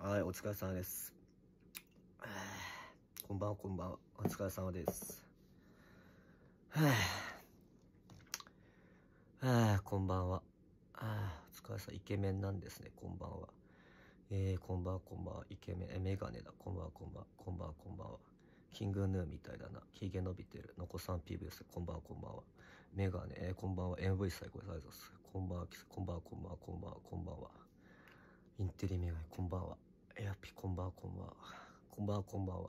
はい、お疲れ様です。こんばんは、こんばんは。お疲れ様です。はい。はあ、こんばんは。ああ、お疲れ様。イケメンなんですね、こんばんは。えー、こんばんは、こんばんは。イケメン、え、メガネだ。こんばんは、こんばんは。こんばんは、こんばんは。キングヌーみたいだな。ヒゲ伸びてる。のこさん PV です。こんばんは、こんばんは。メガネ、えー、こんばんは。MV 最高です。ありがとうございます。こんばんは、こんばんは、こんばんは、こんばんは。こんばんはインテリメガネ、こんばんは。エアピこんばんはこんばんは。こんばんはこんばんは。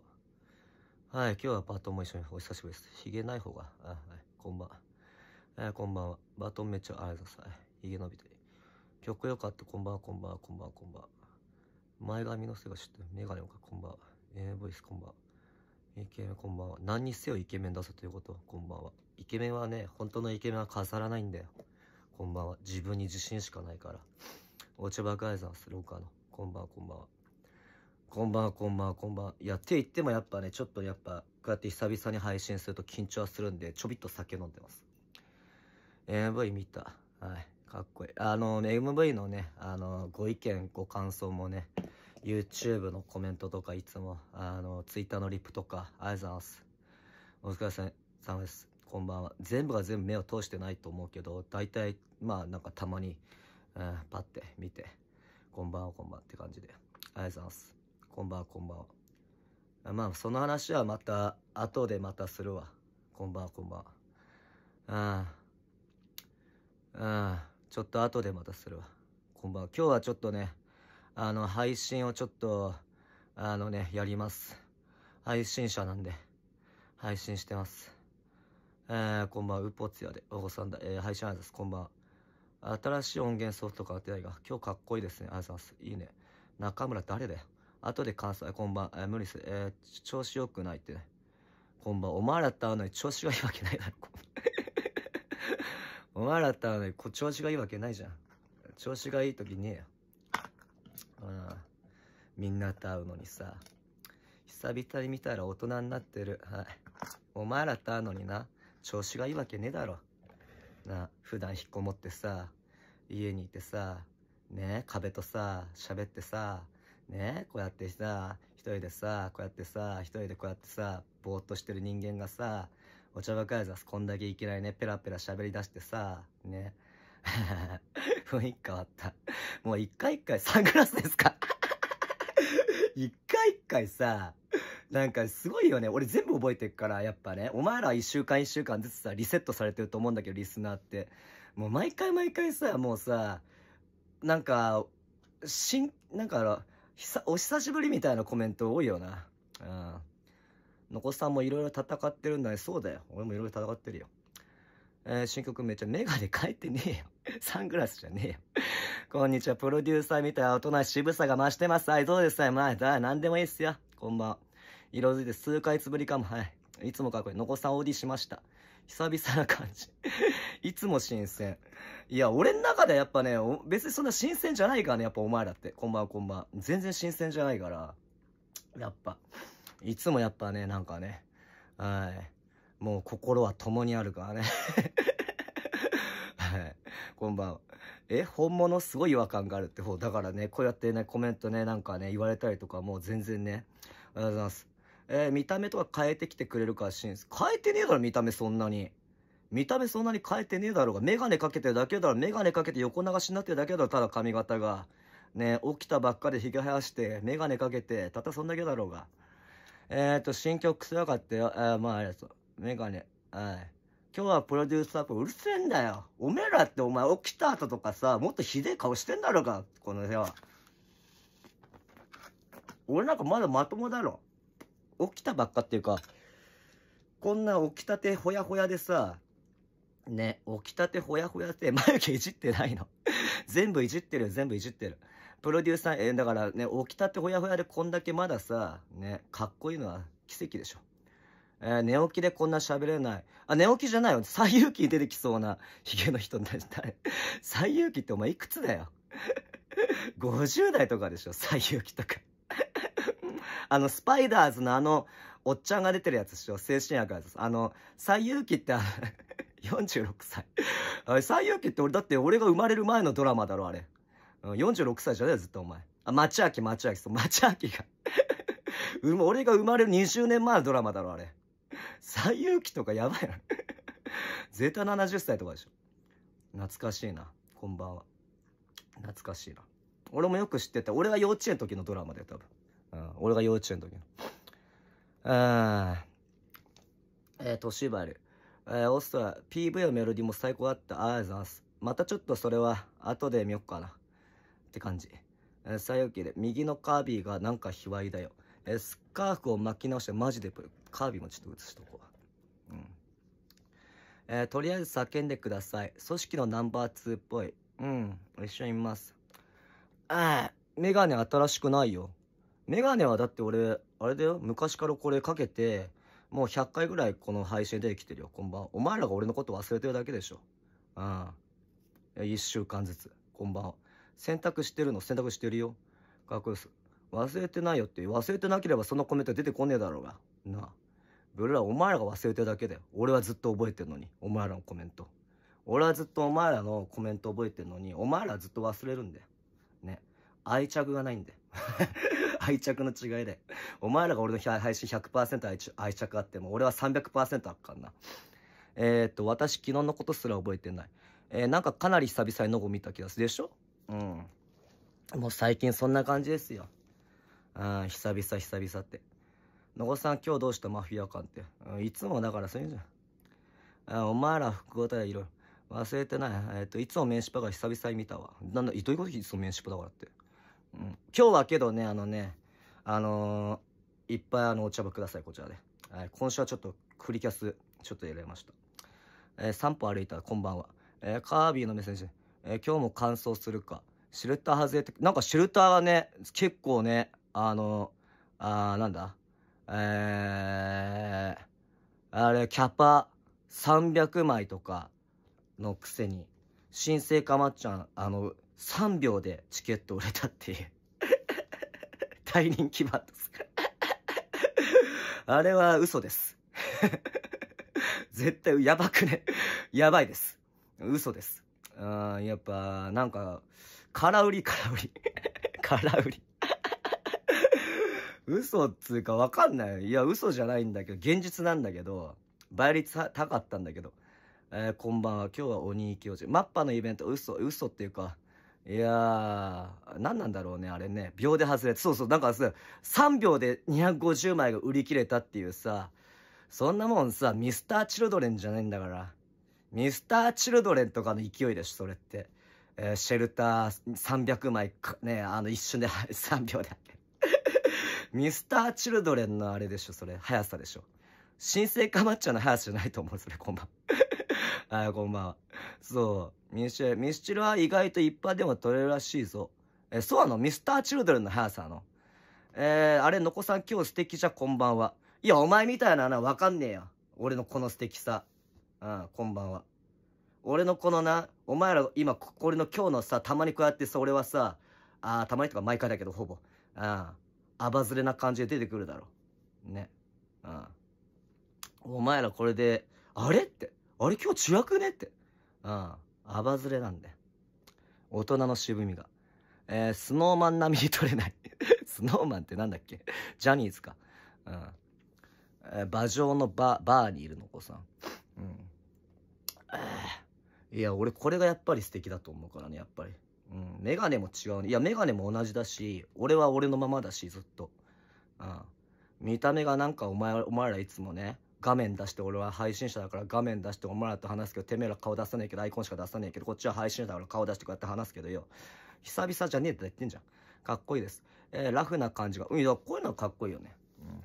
はい、今日はバトンも一緒にお久しぶりです。ひげない方が、あはい、こんばんは。えー、こんばんは。バトンめっちゃありがとうございます。ひげ伸びて。曲よかった、こんばんはこんばんはこんばんはこんばんは。前髪のせが知って眼メガネもか、こんばんは。えー、ボイスこんばんは。イケメンこんばんは。何にせよイケメンだぞということ、こんばんは。イケメンはね、本当のイケメンは飾らないんだよ。こんばんは。自分に自信しかないから。落ち葉ガイザースローカーの。こんばんは、こんばんは。こんばんは、こんばんは、こんばんは。いや、って言ってもやっぱね、ちょっとやっぱ、こうやって久々に配信すると緊張はするんで、ちょびっと酒飲んでます。MV 見た。はい。かっこいい。あの、ね、MV のね、あの、ご意見、ご感想もね、YouTube のコメントとかいつも、あの、Twitter のリプとか、ありがとうございます。お疲れ様です。こんばんは。全部が全部目を通してないと思うけど、大体、まあ、なんかたまに、うん、パッて見て、こんばんは、こんばんはって感じで。ありがとうございます。こんばんは、こんばんは。あまあ、その話はまた、後でまたするわ。こんばんは、こんばんは。ああ。ああ。ちょっと後でまたするわ。こんばんは。今日はちょっとね、あの、配信をちょっと、あのね、やります。配信者なんで、配信してます。えー、こんばんは、ウポツヤで、お子さんだ、えー、配信ありがす。こんばんは。新しい音源ソフト買ってないが、今日かっこいいですね。ありがとうございます。いいね。中村誰だよ。後で関西、こんばん、え無理す、えー、調子よくないって、ね、こんばん、お前らと会うのに調子がいいわけないだろ、お前らと会うのにこ調子がいいわけないじゃん。調子がいい時ねえよ。うん。みんなと会うのにさ、久々に見たら大人になってる。はい。お前らと会うのにな、調子がいいわけねえだろ。な、普段引っこもってさ、家にいてさ、ね、壁とさ、喋ってさ、ね、こうやってさ、一人でさ、こうやってさ、一人でこうやってさ、ぼーっとしてる人間がさ、お茶ばかりさ、こんだけいきなりね、ペラペラ喋り出してさ、ね。雰囲気変わった。もう一回一回サングラスですか 一回一回さ、なんかすごいよね。俺全部覚えてるから、やっぱね。お前ら一週間一週間ずつさ、リセットされてると思うんだけど、リスナーって。もう毎回毎回さ、もうさ、なんか、しん、なんか、お久しぶりみたいなコメント多いよな。うん。のこさんもいろいろ戦ってるんだね。そうだよ。俺もいろいろ戦ってるよ。えー、新曲めっちゃメガネ変えてねえよ。サングラスじゃねえよ。こんにちは。プロデューサーみたいな大人渋さが増してます。はい、どうですはい、まあ、だ、なんでもいいっすよ。こんばんは。色づいて数回月ぶりかも。はい。いつもかっこいい。のこさんオーディしました。久々な感じ いつも新鮮。いや、俺の中でやっぱね、別にそんな新鮮じゃないからね、やっぱお前らって。こんばんはこんばんは。全然新鮮じゃないから。やっぱ、いつもやっぱね、なんかね、はい。もう心は共にあるからね はい。こんばんは。え、本物すごい違和感があるって方。だからね、こうやってね、コメントね、なんかね、言われたりとか、もう全然ね、ありがとうございます。えー、見た目とか変えてきてくれるかしんじ変えてねえだろ、見た目そんなに。見た目そんなに変えてねえだろうが、メガネかけてるだけだろ、メガネかけて横流しになってるだけだろ、ただ髪型が。ね起きたばっかで髭生やして、メガネかけて、たったそんだけだろうが。えっ、ー、と、新曲くせやかったよ。えー、まあ、あれう。メガネ。はい。今日はプロデューサーうるせえんだよ。おめえらってお前起きた後とかさ、もっとひでえ顔してんだろうが、この部屋。俺なんかまだまともだろ。起きたばっかっていうか、こんな起きたてほやほやでさ、ね、起きたてほやほやって眉毛いじってないの。全部いじってる、全部いじってる。プロデューサー、えだからね、起きたてほやほやでこんだけまださ、ね、かっこいいのは奇跡でしょ。えー、寝起きでこんな喋れない。あ、寝起きじゃないよ。最有に出てきそうなゲの人になりたい。最有期ってお前いくつだよ。50 代とかでしょ、最有期とか。あの、スパイダーズのあの、おっちゃんが出てるやつでしょ精神薬やつ。あの、最遊記って、46 歳。最遊記って俺、だって俺が生まれる前のドラマだろ、あれ。うん、46歳じゃねえずっとお前。あ、町秋、町秋、そう、町秋が 俺が生まれる20年前のドラマだろ、あれ。最遊記とかやばいな絶対70歳とかでしょ。懐かしいな。こんばんは。懐かしいな。俺もよく知ってた。俺が幼稚園の時のドラマだよ、多分。うん、俺が幼稚園の時の。あー、えー、トシバル。えー、オストラ、PV のメロディも最高だった。ありがとうございます。またちょっとそれは、後で見よっかな。って感じ。えー、最右で、右のカービィがなんか卑猥だよ。えー、スカーフを巻き直して、マジで、カービィもちょっと映しとこう。うん。えー、とりあえず叫んでください。組織のナンバー2っぽい。うん、一緒に見ます。ああ、メガネ新しくないよ。メガネはだって俺、あれだよ、昔からこれかけて、もう100回ぐらいこの配信出てきてるよ、こんばんは。お前らが俺のこと忘れてるだけでしょ。うん。1週間ずつ、こんばんは。選択してるの、選択してるよ。かっこよす。忘れてないよって、忘れてなければそのコメント出てこねえだろうが。なあ。ブルーラ、お前らが忘れてるだけだよ。俺はずっと覚えてるのに、お前らのコメント。俺はずっとお前らのコメント覚えてるのに、お前らずっと忘れるんだよ。愛着がないんで。愛着の違いで。お前らが俺の配信100%愛着愛着あっても、俺は300%あっかんな。えー、っと、私昨日のことすら覚えてない。えー、なんかかなり久々にノゴ見た気がするでしょうん。もう最近そんな感じですよ。うん、久々久々って。ノゴさん今日どうしたマフィア感って。うん、いつもだからそういうんじゃん。あお前ら福岡やいろい忘れてない。えっ、と、いつもメンシパが久々に見たわ。なんだ、どういうこといつもメンシパだからって。うん。今日はけどね、あのね、あのー、いっぱいあの、お茶葉ください、こちらで。はい、今週はちょっと、クリキャス、ちょっとやられました。えー、3歩歩いたらこんばんは。えー、カービィのメッセージ、えー、今日も乾燥するか。シェルター外れて、なんかシェルターがね、結構ね、あの、あなんだ、えー、あれ、キャパ300枚とかのくせに、新生かまっちゃん、あの、3秒でチケット売れたっていう 大人気バンドですあれは嘘です 絶対やばくね。やばいです。嘘です。あやっぱ、なんか、空売り、空売り。空売り。嘘っつうかわかんない。いや、嘘じゃないんだけど、現実なんだけど、倍率高かったんだけど、えー、こんばんは。今日は鬼教授。マッパのイベント、嘘、嘘っていうか、いやー、何なんだろうね、あれね。秒で外れて。そうそう、なんかさ、3秒で250枚が売り切れたっていうさ、そんなもんさ、ミスターチルドレンじゃないんだから。ミスターチルドレンとかの勢いでしょ、それって。えー、シェルター300枚ね、あの一瞬で3 秒で ミスターチルドレンのあれでしょ、それ。速さでしょ。新生かまっちゃうの速さじゃないと思う、それ、こんばん。あ、こんばんは。そう。ミスチル、ミスチルは意外と一般でも取れるらしいぞ。え、そうなのミスターチルドレンの速さの。えー、あれ、のこさん今日素敵じゃこんばんは。いや、お前みたいな穴わかんねえよ。俺のこの素敵さ。うん、こんばんは。俺のこのな、お前ら今、これの今日のさ、たまにこうやってさ、俺はさ、あたまにとか毎回だけど、ほぼ。うん。あばずれな感じで出てくるだろ。ね。うん。お前らこれで、あれって。あれ今日違くねって。うん。アバズレなんで。大人の渋みが。えー、スノーマン並みに取れない スノーマンってなんだっけジャニーズか。うん。えー、馬上のバ、バーにいるの子さん。うん。えー、いや、俺これがやっぱり素敵だと思うからね、やっぱり。うん。メガネも違うね。いや、メガネも同じだし、俺は俺のままだし、ずっと。うん。見た目がなんかお前、お前らいつもね、画面出して俺は配信者だから画面出してお前らと話すけどてめえら顔出さねえけどアイコンしか出さねえけどこっちは配信者だから顔出してこうやって話すけどよ久々じゃねえって言ってんじゃんかっこいいです、えー、ラフな感じがうんいやこういうのはかっこいいよね、うん、っ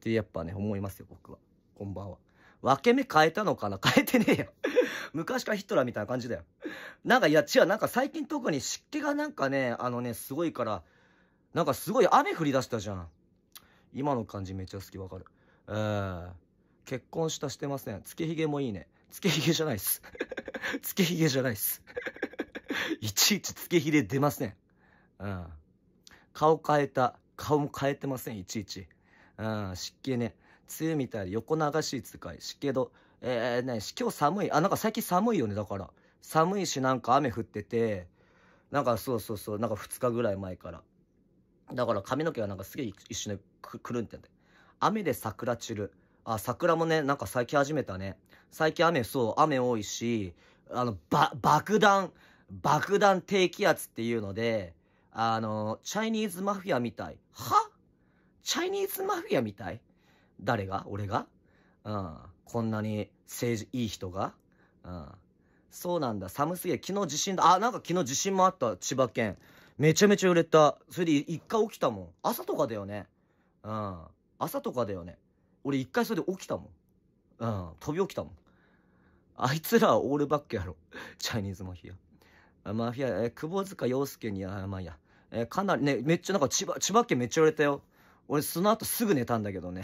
てやっぱね思いますよ僕はこんばんは分け目変えたのかな 変えてねえよ昔からヒトラーみたいな感じだよなんかいや違うなんか最近特に湿気がなんかねあのねすごいからなんかすごい雨降り出したじゃん今の感じめっちゃ好きわかるええー結婚したしてません。つけひげもいいね。つけひげじゃないっす。つけひげじゃないっす。いちいちつけひげ出ません。うん。顔変えた。顔も変えてません、いちいち。うん、湿気ね。梅雨みたいで横流しつかい。湿気ど。えー、ね、今日寒い。あ、なんか最近寒いよね、だから。寒いし、なんか雨降ってて、なんかそうそうそう、なんか2日ぐらい前から。だから髪の毛はなんかすげえ一瞬でくるんってんで。雨で桜散る。あ、桜もね、なんか咲き始めたね。最近雨、そう、雨多いし、あの、ば、爆弾、爆弾低気圧っていうので、あの、チャイニーズマフィアみたい。はチャイニーズマフィアみたい誰が俺がうん。こんなに政治、いい人がうん。そうなんだ。寒すぎる。昨日地震だ。あ、なんか昨日地震もあった。千葉県。めちゃめちゃ揺れた。それで一回起きたもん。朝とかだよね。うん。朝とかだよね。俺一回それで起きたもん。うん、飛び起きたもん。あいつらはオールバックやろ。チャイニーズマフィア。マフィア、えー、久保塚洋介に、あ、まあいや。えー、かなりね、めっちゃなんか千葉、千葉県めっちゃ売れたよ。俺その後すぐ寝たんだけどね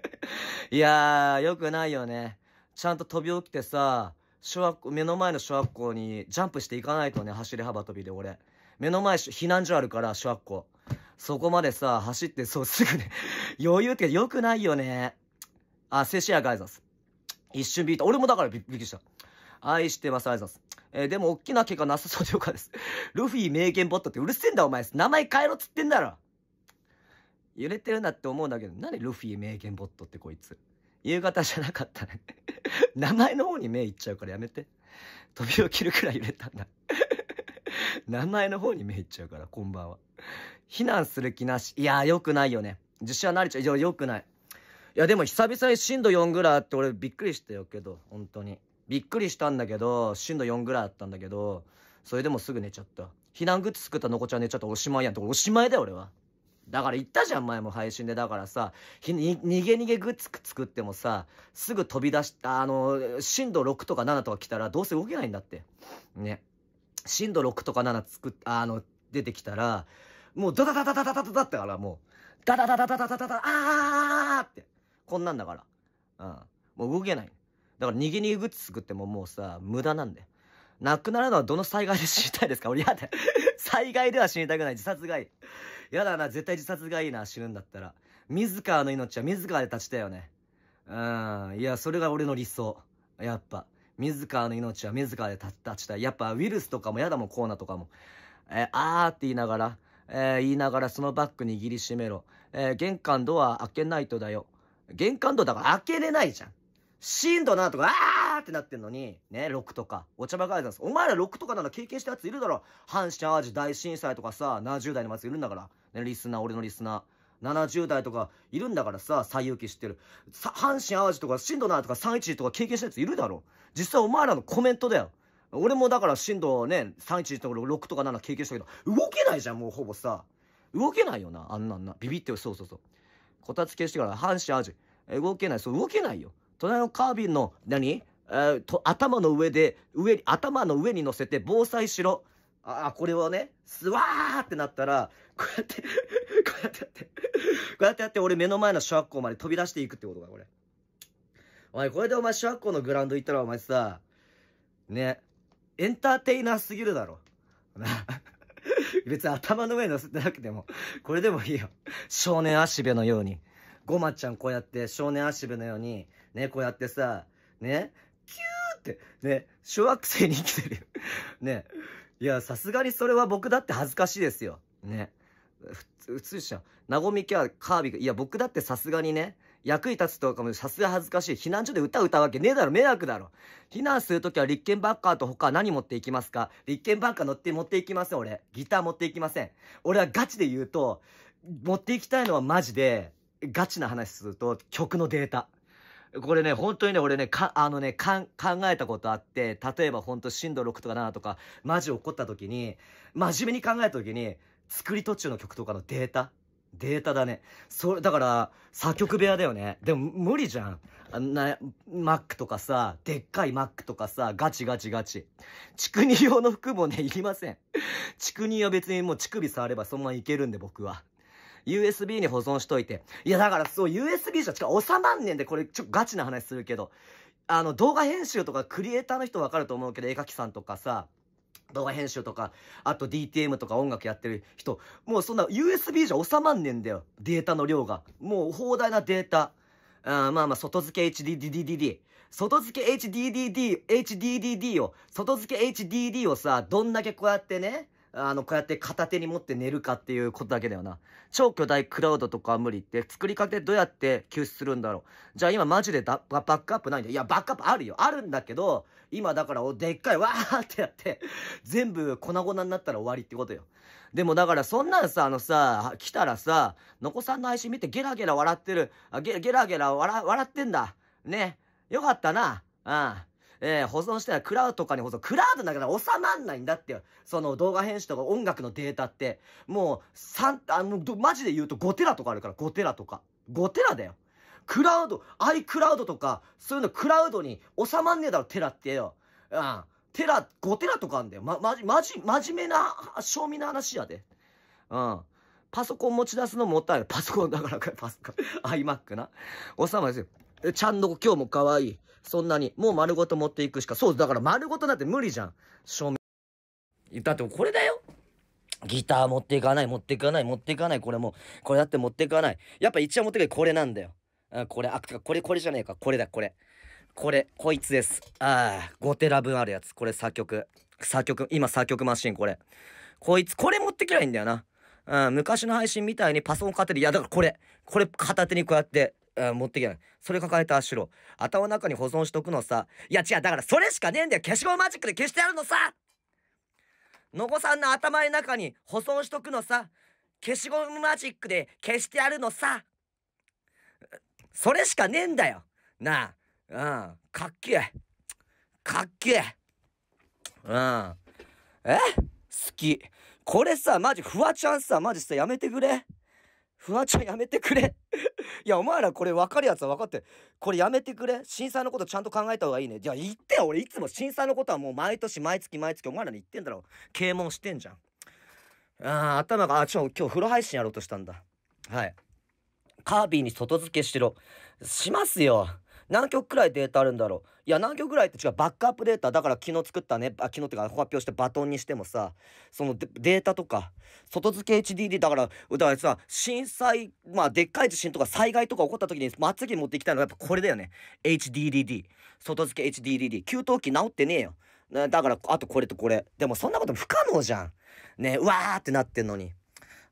いやー、よくないよね。ちゃんと飛び起きてさ、小学校、目の前の小学校にジャンプしていかないとね、走り幅跳びで俺。目の前、避難所あるから、小学校。そこまでさ、走ってそうすぐね 余裕って良くないよね。あ、セシアガイザス。一瞬ビート。俺もだからびっくりした。愛してます、ザス。えー、でも、大きな怪我なさそうでよかです。ルフィ名言ボットってうるせえんだ、お前。名前変えろっつってんだろ。揺れてるなって思うんだけど、なんでルフィ名言ボットってこいつ。夕方じゃなかったね 名前の方に目いっちゃうからやめて。飛び起きるくらい揺れたんだ 名前の方に目いっちゃうから、こんばんは。避難する気なし。いやー、よくないよね。自信は慣れちゃう。よくない。いや、でも久々に震度4ぐらいあって俺びっくりしたよけど、本当に。びっくりしたんだけど、震度4ぐらいあったんだけど、それでもすぐ寝ちゃった。避難グッズ作ったのこちゃん寝ちゃったおしまいやんおしまいだよ俺は。だから言ったじゃん、前も配信で。だからさ、ひに、逃げ逃げグッズ作ってもさ、すぐ飛び出した、あの、震度6とか7とか来たらどうせ動けないんだって。ね。震度6とか7作っ、あの、出てきたら、もうダダダダダダダダってからもう、ダダダダダダダダダ、あーって、こんなんだから。うん。もう動けない。だから逃げにグッズ作ってももうさ、無駄なんで。亡くなるのはどの災害で死にたいですか 俺やだ。災害では死にたくない。自殺がいい。やだな、絶対自殺がいいな、死ぬんだったら。自らの命は自らで立ちたいよね。うん。いや、それが俺の理想。やっぱ。自らの命は自らで立ちたい。やっぱウイルスとかもやだもん、コーナーとかも。えー、あーって言いながら、えー、言いながらそのバッグ握りしめろ。えー、玄関ドア開けないとだよ。玄関ドアだから開けれないじゃん。んどなとか、あーってなってんのに、ね、6とか、お茶ばかりなんです。お前ら6とかなら経験したやついるだろ。阪神淡路大震災とかさ、70代のやついるんだから。ね、リスナー、俺のリスナー。70代とかいるんだからさ、最有機知ってる。さ、阪神淡路とか震度7とか311とか経験したやついるだろ。実際お前らのコメントだよ。俺もだから震度ね、311とか6とか7経験したけど、動けないじゃん、もうほぼさ。動けないよな、あんなんな。ビビってよ、そうそうそう。こたつ消してから、阪神淡路。動けない、そう、動けないよ。隣のカービンの、何えー、と、頭の上で、上、頭の上に乗せて防災しろ。あ、これをね、スワーってなったら、こうやってこうやってやってこうやってやって、俺目の前の小学校まで飛び出していくってことか、これ。お前、これでお前小学校のグラウンド行ったら、お前さ、ね、エンターテイナーすぎるだろ。な 別に頭の上に乗せてなくても、これでもいいよ。少年足部のように。ごまちゃんこうやって、少年足部のように、ね、こうやってさ、ね、キューって、ね、小学生に生きてるよ。ね、いや、さすがにそれは僕だって恥ずかしいですよ。ね。普通じゃん。なごみきゃカービィいや、僕だってさすがにね、役に立つとかもさすが恥ずかしい。避難所で歌歌うわけねえだろ、迷惑だろ。避難するときは立憲バッカーと他何持っていきますか立憲バッカー乗って持っていきません、俺。ギター持っていきません。俺はガチで言うと、持っていきたいのはマジで、ガチな話すると曲のデータ。これね、本当にね、俺ね、か、あのね、かん、考えたことあって、例えばほんと震度6とか7とか、マジ怒った時に、真面目に考えた時に、作り途中の曲とかのデータデータだね。それ、だから、作曲部屋だよね。でも、無理じゃん。あんな、とかさ、でっかいマックとかさ、ガチガチガチ。チクニ用の服もね、いりません。チクニは別にもう乳首触ればそんないけるんで、僕は。USB に保存しといて。いや、だからそう、USB じゃ、しか収まんねんで、これ、ちょっとガチな話するけど。あの、動画編集とか、クリエイターの人わかると思うけど、絵描きさんとかさ、動画編集とか、あと DTM とか音楽やってる人、もうそんな USB じゃ収まんねんだよ。データの量が。もう放題なデータ。あまあまあ、外付け HDDDD。外付け HDDD、HDDD を、外付け HDD をさ、どんだけこうやってね、あの、こうやって片手に持って寝るかっていうことだけだよな。超巨大クラウドとかは無理って、作りかけどうやって救出するんだろう。じゃあ今マジでバックアップないんだよ。いや、バックアップあるよ。あるんだけど、今だからお、でっかい、わーってやって、全部粉々になったら終わりってことよ。でもだからそんなんさ、あのさ、来たらさ、のこさんの配信見てゲラゲラ笑ってる。あゲゲラゲラ笑笑ってんだ。ね。よかったな。うん。えー、保存してないクラウドとかに保存、クラウドだから収まんないんだってよ。その動画編集とか音楽のデータって、もう3、あの、マジで言うと5テラとかあるから、5テラとか。5テラだよ。クラウド、iCloud とか、そういうのクラウドに収まんねえだろ、テラってよ。うん。テラ、5テラとかあんだよ。ま、まじ、まじ、真面目な、賞味な話やで。うん。パソコン持ち出すのもったいない。パソコンだから、パソコン。iMac な。収まるですよ。ちゃんと今日も可愛い。そんなに。もう丸ごと持っていくしか。そう、だから丸ごとなんて無理じゃん。正面。だってこれだよ。ギター持っていかない、持っていかない、持っていかない。これもこれだって持っていかない。やっぱ一応持っていかない。これなんだよ。あ、これ、あ、これ、これじゃねえか。これだ、これ。これ、こいつです。ああ、5テラ分あるやつ。これ作曲。作曲、今作曲マシン、これ。こいつ、これ持ってきゃいいんだよな。うん、昔の配信みたいにパソコン片手で、いや、だからこれ、これ片手にこうやって、あ持ってきないそれ抱えたアシロ頭の中に保存しとくのさいや違うだからそれしかねえんだよ消しゴムマジックで消してやるのさのこさんの頭の中に保存しとくのさ消しゴムマジックで消してやるのさそれしかねえんだよなあうんかっけえかっけえうんえ好きこれさマジフワちゃんさマジさやめてくれフワちゃんやめてくれ いや、お前らこれ分かるやつは分かって。これやめてくれ。震災のことちゃんと考えた方がいいね。じゃあ言ってよ。俺いつも震災のことはもう毎年毎月毎月お前らに言ってんだろ。啓蒙してんじゃん。あー頭が、あ、ちょ、今日風呂配信やろうとしたんだ。はい。カービィに外付けしろ。しますよ。何曲くらいデータあるんだろういや、何曲くらいって違う。バックアップデータ。だから昨日作ったね。あ、昨日ってか発表してバトンにしてもさ、そのデータとか、外付け HDD だから、だからさ、震災、まあ、でっかい地震とか災害とか起こった時に、まつげ持ってきたいのはやっぱこれだよね。HDDD。外付け HDDD。給湯器治ってねえよ。だから、あとこれとこれ。でもそんなこと不可能じゃん。ね、うわーってなってんのに。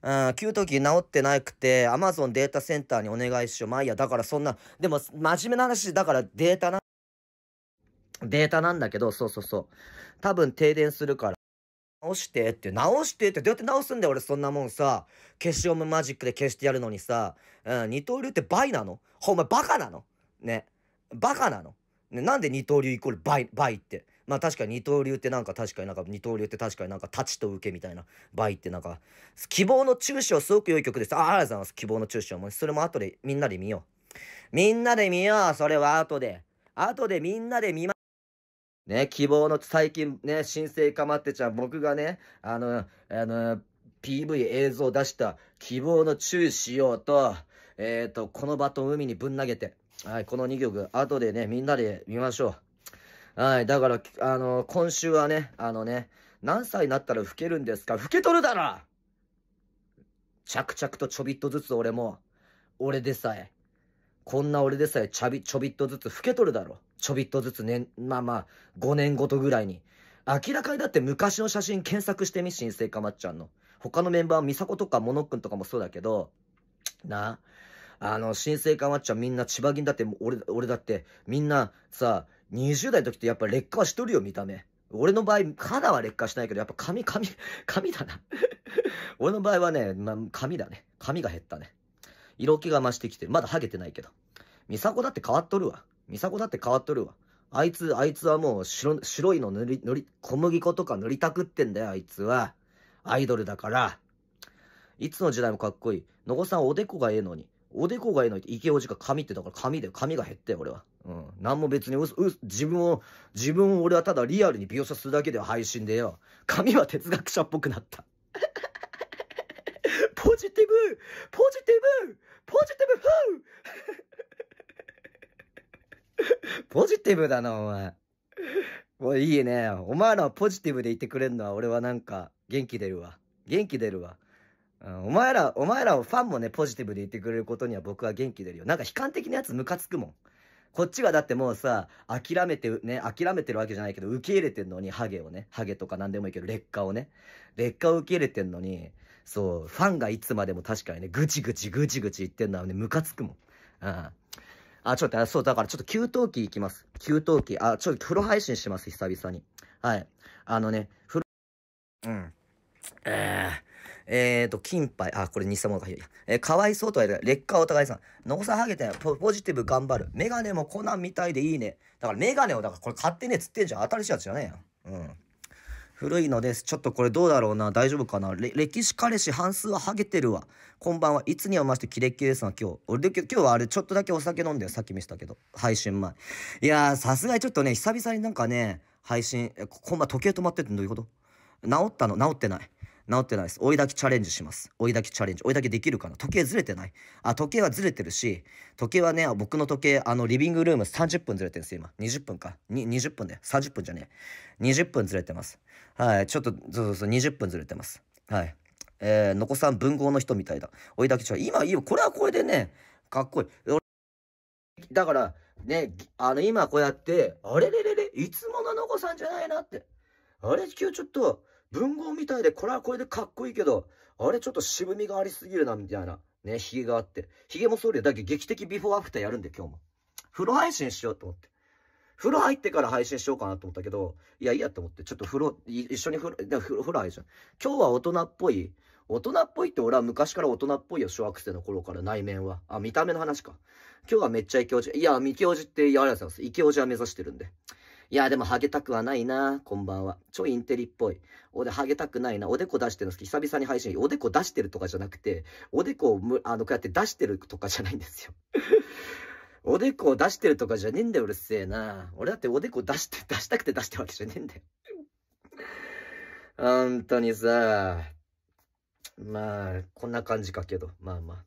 うん、給湯器直ってなくて、アマゾンデータセンターにお願いしよう。まあいいや、だからそんな、でも、真面目な話、だからデータな、データなんだけど、そうそうそう。多分停電するから。直してって、直してって、どうやって直すんだよ、俺そんなもんさ。消しゴムマジックで消してやるのにさ。うん、二刀流って倍なのお前バカなのね。バカなの、ね、なんで二刀流イコール倍、倍って。まあ確かに二刀流ってなんか確かになんか二刀流って確かになんか立ちと受けみたいな倍ってなんか希望の中止はすごく良い曲です。あありがとうございます。希望の中止はもうそれも後でみんなで見よう。みんなで見よう。それは後で。後でみんなで見まね、希望の最近ね、新生かまってちゃん、僕がね、あの、あの、PV 映像出した希望の中止をしようと、えっ、ー、と、このバトン海にぶん投げて、はい、この2曲、後でね、みんなで見ましょう。はい。だから、あの、今週はね、あのね、何歳になったら老けるんですか老けとるだろ着々とちょびっとずつ俺も、俺でさえ、こんな俺でさえちょび、ちょびっとずつ老けとるだろちょびっとずつね、まあまあ、5年ごとぐらいに。明らかにだって昔の写真検索してみ、新生かまっちゃんの。他のメンバー、ミサコとかモノックンとかもそうだけど、なあ、の、新生かまっちゃんみんな千葉銀だって、俺、俺だって、みんなさ、20代の時ってやっぱ劣化はしとるよ、見た目。俺の場合、肌は劣化しないけど、やっぱ髪、髪、髪だな 俺の場合はね、ま髪だね。髪が減ったね。色気が増してきてる。まだハゲてないけど。ミサコだって変わっとるわ。ミサコだって変わっとるわ。あいつ、あいつはもう白、白いの塗り、塗り、小麦粉とか塗りたくってんだよ、あいつは。アイドルだから。いつの時代もかっこいい。のこさんおでこがええのに。おでこがいいのて、池おじか髪ってだから髪で髪が減ったよ、俺は。うん。何も別にうう自分を、自分を俺はただリアルに描写するだけでは配信でよ。髪は哲学者っぽくなった。ポジティブポジティブポジティブ ポジティブだな、お前。おい、いいね。お前らはポジティブでいてくれんのは俺はなんか元気出るわ。元気出るわ。お前ら、お前らをファンもね、ポジティブで言ってくれることには僕は元気出るよ。なんか悲観的なやつムカつくもん。こっちがだってもうさ、諦めて、ね、諦めてるわけじゃないけど、受け入れてんのに、ハゲをね、ハゲとか何でもいいけど、劣化をね、劣化を受け入れてんのに、そう、ファンがいつまでも確かにね、ぐちぐちぐちぐち言ってんのはね、ムカつくもん。あん。あ、ちょっと、そう、だからちょっと給湯器いきます。給湯器。あ、ちょっと風呂配信します、久々に。はい。あのね、風呂、うん。えー、えっ、ー、と、金杯、あ、これ偽物か、いや、えー、かわいそうとは言われ劣化お互いさん、のこさはげてポ、ポジティブ頑張る。メガネもコナンみたいでいいね。だからメガネを、だからこれ買ってね、つってんじゃん。新しいやつじゃねえやん。うん。古いのです。ちょっとこれどうだろうな。大丈夫かな。歴史彼氏半数はハゲてるわ。こんばんは。いつにはましてキレッキレですな、今日。俺で今日はあれ、ちょっとだけお酒飲んでさっき見せたけど。配信前。いやー、さすがにちょっとね、久々になんかね、配信、こんな時計止まってってどういうこと治ったの治ってない。治ってないです。追いだきチャレンジします。追いだきチャレンジ。追いだきできるかな時計ずれてない。あ、時計はずれてるし、時計はね、僕の時計、あの、リビングルーム30分ずれてるんですよ、今。20分か。に、20分で。30分じゃねえ。20分ずれてます。はい。ちょっと、そうそうそう、20分ずれてます。はい。えー、のこさん文豪の人みたいだ。追いだきチャレンジ。今いいよ。これはこれでね、かっこいい。だから、ね、あの、今こうやって、あれれれれ、いつもののこさんじゃないなって。あれ、今日ちょっと、文豪みたいで、これはこれでかっこいいけど、あれちょっと渋みがありすぎるな、みたいな。ね、髭があって。髭もそうだよ。だけど劇的ビフォーアフターやるんで、今日も。風呂配信しようと思って。風呂入ってから配信しようかなと思ったけど、いや、いいやと思って、ちょっと風呂、一緒に風呂、風呂風呂ゃん。今日は大人っぽい。大人っぽいって俺は昔から大人っぽいよ、小学生の頃から内面は。あ、見た目の話か。今日はめっちゃイケオジ。いや、未オジって、や、ありがとうございます。イケオジは目指してるんで。いや、でもハゲたくはないな。こんばんは。ちょいインテリっぽい。おで、ハゲたくないな。おでこ出してるの好き。久々に配信。おでこ出してるとかじゃなくて、おでこをむ、あの、こうやって出してるとかじゃないんですよ。おでこを出してるとかじゃねえんだよ、うるせえな。俺だっておでこ出して、出したくて出したわけじゃねえんだよ。ほんとにさ。まあ、こんな感じかけど。まあまあ。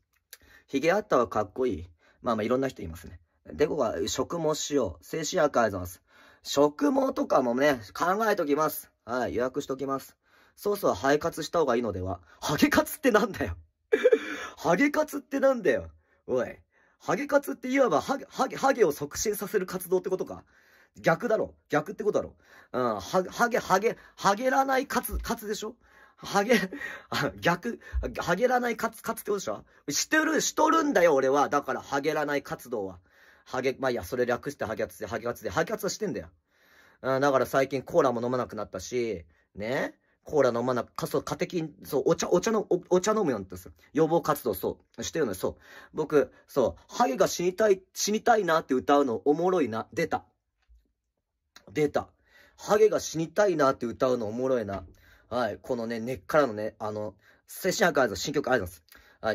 ヒゲあったはかっこいい。まあまあ、いろんな人いますね。デコが食もしよう。静止アーカイズます。食毛とかもね、考えときます。はい、予約しときます。そろそろ肺活した方がいいのでは。ハゲ活ってなんだよ ハゲ活ってなんだよ。おい。ハゲ活っていわばハゲ、ハゲ、ハゲを促進させる活動ってことか。逆だろ。逆ってことだろ。うん、ハゲ、ハゲ、ハゲ、ハゲらない活、活でしょハゲ、逆、ハゲらない活、活ってことでしょしてる、しとるんだよ、俺は。だから、ハゲらない活動は。ハゲ、まあ、いや、それ略してハゲ圧で、ハゲ圧で、ハゲ圧はしてんだよ。うん、だから最近コーラも飲まなくなったし、ねコーラ飲まな、か、そう、カテキン、そう、お茶、お茶の、おお茶飲むようになったんですよ。予防活動、そう、してるのよ、そう。僕、そう、ハゲが死にたい、死にたいなって歌うのおもろいな。出た。出た。ハゲが死にたいなって歌うのおもろいな。はい、このね、根っからのね、あの、精神あ愛の新曲あります。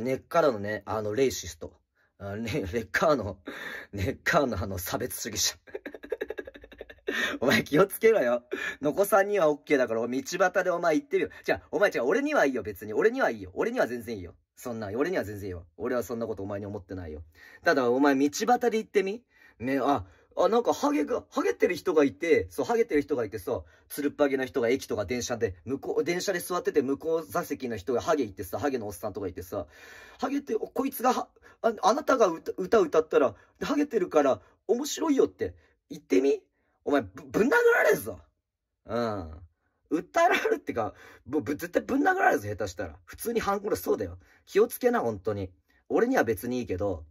根っからのね、あの、レイシスト。あレ レッカーの、レッカーのあの差別主義者。お前気をつけろよ。のこさんには OK だから、道端でお前言ってるよ。じゃあ、お前違う、俺にはいいよ、別に。俺にはいいよ。俺には全然いいよ。そんな、俺には全然いいよ。俺はそんなことお前に思ってないよ。ただ、お前道端で言ってみね、あ、あ、なんかハゲが、ハゲてる人がいて、そう、ハゲてる人がいてさ、つるっぱげの人が駅とか電車で、向こう、電車で座ってて向こう座席の人がハゲいてさ、ハゲのおっさんとかいてさ、ハゲて、こいつがあ、あなたが歌歌ったら、ハゲてるから面白いよって、言ってみお前、ぶ、ぶん殴られるぞ。うん。訴えられるってか、ぶ、ぶ、絶対ぶん殴られるぞ、下手したら。普通に半ンコそうだよ。気をつけな、本当に。俺には別にいいけど、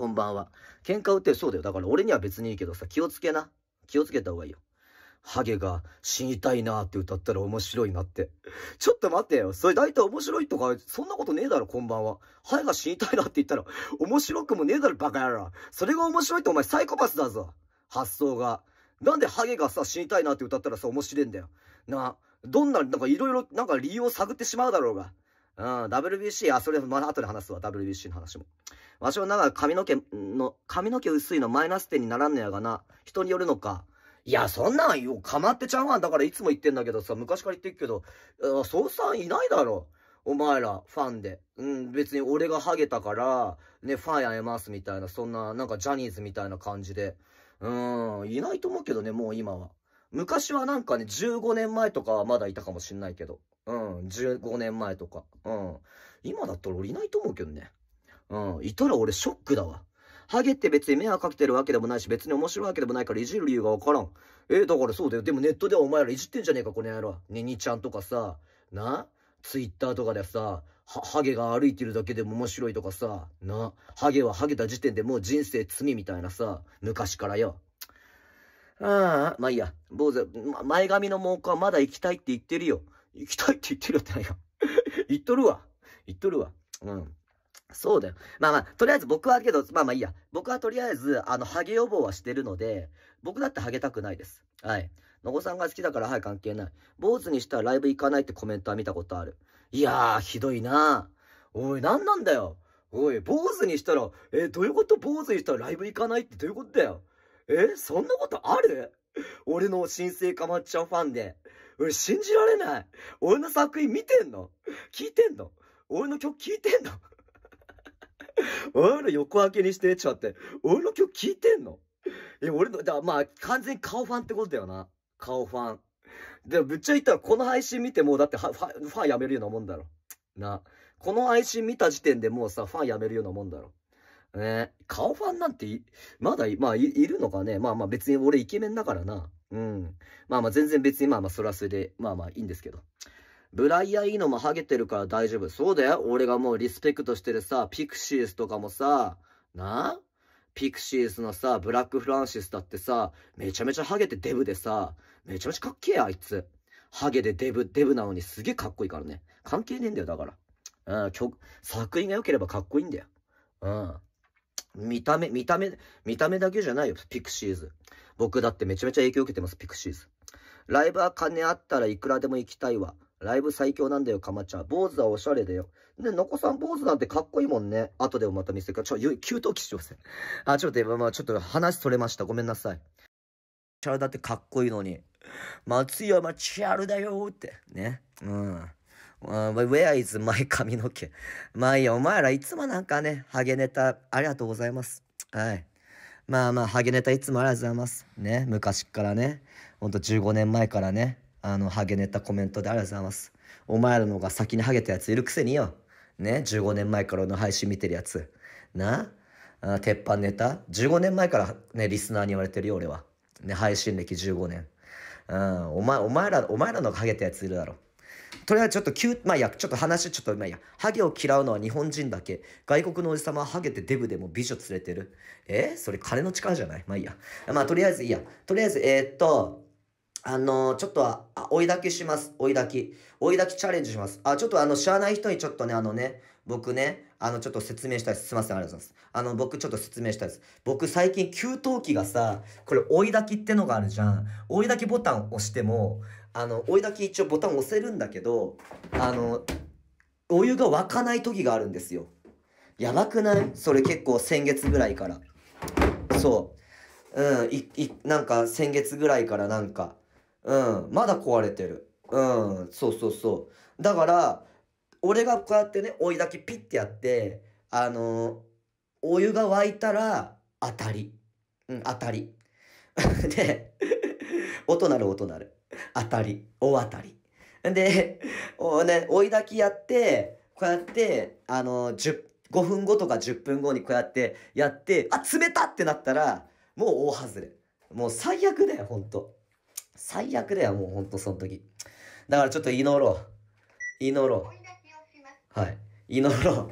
こんばんは。喧嘩売ってそうだよ。だから俺には別にいいけどさ、気をつけな。気をつけた方がいいよ。ハゲが死にたいなーって歌ったら面白いなって。ちょっと待ってよ。それ大体面白いとか、そんなことねえだろ、こんばんは。ハゲが死にたいなって言ったら、面白くもねえだろ、バカ野郎。それが面白いってお前サイコパスだぞ。発想が。なんでハゲがさ、死にたいなって歌ったらさ、面白いんだよ。なあ、どんな、なんかいろいろ、なんか理由を探ってしまうだろうが。うん、WBC、あ、それ、まだ後で話すわ、WBC の話も。わしはなんか髪の毛の、髪の毛薄いのマイナス点にならんのやがな、人によるのか。いや、そんなんよ、かまってちゃうわん。だからいつも言ってんだけどさ、昔から言ってるけど、そうさんいないだろ。お前ら、ファンで。うん、別に俺がハゲたから、ね、ファンやめますみたいな、そんな、なんかジャニーズみたいな感じで。うん、いないと思うけどね、もう今は。昔はなんかね、15年前とかはまだいたかもしんないけど。うん、15年前とか。うん。今だったら俺いないと思うけどね。うん、いたら俺ショックだわ。ハゲって別に迷惑かけてるわけでもないし、別に面白いわけでもないからいじる理由がわからん。えー、だからそうだよ。でもネットではお前らいじってんじゃねえか、この野郎。ニにちゃんとかさ、なツイッターとかでさ、ハゲが歩いてるだけでも面白いとかさ、なハゲはハゲた時点でもう人生罪みたいなさ、昔からよ。ああ、まあいいや。坊主、ま、前髪の毛根はまだ行きたいって言ってるよ。行きたいって言ってるよってないか。言 っとるわ。言っとるわ。うん。そうだよ。まあまあ、とりあえず僕はけど、まあまあいいや。僕はとりあえず、あの、ハゲ予防はしてるので、僕だってハゲたくないです。はい。のこさんが好きだから、はい、関係ない。坊主にしたらライブ行かないってコメントは見たことある。いやー、ひどいなおい、なんなんだよ。おい、坊主にしたら、えー、どういうこと坊主にしたらライブ行かないってどういうことだよ。えー、そんなことある俺の新生かまっちゃんファンで。俺信じられない。俺の作品見てんの聞いてんの俺の曲聞いてんの俺の横開けにしてちょっと待って。俺の曲聞いてんのえ、俺の、だまあ、完全に顔ファンってことだよな。顔ファン。でも、ぶっちゃ言ったら、この配信見てもう、だってファ、ファンやめるようなもんだろ。な。この配信見た時点でもうさ、ファンやめるようなもんだろ。ね顔ファンなんてまだ、まあい、いるのかねまあまあ別に俺イケメンだからな。うん。まあまあ全然別にまあまあそれはそれで、まあまあいいんですけど。ブライア・イーノもハゲてるから大丈夫。そうだよ。俺がもうリスペクトしてるさ、ピクシーズとかもさ、なあピクシーズのさ、ブラック・フランシスだってさ、めちゃめちゃハゲてデブでさ、めちゃめちゃかっけえあいつ。ハゲでデブ、デブなのにすげえかっこいいからね。関係ねえんだよ、だから。うん、曲、作品が良ければかっこいいんだよ。うん。見た目、見た目、見た目だけじゃないよ、ピクシーズ。僕だってめちゃめちゃ影響受けてます、ピクシーズ。ライブは金あったらいくらでも行きたいわ。ライブ最強なんだよ、かまちゃん。坊主はおしゃれだよ。で、のこさん坊主なんてかっこいいもんね。後でもまた見せるから。ちょ、急騰気象ぜ。あ、ちょっと、まあ、ちょっと話取れました。ごめんなさい。チャルだってかっこいいのに。松山チャルだよって。ね。うん。where is my 髪の毛まあいいや、お前らいつもなんかね、ハゲネタありがとうございます。はい。まあまあ、ハゲネタいつもありがとうございます。ね、昔からね、ほんと15年前からね、あの、ハゲネタコメントでありがとうございます。お前らの方が先にハゲたやついるくせによ。ね、15年前からの配信見てるやつ。なあ鉄板ネタ ?15 年前からね、リスナーに言われてるよ、俺は。ね、配信歴15年。うん、お前、お前ら、お前らのハゲたやついるだろ。とりあえずちょっと9、まあいや、ちょっと話、ちょっとまあいや、ハゲを嫌うのは日本人だけ。外国のおじさまはハゲてデブでも美女連れてる。えー、それ金の力じゃないまあいいや。まあとりあえずいいや。とりあえず、えー、っと、あのー、ちょっとは、あ、追い抱きします。追い抱き。追い抱きチャレンジします。あ、ちょっとあの、知らない人にちょっとね、あのね、僕ね、あの、ちょっと説明したいです。すいません、ありがとうございます。あの、僕ちょっと説明したいです。僕最近給湯器がさ、これ追い抱きってのがあるじゃん。追い抱きボタン押しても、あの、追いだき一応ボタン押せるんだけど、あの、お湯が沸かない時があるんですよ。やばくないそれ結構先月ぐらいから。そう。うん、い、い、なんか先月ぐらいからなんか、うん、まだ壊れてる。うん、そうそうそう。だから、俺がこうやってね、追いだきピッてやって、あのお湯が沸いたら、当たり。うん、当たり。で、音なる音なる。当たり、大当たり。で、おね、追い炊きやって、こうやって、あの、5分後とか10分後にこうやってやって、あ、冷たってなったら、もう大外れ。もう最悪だよ、ほんと。最悪だよ、もうほんと、その時。だからちょっと祈ろう。祈ろう。はい。祈ろう。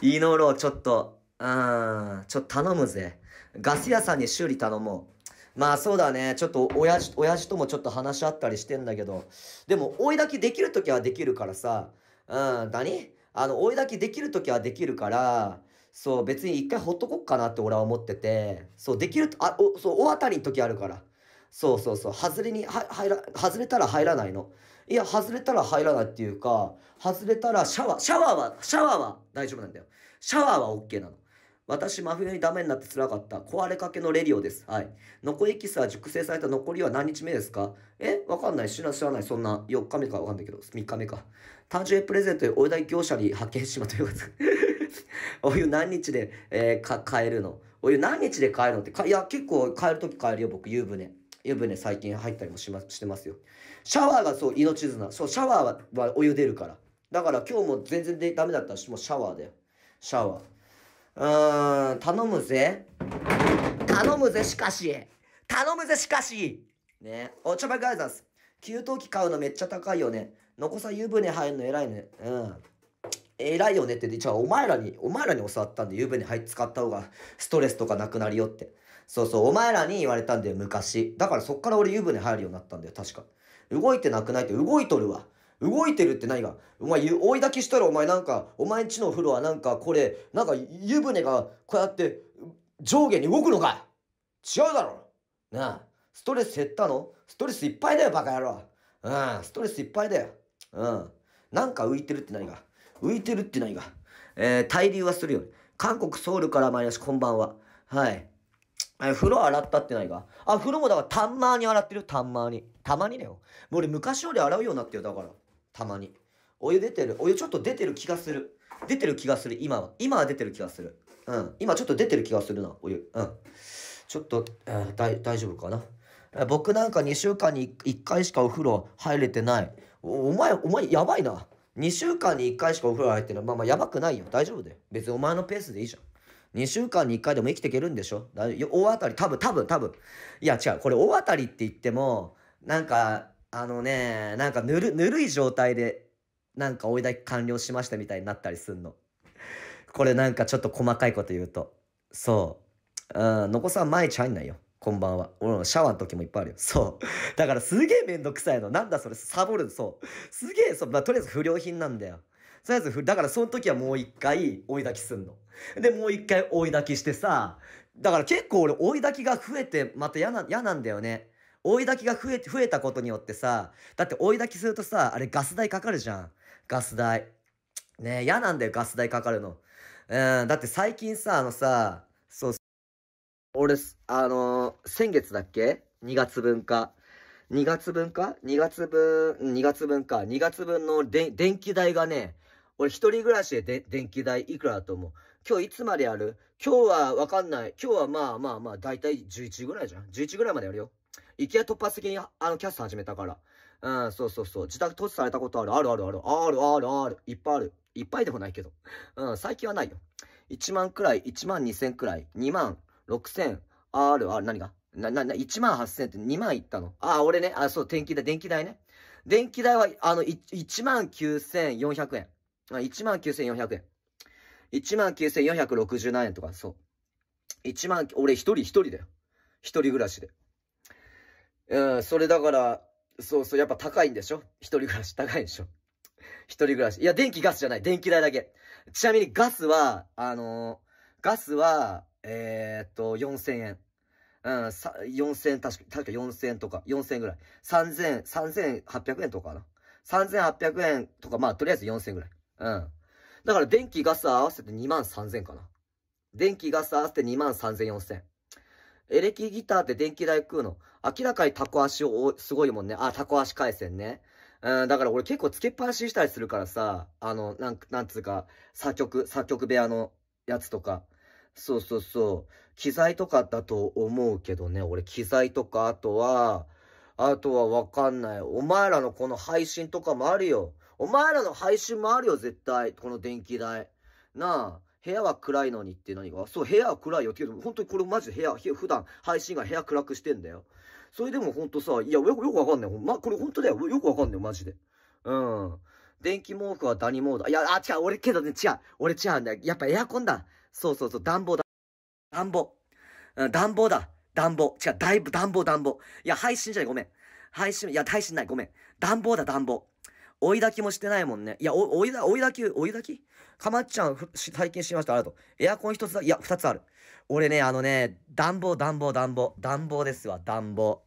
祈ろう、ちょっと。うん、ちょっと頼むぜ。ガス屋さんに修理頼もう。まあそうだね。ちょっと親父、親父ともちょっと話し合ったりしてんだけど。でも、追いだきできるときはできるからさ。うん、何あの、追いだきできるときはできるから、そう、別に一回ほっとこっかなって俺は思ってて。そう、できると、あ、お、そう、大当たりのときあるから。そうそうそう。外れに、は、入ら、外れたら入らないの。いや、外れたら入らないっていうか、外れたらシャワー、シャワーは、シャワーは大丈夫なんだよ。シャワーは OK なの。私、真冬にダメになって辛かった。壊れかけのレディオです。はい。残りエキスは熟成された残りは何日目ですかえわかんない。知らない。そんな。4日目かわかんないけど。3日目か。誕生日プレゼントでお湯い業者に発見しまったよ。お湯何日で、えー、か、買えるのお湯何日で買えるのってか、いや、結構買えるとき買えるよ、僕、湯船。湯船最近入ったりもしま、してますよ。シャワーがそう、命綱。そう、シャワーはお湯出るから。だから今日も全然でダメだったら、もうシャワーだよ。シャワー。うん、頼むぜ。頼むぜ、しかし。頼むぜ、しかし。ね。おちょばガイザス。給湯器買うのめっちゃ高いよね。のこさ湯船入るの偉いね。うん。偉いよねって、じゃあお前らに、お前らに教わったんで湯船入って使った方がストレスとかなくなるよって。そうそう、お前らに言われたんだよ、昔。だからそっから俺湯船入るようになったんだよ、確か。動いてなくないって動いとるわ。動いてるって何がお前、追い炊きしたらお前なんか、お前んちの風呂はなんかこれ、なんか湯船がこうやって上下に動くのか違うだろなあ、ストレス減ったのストレスいっぱいだよ、バカ野郎。うん、ストレスいっぱいだよ。うん。なんか浮いてるって何が浮いてるって何がえー、滞留はするよ、韓国ソウルから参りましこんばんは。はい。え、風呂洗ったってないかあ、風呂もだからたんまに洗ってるよ、たんまに。たまにだよ。もう俺昔より洗うようになってよ、だから。たまに。お湯出てる。お湯ちょっと出てる気がする。出てる気がする、今は。今は出てる気がする。うん。今ちょっと出てる気がするな、お湯。うん。ちょっと、えー、大丈夫かな。僕なんか2週間に1回しかお風呂入れてない。お前、お前やばいな。2週間に1回しかお風呂入ってない。まあまあやばくないよ。大丈夫で別にお前のペースでいいじゃん。2週間に1回でも生きていけるんでしょ大当たり、多分、多分、多分。いや違う。これ大当たりって言っても、なんか、あのね、なんかぬる、ぬるい状態で、なんか追いだき完了しましたみたいになったりすんの。これなんかちょっと細かいこと言うと。そう。うん、のこさん毎日入んないよ。こんばんは。俺のシャワーの時もいっぱいあるよ。そう。だからすげえめんどくさいの。なんだそれ、サボる。そう。すげえ、そう、まあ、とりあえず不良品なんだよ。とりあえず、だからその時はもう一回追いだきすんの。で、もう一回追いだきしてさ、だから結構俺追いだきが増えて、また嫌な、嫌なんだよね。追い炊きが増え、増えたことによってさ、だって追い炊きするとさ、あれガス代かかるじゃん。ガス代。ね嫌なんだよ、ガス代かかるの。うん、だって最近さ、あのさ、そう、俺、あのー、先月だっけ ?2 月分か。2月分か ?2 月分、2月分か。2月分ので電気代がね、俺一人暮らしで電気代いくらだと思う今日いつまでやる今日はわかんない。今日はまあまあまあ、だいたい11ぐらいじゃん。11ぐらいまでやるよ。池谷突発的に、あの、キャスト始めたから。うん、そうそうそう。自宅突起されたことある。あるあるある。あるあるある。いっぱいある。いっぱいでもないけど。うん、最近はないよ。1万くらい、1万2000くらい、2万6000、あるある。何がな、な、な、1万8000って2万いったの。あ、俺ね。あ、そう、電気代、電気代ね。電気代は、あの、1万9400円。1万9400円。1万9467円とか、そう。1万、俺一人一人だよ。一人暮らしで。うん、それだから、そうそう、やっぱ高いんでしょ一人暮らし高いんでしょ一人暮らし。いや、電気ガスじゃない。電気代だけ。ちなみにガスは、あのー、ガスは、えー、っと、4000円。うん、さ、4000円、確か、確か4000円とか、4000円ぐらい。3000、3800円とかな。3800円とか、まあ、とりあえず4000円ぐらい。うん。だから電気ガス合わせて2万3000かな。電気ガス合わせて2万3000、4000。エレキギターって電気代食うの。明らかにタコ足を、すごいもんね。あ、タコ足回線ね。うん、だから俺結構つけっぱなししたりするからさ、あの、なん、なんつうか、作曲、作曲部屋のやつとか。そうそうそう。機材とかだと思うけどね。俺機材とか、あとは、あとはわかんない。お前らのこの配信とかもあるよ。お前らの配信もあるよ、絶対。この電気代。なあ。部屋は暗いのにって何がそう、部屋は暗いよって言うけど、本当にこれマジで部屋、普段配信が部屋暗くしてんだよ。それでも本当さ、いや、よく、よくわかんない。ま、これ本当だよ。よくわかんないマジで。うん。電気毛布はダニモード。いや、あ、違う。俺けどね、違う。俺違うんだよ。やっぱエアコンだ。そうそうそう。暖房だ。暖房。うん、暖房だ。暖房。違う。だいぶ暖房、暖房。いや、配信じゃない。ごめん。配信、いや、配信ない。ごめん。暖房だ、暖房。追い抱きもしてないもんね。いや、追いだ、追い抱き、追い抱きかまっちゃん、体験しました。あると。エアコン一つだ、いや、二つある。俺ね、あのね、暖房、暖房、暖房。暖房ですわ、暖房。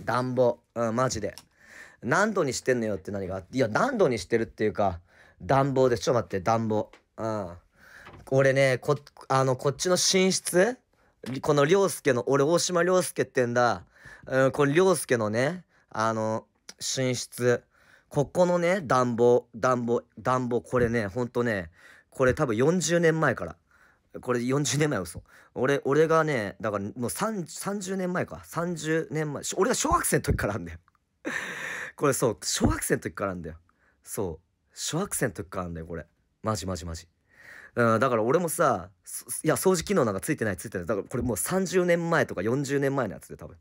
暖房。うん、マジで。何度にしてんのよって何がいや、何度にしてるっていうか、暖房です。ちょっと待って、暖房。うん。俺ね、こ、あの、こっちの寝室この涼介の、俺、大島涼介ってんだ。うん、これ涼介のね、あの、寝室。ここのね、暖房、暖房、暖房、これね、ほんとね、これ多分40年前から。これ40年前嘘。俺、俺がね、だからもう30年前か。30年前。俺が小学生の時からあんだよ。これそう、小学生の時からあんだよ。そう。小学生の時からあんだよ、これ。マジマジマジ。うん、だから俺もさ、いや、掃除機能なんかついてないついてない。だからこれもう30年前とか40年前のやつで多分。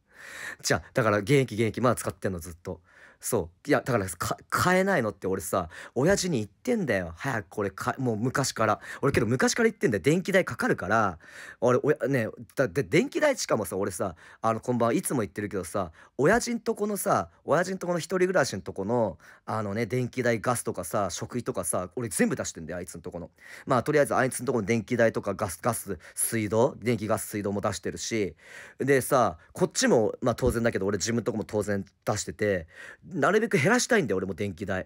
じゃあ、だから現役現役、まあ使ってんのずっと。そういやだから買えないのって俺さ親父に言ってんだよ早くこれかもう昔から俺けど昔から言ってんだよ電気代かかるから俺おねだって電気代しかもさ俺さあのこんばんいつも言ってるけどさ親父んとこのさ親父んとこの1人暮らしんとこのあのね電気代ガスとかさ食費とかさ俺全部出してんだよあいつんとこのまあとりあえずあいつんとこの電気代とかガスガス水道電気ガス水道も出してるしでさこっちもまあ当然だけど俺自分とこも当然出しててなるべく減らしたいんだよ俺も電気代。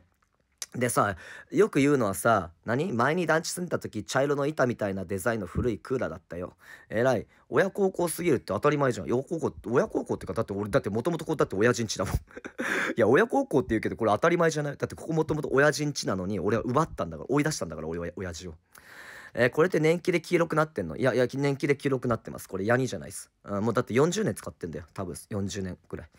でさよく言うのはさ何前に団地住んでた時茶色の板みたいなデザインの古いクーラーだったよえらい親孝行すぎるって当たり前じゃん親孝行親孝行ってかだって俺だってもともとこうだって親人ちだもん いや親孝行って言うけどこれ当たり前じゃないだってここもともと親人ちなのに俺は奪ったんだから追い出したんだから俺は親父をえー、これって年季で黄色くなってんのいやいや年季で黄色くなってますこれヤニじゃないです、うん、もうだって40年使ってんだよ多分40年くらい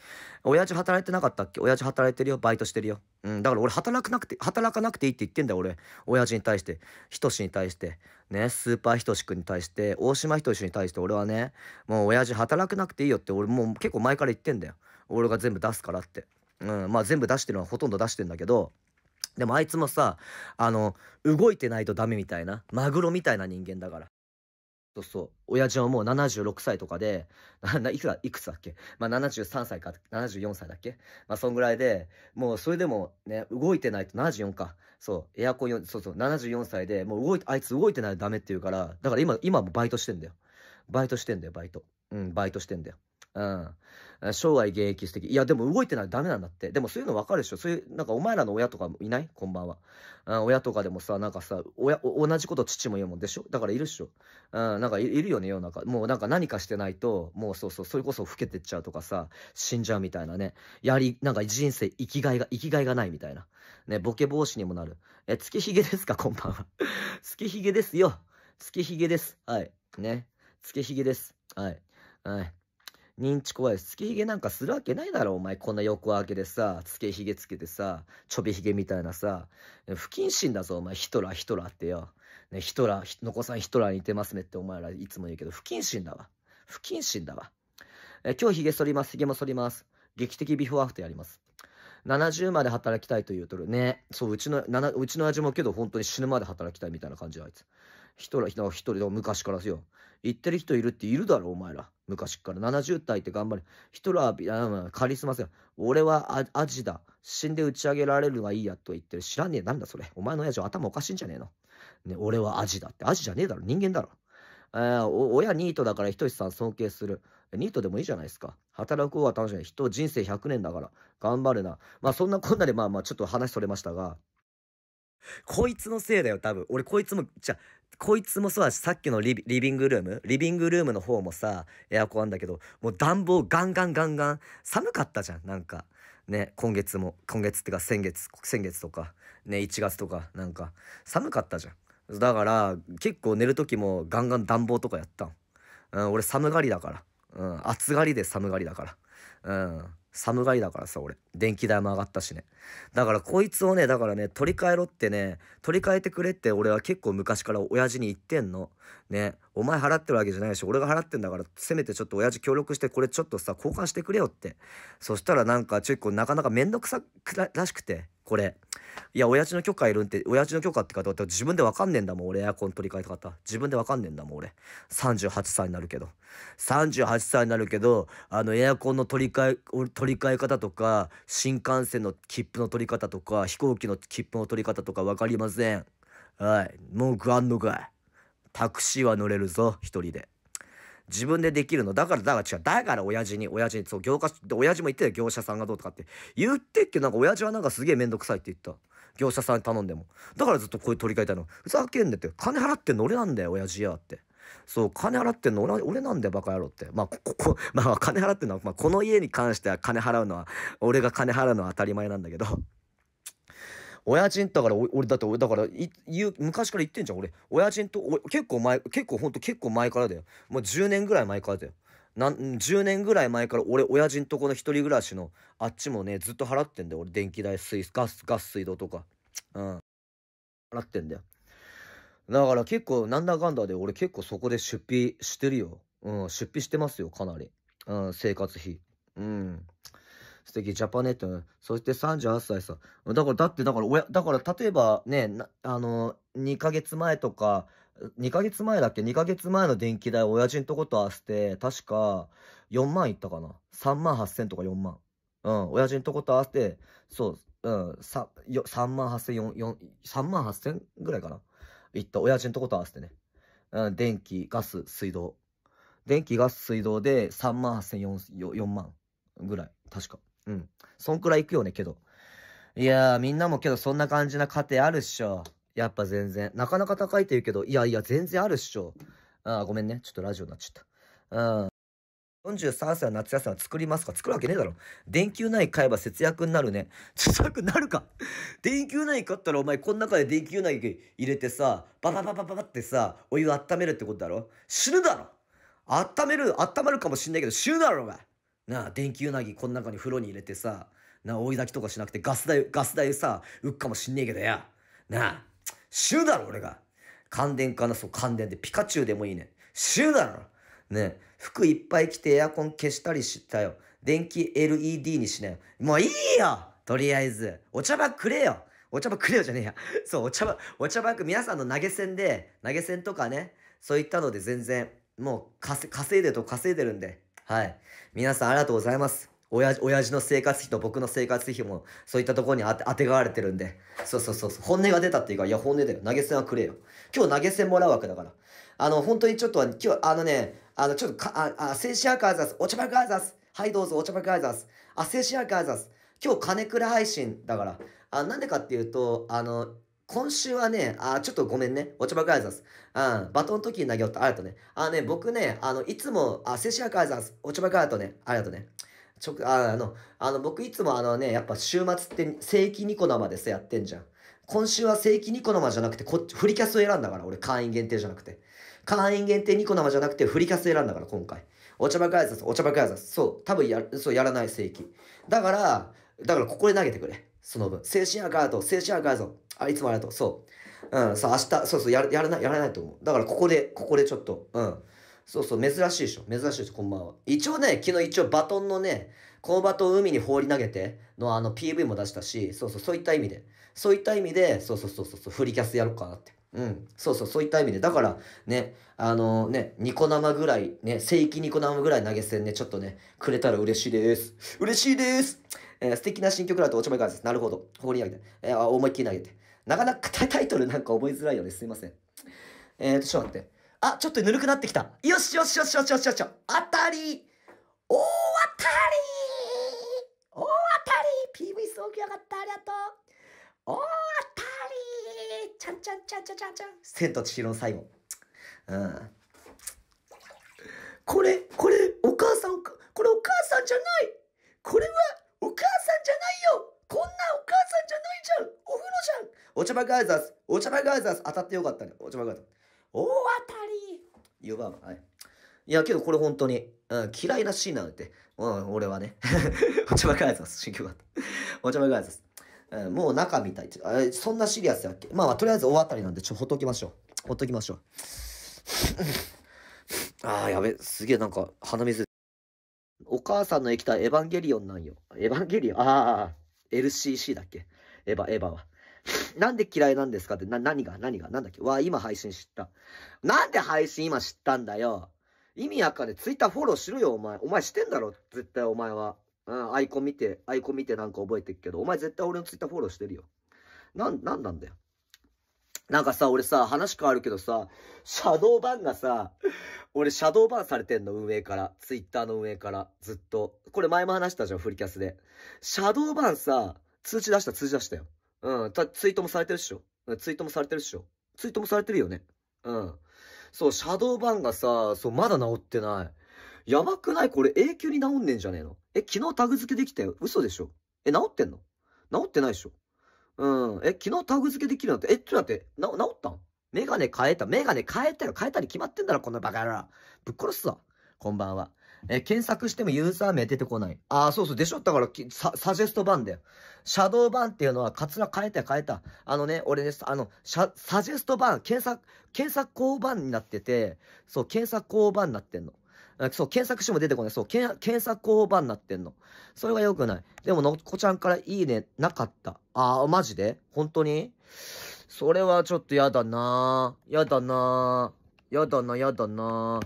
親父働いてなかったっけ親父働いてるよバイトしてるよ、うん、だから俺働くなくて働かなくていいって言ってんだよ俺親父に対して仁に対してねスーパー仁君に対して大島仁に対して俺はねもう親父働くなくていいよって俺もう結構前から言ってんだよ俺が全部出すからって、うん、まあ全部出してるのはほとんど出してんだけどでもあいつもさ、あの、動いてないとダメみたいな、マグロみたいな人間だから。そうそう。親父はもう76歳とかで、いくついくつだっけまあ73歳か、74歳だっけまあそんぐらいで、もうそれでもね、動いてないと74か。そう、エアコン、そうそう、74歳で、もう動いあいつ動いてないとダメって言うから、だから今、今もバイトしてんだよ。バイトしてんだよ、バイト。うん、バイトしてんだよ。うん。生涯現役素敵。いや、でも動いてないとダメなんだって。でもそういうの分かるでしょそういう、なんかお前らの親とかもいないこんばんは。うん、親とかでもさ、なんかさ、親、同じこと父も言うもんでしょだからいるっしょ。うん、なんかいるよね、世の中。もうなんか何かしてないと、もうそうそう、それこそ老けてっちゃうとかさ、死んじゃうみたいなね。やり、なんか人生生きがいが、生きがいがないみたいな。ね、ボケ防止にもなる。え、月ひげですかこんばんは。月ひげですよ。月ひげです。はい。ね。月ひげです。はい。はい。認知怖い。つけひげなんかするわけないだろ、お前。こんな横開けでさ、つけひげつけてさ、ちょびひげみたいなさ、不謹慎だぞ、お前。ヒトラー、ヒトラーってよ。ね、ヒトラー、のこさんヒトラー似てますねってお前らいつも言うけど、不謹慎だわ。不謹慎だわ。え今日ひげ剃ります。ひげも剃ります。劇的ビフォーアフターやります。70まで働きたいと言うとる。ね。そう、うちの、うちの味もけど、本当に死ぬまで働きたいみたいな感じあいつ。人ら、一人で昔からですよ。言ってる人いるっているだろ、お前ら。昔から。70体って頑張れ。ヒトラー、あカリスマ性。俺はアジだ。死んで打ち上げられるのがいいやと言ってる。知らねえ。なんだそれ。お前の親父は頭おかしいんじゃねえの。ね、俺はアジだって。アジじゃねえだろ。人間だろ。えー、親ニートだから人とさん尊敬する。ニートでもいいじゃないですか。働く方が楽しい。人人生100年だから。頑張るな。まあそんなこんなでまあまあちょっと話それましたが。こいつのせいだよ、多分。俺こいつも、じゃこいつもそうだし、さっきのリビングルームリビングルームの方もさ、エアコンあんだけど、もう暖房ガンガンガンガン、寒かったじゃん、なんか。ね、今月も、今月ってか先月、先月とか、ね、1月とか、なんか、寒かったじゃん。だから、結構寝る時もガンガン暖房とかやったん。うん、俺寒がりだから。うん、暑がりで寒がりだから。うん。りだからさ、俺。電気代も上がったしね。だからこいつをね、だからね、取り替えろってね、取り替えてくれって俺は結構昔から親父に言ってんの。ね、お前払ってるわけじゃないし、俺が払ってんだから、せめてちょっと親父協力して、これちょっとさ、交換してくれよって。そしたらなんか、ちょいこなかなか面倒くさくらしくて。これ。いや、親父の許可いるんって、親父の許可って方って自分でわかんねえんだもん、俺、エアコン取り替えた方。自分でわかんねえんだもん、俺。38歳になるけど。38歳になるけど、あの、エアコンの取り替え、取り替え方とか、新幹線の切符の取り方とか、飛行機の切符の取り方とか分かりません。はい。文句あんのかい。タクシーは乗れるぞ、一人で。自分でできるの。だから、だから違う。だから親父に、親父に、そう、業界、で、親父も言ってたよ。業者さんがどうとかって。言ってっけど、なんか親父はなんかすげえめんどくさいって言った。業者さんに頼んでも。だからずっとこういう取り替えたの。ふざけんなって。金払ってんの俺なんだよ、親父やって。そう、金払ってんの俺俺なんだよ、バカ野郎って。まあ、ここ、まあ、金払ってんのは、まあ、この家に関しては金払うのは、俺が金払うのは当たり前なんだけど。親父んから俺だって俺だから昔から言ってんじゃん俺親父んと結構前結構ほんと結構前からだよもう10年ぐらい前からだよなん10年ぐらい前から俺親父んとこの一人暮らしのあっちもねずっと払ってんだよ俺電気代水ガスガス水道とかうん払ってんだよだから結構なんだかんだで俺結構そこで出費してるようん出費してますよかなりうん生活費うん素敵、ジャパネット、そして38歳さ。だから、だって、だから、親、だから、例えばね、あの、2ヶ月前とか、2ヶ月前だっけ ?2 ヶ月前の電気代、親父んとこと合わせて、確か、4万いったかな ?3 万8千とか4万。うん、親父んとこと合わせて、そう、うん、3, 3万8千、4、4、3万8千ぐらいかないった、親父んとこと合わせてね。うん、電気、ガス、水道。電気、ガス、水道で3万8千、4、4万ぐらい。確か。うん。そんくらい行くよね、けど。いやー、みんなもけどそんな感じな家庭あるっしょ。やっぱ全然。なかなか高いって言うけど、いやいや、全然あるっしょ。あー、ごめんね。ちょっとラジオになっちゃった。うん。43歳の夏休みは作りますか作るわけねえだろ。電球ない買えば節約になるね。節約になるか電球ない買ったらお前この中で電球ない入れてさ、ババババババってさ、お湯温めるってことだろ死ぬだろ温める、温まるかもしんないけど死ぬだろお前なあ、電気うなぎこの中に風呂に入れてさ、なあ、追い炊きとかしなくてガス代、ガス代さ、うっかもしんねえけどや。なあ、シュだろ、俺が。感電かな、そう、感電で。ピカチュウでもいいね。シュだろ。ねえ、服いっぱい着てエアコン消したりしたよ。電気 LED にしなよ。もういいよとりあえず。お茶葉くれよお茶葉くれよじゃねえや。そう、お茶葉、お茶葉く、皆さんの投げ銭で、投げ銭とかね、そういったので全然、もう稼いでると稼いでるんで、はい。皆さんありがとうございます。親親父の生活費と僕の生活費も、そういったところにあて当てがわれてるんで。そうそうそうそう。本音が出たっていうか、いや、本音だよ。投げ銭はくれよ。今日投げ銭もらうわけだから。あの、本当にちょっと、今日、あのね、あの、ちょっとか、あ、あ、静止アアカーザス、お茶ばアーザス。はい、どうぞ、お茶ばアーザス。あ、静止アアカーザス。今日、金倉配信だから。あ、なんでかっていうと、あの、今週はね、あ、ちょっとごめんね。お茶ばくあいざす。うん、バトンの時に投げよった。ありがとうね。あね、僕ね、あの、いつも、あ、セシアカイザーす。お茶ばくありとね。ありがとうね。ちょ、ああの、あの、僕いつもあのね、やっぱ週末って正規ニコ生でさ、やってんじゃん。今週は正規ニコ生じゃなくて、こっち、フリキャスを選んだから、俺会員限定じゃなくて。会員限定ニコ生じゃなくて、フリキャス選んだから、今回。お茶ばくあいざす、お茶ばくあいざす。そう、多分や、そう、やらない正規。だから、だからここで投げてくれ。その分。精神アカート、精神アカート。あ、いつもありがとう。そう。うん、そう、明日、そうそう、ややらない、やらないと思う。だから、ここで、ここでちょっと、うん。そうそう、珍しいでしょ。珍しいでしょ、こんばんは。一応ね、昨日一応バトンのね、このバトンを海に放り投げてのあの PV も出したし、そうそう、そういった意味で、そういった意味で、そうそうそうそう、フリキャスやろうかなって。うん。そうそう、そういった意味で。だから、ね、あのー、ね、ニコ生ぐらい、ね、正規ニコ生ぐらい投げ銭ね、ちょっとね、くれたら嬉しいです。嬉しいですえー、素敵な新曲だとおちょいからです。なるほど。放り投げて。えー、思いっきり投げて。なかなかタイトルなんか覚えづらいよね。すいません。えーと、ちょっと待って。あ、ちょっとぬるくなってきた。よしよしよしよしよしよし。当たり大当たり大当たり !PV すごくよかった。ありがとう大当たりちゃんちゃんちゃんちゃんちゃんちゃん。千と千尋の最後。うん。これ、これ、お母さん、これお母さんじゃないこれはお母さんじゃないよこんなお母さんじゃないじゃんお風呂じゃんお茶ばガイザスお茶ばガイザス当たってよかったね。お茶ばガイザス。大当たり !4 番、はい。いや、けどこれ本当に、うん、嫌いらしいなって。うん、俺はね。お茶ばガイザス。新曲った。お茶ばガーザス。うん、もう中みたい。そんなシリアスやっけまあまあ、とりあえず大当たりなんで、ちょ、ほっときましょう。ほっときましょう。ああ、やべ、すげえなんか、鼻水。お母さんの液体、エヴァンゲリオンなんよ。エヴァンゲリオンああ。LCC だっけエヴァ、エヴァは。なんで嫌いなんですかって、な、何が何がなんだっけわ、今配信知った。なんで配信今知ったんだよ意味わかんねツイッターフォローしろよ、お前。お前してんだろ絶対お前は。うん、アイコン見て、アイコン見てなんか覚えてるけど、お前絶対俺のツイッターフォローしてるよ。なん、なんなんだよ。なんかさ、俺さ、話変わるけどさ、シャドーバンがさ、俺シャドーバンされてんの、運営から。ツイッターの運営から、ずっと。これ前も話したじゃん、フリキャスで。シャドーバンさ、通知出した、通知出したよ。うん、た、ツイートもされてるっしょ。ツイートもされてるっしょ。ツイートもされてるよね。うん。そう、シャドーバンがさ、そう、まだ治ってない。やばくないこれ永久に治んねんじゃねえの。え、昨日タグ付けできたよ。嘘でしょ。え、治ってんの治ってないでしょ。うん。え、昨日タグ付けできるのって、え、ちょっと待って、な、治ったんメガネ変えた。メガネ変えたよ。変えたに決まってんだろ、このバカ野郎。ぶっ殺すぞ。こんばんは。え、検索してもユーザー名出てこない。ああ、そうそう。でしょだからサ、サジェスト版だよ。シャドウ版っていうのは、カツラ変えた変えた。あのね、俺ね、あの、サジェスト版、検索、検索交版になってて、そう、検索交版になってんの。そう、検索しても出てこない。そう、検索候補版になってんの。それが良くない。でも、のっこちゃんからいいね、なかった。あー、マジで本当にそれはちょっとやだなやだなやだな、やだな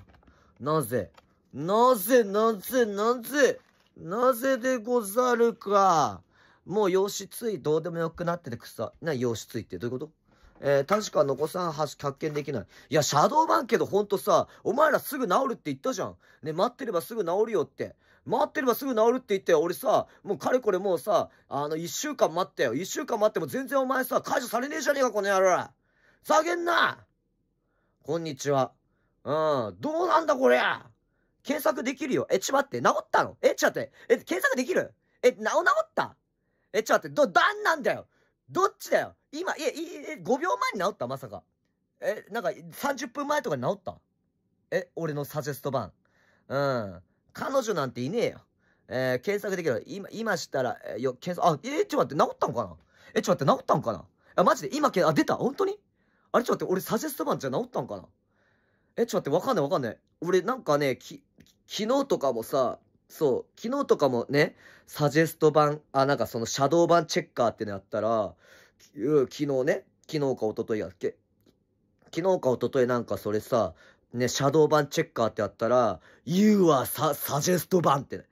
ぜなぜなぜ、なぜ、なぜ、なぜでござるか。もう、養子ついどうでもよくなってて草。な、養子ついってどういうことえー、確かのこさん発見できない。いや、シャドーバンけどほんとさ、お前らすぐ治るって言ったじゃん。ね、待ってればすぐ治るよって。待ってればすぐ治るって言って、俺さ、もうかれこれもうさ、あの、一週間待ってよ。一週間待っても全然お前さ、解除されねえじゃねえか、この野郎。ざげんなこんにちは。うん、どうなんだこれ検索できるよ。え、ちまって、治ったのえ、ちょっと待って、え、検索できるえ、な、治ったえ、ちょっと待って、ど、だんなんだよどっちだよ今、いえ、いえ、5秒前に治ったまさか。え、なんか、30分前とかに治ったえ、俺のサジェスト版。うん。彼女なんていねえよ。えー、検索できる。今、今したら、えー、よ、検索、あ、えー、ちょっと待って、治ったのかなえ、ちょっと待って、治ったのかなあ、マジで今け、あ、出た本当にあれちょっと待って、俺サジェスト版じゃ治ったのかなえ、ちょっと待って、わかんないわかんない。俺なんかね、き、昨日とかもさ、そう、昨日とかもね、サジェスト版、あ、なんかそのシャドー版チェッカーってのやったら、昨日ね、昨日か一昨日やっけ昨日か一昨日なんかそれさ、ね、シャドー版チェッカーってやったら、You are suggest 版って、ね、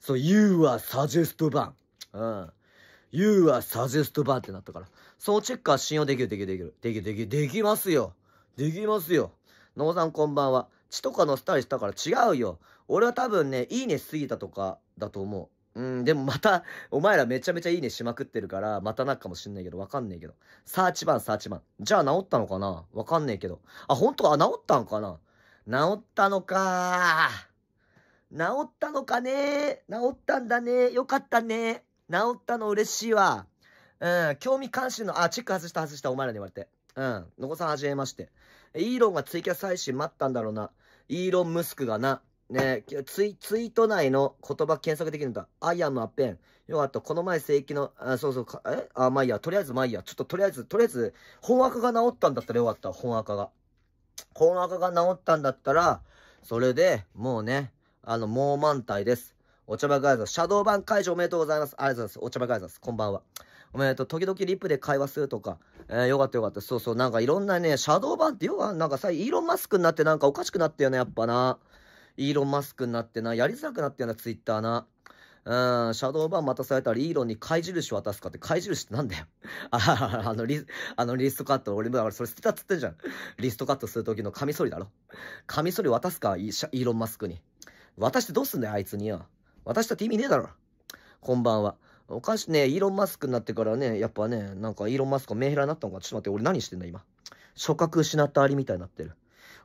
そう、You are suggest 版。うん。You are suggest 版ってなったから。そうチェッカー信用できる、できる、できる。できる、できる、できますよ。できますよ。ノーさんこんばんは。血とか乗せたりしたから違うよ。俺は多分ね、いいねしすぎたとかだと思う。うん、でもまた、お前らめちゃめちゃいいねしまくってるから、またなかもしんないけど、わかんねえけど。サーチ版、サーチ版。じゃあ治ったのかなわかんねえけど。あ、ほんとか、治ったんかな治ったのか治ったのかね治ったんだねよかったね治ったの嬉しいわ。うん、興味関心の、あ、チェック外した外した、お前らに言われて。うん、のこさんはじめまして。イーロンがツイキャス配信待ったんだろうな。イーロン・ムスクがな。ねツイ、ツイート内の言葉検索できるんだ。I am a pen. よかった。この前正規の、あそうそう、えあ、まあいいや、とりあえずまあいいや。ちょっととりあえず、とりあえず、本赤が治ったんだったらよかった、本赤が。本赤が治ったんだったら、それで、もうね、あの、もう満体です。お茶場ガイザシャドー版解除おめでとうございます。ありがとうございます。お茶場ガイザー、こんばんは。おめでとう。時々リップで会話するとか、えー、よかったよかった。そうそう、なんかいろんなね、シャドー版って、要はなんかさ、イーロンマスクになってなんかおかしくなったよね、やっぱな。イーロン・マスクになってな、やりづらくなったようなツイッターな。うん、シャドーバン渡されたらイーロンに貝印渡すかって、貝印ってなんだよ。あのリ、あのリストカット、俺も、それ捨てたっつってんじゃん。リストカットするときのカミソリだろ。カミソリ渡すか、イーロン・マスクに。渡してどうすんだよ、あいつには。渡したって意味ねえだろ。こんばんは。おかしいね、イーロン・マスクになってからね、やっぱね、なんかイーロン・マスクがメンヘラになったのか、ちょっと待って、俺何してんだ、今。触覚失ったありみたいになってる。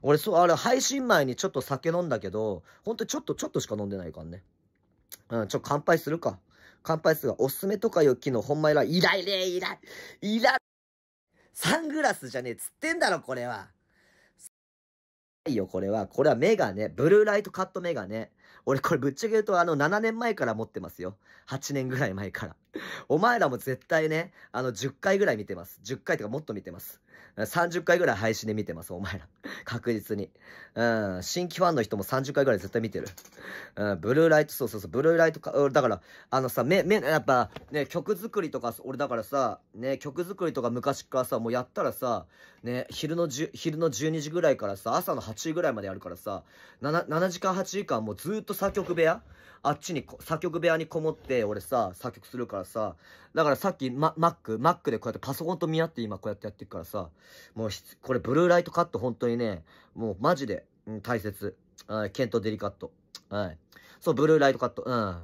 俺、そう、あれ、配信前にちょっと酒飲んだけど、ほんとちょっと、ちょっとしか飲んでないからね。うん、ちょ、乾杯するか。乾杯するか。おすすめとかよ、昨日、ほんまいらい。いらいね、いらい。いサングラスじゃねえ、つってんだろ、これは。いよ、これは。これはメガネ。ブルーライトカットメガネ。俺、これぶっちゃけ言うと、あの、7年前から持ってますよ。8年ぐらい前から。お前らも絶対ね、あの、10回ぐらい見てます。10回とかもっと見てます。30回ぐらい配信で見てます、お前ら。確実に。うん、新規ファンの人も30回ぐらい絶対見てる。うん、ブルーライト、そうそうそう、ブルーライトか、だから、あのさ、め、め、やっぱ、ね、曲作りとか、俺だからさ、ね、曲作りとか昔からさ、もうやったらさ、ね、昼の10、昼の12時ぐらいからさ、朝の8時ぐらいまでやるからさ、7、7時間8時間もうずっと作曲部屋あっちに、作曲部屋にこもって、俺さ、作曲するからさ、だからさっき、ま、マック、マックでこうやってパソコンと見合って今こうやってやってるからさ、もうこれブルーライトカット本当にね、もうマジで、うん、大切。はい、ケントデリカット。はい。そう、ブルーライトカット。うん。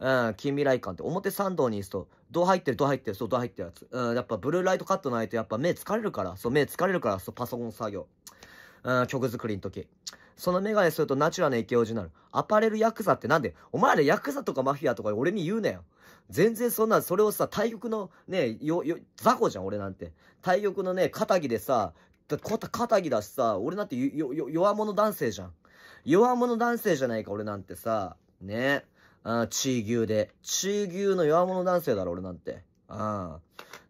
うん、近未来感って、表参道にいると、どう入ってる、どう入ってる、そう、どう入ってるやつ。うん、やっぱブルーライトカットないと、やっぱ目疲れるから、そう、目疲れるから、そう、パソコン作業。うん、曲作りの時。そのメガネするとナチュラルな勢いになる。アパレルヤクザってなんで、お前らヤクザとかマフィアとか俺に言うなよ。全然そんな、それをさ、体力のね、よ、よ、雑魚じゃん、俺なんて。体力のね、肩着でさ、だ肩着だしさ、俺なんて弱者男性じゃん。弱者男性じゃないか、俺なんてさ。ね。あ中牛で。中牛の弱者男性だろ、俺なんて。ああ。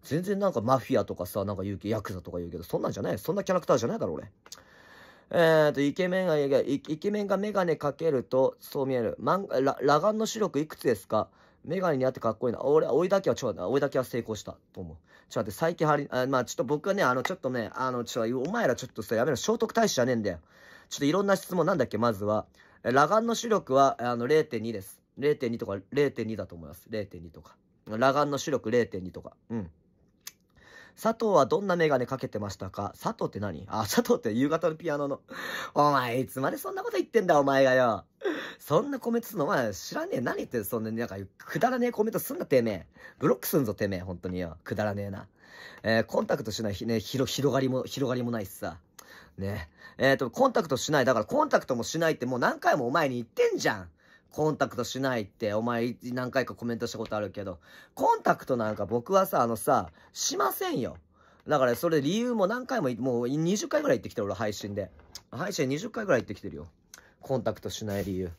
全然なんかマフィアとかさ、なんか言うけ、ヤクザとか言うけど、そんなんじゃない。そんなキャラクターじゃないだろ、俺。えっ、ー、と、イケメンが、イケメンがメガネかけると、そう見える。漫画、裸眼の視力いくつですかメガネにあってかっこいいな。俺、追いだけは、ちょ、追いだけは成功した。と思う。ちょ、待って、最近はり、あまあ、ちょっと僕はね、あの、ちょっとね、あの、ちょ、お前らちょっとさ、やめろ、聖徳太子じゃねえんだよ。ちょっといろんな質問なんだっけ、まずは。裸眼の視力は、あの、0.2です。0.2とか0.2だと思います。0.2とか。裸眼の視力0.2とか。うん。佐藤はどんなメガネかけてましたか佐藤って何あ、佐藤って夕方のピアノの。お前、いつまでそんなこと言ってんだ、お前がよ。そんなコメントすんの、お前、知らねえ。何言ってそんな、なんか、くだらねえコメントすんな、てめえ。ブロックすんぞ、てめえ。本当によ。くだらねえな。えー、コンタクトしない、ね、広、広がりも、広がりもないしさ。ね。えっ、ー、と、コンタクトしない。だから、コンタクトもしないってもう何回もお前に言ってんじゃん。コンタクトしないって、お前何回かコメントしたことあるけど、コンタクトなんか僕はさ、あのさ、しませんよ。だからそれ理由も何回も、もう20回ぐらい言ってきてる俺配信で。配信20回ぐらい言ってきてるよ。コンタクトしない理由。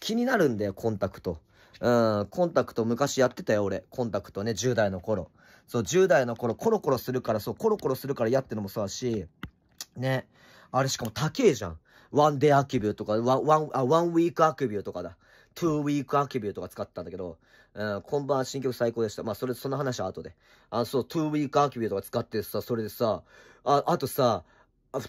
気になるんだよ、コンタクト。うん、コンタクト昔やってたよ、俺。コンタクトね、10代の頃。そう、10代の頃、コロコロするから、そう、コロコロするからやってのもそうだし、ね。あれしかも高えじゃん。ワンデーアキビューとか、ワン、ワン、あ、ワンウィークアキビューとかだ。2 week attribute とか使ったんだけど、うん、こん新曲最高でした。まあ、それ、その話は後で。あ、そう、2 week attribute とか使ってさ、それでさ、あ、あとさ、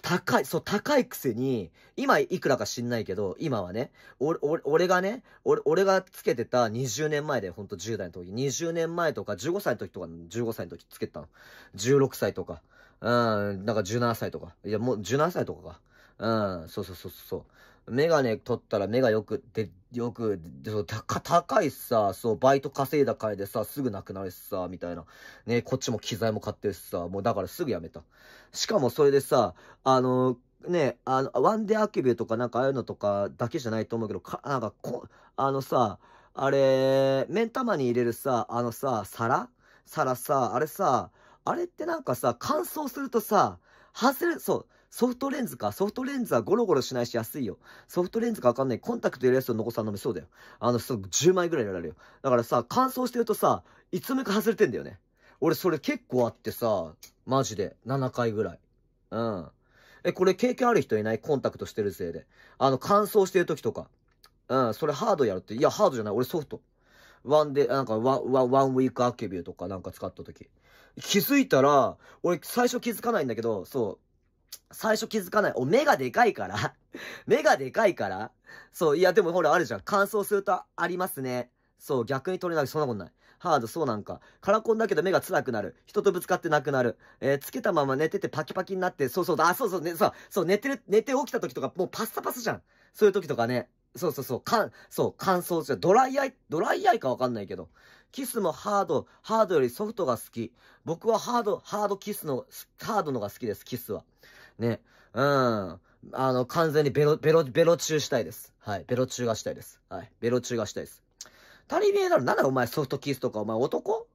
高い、そう、高いくせに、今いくらか知んないけど、今はね、俺、俺がね、俺、俺がつけてた20年前で、ほんと10代の時、20年前とか、15歳の時とか、15歳の時つけたの。16歳とか、うん、なんか17歳とか、いや、もう17歳とかか。うん、そうそうそうそう。メガネ取ったら目がよく、で、よく、そう、高、高いさ、そう、バイト稼いだ回でさ、すぐなくなるしさ、みたいな。ね、こっちも機材も買ってるしさ、もうだからすぐやめた。しかもそれでさ、あの、ね、あの、ワンデーアキビューとかなんかああいうのとかだけじゃないと思うけど、か、なんかこ、あのさ、あれ、目ん玉に入れるさ、あのさ、皿皿さ、あれさ、あれってなんかさ、乾燥するとさ、外れ、そう、ソフトレンズか。ソフトレンズはゴロゴロしないし安いよ。ソフトレンズかわかんない。コンタクト入れるやつを残さん飲めそうだよ。あの、そう、10枚ぐらいやられるよ。だからさ、乾燥してるとさ、いつもか外れてんだよね。俺それ結構あってさ、マジで。7回ぐらい。うん。え、これ経験ある人いないコンタクトしてるせいで。あの、乾燥してる時とか。うん、それハードやるって。いや、ハードじゃない。俺ソフト。ワンデ、なんかワ、ワ、ワンウィークアーケビューとかなんか使った時。気づいたら、俺最初気づかないんだけど、そう、最初気づかない。お、目がでかいから 目がでかいからそう、いや、でもほら、あるじゃん。乾燥するとありますね。そう、逆に取れなくそんなことない。ハード、そうなんか。カラコンだけど目が辛くなる。人とぶつかってなくなる。えー、つけたまま寝ててパキパキになって、そうそう、あ、そうそう、ね、そう、そう、寝てる、寝て起きた時とか、もうパッサパサじゃん。そういう時とかね。そうそうそう、かん、そう、乾燥じゃ、ドライアイ、ドライアイかわかんないけど。キスもハード、ハードよりソフトが好き。僕はハード、ハードキスの、ハードのが好きです、キスは。ね。うん。あの、完全にベロ、ベロ、ベロ中したいです。はい。ベロ中がしたいです。はい。ベロ中がしたいです。足りねえだろ。なんだお前ソフトキスとか、お前男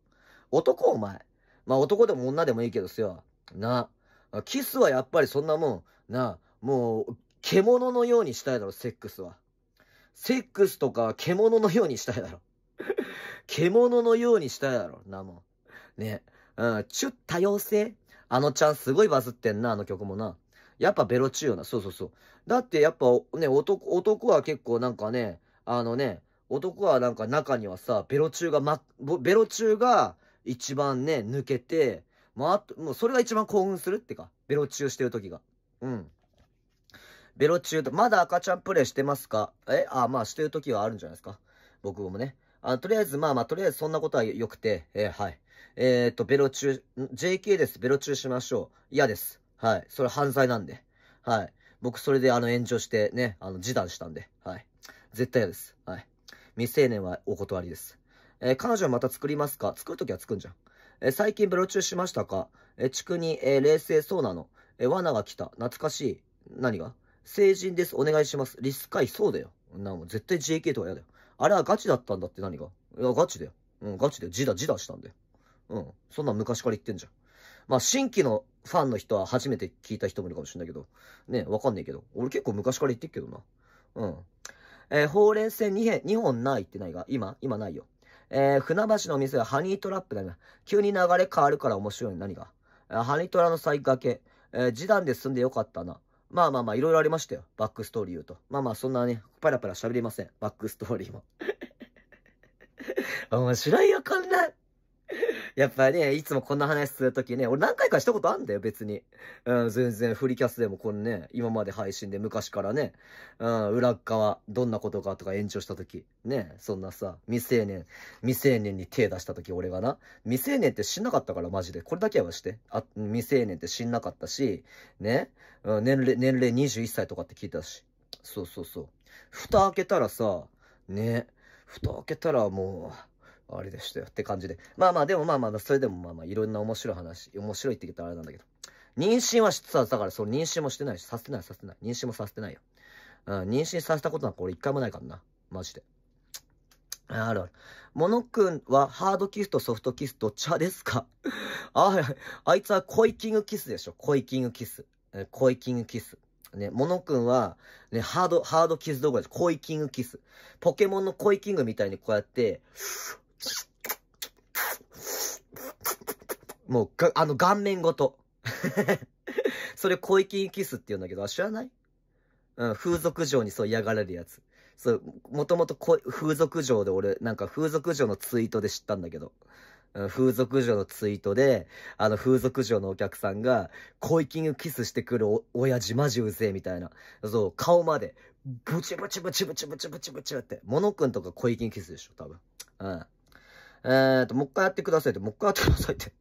男お前。まあ男でも女でもいいけどすよ。な。キスはやっぱりそんなもん、な、もう、獣のようにしたいだろ、セックスは。セックスとか獣のようにしたいだろ。獣のようにしたいだろ、なもん。ね。うん、ちゅ多様性あのちゃんすごいバズってんな、あの曲もな。やっぱベロチューよな。そうそうそう。だってやっぱね、男、男は結構なんかね、あのね、男はなんか中にはさ、ベロチューがま、ベロチューが一番ね、抜けて、まあ、もうそれが一番興奮するってか。ベロチューしてる時が。うん。ベロチューと、まだ赤ちゃんプレイしてますかえあ、まあしてる時はあるんじゃないですか。僕もね。あとりあえず、まあまあ、とりあえずそんなことは良くて、えー、はい。えっ、ー、と、ベロ中、JK です。ベロ中しましょう。嫌です。はい。それ犯罪なんで。はい。僕、それで、あの、炎上して、ね、あの、示談したんで。はい。絶対嫌です。はい。未成年はお断りです。えー、彼女はまた作りますか作るときは作んじゃん。えー、最近ベロ中しましたかえー、地区に、えー、冷静そうなの。えー、罠が来た。懐かしい。何が成人です。お願いします。リス回そうだよ。なもう絶対 JK とか嫌だよ。あれはガチだったんだって何がいや、ガチだよ。うん、ガチだよ。自打、自打したんだよ。うん。そんな昔から言ってんじゃん。まあ、新規のファンの人は初めて聞いた人もいるかもしれないけど、ね、わかんないけど。俺結構昔から言ってっけどな。うん。えー、ほうれん線2編、2本ないってないが、今、今ないよ。えー、船橋の店はハニートラップだな。急に流れ変わるから面白い何が。ハニトラの再掛け。えー、示談で進んでよかったな。まあまあまあ、いろいろありましたよ。バックストーリー言うと。まあまあ、そんなね、パラパラ喋りません。バックストーリーも。面白いよ、こんな。やっぱね、いつもこんな話するときね、俺何回かしたことあんだよ、別に。うん、全然フリキャスでもこのね、今まで配信で昔からね、うん、裏側、どんなことかとか延長したとき、ね、そんなさ、未成年、未成年に手出したとき俺がな、未成年って死んなかったから、マジで。これだけはして。あ、未成年って死んなかったし、ね、うん、年齢、年齢21歳とかって聞いたし。そうそうそう。蓋開けたらさ、ね、蓋開けたらもう、あれでしたよって感じで。まあまあ、でもまあまあ、それでもまあまあ、いろんな面白い話、面白いって言ったらあれなんだけど。妊娠はしつつだから、その妊娠もしてないし、させてない、させてない。妊娠もさせてないよ。うん、妊娠させたことなんか俺一回もないからな。マジで。あるある。モノくんはハードキスとソフトキスどっち派ですか あ、あいつはコイキングキスでしょ。コイキングキス。えコイキングキス。ね、モノくんは、ね、ハード、ハードキス動画です。コイキングキス。ポケモンのコイキングみたいにこうやって、もうが、あの、顔面ごと。それ、小域キスって言うんだけど、あ、知らないうん、風俗嬢にそう嫌がられるやつ。そう、もともと風俗嬢で俺、なんか風俗嬢のツイートで知ったんだけど。うん、風俗嬢のツイートで、あの風俗嬢のお客さんが、恋キングキスしてくるお、親父マジうぜえみたいな。そう、顔まで、ブチブチブチブチブチブチブチって。モノ君とか恋キングキスでしょ、多分。うん。えー、っと、もう一回やってくださいって、もう一回やってくださいって。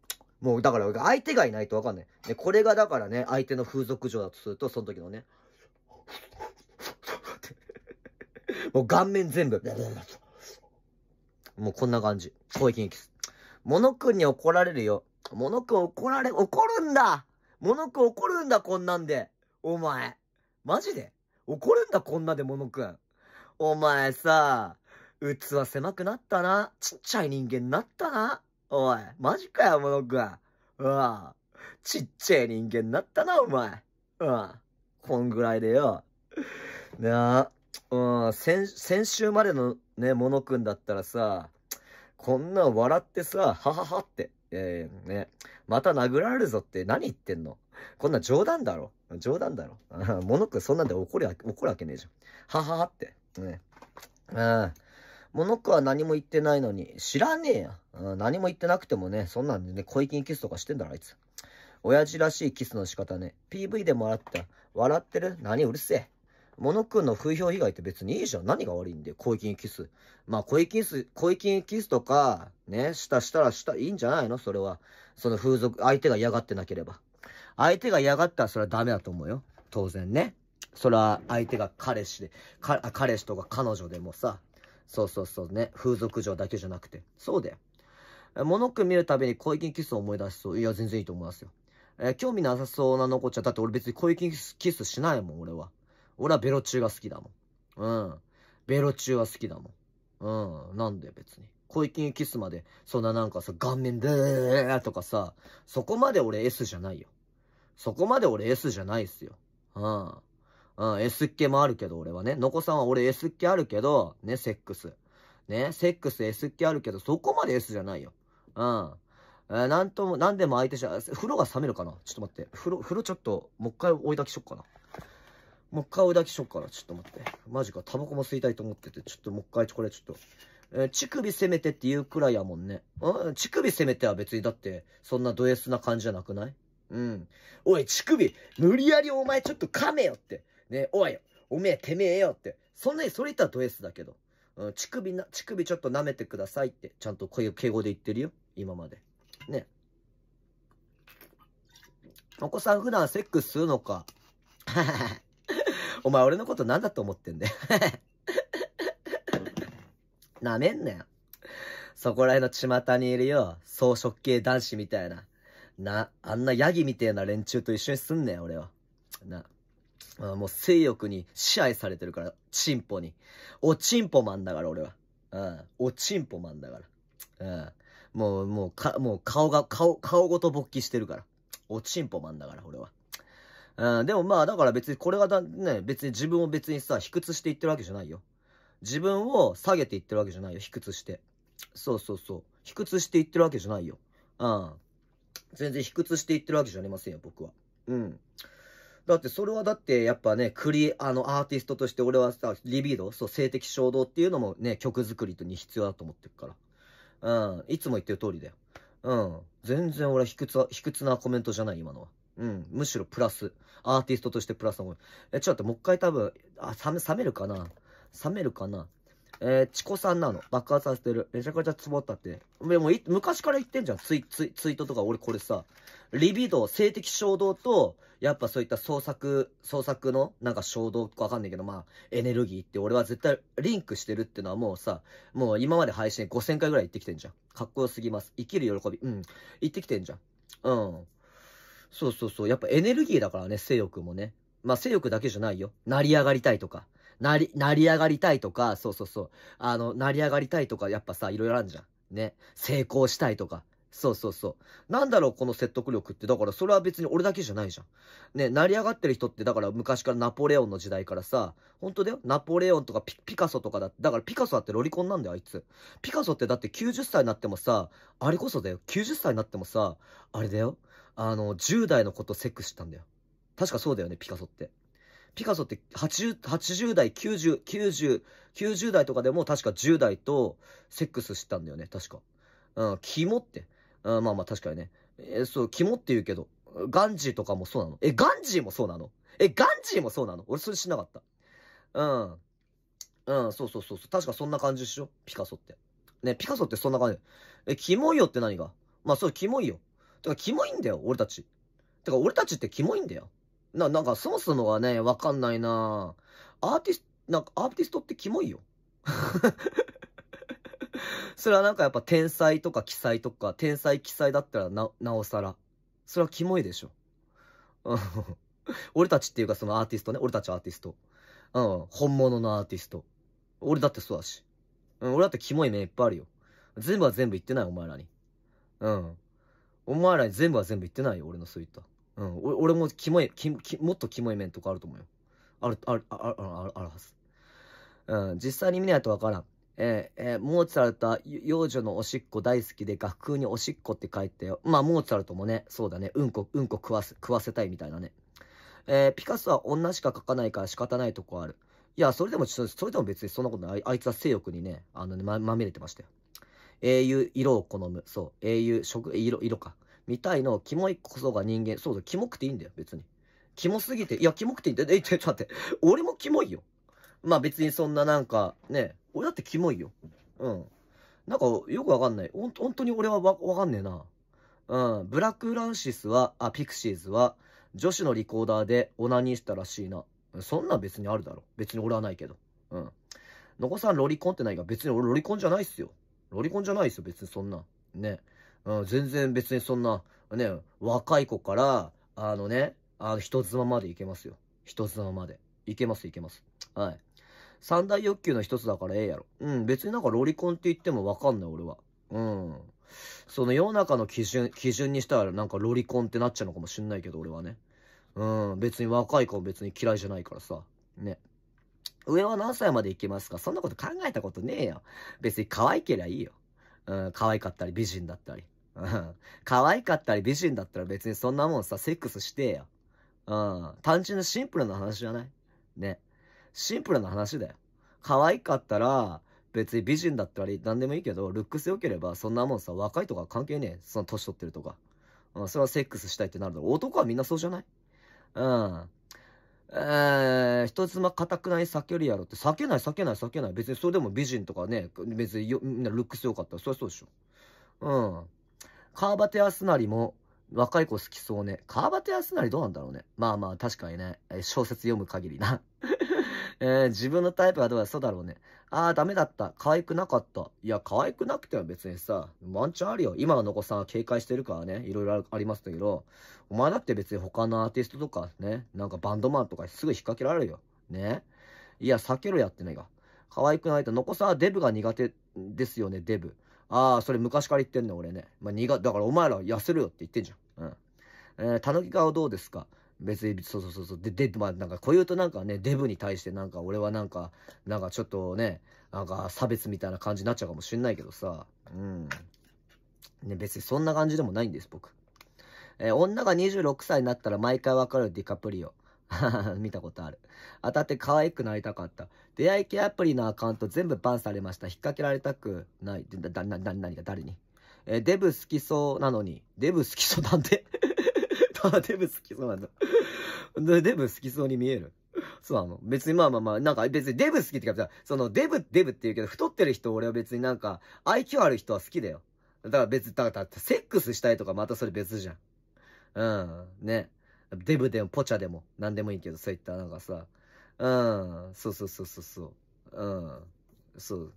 もう、だから、相手がいないとわかんない。ね、これがだからね、相手の風俗嬢だとすると、その時のね。もう顔面全部。もうこんな感じ。声筋です。モノ君に怒られるよ。モノ君怒られ、怒るんだモノ君怒るんだ、こんなんで。お前。マジで怒るんだ、こんなで、モノ君。お前さ、器狭くなったな。ちっちゃい人間になったな。おい、マジかよ、モノくん。ああ、ちっちゃい人間になったな、お前。うん。こんぐらいでよ。なあ、うん、先、先週までのね、モノくんだったらさ、こんな笑ってさ、はははって、えー、ね、また殴られるぞって何言ってんのこんな冗談だろ。冗談だろ。モノくんそんなんで怒る、怒るわけねえじゃん。はははって。ね。うん。物クは何も言ってないのに、知らねえや。何も言ってなくてもね、そんなんでね、小粋にキスとかしてんだろ、あいつ。親父らしいキスの仕方ね。PV でもらった。笑ってる何うるせえ。物食うの風評被害って別にいいじゃん。何が悪いんだ小恋にキス。まあ、小粋キス、小キスとか、ね、したしたらした、いいんじゃないのそれは。その風俗、相手が嫌がってなければ。相手が嫌がったらそれはダメだと思うよ。当然ね。それは相手が彼氏で、彼氏とか彼女でもさ、そうそうそうね。風俗場だけじゃなくて。そうだよ。ッく見るたびに恋犬キスを思い出しそう。いや、全然いいと思いますよ。えー、興味なさそうなのこちゃん。だって俺別に恋犬キスしないもん、俺は。俺はベロ中が好きだもん。うん。ベロ中は好きだもん。うん。なんで別に。恋犬キスまで、そんななんかさ、顔面でーとかさ、そこまで俺 S じゃないよ。そこまで俺 S じゃないっすよ。うん。うん、S っ気もあるけど、俺はね。のこさんは俺 S っ気あるけど、ね、セックス。ね、セックス S っ気あるけど、そこまで S じゃないよ。うん。えー、なんとも、なんでも相手じゃ、風呂が冷めるかなちょっと待って。風呂、風呂ちょっと、もう一回追い抱きしよっかな。もう一回追い抱きしよっかな。ちょっと待って。マジか、タバコも吸いたいと思ってて、ちょっともう一回、これちょっと。えー、乳首攻めてって言うくらいやもんね。うん、乳首攻めては別にだって、そんなド S な感じじゃなくないうん。おい、乳首無理やりお前ちょっと噛めよって。ね、おいよおめえ、てめえよって。そんなに、それ言ったらド S だけど。うん、乳首な、乳首ちょっと舐めてくださいって、ちゃんとこういう敬語で言ってるよ。今まで。ね。お子さん普段セックスするのか。お前俺のこと何だと思ってんだよ。舐めんなよ。そこら辺の巷にいるよ。草食系男子みたいな。な、あんなヤギみたいな連中と一緒にすんねん、俺は。な。もう性欲に支配されてるから、チンポに。おチンポマンだから俺は。うん。おチンポマンだから。うん。もう、もう、か、もう顔が、顔、顔ごと勃起してるから。おチンポマンだから俺は。うん、でもまあだから別にこれがだ、ね、別に自分を別にさ、卑屈していってるわけじゃないよ。自分を下げていってるわけじゃないよ、卑屈して。そうそうそう。卑屈していってるわけじゃないよ。うん。全然卑屈していってるわけじゃありませんよ、僕は。うん。だってそれはだってやっぱね、クリ、あの、アーティストとして俺はさ、リビード、そう、性的衝動っていうのもね、曲作りに必要だと思ってるから。うん。いつも言ってる通りだよ。うん。全然俺は卑屈は、卑屈なコメントじゃない、今のは。うん。むしろプラス。アーティストとしてプラスのえ、ちょっと待って、もう一回多分、あ、冷め、冷めるかな冷めるかなえー、チコさんなの。爆発させてる。めちゃくちゃツボったって。でもい、昔から言ってんじゃん。ツイ、ツイ、ツイートとか俺これさ、リビドー、性的衝動と、やっぱそういった創作、創作のなんか衝動かわかんないけど、まあ、エネルギーって俺は絶対リンクしてるってのはもうさ、もう今まで配信5000回ぐらい行ってきてんじゃん。かっこよすぎます。生きる喜び。うん。行ってきてんじゃん。うん。そうそうそう。やっぱエネルギーだからね、性欲もね。まあ、性欲だけじゃないよ。成り上がりたいとか。なり、成り上がりたいとか、そうそうそう。あの、成り上がりたいとか、やっぱさ、いろいろあるじゃん。ね。成功したいとか。そうそうそう。なんだろう、この説得力って。だから、それは別に俺だけじゃないじゃん。ね、成り上がってる人って、だから昔からナポレオンの時代からさ、本当だよ。ナポレオンとかピカソとかだって、だからピカソだってロリコンなんだよ、あいつ。ピカソってだって90歳になってもさ、あれこそだよ。90歳になってもさ、あれだよ。あの、10代の子とセックスしたんだよ。確かそうだよね、ピカソって。ピカソって80、80代、90、90、90代とかでも確か10代とセックスしたんだよね、確か。うん、肝って。ん、まあまあ確かにね。えー、そう、肝って言うけど、ガンジーとかもそうなのえ、ガンジーもそうなのえ、ガンジーもそうなの俺それ知んなかった。うん。うん、そうそうそう確かそんな感じでしょピカソって。ね、ピカソってそんな感じ。え、キモいよって何がまあそう、キモいよ。てか、キモいんだよ、俺たち。てか、俺たちってキモいんだよ。な、なんか、そもそもがね、わかんないなアーティスト、なんか、アーティストってキモいよ。それはなんかやっぱ天才とか奇才とか、天才奇才だったらな、なおさら。それはキモいでしょ。俺たちっていうかそのアーティストね。俺たちアーティスト。うん。本物のアーティスト。俺だってそうだし。うん。俺だってキモい面いっぱいあるよ。全部は全部言ってない、お前らに。うん。お前らに全部は全部言ってないよ、俺のそういった。うん。俺俺もキモいキキ、もっとキモい面とかあると思うよ。ある、ある、ある、ある、あるはず。うん。実際に見ないとわからん。えーえー、モーツァルトは幼女のおしっこ大好きで楽譜におしっこって書いてよ。まあ、モーツァルトもね、そうだね、うんこ、うんこ食わせ、食わせたいみたいなね。えー、ピカソは女しか書かないから仕方ないとこある。いや、それでも、それでも別にそんなことない。あいつは性欲にね、あのね、ま、まみれてましたよ。英雄、色を好む。そう、英雄、色、色か。みたいの、キモいこそが人間。そうだ、キモくていいんだよ、別に。キモすぎて、いや、キモくていいんだよ。え、ちょっと待って。俺もキモいよ。まあ別にそんななんか、ね、俺だってキモいよ。うん。なんか、よくわかんない。ほん、本当に俺はわ、わかんねえな。うん。ブラック・フランシスは、あ、ピクシーズは、女子のリコーダーでオナニーしたらしいな。そんな別にあるだろ。別に俺はないけど。うん。のこさんロリコンってないが、別に俺ロリコンじゃないっすよ。ロリコンじゃないっすよ、別にそんな。ね。うん、全然別にそんな、ね、若い子から、あのね、あの、人妻までいけますよ。人妻まで。いけます、いけます。はい。三大欲求の一つだからええやろ。うん、別になんかロリコンって言ってもわかんない、俺は。うん。その世の中の基準、基準にしたらなんかロリコンってなっちゃうのかもしんないけど、俺はね。うん、別に若い子も別に嫌いじゃないからさ。ね。上は何歳まで行きますかそんなこと考えたことねえよ。別に可愛けりゃいいよ。うん、可愛かったり美人だったり。うん、可愛かったり美人だったら別にそんなもんさ、セックスしてよ。うん、単純なシンプルな話じゃないね。シンプルな話だよ。可愛かったら、別に美人だったり何でもいいけど、ルックス良ければそんなもんさ、若いとか関係ねえ。その年取ってるとか。うん、それはセックスしたいってなるだろ男はみんなそうじゃないうん。えー、人妻かたくない避けるやろって、避けない避けない避けない。別にそれでも美人とかね、別によ、みんなルックス良かったら、そりゃそうでしょ。うん。川端康成も若い子好きそうね。川端康成どうなんだろうね。まあまあ確かにね、小説読む限りなえー、自分のタイプはどうだそうだろうね。ああ、ダメだった。可愛くなかった。いや、可愛くなくては別にさ、ワンチャンあるよ。今の子さんは警戒してるからね、いろいろありますけど、お前だって別に他のアーティストとかね、なんかバンドマンとかすぐ引っ掛けられるよ。ね。いや、避けろやってないが。可愛くないと、のこさんはデブが苦手ですよね、デブ。ああ、それ昔から言ってんの、俺ね。まあ、苦、だからお前ら痩せるよって言ってんじゃん。うん。えー、たぬき顔どうですか別に、そうそうそうそう。で、で、まあなんか、こういうとなんかね、デブに対してなんか、俺はなんか、なんかちょっとね、なんか差別みたいな感じになっちゃうかもしんないけどさ、うん。ね、別にそんな感じでもないんです、僕。えー、女が26歳になったら毎回わかるディカプリオ。見たことある。当たって可愛くなりたかった。出会い系アプリのアカウント全部バンされました。引っ掛けられたくない。だ、だ、な、な、何が誰にえー、デブ好きそうなのに。デブ好きそうなんで あ、デブ好きそうなんだ。デブ好きそうに見える。そうなの別にまあまあまあ、なんか別にデブ好きってかさ、そのデブ、デブって言うけど、太ってる人俺は別になんか、IQ ある人は好きだよ。だから別、だからセックスしたいとかまたそれ別じゃん。うん、ね。デブでもポチャでも、なんでもいいけど、そういったなんかさ、うん、そうそうそうそうそう、うん、そう、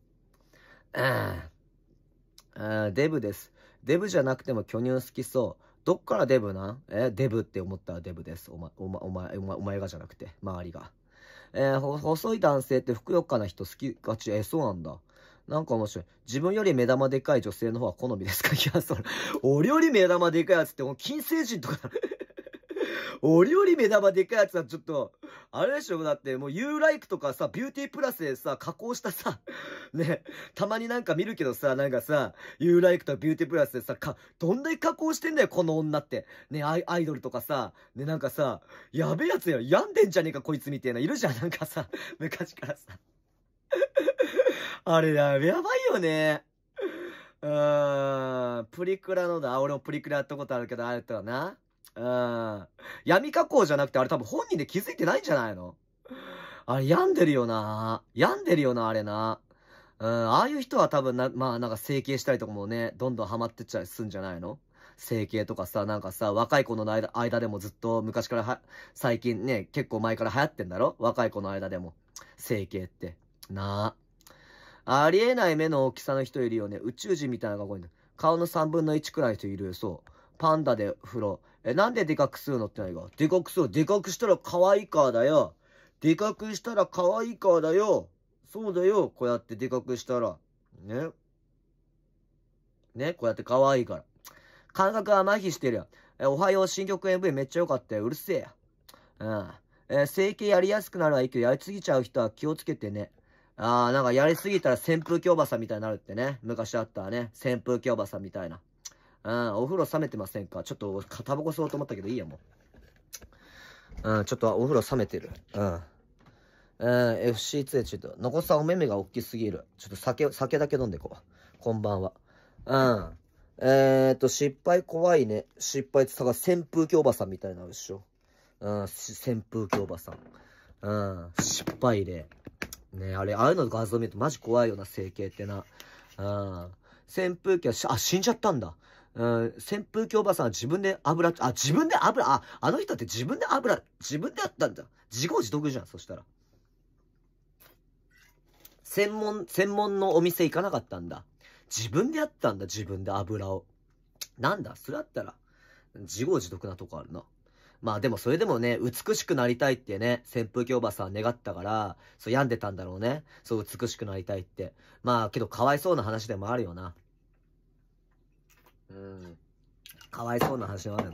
うん、あデブです。デブじゃなくても巨乳好きそう。どっからデブなんえ、デブって思ったらデブです。お前、お前、お前、お前がじゃなくて、周りが。えー、細い男性ってふくよかな人好きがち、え、そうなんだ。なんか面白い。自分より目玉でかい女性の方は好みですかいや、それ、俺より目玉でかいやつってもう金星人とか俺より目玉でかいやつはちょっと、あれでしょだってもうユーライクとかさ、ビューティープラスでさ、加工したさ、ね、たまになんか見るけどさ、なんかさ、ユーライクとビューティープラスでさ、か、どんだけ加工してんだよ、この女って。ね、アイアイドルとかさ、ね、なんかさ、やべえやつよ、病んでんじゃねえか、こいつみたいな、いるじゃん、なんかさ、昔からさ。あれだ、やばいよね。うーん、プリクラのだ、俺もプリクラやったことあるけど、あれとはな。うん。闇加工じゃなくて、あれ多分本人で気づいてないんじゃないのあれ病んでるよな。病んでるよな、あれな。うん、ああいう人は多分な、まあなんか整形したりとかもね、どんどんハマってっちゃすんじゃないの整形とかさ、なんかさ、若い子の間間でもずっと昔からは、最近ね、結構前から流行ってんだろ若い子の間でも。整形って。なあ。ありえない目の大きさの人いるよね。宇宙人みたいな顔に。顔の3分の1くらい人いるよ、そう。パンダで風呂。え、なんででかくするのってないか。でかくする。でかくしたら可愛いからだよ。でかくしたら可愛いからだよ。そうだよ。こうやってでかくしたら。ね。ね。こうやって可愛いから。感覚は麻痺してるよ。え、おはよう新曲 MV めっちゃ良かったよ。うるせえや。うん。えー、整形やりやすくなるはいいけど、やりすぎちゃう人は気をつけてね。あー、なんかやりすぎたら扇風機おばさんみたいになるってね。昔あったね。扇風機おばさんみたいな。うん、お風呂冷めてませんかちょっと、タバコ吸おうと思ったけどいいや、もう。うん、ちょっとお風呂冷めてる。うん。うん、FC2 でちょっと、残さんお目目が大きすぎる。ちょっと酒、酒だけ飲んでこう。こんばんは。うん。えー、っと、失敗怖いね。失敗って、か扇風機おばさんみたいなでしょ。うん、扇風機おばさん。うん、失敗で。ねあれ、ああいうの画像見るとマジ怖いよな、整形ってな。うん。扇風機はし、あ、死んじゃったんだ。うん、扇風機おばさんは自分で油、あ、自分で油、あ、あの人って自分で油、自分でやったんだ。自業自得じゃん、そしたら。専門、専門のお店行かなかったんだ。自分でやったんだ、自分で油を。なんだ、それだったら、自業自得なとこあるな。まあでもそれでもね、美しくなりたいってね、扇風機おばさん願ったから、そう病んでたんだろうね。そう美しくなりたいって。まあけどかわいそうな話でもあるよな。うん。かわいそうな話はある。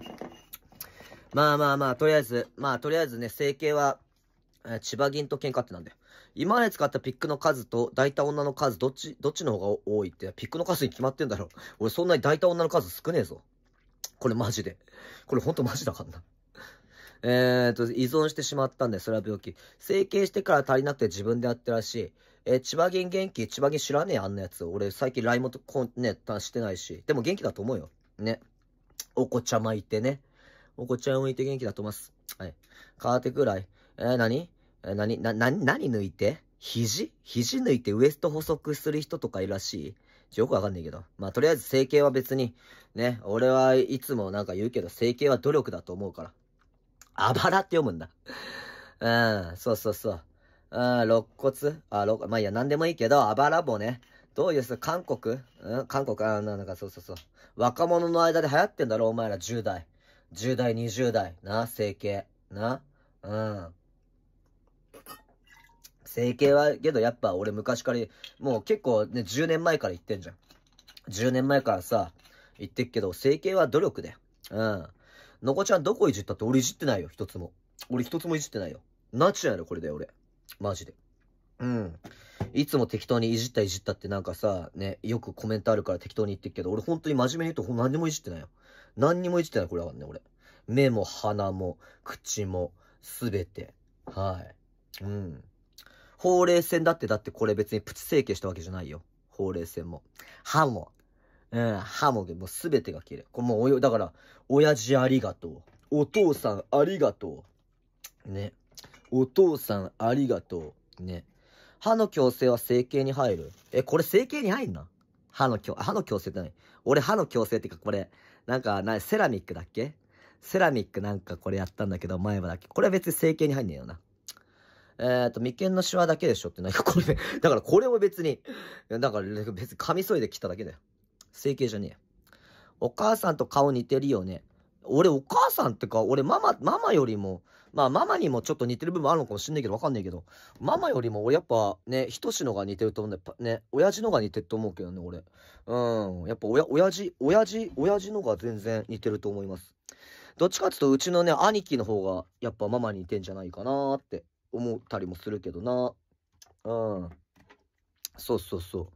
まあまあまあ、とりあえず、まあとりあえずね、整形は、えー、千葉銀と喧嘩ってなんだよ。今まで使ったピックの数と抱いた女の数、どっち、どっちの方が多いって、ピックの数に決まってんだろ。俺そんなに抱いた女の数少ねえぞ。これマジで。これほんとマジだからな。えーと、依存してしまったんで、それは病気。整形してから足りなくて自分でやってるらしい。えー、千葉銀元気千葉銀知らねえ、あんなやつ。俺、最近 LINE もこね、してないし。でも元気だと思うよ。ね。お子ちゃまいてね。お子ちゃまいて元気だと思います。はい。カーテくらい。えー、何えー、何な、な、何抜いて肘肘抜いてウエスト細くする人とかいるらしい。よくわかんないけど。まあ、とりあえず整形は別に、ね、俺はいつもなんか言うけど、整形は努力だと思うから。あばらって読むんだ。うん、そうそうそう。あん、肋骨あ、肋、まあいいや、なんでもいいけど、あばらぼね。どういう韓国うん、韓国、あ、なんかそうそうそう。若者の間で流行ってんだろ、お前ら10代。10代、20代。な、整形。な、うん。整形は、けどやっぱ俺昔から、もう結構ね、10年前から言ってんじゃん。10年前からさ、言ってっけど、整形は努力で。うん。のこちゃんどこいじったって俺いじってないよ、一つも。俺一つもいじってないよ。ナチュラルこれだよ、俺。マジで。うん。いつも適当にいじったいじったってなんかさ、ね、よくコメントあるから適当に言ってるけど、俺本当に真面目に言うと何にもいじってないよ。何にもいじってない、これはね、俺。目も鼻も口もすべて。はい。うん。ほうれい線だってだってこれ別にプチ整形したわけじゃないよ。ほうれい線も。歯も。うん、歯も、もうすべてが綺麗。これもうおよ、だから、親父ありがとう。お父さんありがとう。ね。お父さんありがとう。ね。歯の矯正は整形に入る。え、これ整形に入んな歯の矯、歯の矯正って何俺歯の矯正ってかこれ、なんか、な、セラミックだっけセラミックなんかこれやったんだけど、前歯だっけこれは別に整形に入んねえよな。えっ、ー、と、眉間のシワだけでしょってなんかこれ、だからこれも別に、だから別に髪そいで切っただけだよ。整形じゃねえ。お母さんと顔似てるよね。俺お母さんってか、俺ママ、ママよりも、まあ、ママにもちょっと似てる部分あるのかもしんないけど、わかんないけど、ママよりも俺やっぱね、ひとしのが似てると思うんだよ。ね、親父のが似てると思うけどね、俺。うん、やっぱ親、親父、親父、親父のが全然似てると思います。どっちかっていうと、うちのね、兄貴の方が、やっぱママに似てんじゃないかなって思ったりもするけどな。うん。そうそうそう。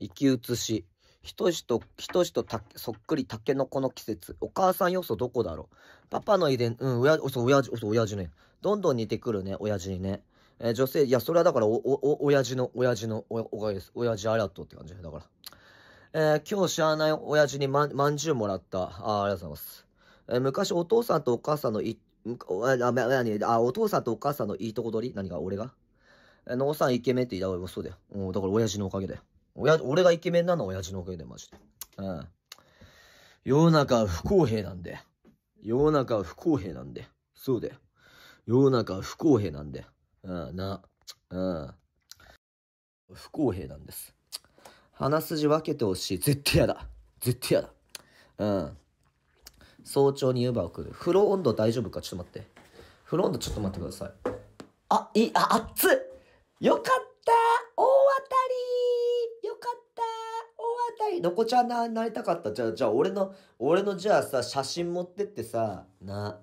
生き写し。ひとしと、ひとしとたそっくりたけのこの季節。お母さん要素どこだろうパパの遺伝、うん、親、そう、親父、そお親父ね。どんどん似てくるね、親父にね。えー、女性、いや、それはだから、お、お、親父の、親父の、お、おかげです。親父ありがとうって感じだから。えー、今日知らない親父にま、まんじゅうもらった。ああ、ありがとうございます。えー、昔お父さんとお母さんのい、あ、何、あ、お父さんとお母さんのいいとこ取り何が、俺がえー、のおさんイケメンって言った方がそうだよ。うん、だから親父のおかげだよ。親、俺がイケメンなの親父のおかげで、マジで。うん。世の中は不公平なんで。世の中は不公平なんで。そうで。世の中は不公平なんで。うん、な。うん。不公平なんです。鼻筋分けてほしい。絶対やだ。絶対やだ。うん。早朝に湯葉を送る。風呂温度大丈夫かちょっと待って。風呂温度ちょっと待ってください。あ、いい、あ、熱っよかったたいのこちゃんな、なりたかった。じゃあ、じゃあ、俺の、俺の、じゃあさ、写真持ってってさ、な。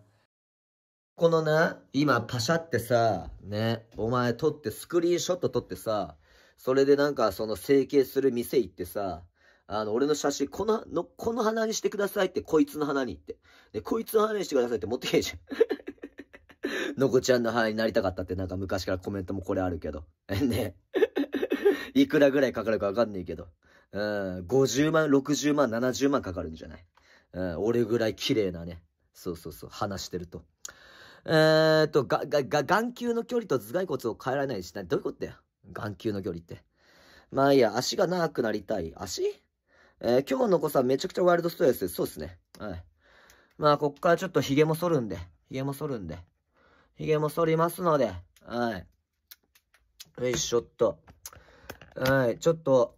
このな、今、パシャってさ、ね、お前撮って、スクリーンショット撮ってさ、それでなんか、その、整形する店行ってさ、あの、俺の写真、この、の、この花にしてくださいって、こいつの花にって。で、こいつの花にしてくださいって持ってけえじゃん。のこちゃんの花になりたかったってなんか昔からコメントもこれあるけど。ね。いくらぐらいかかるかわかんねえけど。うん、50万、60万、70万かかるんじゃないうん、俺ぐらい綺麗なね。そうそうそう、話してると。えー、っと、が、が、が、眼球の距離と頭蓋骨を変えられないしなどういうことだよ眼球の距離って。まあいいや、足が長くなりたい。足えー、今日の子さんめちゃくちゃワイルドストレスです。そうですね。はい。まあ、こっからちょっと髭も剃るんで。髭も剃るんで。髭も剃りますので。はい。よいしょっと。はい。ちょっと、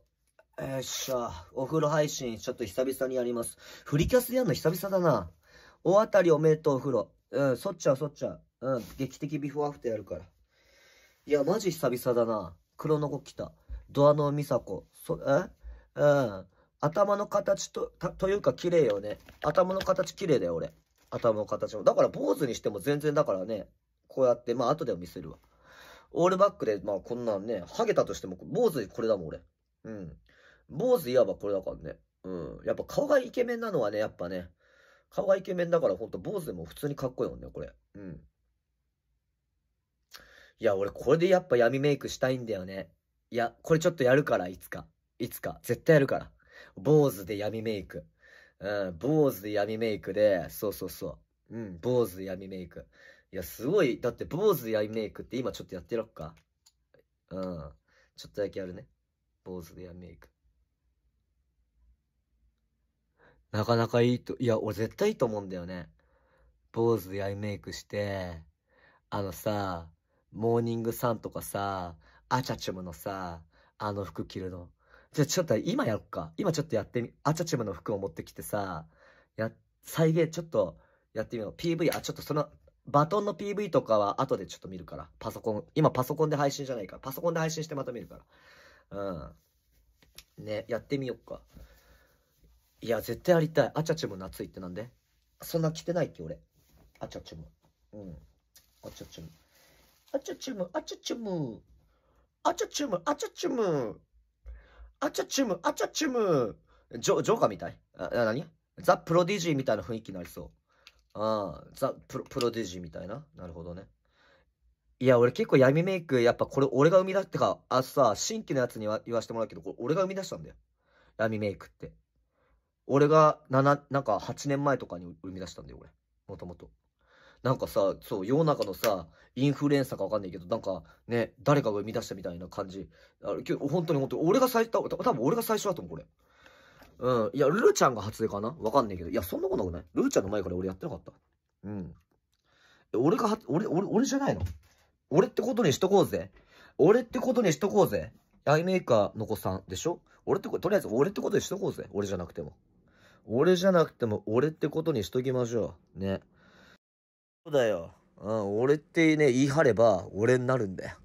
よっしゃ。お風呂配信、ちょっと久々にやります。フリキャスやんの久々だな。大当たりおめでとうお風呂。うん、そっちゃそっちゃ。うん、劇的ビフォーアフターやるから。いや、マジ久々だな。黒の子来た。ドアノミサコ。そ、えうん。頭の形と、というか綺麗よね。頭の形綺麗だよ、俺。頭の形も。だから坊主にしても全然だからね。こうやって、まあ後でも見せるわ。オールバックで、まあこんなんね、ハゲたとしても、坊主これだもん、俺。うん。坊主いわばこれだからね。うん。やっぱ顔がイケメンなのはね、やっぱね。顔がイケメンだからほんと坊主でも普通にかっこいいもんね、これ。うん。いや、俺これでやっぱ闇メイクしたいんだよね。いや、これちょっとやるから、いつか。いつか。絶対やるから。坊主で闇メイク。うん、坊主で闇メイクで、そうそうそう。うん、坊主で闇メイク。いや、すごい。だって坊主で闇メイクって今ちょっとやってろっか。うん。ちょっとだけやるね。坊主で闇メイク。なかなかいいと、いや、俺絶対いいと思うんだよね。坊主でアイメイクして、あのさ、モーニングさんとかさ、アチャチュムのさ、あの服着るの。じゃ、ちょっと今やっか。今ちょっとやってみ、アチャチュムの服を持ってきてさ、や、再現ちょっとやってみよう。PV、あ、ちょっとその、バトンの PV とかは後でちょっと見るから。パソコン、今パソコンで配信じゃないから。パソコンで配信してまた見るから。うん。ね、やってみよっか。いや、絶対ありたい。あちゃちも夏いってなんでそんな着てないっけ、俺。あちゃちも。うん。あちゃちも。あちゃちも、あちゃちも。あちゃちも、あちゃちも。あちゃちも、あちゃちも。ジョ、ジョーカーみたいあ、にザ・プロディジーみたいな雰囲気になりそう。ああ、ザ・プロプロディジーみたいな。なるほどね。いや、俺結構闇メイク、やっぱこれ俺が生み出してか、あさ、新規のやつには言わせてもらうけど、これ俺が生み出したんだよ。闇メイクって。俺が7、なんか8年前とかに生み出したんだよ、俺。もともと。なんかさ、そう、世の中のさ、インフルエンサーかわかんないけど、なんかね、誰かが生み出したみたいな感じ。あれ今日本当に本当に、俺が最初、多分俺が最初だと思う、これ。うん。いや、ルーちゃんが初令かなわかんないけど。いや、そんなことなくないルーちゃんの前から俺やってなかった。うん。俺が、俺、俺、俺じゃないの俺ってことにしとこうぜ。俺ってことにしとこうぜ。アイメーカーの子さんでしょ俺ってこと、とりあえず俺ってことにしとこうぜ。俺じゃなくても。俺じゃなくても俺ってことにしときましょう。ね。そうだよ。うん、俺ってね、言い張れば俺になるんだよ。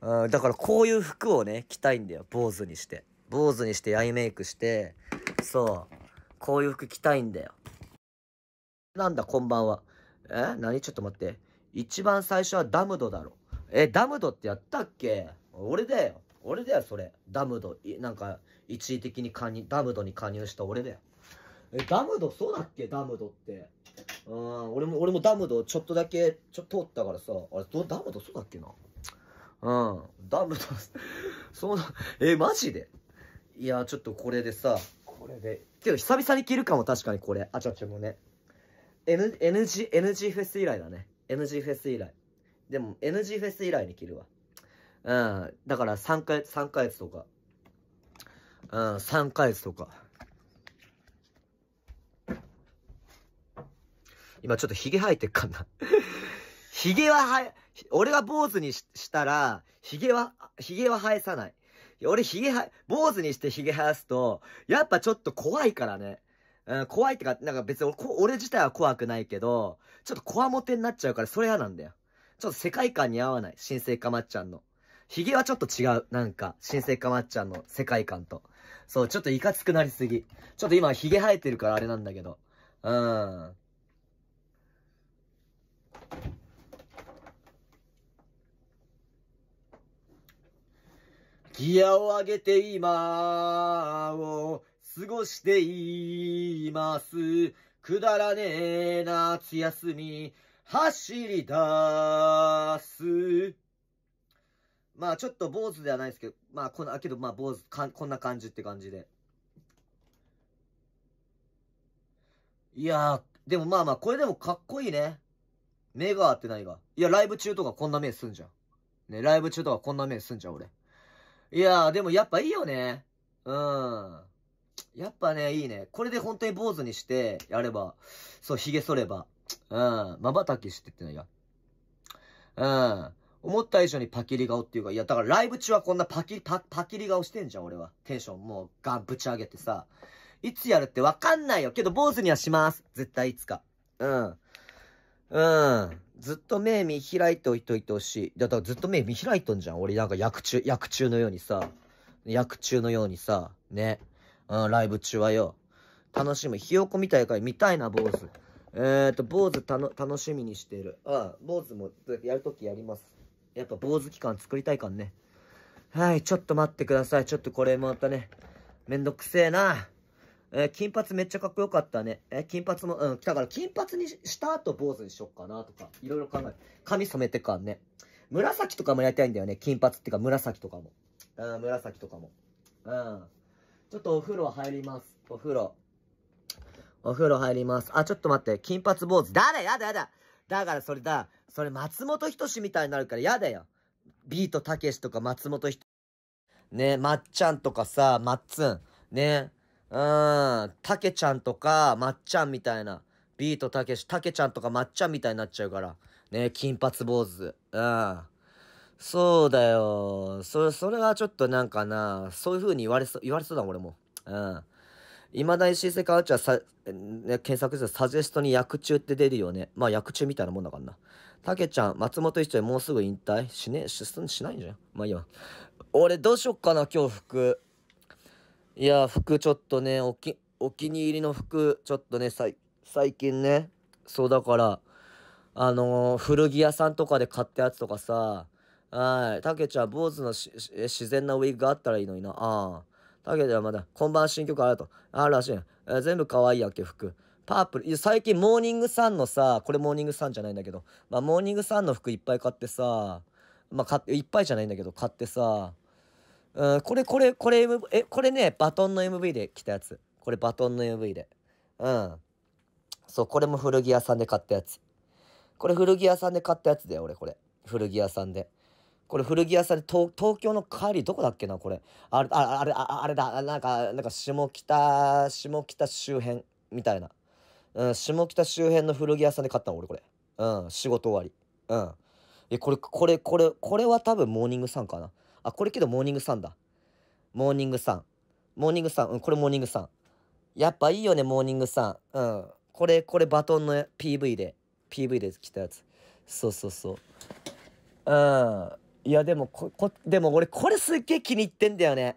うん、だからこういう服をね、着たいんだよ。坊主にして。坊主にしてアイメイクして、そう。こういう服着たいんだよ。なんだ、こんばんは。え何ちょっと待って。一番最初はダムドだろ。え、ダムドってやったっけ俺だよ。俺だよ、それ。ダムド。なんか、一時的に加入、ダムドに加入した俺だよ。え、ダムド、そうだっけダムドって。うん、俺も、俺もダムドちょっとだけ、ちょ、っと通ったからさ、あれ、どダムドそうだっけなうん、ダムド、そうだ、え、マジでいや、ちょっとこれでさ、これで、けど久々に着るかも、確かにこれ。あ、ちゃちゃもね。N、NG、NG フェス以来だね。NG フェス以来。でも、NG フェス以来に着るわ。うん、だから3か月、3ヶ月とか。うん、3ヶ月とか。今ちょっとヒゲ生えてっかなヒゲ は生え、俺が坊主にしたら、ヒゲは、ヒゲは生えさない。俺ヒゲは、坊主にしてヒゲ生やすと、やっぱちょっと怖いからね。うん、怖いってか、なんか別に俺自体は怖くないけど、ちょっと怖もてになっちゃうからそれ嫌なんだよ。ちょっと世界観に合わない。新生かまっちゃんの。ヒゲはちょっと違う。なんか、新生かまっちゃんの世界観と。そう、ちょっといかつくなりすぎ。ちょっと今ヒゲ生えてるからあれなんだけど。うん。ギアを上げて今を過ごしています。くだらねえ夏休み、走り出す。まあちょっと坊主ではないですけど、まあこの、けどまあ坊主、かこんな感じって感じで。いやー、でもまあまあこれでもかっこいいね。目が合ってないが。いや、ライブ中とかこんな目すんじゃん。ね、ライブ中とかこんな目すんじゃん、俺。いやー、でもやっぱいいよね。うん。やっぱね、いいね。これで本当に坊主にして、やれば、そう、髭剃れば、うん、瞬きしてってないや。うん。思った以上にパキリ顔っていうか、いや、だからライブ中はこんなパキ、パ、パキリ顔してんじゃん、俺は。テンションもうガンぶち上げてさ。いつやるってわかんないよ。けど、坊主にはします。絶対いつか。うん。うん。ずっと目見開いておいといてほしい。だからずっと目見開いとんじゃん。俺なんか薬中、薬中のようにさ。薬中のようにさ。ね。うん、ライブ中はよ。楽しむ。ひよこみたいから見たいな、坊主。えっ、ー、と、坊主たの、楽しみにしてる。ああ、坊主もやるときやります。やっぱ坊主期間作りたいかんね。はい、ちょっと待ってください。ちょっとこれもまたね、めんどくせえな。えー、金髪めっちゃかっこよかったね。えー、金髪も、うん、だから金髪にした後坊主にしよっかなとか、いろいろ考える。髪染めてかんね。紫とかもやりたいんだよね。金髪っていうか紫とかも。うん、紫とかも。うん。ちょっとお風呂入ります。お風呂。お風呂入ります。あ、ちょっと待って。金髪坊主。だだやだやだだからそれだ。それ松本人志みたいになるからやだよ。ビートたけしとか松本人ね、まっちゃんとかさ、まっつん。ね。うん、たけちゃんとか、まっちゃんみたいな。ビートたけし、たけちゃんとかまっちゃんみたいになっちゃうから。ね、金髪坊主。うん。そうだよ。それ、それはちょっとなんかな、そういう風に言われそう、言われそうだ俺も。うん。まだに新生カウチはさ、ね、検索したサジェストに役中って出るよね。まあ役中みたいなもんだからな。たけちゃん、松本一長もうすぐ引退しね、産しないんじゃん。まあいいわ。俺どうしよっかな、今日服。いやー、服ちょっとね、お気お気に入りの服、ちょっとね、最近ね、そうだから、あのー、古着屋さんとかで買ったやつとかさ、はい、たけちゃん、坊主の自然なウィッグあったらいいのにな。ああ。たけちゃん、まだ、今晩新曲あると。あるらしい、ね。えー、全部可愛いやっけ、服。パープル。最近、モーニングさんのさ、これモーニングさんじゃないんだけど、まあ、モーニングさんの服いっぱい買ってさ、まあ、いっぱいじゃないんだけど、買ってさ、うん、これ、これ、これ、M、え、これね、バトンの MV で来たやつ。これ、バトンの MV で。うん。そう、これも古着屋さんで買ったやつ。これ、古着屋さんで買ったやつだよ、俺、これ。古着屋さんで。これ古着屋さんで東東京の帰りどこだっけなこれあれあれあれだなんかなんか下北下北周辺みたいな、うん、下北周辺の古着屋さんで買ったの俺これうん仕事終わりうんえこれこれこれこれは多分モーニングさんかなあ、これけどモーニングサンだ。モーニングサン。モーニングサン。うん、これモーニングサン。やっぱいいよね、モーニングサン。うん。これ、これバトンの PV で、PV で来たやつ。そうそうそう。うん。いや、でも、こ、こ、でも俺、これすっげえ気に入ってんだよね。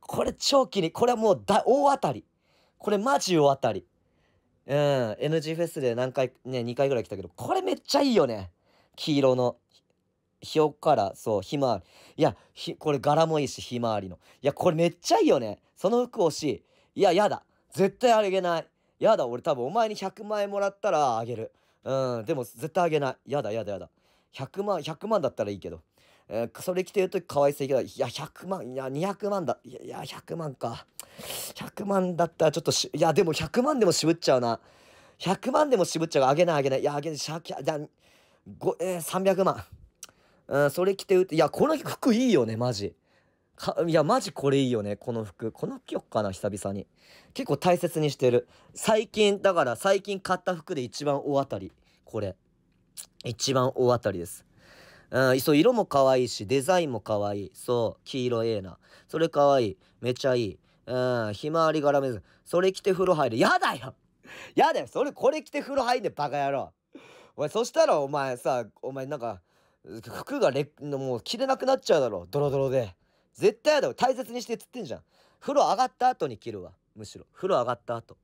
これ超気に、これはもう大当たり。これマジ大当たり。うん。NG フェスで何回、ね、2回ぐらい来たけど、これめっちゃいいよね。黄色の。ひよから、そう、ひまわり。いや、ひ、これ柄もいいし、ひまわりの。いや、これめっちゃいいよね。その服欲しい。いや、やだ。絶対あげない。やだ、俺多分お前に100万円もらったらあげる。うん、でも絶対あげない。やだ、やだ、やだ。100万、100万だったらいいけど。えー、それ着てると可愛すぎる。いや、100万、いや、200万だ。いや、いや100万か。100万だったらちょっとし、いや、でも100万でも渋っちゃうな。100万でも渋っちゃう。あげない、あげない。いや、あげない。しゃきゃ、じゃ、えー、300万。うん、それ着てういや、この服いいよね、マジ。かいや、マジこれいいよね、この服。この服よっかな、久々に。結構大切にしてる。最近、だから最近買った服で一番大当たり。これ。一番大当たりです。うん、そう、色も可愛いし、デザインも可愛い。そう、黄色ええな。それ可愛い。めちゃいい。うん、ひまわり柄目ず。それ着て風呂入る。やだよやだよそれ、これ着て風呂入んで、バカ野郎。お前、そしたらお前さ、お前なんか、服がれもう着れなくなっちゃうだろ。ドロドロで。絶対やだろ。大切にしてっつってんじゃん。風呂上がった後に着るわ。むしろ。風呂上がった後。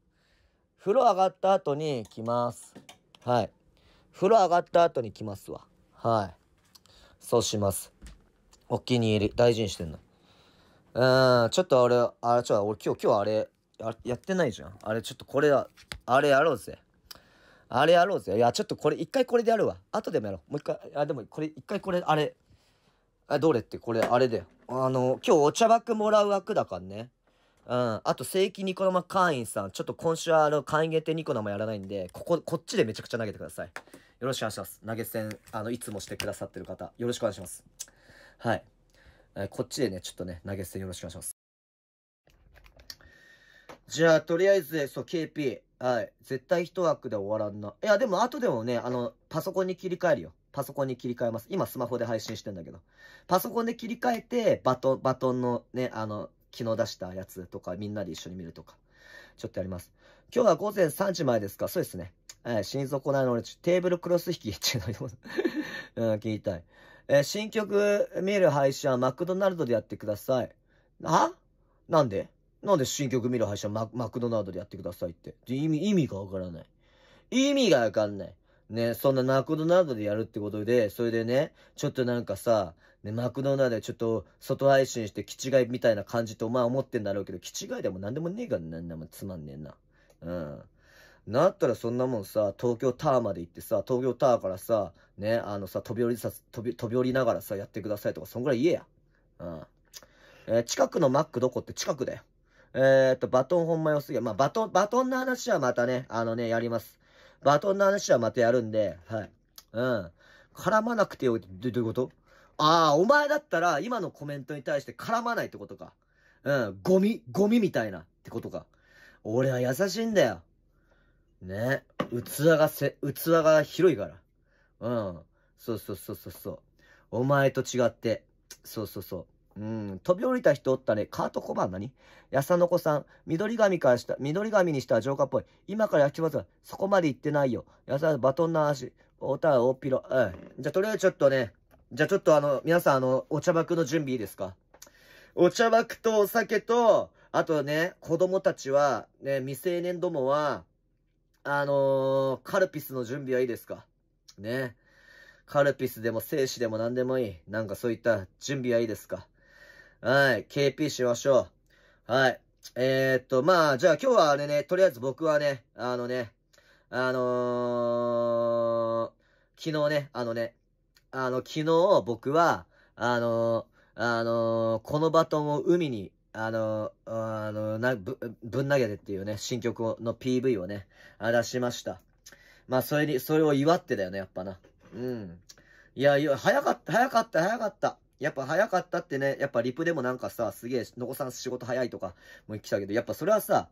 風呂上がった後に着ます。はい。風呂上がった後に着ますわ。はい。そうします。お気に入り。大事にしてんの。うん、ちょっと俺、あれ、ちょ、俺今日、今日あれ、やってないじゃん。あれ、ちょっとこれ、あれやろうぜ。あれやろうぜ。いや、ちょっとこれ、一回これでやるわ。後でもやろう。もう一回、あ、でもこれ、一回これ、あれ。あ、どれって、これ、あれだよ。あの、今日お茶枠もらう枠だからね。うん。あと、正規ニコ生会員さん。ちょっと今週は、あの、会員限定ニコ生やらないんで、ここ、こっちでめちゃくちゃ投げてください。よろしくお願いします。投げ銭、あの、いつもしてくださってる方、よろしくお願いします。はい。えこっちでね、ちょっとね、投げ銭よろしくお願いします。じゃあ、とりあえず、そう、KP。はい。絶対一枠で終わらんな。いや、でも後でもね、あの、パソコンに切り替えるよ。パソコンに切り替えます。今スマホで配信してんだけど。パソコンで切り替えて、バトン、バトンのね、あの、昨日出したやつとか、みんなで一緒に見るとか。ちょっとやります。今日は午前3時前ですかそうですね。はい、心臓こないの俺、テーブルクロス引きってうの うん、聞いたい。えー、新曲見る配信はマクドナルドでやってください。あなんでなんで新曲見る配信はマクドナルドでやってくださいって。意味、意味がわからない。意味がわかんない。ね、そんなマクドナルドでやるってことで、それでね、ちょっとなんかさ、ね、マクドナルドでちょっと外配信して、気違いみたいな感じとお前思ってんだろうけど、気違いでも何でもねえからなんもつまんねえな。うん。なったらそんなもんさ、東京タワーまで行ってさ、東京タワーからさ、ね、あのさ、飛び降りさ、飛び、飛び降りながらさ、やってくださいとか、そんぐらい言えや。うん。えー、近くのマックどこって近くだよ。えー、っと、バトンほんま良すぎまあ、バトン、バトンの話はまたね、あのね、やります。バトンの話はまたやるんで、はい。うん。絡まなくてよい、ど、どういうことああ、お前だったら、今のコメントに対して絡まないってことか。うん、ゴミ、ゴミみたいなってことか。俺は優しいんだよ。ね。器がせ、器が広いから。うん。そうそうそうそうそう。お前と違って。そうそうそう。うん、飛び降りた人おったね。カート小判何やさのこさん、緑髪からした、緑髪にしたら浄化っぽい。今から焼きますそこまで行ってないよ。やさ、バトンの足、おたら、大ピロ。うん。じゃあ、とりあえずちょっとね、じゃあちょっとあの、皆さんあの、お茶爆の準備いいですかお茶爆とお酒と、あとね、子供たちは、ね、未成年どもは、あのー、カルピスの準備はいいですかね。カルピスでも精子でも何でもいい。なんかそういった準備はいいですかはい、KP しましょう。はい。えー、っと、まあ、じゃあ今日はあれね、とりあえず僕はね、あのね、あのー、昨日ね、あのね、あの、昨日僕は、あのー、あのー、このバトンを海に、あのー、あのな、ぶ、ぶん投げてっていうね、新曲を、の PV をね、出しました。まあ、それに、それを祝ってだよね、やっぱな。うん。いや、いや、早かった、早かった、早かった。やっぱ早かったってね、やっぱリプでもなんかさ、すげえ、のこさん仕事早いとかも言ってたけど、やっぱそれはさ、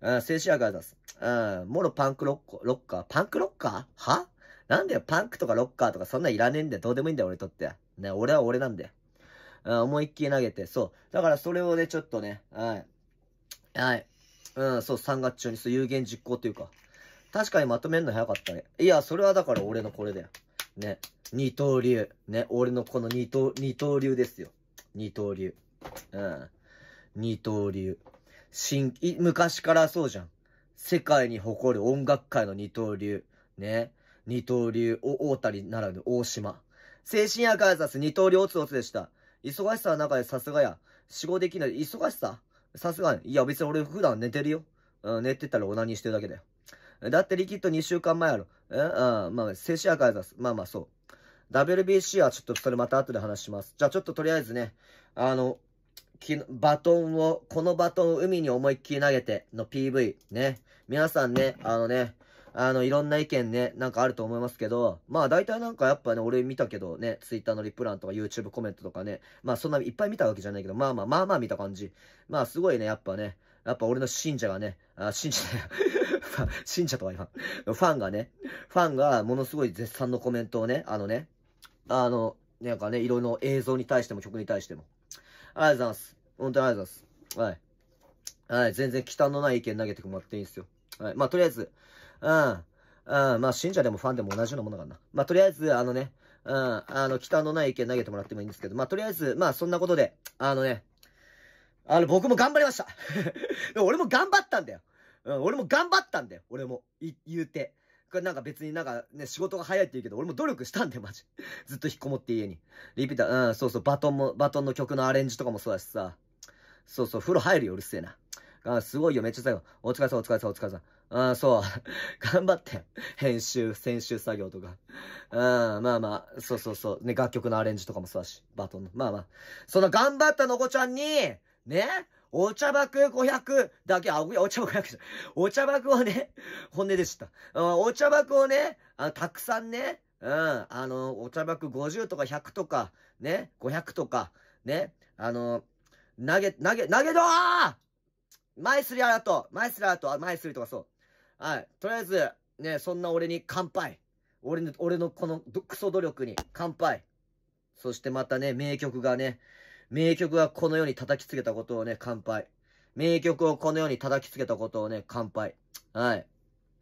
うん、静止やからだす。うん、もろパンクロッロッカー。パンクロッカーはなんだよ、パンクとかロッカーとかそんないらねえんだよ。どうでもいいんだよ、俺にとって。ね、俺は俺なんだよ。うん、思いっきり投げて、そう。だからそれをね、ちょっとね、はい。はい。うん、そう、3月中に、そう、有言実行というか。確かにまとめるの早かったね。いや、それはだから俺のこれだよ。ね。二刀流。ね。俺のこの二刀、二刀流ですよ。二刀流。うん。二刀流。新、昔からそうじゃん。世界に誇る音楽界の二刀流。ね。二刀流、お、大谷ならぬ大島。精神や開発二刀流おつおつでした。忙しさの中でさすがや。死後できない。忙しささすがに。いや別に俺普段寝てるよ。うん、寝てたらオナニーしてるだけだよ。だってリキッド2週間前やろ。えうん。まあ、静止やからだす。まあまあ、そう。WBC はちょっとそれまた後で話します。じゃあちょっととりあえずね、あの、きバトンを、このバトンを海に思いっきり投げての PV ね。皆さんね、あのね、あの、いろんな意見ね、なんかあると思いますけど、まあ大体なんかやっぱね、俺見たけどね、Twitter のリプランとか YouTube コメントとかね、まあそんないっぱい見たわけじゃないけど、まあまあまあまあ見た感じ。まあすごいね、やっぱね、やっぱ俺の信者がね、あ、信者だよ。信者とは今、ファンがね、ファンがものすごい絶賛のコメントをね、あのね、あの、なんかね、いろいろ映像に対しても曲に対しても。ありがとうございます。本当にありがとうございます。はい。はい。全然忌憚のない意見投げてもらっていいんですよ。はい。まあ、とりあえず、うん。うん、まあ、信者でもファンでも同じようなものかな。まあ、とりあえず、あのね、うん、あの、忌憚のない意見投げてもらってもいいんですけど、まあ、とりあえず、まあ、そんなことで、あのね、あの、僕も頑張りました 俺も頑張ったんだよ。うん、俺も頑張ったんだよ。俺も。い、言うて。これなんか別になんかね、仕事が早いって言うけど、俺も努力したんだよ、マジ。ずっと引っこもって家に。リピーター、うん、そうそう、バトンも、バトンの曲のアレンジとかもそうだしさ。そうそう、風呂入るよ、うるせえな。あ、すごいよ、めっちゃ最後。お疲れさん、お疲れさん、お疲れさん。うん、そう。頑張って。編集、編集作業とか。うん、まあまあ、そうそうそう。ね、楽曲のアレンジとかもそうだし、バトンの。まあまあ。その頑張ったのこちゃんに、ねお茶箱500だけ、あ、お茶箱500じゃお茶箱はね、本音でした。お茶箱をね、あたくさんね、うん、あの、お茶箱50とか100とか、ね、500とか、ね、あの、投げ、投げ、投げどーマイスリアラートマイスリアラートマイスリーとかそう。はい。とりあえず、ね、そんな俺に乾杯。俺の、俺のこのクソ努力に乾杯。そしてまたね、名曲がね、名曲はこの世に叩きつけたことをね、乾杯。名曲をこの世に叩きつけたことをね、乾杯。はい。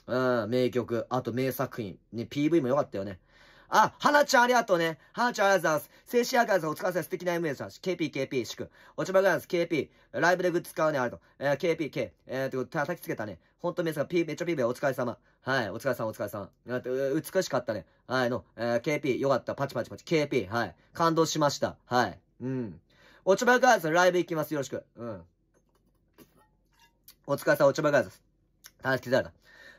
うん、名曲。あと名作品。ね、PV も良かったよね。あ、花ちゃんありがとうね。花ちゃんありがとうございます。静止アーカイズお疲れ様です。素敵な夢でし KP、KP、祝。おちばくらいです。KP。ライブでグッズ買うね、ありがとう。えー、KP、K。えー、と、叩きつけたね。ほんと皆 P、めっちゃ PV お疲れ様。はい、お疲れ様、お疲れ様。美しかったね。はい、の、えー、KP、よかった。パチパチパチ。KP、はい。感動しました。はい。うん。おちばガーズ、ライブ行きます。よろしく。うん。お疲れ様、おちばガーズ。話聞いたら。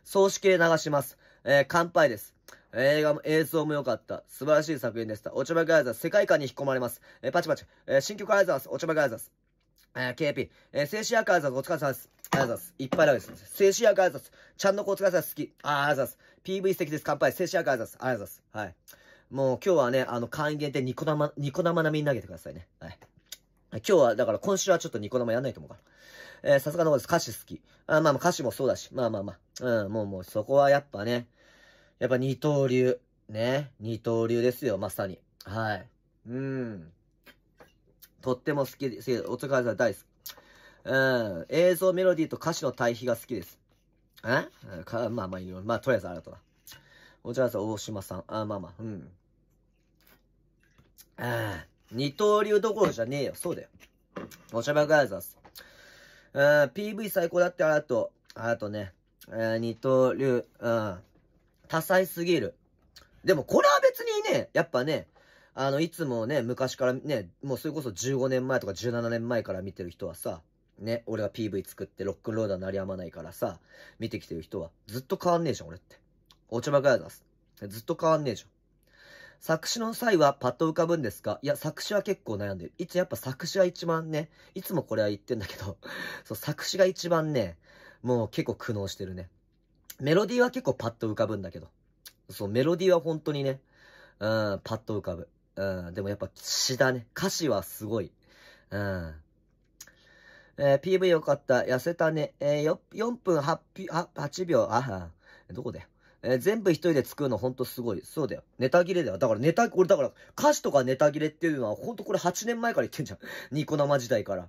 葬式で流します。えー、乾杯です。映画も映像も良かった。素晴らしい作品でした。おちばガーズ、世界観に引き込まれます。えー、パチパチ。えー、新曲ありがとうございます。おちばガーズ。えー、KP。えー、静止役ありがとうございます。お疲れ様です。ありがとうございます。いっぱいあるわけです。静止役ありがとうございます。ちゃんの子お疲れ様です。好き。ああ、ありがとうございます。PV 素敵です。乾杯。静止役ありがとうございます。ありがとうございます。はい。もう今日はね、あの、還元でニコ生、ニコ生並みに投げてくださいね。はい。今日は、だから今週はちょっとニコ生やんないと思うから。えー、さすがの方です。歌詞好き。あまあまあ歌詞もそうだし。まあまあまあ。うん、もうもうそこはやっぱね。やっぱ二刀流。ね。二刀流ですよ、まさに。はい。うん。とっても好きです。お疲れ様大好き。うん。映像、メロディーと歌詞の対比が好きです。えかまあまあいろいろ。まあとりあえずあなただ。お疲れ様大島さん。あまあまあ。うん。ああ。二刀流どころじゃねえよ。そうだよ。おしゃばくあざす。うん、PV 最高だって、あと、あとね、えー、二刀流、うん、多彩すぎる。でもこれは別にね、やっぱね、あの、いつもね、昔からね、もうそれこそ15年前とか17年前から見てる人はさ、ね、俺が PV 作ってロックンローダー鳴りやまないからさ、見てきてる人は、ずっと変わんねえじゃん、俺って。お茶ばかザだす。ずっと変わんねえじゃん。作詞の際はパッと浮かぶんですかいや、作詞は結構悩んでる。いつやっぱ作詞は一番ね、いつもこれは言ってんだけど、そう、作詞が一番ね、もう結構苦悩してるね。メロディーは結構パッと浮かぶんだけど。そう、メロディーは本当にね、うん、パッと浮かぶ。うん、でもやっぱ詩だね。歌詞はすごい。うん。えー、PV よかった。痩せたね。えー、4分8、8秒、あは、どこでえー、全部一人で作るのほんとすごい。そうだよ。ネタ切れだよ。だからネタ、俺だから歌詞とかネタ切れっていうのはほんとこれ8年前から言ってんじゃん。ニコ生時代から。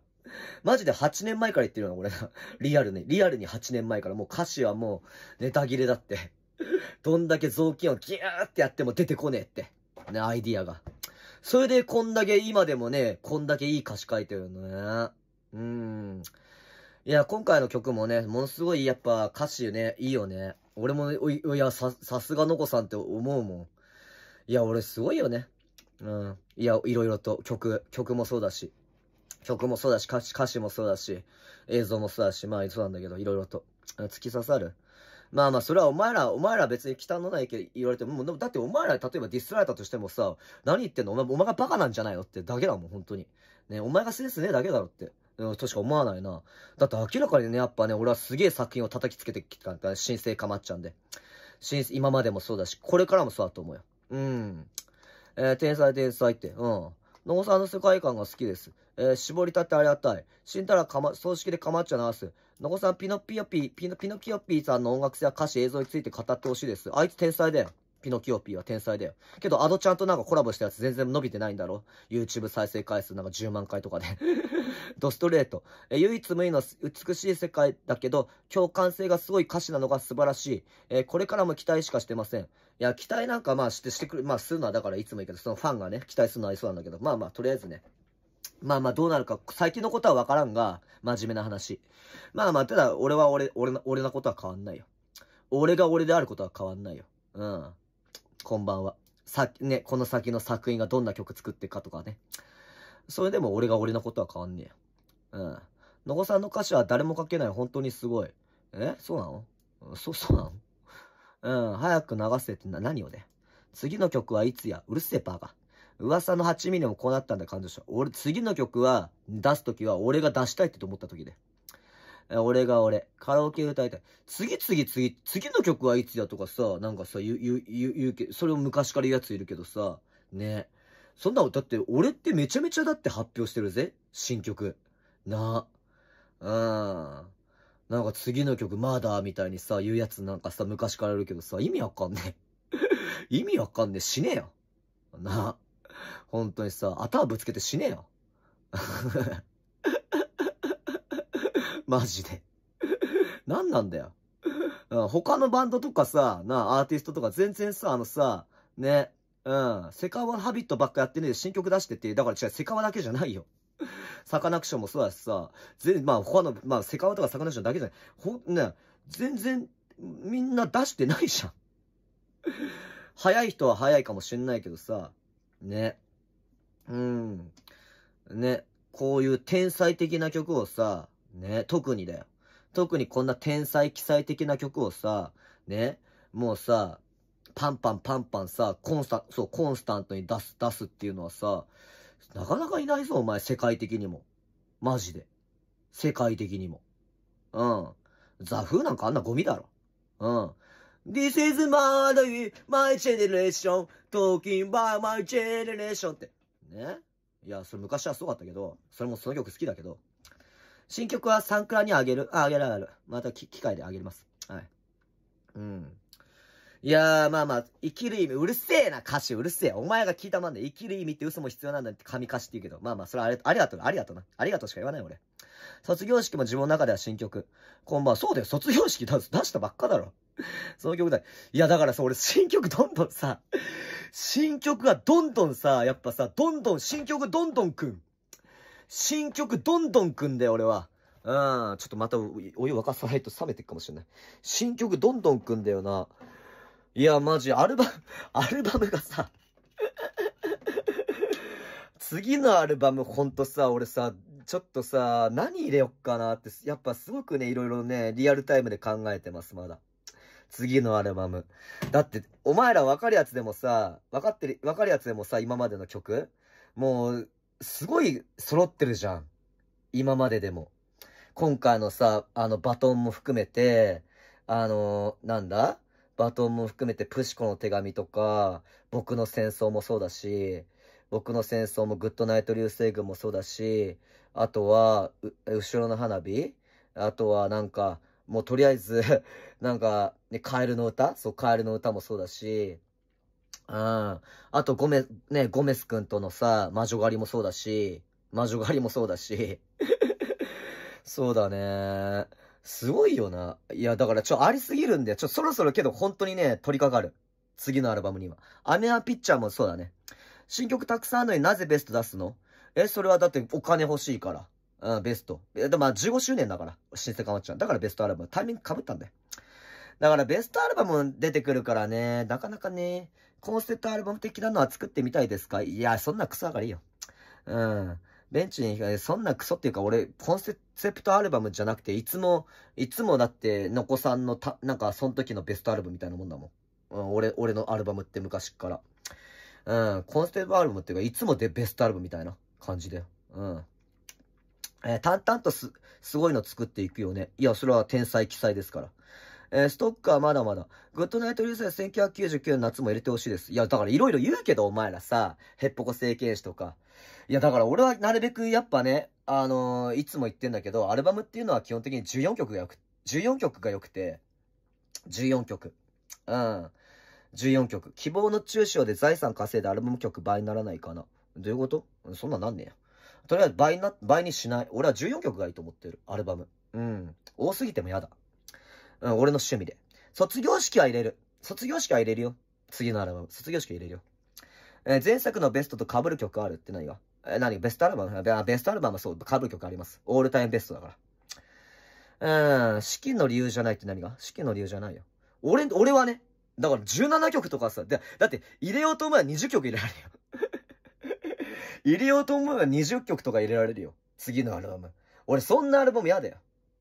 マジで8年前から言ってるよな、俺。リアルに、リアルに8年前から。もう歌詞はもう、ネタ切れだって。どんだけ雑巾をギューってやっても出てこねえって。ね、アイディアが。それでこんだけ今でもね、こんだけいい歌詞書いてるのね。うーん。いや、今回の曲もね、ものすごいやっぱ歌詞ね、いいよね。俺も、いや、さ、さすがのこさんって思うもん。いや、俺すごいよね。うん。いや、いろいろと曲、曲もそうだし。曲もそうだし、歌詞、歌詞もそうだし、映像もそうだし、まあそうなんだけど、いろいろと。突き刺さる。まあまあ、それはお前ら、お前ら別に汚のないけど言われても、もだってお前ら例えばディスられたとしてもさ、何言ってんのお前、お前がバカなんじゃないのってだけだもん、本当に。ね、お前がセンスねえだけだろって。としか思わないな。だって明らかにね、やっぱね、俺はすげえ作品を叩きつけてきたんら、新生かまっちゃんで。新、今までもそうだし、これからもそうだと思うよ。うん。えー、天才天才って、うん。農産の世界観が好きです。えー、絞りたってありがたい。死んだらかま、葬式でかまっちゃなす。のこさん、ピノピヨピー、ピノ、ピノキヨピーさんの音楽性や歌詞、映像について語ってほしいです。あいつ天才だよ。ピノキオピーは天才だよ。けど、アドちゃんとなんかコラボしたやつ全然伸びてないんだろ ?YouTube 再生回数なんか10万回とかで ドストレート。え、唯一無二の美しい世界だけど、共感性がすごい歌詞なのが素晴らしい。えこれからも期待しかしてません。いや、期待なんかまあして、してくる、まあするのはだからいつもいいけど、そのファンがね、期待するのはいそうなんだけど、まあまあ、とりあえずね。まあまあどうなるか、最近のことはわからんが、真面目な話。まあまあ、ただ俺は俺、俺の、俺のことは変わんないよ。俺が俺であることは変わんないよ。うん。こんばんは。さ、ね、この先の作品がどんな曲作ってかとかね。それでも俺が俺のことは変わんねえ。うん。のこさんの歌詞は誰も書けない。本当にすごい。えそうなの、うん、そう、そうなの。早く流せってな、何をね。次の曲はいつやうるせえバカ。噂の8ミリもこうなったんだ感じでしょ。俺、次の曲は、出すときは俺が出したいって思ったときで。俺が俺、カラオケ歌いたい。次次次、次の曲はいつやとかさ、なんかさ、言う、言う、言うけそれを昔から言うやついるけどさ、ね。そんな、だって俺ってめちゃめちゃだって発表してるぜ。新曲。なあ。うん。なんか次の曲まだみたいにさ、言うやつなんかさ、昔からあるけどさ、意味わかんねえ。意味わかんねえ。死ねえよ。なあ。本当にさ、頭ぶつけて死ねえよ。マジで。何なんだよ。他のバンドとかさ、な、アーティストとか全然さ、あのさ、ね、うん、セカワハビットばっかやってねえ新曲出してて、だから違う、セカワだけじゃないよ。サカナクションもそうだしさ、全、まあ他の、まあセカワとかサカナクションだけじゃない。ほ、ね、全然、みんな出してないじゃん。早い人は早いかもしんないけどさ、ね。うん。ね、こういう天才的な曲をさ、ね、特にだよ。特にこんな天才奇才的な曲をさ、ね、もうさ、パンパンパンパンさ、コンスタ、そう、コンスタントに出す、出すっていうのはさ、なかなかいないぞ、お前、世界的にも。マジで。世界的にも。うん。ザーなんかあんなゴミだろ。うん。This is my, my generation, talking by my generation って。ねいや、それ昔はすごかったけど、それもその曲好きだけど、新曲はサンクラにあげる、あ、あげるあげる。また機会であげます。はい。うん。いやー、まあまあ、生きる意味、うるせえな歌詞、うるせえ。お前が聞いたまんで、生きる意味って嘘も必要なんだって神歌詞って言うけど、まあまあ、それありありがとう、ありがとうな。ありがとうしか言わない俺。卒業式も自分の中では新曲。こんばんは、そうだよ、卒業式出したばっかだろ。その曲だ。いや、だからさ、俺新曲どんどんさ、新曲がどんどんさ、やっぱさ、どんどん、新曲どんどんくん。新曲どんどん組んで、俺は。うん、ちょっとまたお湯沸かさないと冷めてくかもしれない。新曲どんどん組んだよな。いや、マジ、アルバム、アルバムがさ 次のアルバムほんとさ、俺さ、ちょっとさ、何入れよっかなって、やっぱすごくね、いろいろね、リアルタイムで考えてます、まだ。次のアルバム。だって、お前ら分かるやつでもさ、分かってる、分かるやつでもさ、今までの曲もう、すごい揃ってるじゃん。今まででも。今回のさ、あの、バトンも含めて、あの、なんだバトンも含めて、プシコの手紙とか、僕の戦争もそうだし、僕の戦争もグッドナイト流星群もそうだし、あとは、後ろの花火あとはなんか、もうとりあえず なんか、ね、カエルの歌そう、カエルの歌もそうだし、うん。あと、ゴメ、ね、ゴメス君とのさ、魔女狩りもそうだし、魔女狩りもそうだし。そうだね。すごいよな。いや、だからちょ、ありすぎるんで、ちょ、そろそろけど本当にね、取り掛かる。次のアルバムには。アメアピッチャーもそうだね。新曲たくさんあるのになぜベスト出すのえ、それはだってお金欲しいから。うん、ベスト。え、でもまあ15周年だから。新生かまっちゃう。だからベストアルバム。タイミング被ったんだよ。だからベストアルバム出てくるからね、なかなかね、コンセプトアルバム的なのは作ってみたいですかいや、そんなクソ上がりよ。うん。ベンチに、そんなクソっていうか、俺、コンセプトアルバムじゃなくて、いつも、いつもだって、のこさんのた、なんか、その時のベストアルバムみたいなもんだもん。うん、俺、俺のアルバムって昔から。うん、コンセプトアルバムっていうか、いつもでベストアルバムみたいな感じで。うん。えー、淡々とす、すごいの作っていくよね。いや、それは天才記載ですから。えー、ストックはまだまだ。グッドナイトリースは1999の夏も入れてほしいです。いや、だからいろいろ言うけど、お前らさ、ヘッポコ整形師とか。いや、だから俺はなるべくやっぱね、あのー、いつも言ってんだけど、アルバムっていうのは基本的に14曲がよく、14曲が良くて、14曲。うん。14曲。希望の中小で財産稼いでアルバム曲倍にならないかな。どういうことそんなんなんねや。とりあえず倍な、倍にしない。俺は14曲がいいと思ってる。アルバム。うん。多すぎてもやだ。うん、俺の趣味で。卒業式は入れる。卒業式は入れるよ。次のアルバム。卒業式入れるよ。えー、前作のベストと被る曲あるって何がえー、何ベストアルバムベベストアルバムはそう、被る曲あります。オールタイムベストだから。うん、資金の理由じゃないって何が資金の理由じゃないよ。俺、俺はね、だから17曲とかさ、だだって入れようと思えば20曲入れられるよ 入れようと思えば20曲とか入れられるよ。次のアルバム。俺そんなアルバム嫌だよ。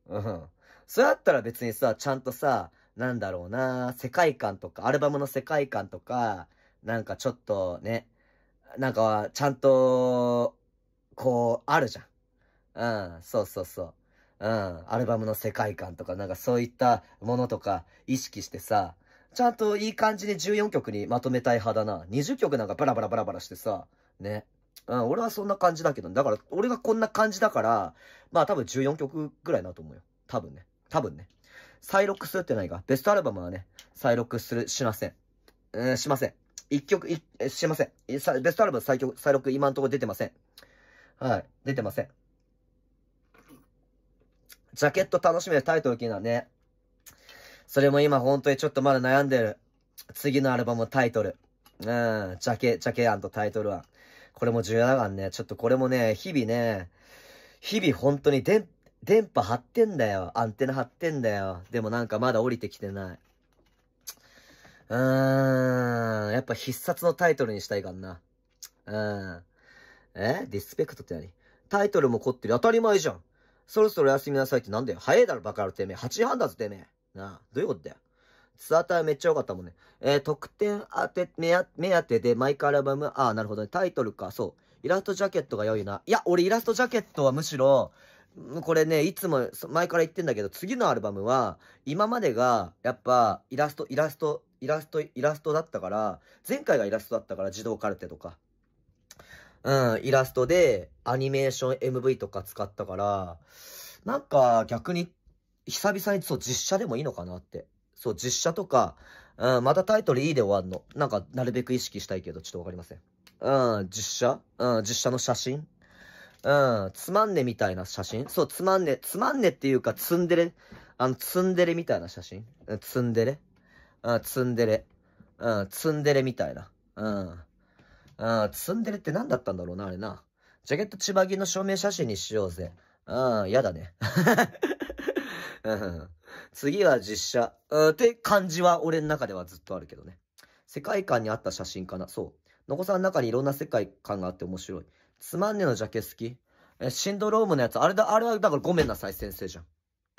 うん。それだったら別にさ、ちゃんとさ、なんだろうな、世界観とか、アルバムの世界観とか、なんかちょっとね、なんか、ちゃんと、こう、あるじゃん。うん、そうそうそう。うん、アルバムの世界観とか、なんかそういったものとか意識してさ、ちゃんといい感じに14曲にまとめたい派だな。20曲なんかバラバラバラバラしてさ、ね。うん、俺はそんな感じだけど、だから、俺がこんな感じだから、まあ多分14曲ぐらいなと思うよ。多分ね。多分ね。再録するってないか。ベストアルバムはね、再録する、しません。うん、しません。一曲、い、しません。ベストアルバム再曲、再録今んとこ出てません。はい。出てません。ジャケット楽しめるタイトル気になるね。それも今本当にちょっとまだ悩んでる。次のアルバムタイトル。うん、ジャケ、ジャケンとタイトルは。これも重要だからね。ちょっとこれもね、日々ね、日々本当に電電波張ってんだよ。アンテナ張ってんだよ。でもなんかまだ降りてきてない。うーん。やっぱ必殺のタイトルにしたいからな。うん。えディスペクトって何タイトルも凝ってる。当たり前じゃん。そろそろ休みなさいってなんだよ。早いだろ、バカるてめえ。8時半だぞ、てめえ。なあ、どういうことだよ。ツアータイめっちゃ良かったもんね。えー、特典当て、目当目当てでマイクアルバム、ああ、なるほどね。タイトルか、そう。イラストジャケットが良いな。いや、俺イラストジャケットはむしろ、これね、いつも前から言ってんだけど、次のアルバムは、今までがやっぱイラスト、イラスト、イラスト、イラストだったから、前回がイラストだったから、自動カルテとか。うん、イラストでアニメーション MV とか使ったから、なんか逆に久々にそう実写でもいいのかなって。そう、実写とか、うん、またタイトルいいで終わるの。なんかなるべく意識したいけど、ちょっと分かりません。うん、実写うん、実写の写真うん、つまんねみたいな写真そう、つまんね、つまんねっていうか、ツンデレ。あの、ツンデレみたいな写真つん、ツンデレん、ツンデレ。ん、ツンデレみたいな。つん。でれツンデレって何だったんだろうな、あれな。ジャケット千葉木の照明写真にしようぜ。うん、やだね。次は実写。うん、って感じは俺の中ではずっとあるけどね。世界観に合った写真かな。そう。のこさんの中にいろんな世界観があって面白い。すまんねえのジャケ好きえ、シンドロームのやつ、あれだ、あれはだからごめんなさい先生じゃ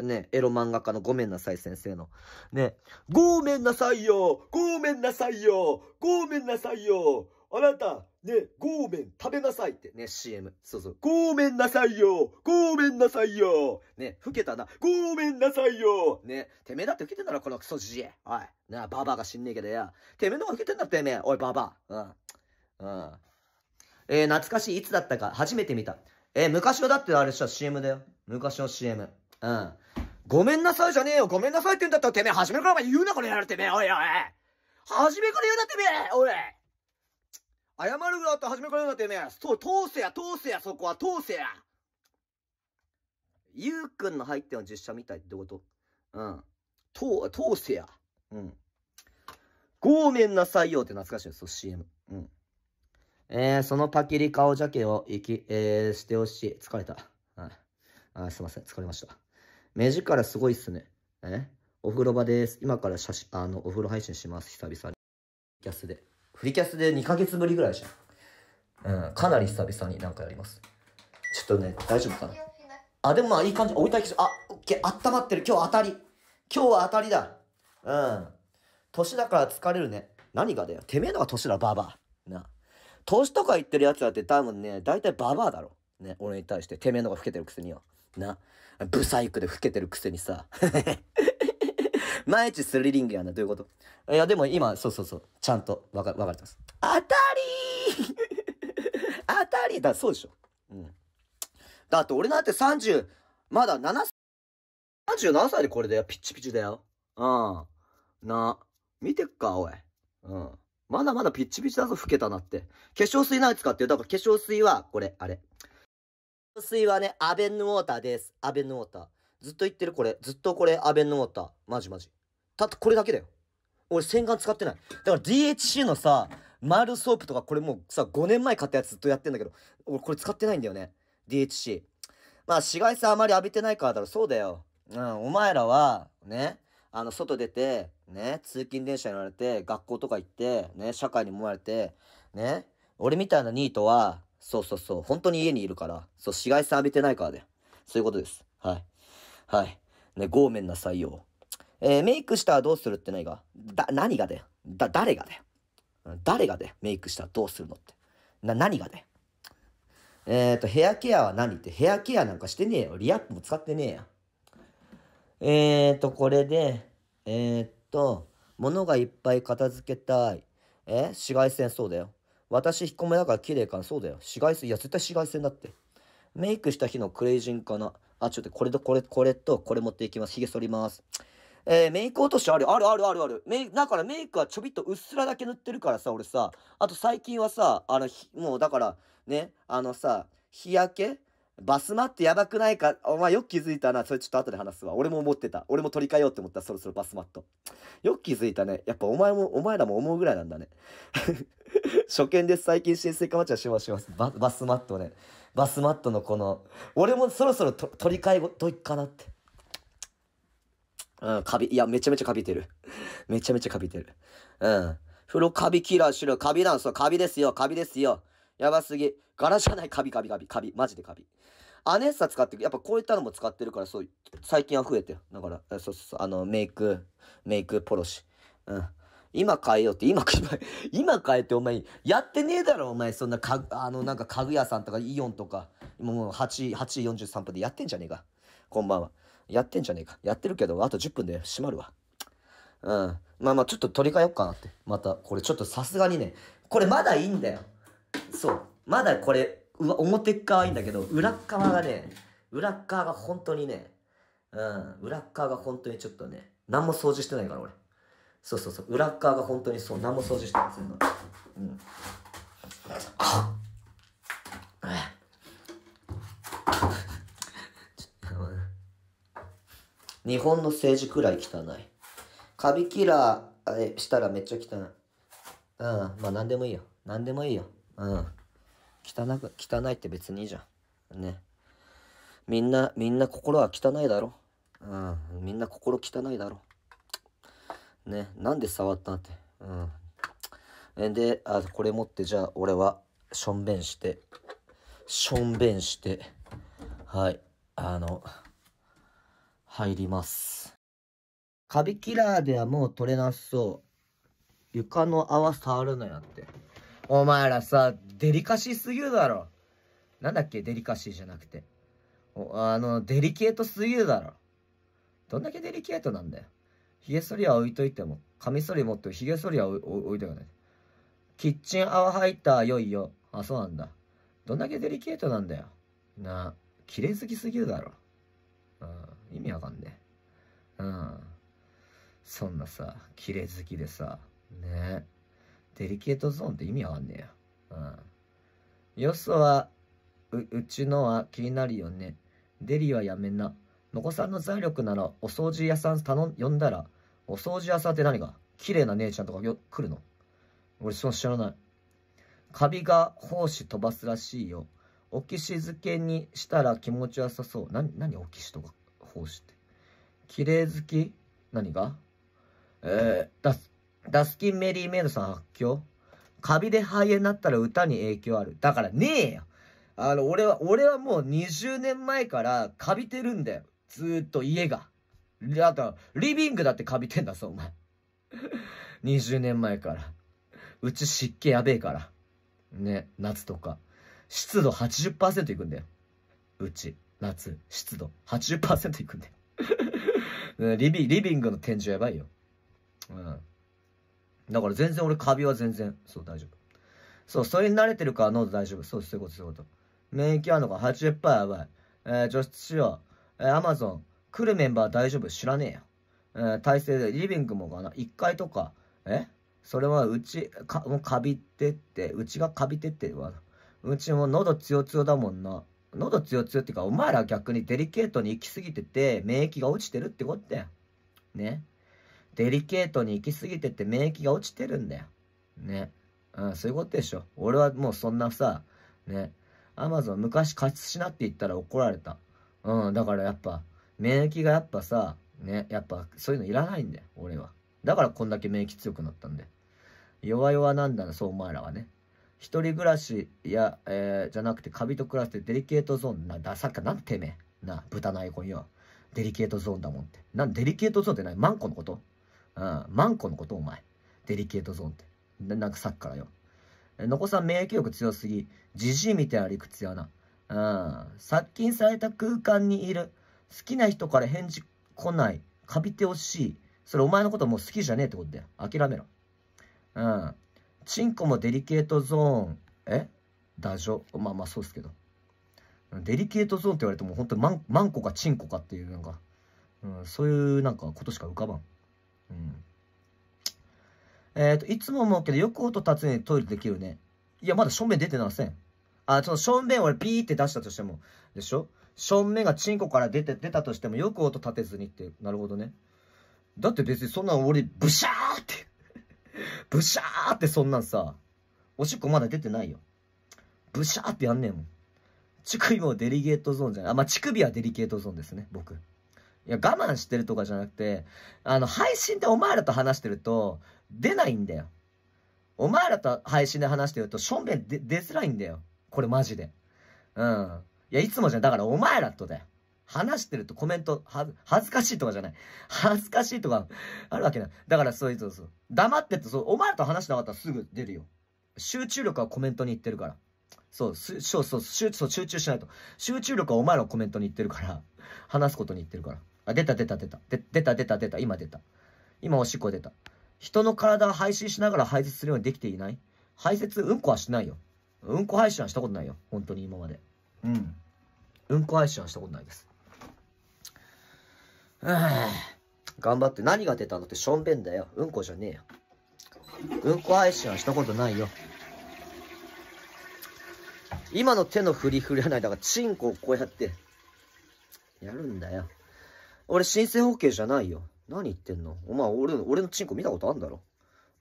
ん。ね、エロ漫画家のごめんなさい先生の。ね、ごめんなさいよごめんなさいよごめんなさいよあなた、ね、ごめん食べなさいってね、CM。そうそう。ごめんなさいよごめんなさいよね、老けたな。ごめんなさいよね、てめえだって老けてんだろ、このクソじじい。おい。なあ、ババが死んねえけどや。てめえの方が老けてんだってめえ。おい、ババうん。うん。えー、懐かしい、いつだったか、初めて見た。えー、昔はだってあれした CM だよ。昔の CM。うん。ごめんなさいじゃねえよ。ごめんなさいって言うんだったら、てめえ、初めからお前言うな、これやるてめえ。おいおい。初めから言うな、てめえ。おい。謝るぐらいだったら初めから言うな、てめえ。そう、通せや、通せや、そこは、通せや。ゆうくんの入っての実写みたいってことうん。通、通せや。うん。ごめんなさいよって懐かしいです、CM。うん。えー、そのパキリ顔ジャケをいき、えー、してほしい。疲れた。はい。あ、すいません。疲れました。目力すごいっすね。えお風呂場です。今から写真、あの、お風呂配信します。久々に。キャスで。フリキャスで2ヶ月ぶりぐらいじゃん。うん、かなり久々になんかやります。ちょっとね、大丈夫かなあ、でもまあいい感じ。置いたいきあ、オッケー、温まってる。今日当たり。今日は当たりだ。うん。年だから疲れるね。何がだよ。てめえのが年だ、ばば。な。投資とか言ってる奴だって多分ね、大体ババアだろ。ね、俺に対して、てめえのが老けてるくせによ。な、ブサイクで老けてるくせにさ。毎日スリリングやな、どういうこといや、でも今、そうそうそう、ちゃんと分か、分かれてます。当たりー 当たりだ、そうでしょ。うん。だって俺なんて30、まだ7、37歳でこれだよ、ピッチピチだよ。うん。な、見てっか、おい。うん。まだまだピッチピチだぞ、老けたなって。化粧水何使ってるだから化粧水は、これ、あれ。化粧水はね、アベンヌウォーターです。アベンヌウォーター。ずっと言ってる、これ。ずっとこれ、アベンヌウォーター。マジマジ。たこれだけだよ。俺、洗顔使ってない。だから DHC のさ、マルソープとか、これもうさ、5年前買ったやつずっとやってんだけど、俺これ使ってないんだよね。DHC。まあ、紫外線あまり浴びてないからだろ。そうだよ。うん、お前らは、ね、あの、外出て、ね、通勤電車に乗られて、学校とか行って、ね、社会にもまれて、ね、俺みたいなニートは、そうそうそう、本当に家にいるから、そう、紫外線浴びてないからで、そういうことです。はい。はい。ね、ごめんなさいよ。えー、メイクしたらどうするって何がだ、何がだよ。だ、誰がだよ。誰がだよ。メイクしたらどうするのって。な、何がだよ。えっ、ー、と、ヘアケアは何って、ヘアケアなんかしてねえよ。リアップも使ってねえや。えっ、ー、と、これで、えっ、ー、と、物がいっぱい片付けたい。え紫外線そうだよ。私、引っ込めだから綺麗かな。そうだよ。紫外線、いや、絶対紫外線だって。メイクした日のクレイジンかな。あ、ちょっとこれとこれ、これとこれ持っていきます。髭剃ります。えー、メイク落としあるあるあるあるある。メイだからメイクはちょびっとうっすらだけ塗ってるからさ、俺さ。あと最近はさ、あの、もうだから、ね、あのさ、日焼けバスマってやばくないかお前よく気づいたな。それちょっと後で話すわ。俺も思ってた。俺も取り替えようって思った。そろそろバスマット。よく気づいたね。やっぱお前も、お前らも思うぐらいなんだね。初見です。最近新生活はしますしまバスマットね。バスマットのこの、俺もそろそろと取り替えといっかなって。うん、カビ、いや、めちゃめちゃカビてる。めちゃめちゃカビてる。うん。風呂カビキラーしろ。カビなんすよ。カビですよ。カビですよ。やばすぎ。柄じゃないカビカビカビ。カビ。マジでカビ。アネッサ使って、やっぱこういったのも使ってるから、そう、最近は増えてだから、そうそうそう、あの、メイク、メイクポロシ。うん。今変えようって、今、今変えてお前、やってねえだろ、お前、そんな、か、あの、なんか家具屋さんとかイオンとか、もう8、8時43分でやってんじゃねえか。こんばんは。やってんじゃねえか。やってるけど、あと10分で閉まるわ。うん。まあまあ、ちょっと取り替えようかなって。また、これちょっとさすがにね、これまだいいんだよ。そう。まだこれ、表側はいいんだけど、裏側がね、裏側が本当にね、うん、裏側が本当にちょっとね、何も掃除してないから俺。そうそうそう、裏側が本当にそう、何も掃除してない。うん。あ っ日本の政治くらい汚い。カビキラーしたらめっちゃ汚い。うん、まあ何でもいいよ。何でもいいよ。うん。汚く、汚いって別にいいじゃん。ね。みんな、みんな心は汚いだろ。うん。みんな心汚いだろ。ね。なんで触ったって。うん。で、あ、これ持ってじゃあ俺は、しょんべんして、しょんべんして、はい。あの、入ります。カビキラーではもう取れなそう。床の泡触るのやって。お前らさ、デリカシーすぎるだろ。なんだっけデリカシーじゃなくて。あの、デリケートすぎるだろ。どんだけデリケートなんだよ。ヒゲ剃りは置いといても、カミ剃り持ってヒゲ剃りは置いといても。キッチン泡入ったよいよ。あ、そうなんだ。どんだけデリケートなんだよ。なあ、綺麗好きすぎるだろ。うん、意味わかんねえ。うん。そんなさ、綺麗好きでさ、ねえ。デリケートゾーンって意味わかんねえや。うん。よそはう、うちのは気になるよね。デリはやめな。のこさんの財力なら、お掃除屋さん頼ん、呼んだら、お掃除屋さんって何が綺麗な姉ちゃんとかよ来るの俺、その知らない。カビが胞子飛ばすらしいよ。オキシ漬けにしたら気持ちよさそう。な、何オキシとか胞子って。綺麗好き何がえー、だす。ダスキン・メリー・メイドさん発狂カビで肺炎になったら歌に影響ある。だからねえよあの、俺は、俺はもう20年前からカビてるんだよ。ずーっと家が。あと、リビングだってカビてんだぞ、お前。20年前から。うち湿気やべえから。ね、夏とか。湿度80%いくんだよ。うち、夏、湿度80%いくんだよ。リビ、リビングの天井やばいよ。うん。だから全然俺カビは全然、そう、大丈夫。そう、それに慣れてるから喉大丈夫。そう、そういうこと、そういうこと。免疫あるのか80%やばい。えー、除湿しよう。えー、アマゾン。来るメンバー大丈夫知らねえよ。えー、体制で、リビングもかな ?1 階とか。えそれはうち、か、もうカビてって、うちがカビてってわ。うちも喉つよつよだもんな。喉つよつよっていうか、お前ら逆にデリケートに行き過ぎてて、免疫が落ちてるってことだよ。ね。デリケートに行き過ぎてて免疫が落ちてるんだよ。ね。うん、そういうことでしょ。俺はもうそんなさ、ね。アマゾン昔加湿しなって言ったら怒られた。うん、だからやっぱ、免疫がやっぱさ、ね、やっぱそういうのいらないんだよ、俺は。だからこんだけ免疫強くなったんで。弱々なんだな、そうお前らはね。一人暮らしや、えー、じゃなくてカビと暮らしてデリケートゾーンな、だ、さっきなんてめえ。な、豚のアイコンよ。デリケートゾーンだもんって。なん、デリケートゾーンってないマンコのことうん。マンコのことお前。デリケートゾーンって。なんかさっきからよ。のこさん免疫力強すぎ。じじいみたいな理屈やな。うん。殺菌された空間にいる。好きな人から返事来ない。カビてほしい。それお前のこともう好きじゃねえってことだよ。諦めろ。うん。チンコもデリケートゾーン。えダジョ。まあまあそうですけど。デリケートゾーンって言われても本当にマンマンコかチンコかっていうなんか、うん、そういうなんかことしか浮かばん。うん。えっ、ー、と、いつも思うけど、よく音立つねトイレできるね。いや、まだ正面出てません。あ、その正面俺ピーって出したとしても、でしょ正面がチンコから出て、出たとしても、よく音立てずにって、なるほどね。だって別にそんな俺、ブシャーって ブシャーってそんなんさ、おしっこまだ出てないよ。ブシャーってやんねえもん。乳首もデリゲートゾーンじゃない。あ、まあ、乳首はデリゲートゾーンですね、僕。いや、我慢してるとかじゃなくて、あの、配信でお前らと話してると、出ないんだよ。お前らと配信で話してると、しょんべん出づらいんだよ。これマジで。うん。いや、いつもじゃん。だからお前らとだよ。話してるとコメント、は、恥ずかしいとかじゃない。恥ずかしいとか、あるわけない。だからそういつそうそう。黙ってて、そう、お前らと話しなかったらすぐ出るよ。集中力はコメントに行ってるから。そう、そう、そう、集中しないと。集中力はお前らコメントに行ってるから、話すことに行ってるから。あ、出た出た出た。で出た出た出た。今出た。今おしっこ出た。人の体を排水しながら排泄するようにできていない排泄、うんこはしないよ。うんこ配信はしたことないよ。本当に今まで。うん。うんこ配信はしたことないです。はー頑張って。何が出たのってしょんべんだよ。うんこじゃねえよ。うんこ配信はしたことないよ。今の手の振り振りはない。だから、チンコをこうやって、やるんだよ。俺、申請 OK じゃないよ。何言ってんのお前、俺の、俺のチンコ見たことあんだろ。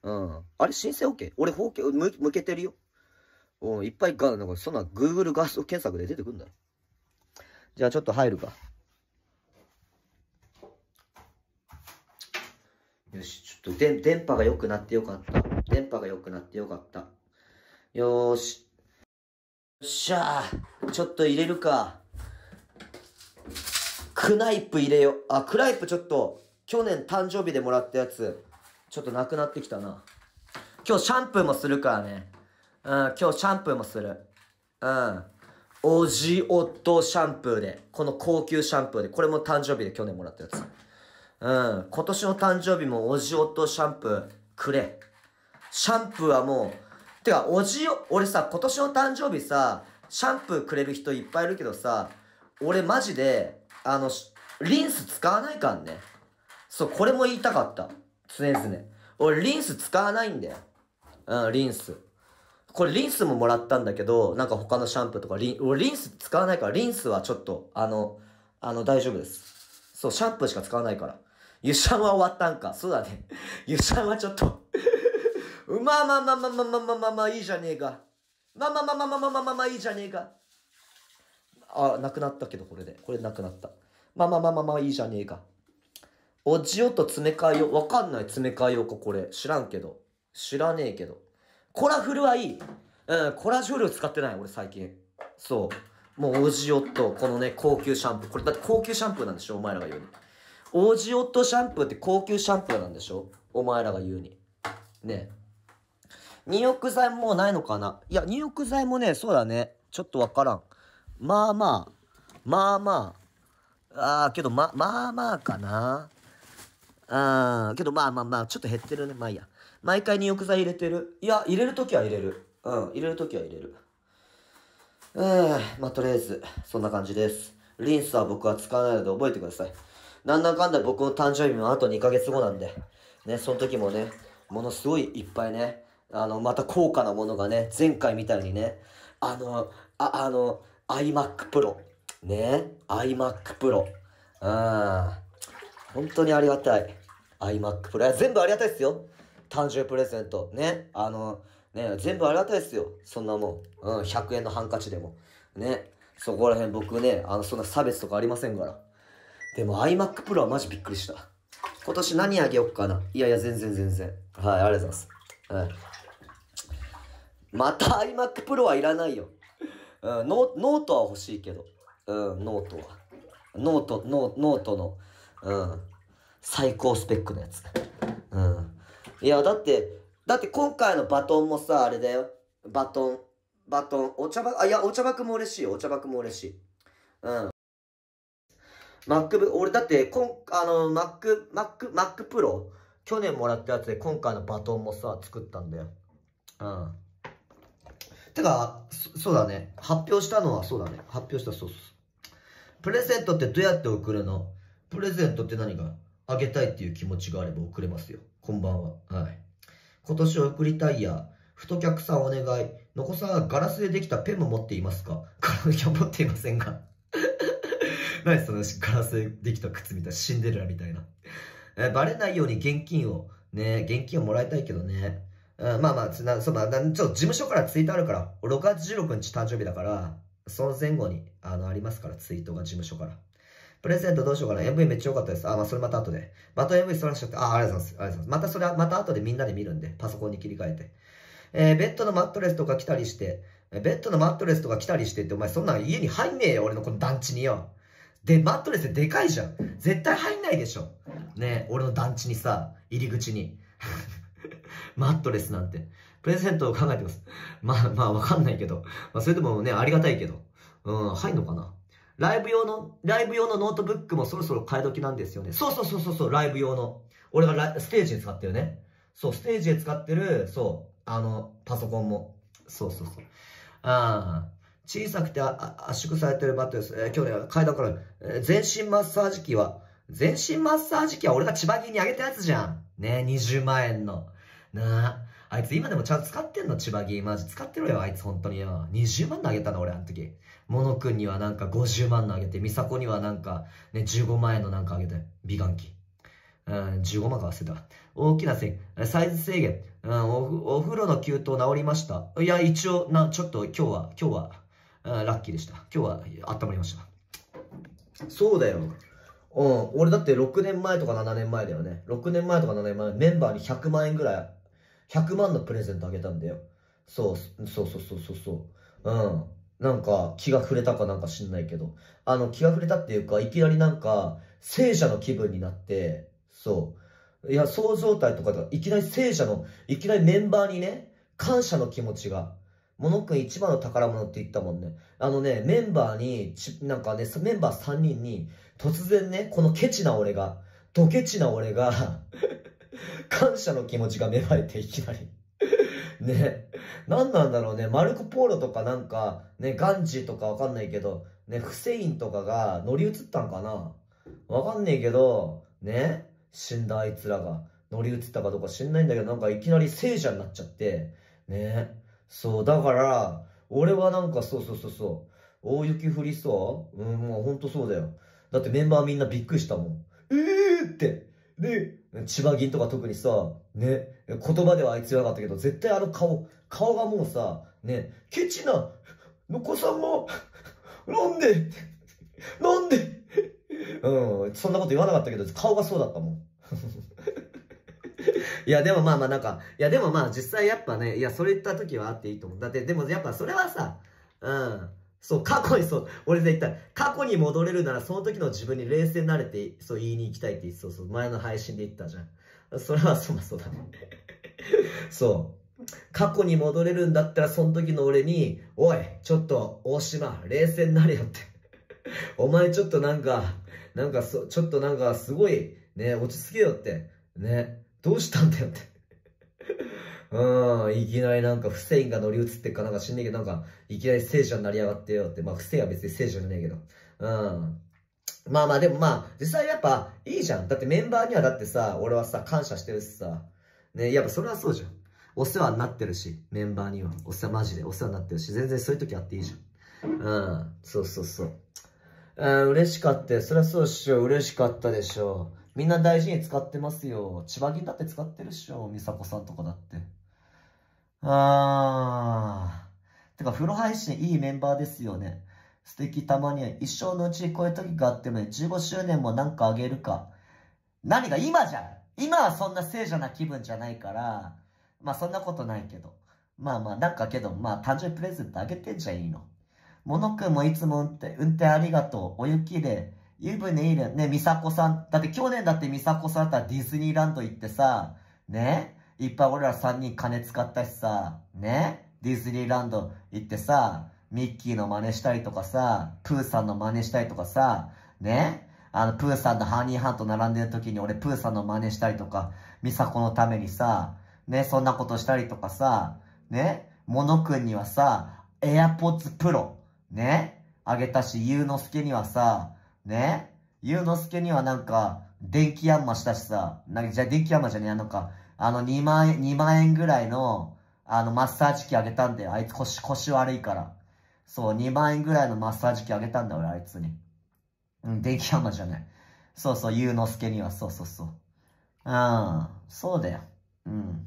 うん。あれ、申請 OK? 俺、法向向けてるよ。うん、いっぱいが、なんか、そんな、Google 画像検索で出てくんだろ。じゃあ、ちょっと入るか。よし、ちょっとで、電波が良くなってよかった。電波が良くなってよかった。よーし。よっしゃー。ちょっと入れるか。クナイプ入れよ。あ、クライプちょっと、去年誕生日でもらったやつ、ちょっとなくなってきたな。今日シャンプーもするからね。うん、今日シャンプーもする。うん。オジオットシャンプーで、この高級シャンプーで、これも誕生日で去年もらったやつ。うん、今年の誕生日もオジオットシャンプーくれ。シャンプーはもう、てか、おじお、俺さ、今年の誕生日さ、シャンプーくれる人いっぱいいるけどさ、俺マジで、あの、リンス使わないかんね。そう、これも言いたかった。常々。俺、リンス使わないんだよ。うん、リンス。これ、リンスももらったんだけど、なんか他のシャンプーとか、リン、俺、リンス使わないから、リンスはちょっと、あの、あの、大丈夫です。そう、シャンプーしか使わないから。湯シャンは終わったんか。そうだね。湯シャンはちょっと まあまあまあまあまあまあまあまあいいじゃねえか。まあまあまあまあまあまあまあまあ、いいじゃねえか。あ、なくなったけど、これで。これなくなった。まあまあまあまあまあ、いいじゃねえか。おじよと詰め替えよう。わかんない詰め替えようか、これ。知らんけど。知らねえけど。コラフルはいい。うん、コラージュオイル使ってない、俺最近。そう。もう、オジオット、このね、高級シャンプー。これだって高級シャンプーなんでしょ、お前らが言うに。オジオットシャンプーって高級シャンプーなんでしょお前らが言うに。ね入浴剤もうないのかないや、入浴剤もね、そうだね。ちょっとわからん。まあまあ、まあまあ、ああ、けどま、まあまあかな。ああ、けどまあまあまあ、ちょっと減ってるね。まあいいや。毎回入浴剤入れてる。いや、入れるときは入れる。うん、入れるときは入れる。ええ、まあとりあえず、そんな感じです。リンスは僕は使わないので覚えてください。なんだかんだ僕の誕生日もあと2ヶ月後なんで、ね、その時もね、ものすごいいっぱいね、あの、また高価なものがね、前回みたいにね、あの、あ、あの、iMac Pro。ね。iMac Pro。うん。本当にありがたい。iMac Pro。全部ありがたいっすよ。誕生日プレゼント。ね。あの、ね、全部ありがたいっすよ。そんなもん。うん、100円のハンカチでも。ね。そこら辺僕ね、あの、そんな差別とかありませんから。でも iMac Pro はマジびっくりした。今年何あげよっかな。いやいや、全然全然。はい、ありがとうございます。うん、また iMac Pro はいらないよ。うん、ノノートは欲しいけど、うん、ノートは。ノート、ノノートの、うん、最高スペックのやつ。うん。いや、だって、だって今回のバトンもさ、あれだよ。バトン、バトン、お茶ば、あ、いや、お茶ばくも嬉しいよ。お茶ばくも嬉しい。うん。MacBook、俺だって、こん、あの、Mac、Mac、Mac Pro、去年もらったやつで今回のバトンもさ、作ったんだよ。うん。てかそ、そうだね。発表したのはそうだね。発表した、そうそう。プレゼントってどうやって送るのプレゼントって何があげたいっていう気持ちがあれば送れますよ。こんばんは。はい。今年を送りたいや。ふと客さんお願い。のこさんはガラスでできたペンも持っていますかいや、持っていませんが。何そのガラスでできた靴みたいな、シンデレラみたいな。えバレないように現金を、ね、現金をもらいたいけどね。うん、まあまあ、つな、そう、まあ、ちょっと事務所からツイートあるから、6月16日誕生日だから、その前後に、あの、ありますから、ツイートが事務所から。プレゼントどうしようかな。MV めっちゃ良かったです。あ、まあ、それまた後で。また MV そらしちゃって、あ、ありがとうございます。ありがとうございます。またそれ、また後でみんなで見るんで、パソコンに切り替えて。えー、ベッドのマットレスとか来たりして、ベッドのマットレスとか来たりしてって、お前そんなん家に入んねえよ、俺のこの団地によ。で、マットレスでかいじゃん。絶対入んないでしょ。ね俺の団地にさ、入り口に。マットレスなんて。プレゼントを考えてます。まあまあわかんないけど。まあそれでもね、ありがたいけど。うん、入んのかなライブ用の、ライブ用のノートブックもそろそろ買い時なんですよね。そうそうそうそうライブ用の。俺がステージで使ってるね。そう、ステージで使ってる、そう、あの、パソコンも。そうそうそう。ああ。小さくて圧縮されてるマットレス。えー、今日ね、買いだから、えー、全身マッサージ機は、全身マッサージ機は俺が千葉銀にあげたやつじゃん。ね、20万円の。なあ。あいつ今でもちゃんと使ってんの千葉ギーマジ。使ってろよ、あいつ本当によ。20万投げたの、俺、あの時。モノ君にはなんか50万投げて、ミサコにはなんか、ね、15万円のなんかあげて。美顔器。うん、15万か忘れた。大きなせサイズ制限。うん、お、お風呂の給湯治りました。いや、一応、な、ちょっと今日は、今日は、うん、ラッキーでした。今日は、温まりました。そうだよ。うん。俺だって6年前とか7年前だよね。6年前とか7年前、メンバーに100万円ぐらい、100万のプレゼントあげたんだよ。そう、そうそうそうそうそう。うん。なんか気が触れたかなんか知んないけど。あの、気が触れたっていうか、いきなりなんか、聖者の気分になって、そう。いや、そう状態とかで、いきなり聖者の、いきなりメンバーにね、感謝の気持ちがモノくん一番の宝物って言ったもんね。あのね、メンバーに、なんかね、メンバー3人に、突然ね、このケチな俺が、ドケチな俺が 感謝の気持ちが芽生えていきなり ね。何なんだろうね。マルコ・ポーロとかなんか、ね、ガンジーとかわかんないけど、ね、フセインとかが乗り移ったんかなわかんねえけど、ね、死んだあいつらが乗り移ったかどうか知んないんだけど、なんかいきなり聖者になっちゃって、ね。そう、だから、俺はなんかそうそうそうそう。大雪降りそううん、もうほんとそうだよ。だってメンバーみんなびっくりしたもん。ええー、って。で、千葉銀とか特にさ、ね、言葉ではあいつなかったけど、絶対あの顔、顔がもうさ、ね、ケチな、の子さんも、なんで、なんで、うん、そんなこと言わなかったけど、顔がそうだったもん。いや、でもまあまあなんか、いや、でもまあ実際やっぱね、いや、それ言った時はあっていいと思う。だって、でもやっぱそれはさ、うん。そう、過去にそう、俺で言った、過去に戻れるならその時の自分に冷静になれて、そう言いに行きたいってそうそう、前の配信で言ったじゃん。それはそうそうだね。そう。過去に戻れるんだったらその時の俺に、おい、ちょっと、大島、冷静になれよって。お前ちょっとなんか、なんかそ、ちょっとなんかすごい、ね、落ち着けよって。ね。どうしたんだよってうん、いきなりなんかフセインが乗り移ってっかなんか死んねえけど、なんか、いきなり聖者になりやがってよって。まあ、フセインは別に聖者じゃねえけど。うん。まあまあ、でもまあ、実際やっぱいいじゃん。だってメンバーにはだってさ、俺はさ、感謝してるしさ。ね、やっぱそれはそうじゃん。お世話になってるし、メンバーには。お世話、マジでお世話になってるし、全然そういう時あっていいじゃん。うん、そうそうそう。うん、嬉しかったよ。そりゃそうっしょ。嬉しかったでしょう。みんな大事に使ってますよ。千葉銀だって使ってるっしょ。美佐子さんとかだって。あー。てか、風呂配信いいメンバーですよね。素敵たまには一生のうちこういう時があってもね、15周年もなんかあげるか。何が今じゃん今はそんな聖女な気分じゃないから、まあそんなことないけど。まあまあ、なんかけど、まあ誕生日プレゼントあげてんじゃいいの。モノくんもいつも運転、運転ありがとう。お雪で。湯船いいね。ね、美佐子さん。だって去年だって美佐子さんだったらディズニーランド行ってさ、ね、いっぱい俺ら3人金使ったしさ、ね、ディズニーランド行ってさ、ミッキーの真似したりとかさ、プーさんの真似したりとかさ、ね、あの、プーさんのハニーハント並んでる時に俺プーさんの真似したりとか、美佐子のためにさ、ね、そんなことしたりとかさ、ね、モノ君にはさ、エアポッツプロ、ね、あげたし、ゆうのすけにはさ、ねゆうのすけにはなんか、電気ヤンマしたしさ、なんか、じゃ、電気ヤンマじゃねえ、なんか、あの、2万円、2万円ぐらいの、あの、マッサージ機あげたんだよ。あいつ腰、腰悪いから。そう、2万円ぐらいのマッサージ機あげたんだ、俺、あいつに。うん、電気ヤンマじゃない。そうそう、ゆうのすけには、そうそうそう。うん、そうだよ。うん。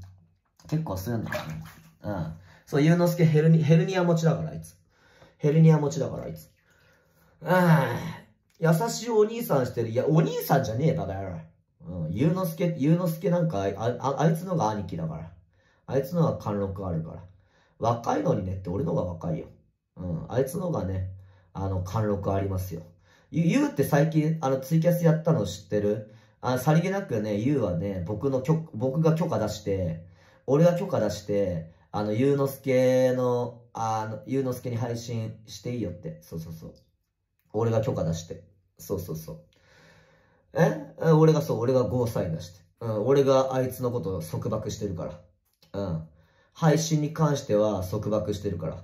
結構するんだからね。うん。そう、ゆうのすけヘルニ、ヘルニア持ちだから、あいつ。ヘルニア持ちだから、あいつ。うん。優しいお兄さんしてる。いや、お兄さんじゃねえ、バカ野郎。うん、ゆうのすけ、ゆうのすけなんかあ、あ、あいつのが兄貴だから。あいつのが貫禄あるから。若いのにねって俺のが若いよ。うん、あいつのがね、あの、貫禄ありますよ。ゆ、ゆうって最近、あの、ツイキャスやったの知ってるあ、さりげなくね、ゆうはね、僕の許、僕が許可出して、俺が許可出して、あの、ゆうのすけの、あの、ゆうのすけに配信していいよって。そうそうそう。俺が許可出して。そうそうそう。え俺がそう、俺がゴーサイン出して。うん、俺があいつのことを束縛してるから。うん。配信に関しては束縛してるから。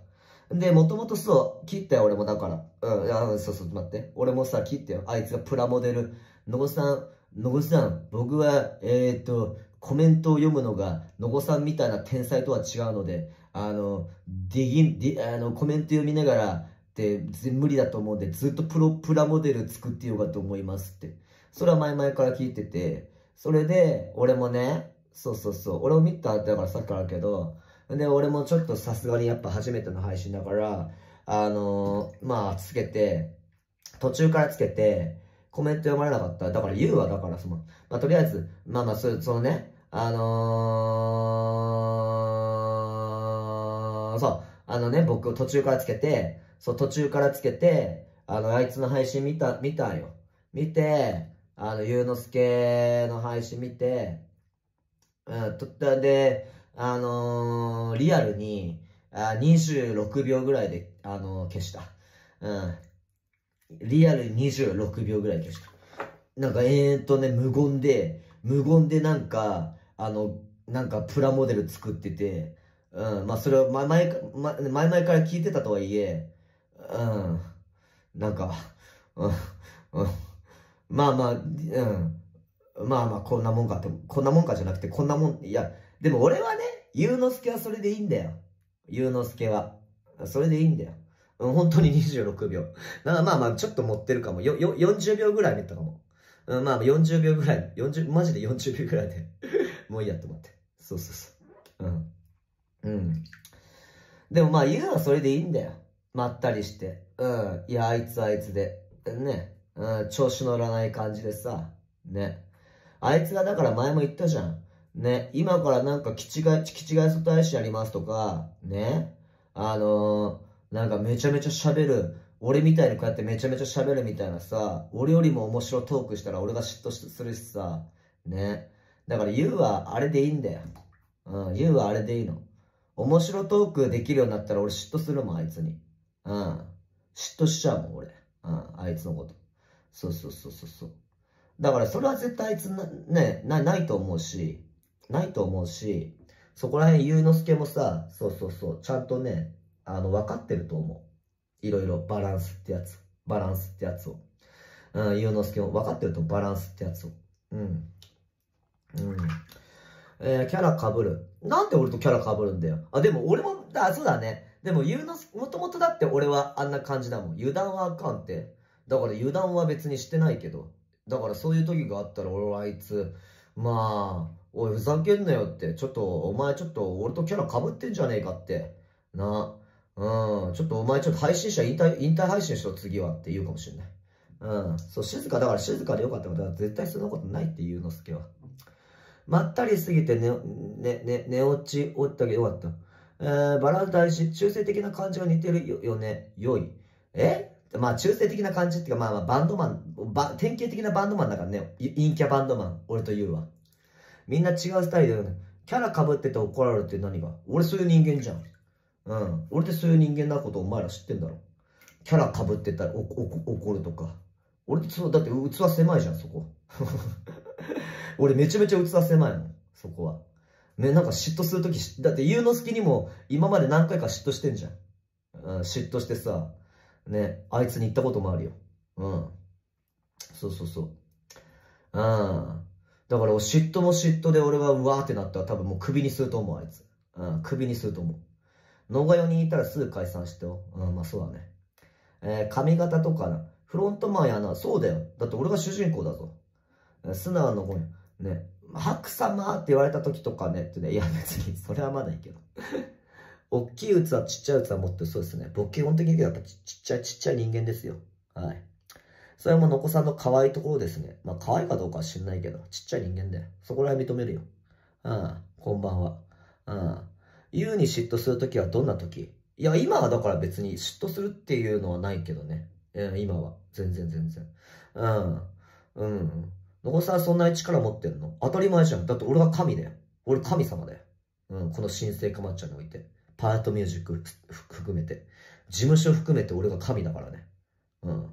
で、もともとそう、切ったよ、俺もだから。うん、あそうそう、待って。俺もさ、切ったよ。あいつがプラモデル。のごさん、のごさん、僕は、えっ、と、コメントを読むのが、のごさんみたいな天才とは違うので、あの、ディギン、ディ、あの、コメント読みながら、って無理だと思うんでずっとプロプラモデル作ってようかと思いますってそれは前々から聞いててそれで俺もねそうそうそう俺も見たってだからさっきからけどで俺もちょっとさすがにやっぱ初めての配信だからあのー、まあつけて途中からつけてコメント読まれなかっただから言うわだからその、まあ、とりあえずまあまあそそのねあのー、そうあのね僕途中からつけてそう、途中からつけて、あの、あいつの配信見た、見たよ。見て、あの、ゆうのすけの配信見て、うん、とったで、あのー、リアルに、あ26秒ぐらいで、あのー、消した。うん。リアルに26秒ぐらい消した。なんか延々とね、無言で、無言でなんか、あの、なんかプラモデル作ってて、うん、まあそれを前々、前々から聞いてたとはいえ、うん、なんか、うん、うん、まあまあ、うん、まあまあ、こんなもんかって、こんなもんかじゃなくて、こんなもん、いや、でも俺はね、ゆうのすけはそれでいいんだよ。ゆうのすけは。それでいいんだよ。うん、本当に26秒。まあまあまあ、ちょっと持ってるかも。よ、よ、40秒ぐらい見たかも。うん、まあ40秒ぐらい。40、マジで40秒ぐらいで もういいやと思って。そうそうそう。うん。うん。でもまあ、ゆうはそれでいいんだよ。まったりして、うん、いや、あいつあいつで、ね、うん、調子乗らない感じでさ、ね。あいつがだから前も言ったじゃん。ね、今からなんか、きちがい、きちがいそ大使やりますとか、ね、あのー、なんかめちゃめちゃ喋る、俺みたいにこうやってめちゃめちゃ喋るみたいなさ、俺よりも面白トークしたら俺が嫉妬するしさ、ね。だから YOU はあれでいいんだよ。うん、YOU はあれでいいの。面白トークできるようになったら俺嫉妬するもん、あいつに。うん。嫉妬しちゃうもん、俺。うん。あいつのこと。そうそうそうそうそう。だからそれは絶対あいつな、ね、な、ないと思うし、ないと思うし、そこら辺、ゆうのすけもさ、そうそうそう、ちゃんとね、あの、分かってると思う。いろいろ、バランスってやつ。バランスってやつを。うん、ゆうのすけも分かってるとバランスってやつを。うん。うん。えー、キャラ被る。なんで俺とキャラ被るんだよ。あ、でも俺も、あ、そうだね。でも、ゆうの、もともとだって俺はあんな感じだもん。油断はあかんって。だから油断は別にしてないけど。だからそういう時があったら俺はあいつ、まあ、おい、ふざけんなよって。ちょっと、お前ちょっと俺とキャラ被ってんじゃねえかって。な。うん。ちょっとお前ちょっと配信者引退、引退配信しろ次はって言うかもしれない。うん。そう、静か、だから静かでよかったことは絶対そんなことないって言うのすけは。まったりすぎてね、ね、ね、寝落ちおったけどよかった。えー、バランス大事、中性的な感じが似てるよね、良い。えまあ中性的な感じっていうか、まあ、まあバンドマンば、典型的なバンドマンだからね、陰キャバンドマン、俺と言うわ。みんな違うスタイルだよね。キャラ被ってて怒られるって何が俺そういう人間じゃん。うん。俺ってそういう人間なことお前ら知ってんだろ。キャラ被ってたら怒るとか。俺ってそう、だって器狭いじゃん、そこ。俺めちゃめちゃ器狭いもん、そこは。ね、なんか嫉妬するとき、だって祐之介にも今まで何回か嫉妬してんじゃん。うん、嫉妬してさ、ね、あいつに言ったこともあるよ。うん。そうそうそう。うん。だから嫉妬も嫉妬で俺はうわーってなったら多分もう首にすると思う、あいつ。うん、首にすると思う。農家用にいたらすぐ解散してよ。うん、まあそうだね。えー、髪型とかな。フロントマンやな。そうだよ。だって俺が主人公だぞ。素直な子や。ね。白様って言われた時とかねってね、いや別にそれはまだいいけど。大きい器、ちっちゃい器持ってそうですね。僕基本的にやっぱちっちゃいちっちゃい人間ですよ。はい。それも残さんの可愛いところですね。まあ可愛いかどうかは知んないけど、ちっちゃい人間だよ。そこら辺認めるよ。うん、こんばんは。うん。優に嫉妬するときはどんなときいや、今はだから別に嫉妬するっていうのはないけどね。今は。全然全然。うん。うん。のこさんそんなに力持ってんの当たり前じゃん。だって俺は神だよ。俺神様だよ。うん、この神聖かまっちゃんにおいて。パートミュージック含めて。事務所含めて俺が神だからね。うん。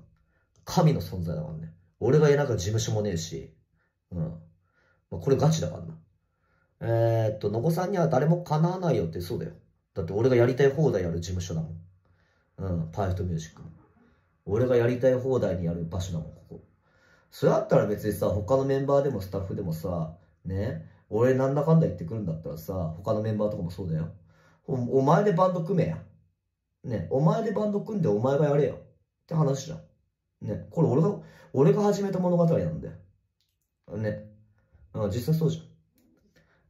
神の存在だからね。俺がいなきゃ事務所もねえし。うん。まあ、これガチだからな。えー、っと、のこさんには誰も叶わないよってそうだよ。だって俺がやりたい放題やる事務所だもん。うん、パートミュージックも。俺がやりたい放題にやる場所だもん、ここ。それだったら別にさ、他のメンバーでもスタッフでもさ、ね、俺なんだかんだ言ってくるんだったらさ、他のメンバーとかもそうだよ。お前でバンド組めや。ね、お前でバンド組んでお前がやれよ。って話じゃん。ね、これ俺が、俺が始めた物語なんだよ。ね。実際そうじ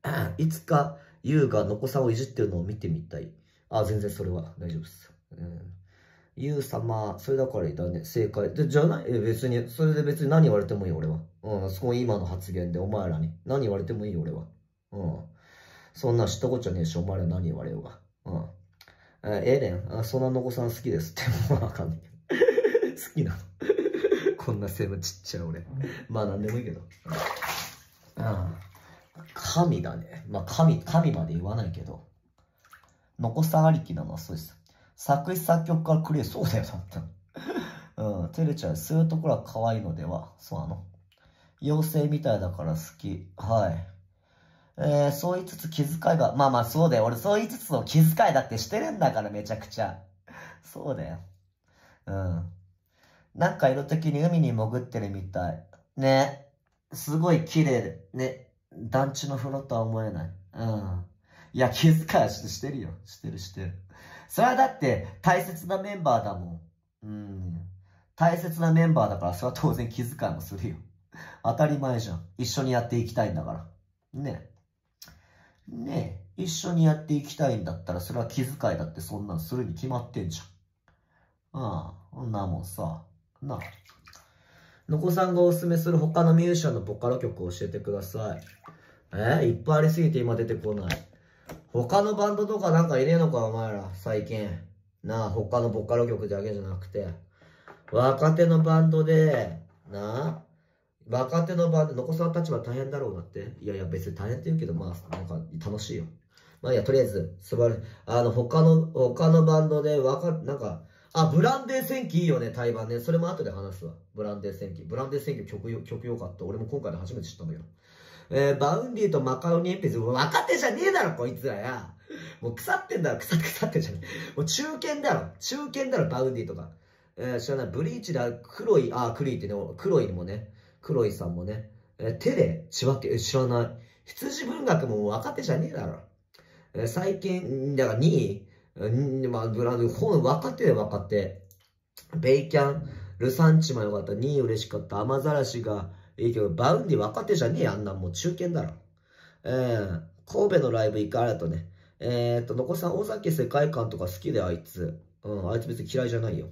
ゃん。いつか優がのさんをいじってるのを見てみたい。あ、全然それは大丈夫っす。うんユう様、それだからだね、正解。じゃ、じゃない、え、別に、それで別に何言われてもいい俺は。うん、そこ今の発言でお前らに。何言われてもいい俺は。うん。そんな知ったこっちゃねえし、お前ら何言われようが。うん。ええー、ねん。あ、そんなのこさん好きですって、もうわかんない 好きなの。こんなセーブちっちゃい俺。まあなんでもいいけど。うん。神だね。まあ神、神まで言わないけど。のこさんありきなのはそうです。作詞作曲からクリエイそうだよ、だって。うん、照れちゃう。そういうところは可愛いのでは。そうなの。妖精みたいだから好き。はい。えー、そう言いつつ気遣いが、まあまあそうだよ。俺そう言いつつの気遣いだってしてるんだからめちゃくちゃ。そうだよ。うん。なんか色的に海に潜ってるみたい。ね。すごい綺麗で、ね。団地の風呂とは思えない。うん。いや、気遣いしてるよ。してるしてる。それはだって大切なメンバーだもん。うん。大切なメンバーだから、それは当然気遣いもするよ。当たり前じゃん。一緒にやっていきたいんだから。ねえ。ねえ。一緒にやっていきたいんだったら、それは気遣いだってそんなんするに決まってんじゃん。ああ、そんなもんさ。なあ。のこさんがおすすめする他のミュージシャンのボカロ曲を教えてください。えー、いっぱいありすぎて今出てこない。他のバンドとかなんかいねえのか、お前ら、最近。なあ、他のボカロ曲だけじゃなくて。若手のバンドで、なあ、若手のバンド、残す立場大変だろうなって。いやいや、別に大変って言うけど、まあ、なんか楽しいよ。まあいや、とりあえず、素晴らしい。あの、他の、他のバンドで、わか、なんか、あ、ブランデー戦記いいよね、対バンね。それも後で話すわ。ブランデー戦記。ブランデー戦記曲よ、曲よかった。俺も今回で初めて知ったんだけど。えー、バウンディとマカロニ鉛筆、若手じゃねえだろ、こいつらや。もう腐ってんだろ、腐って腐ってじゃねえ。もう中堅だろ、中堅だろ、バウンディとか。えー、知らない、ブリーチだ、黒い、あ、クリーってね、黒いもね、黒いさんもね、えー、手で血分け、知らない。羊文学も若手じゃねえだろ。えー、最近、だから2位、ん、まあ、ブランド、本、若手で若手。ベイキャン、ルサンチマよかった、2位嬉しかった、アマザラシが、いいけど、バウンディ若手じゃねえあんなんもう中堅だろ。えー、神戸のライブ行かれとね。えー、っと、のこさん、尾崎世界観とか好きで、あいつ。うん、あいつ別に嫌いじゃないよ。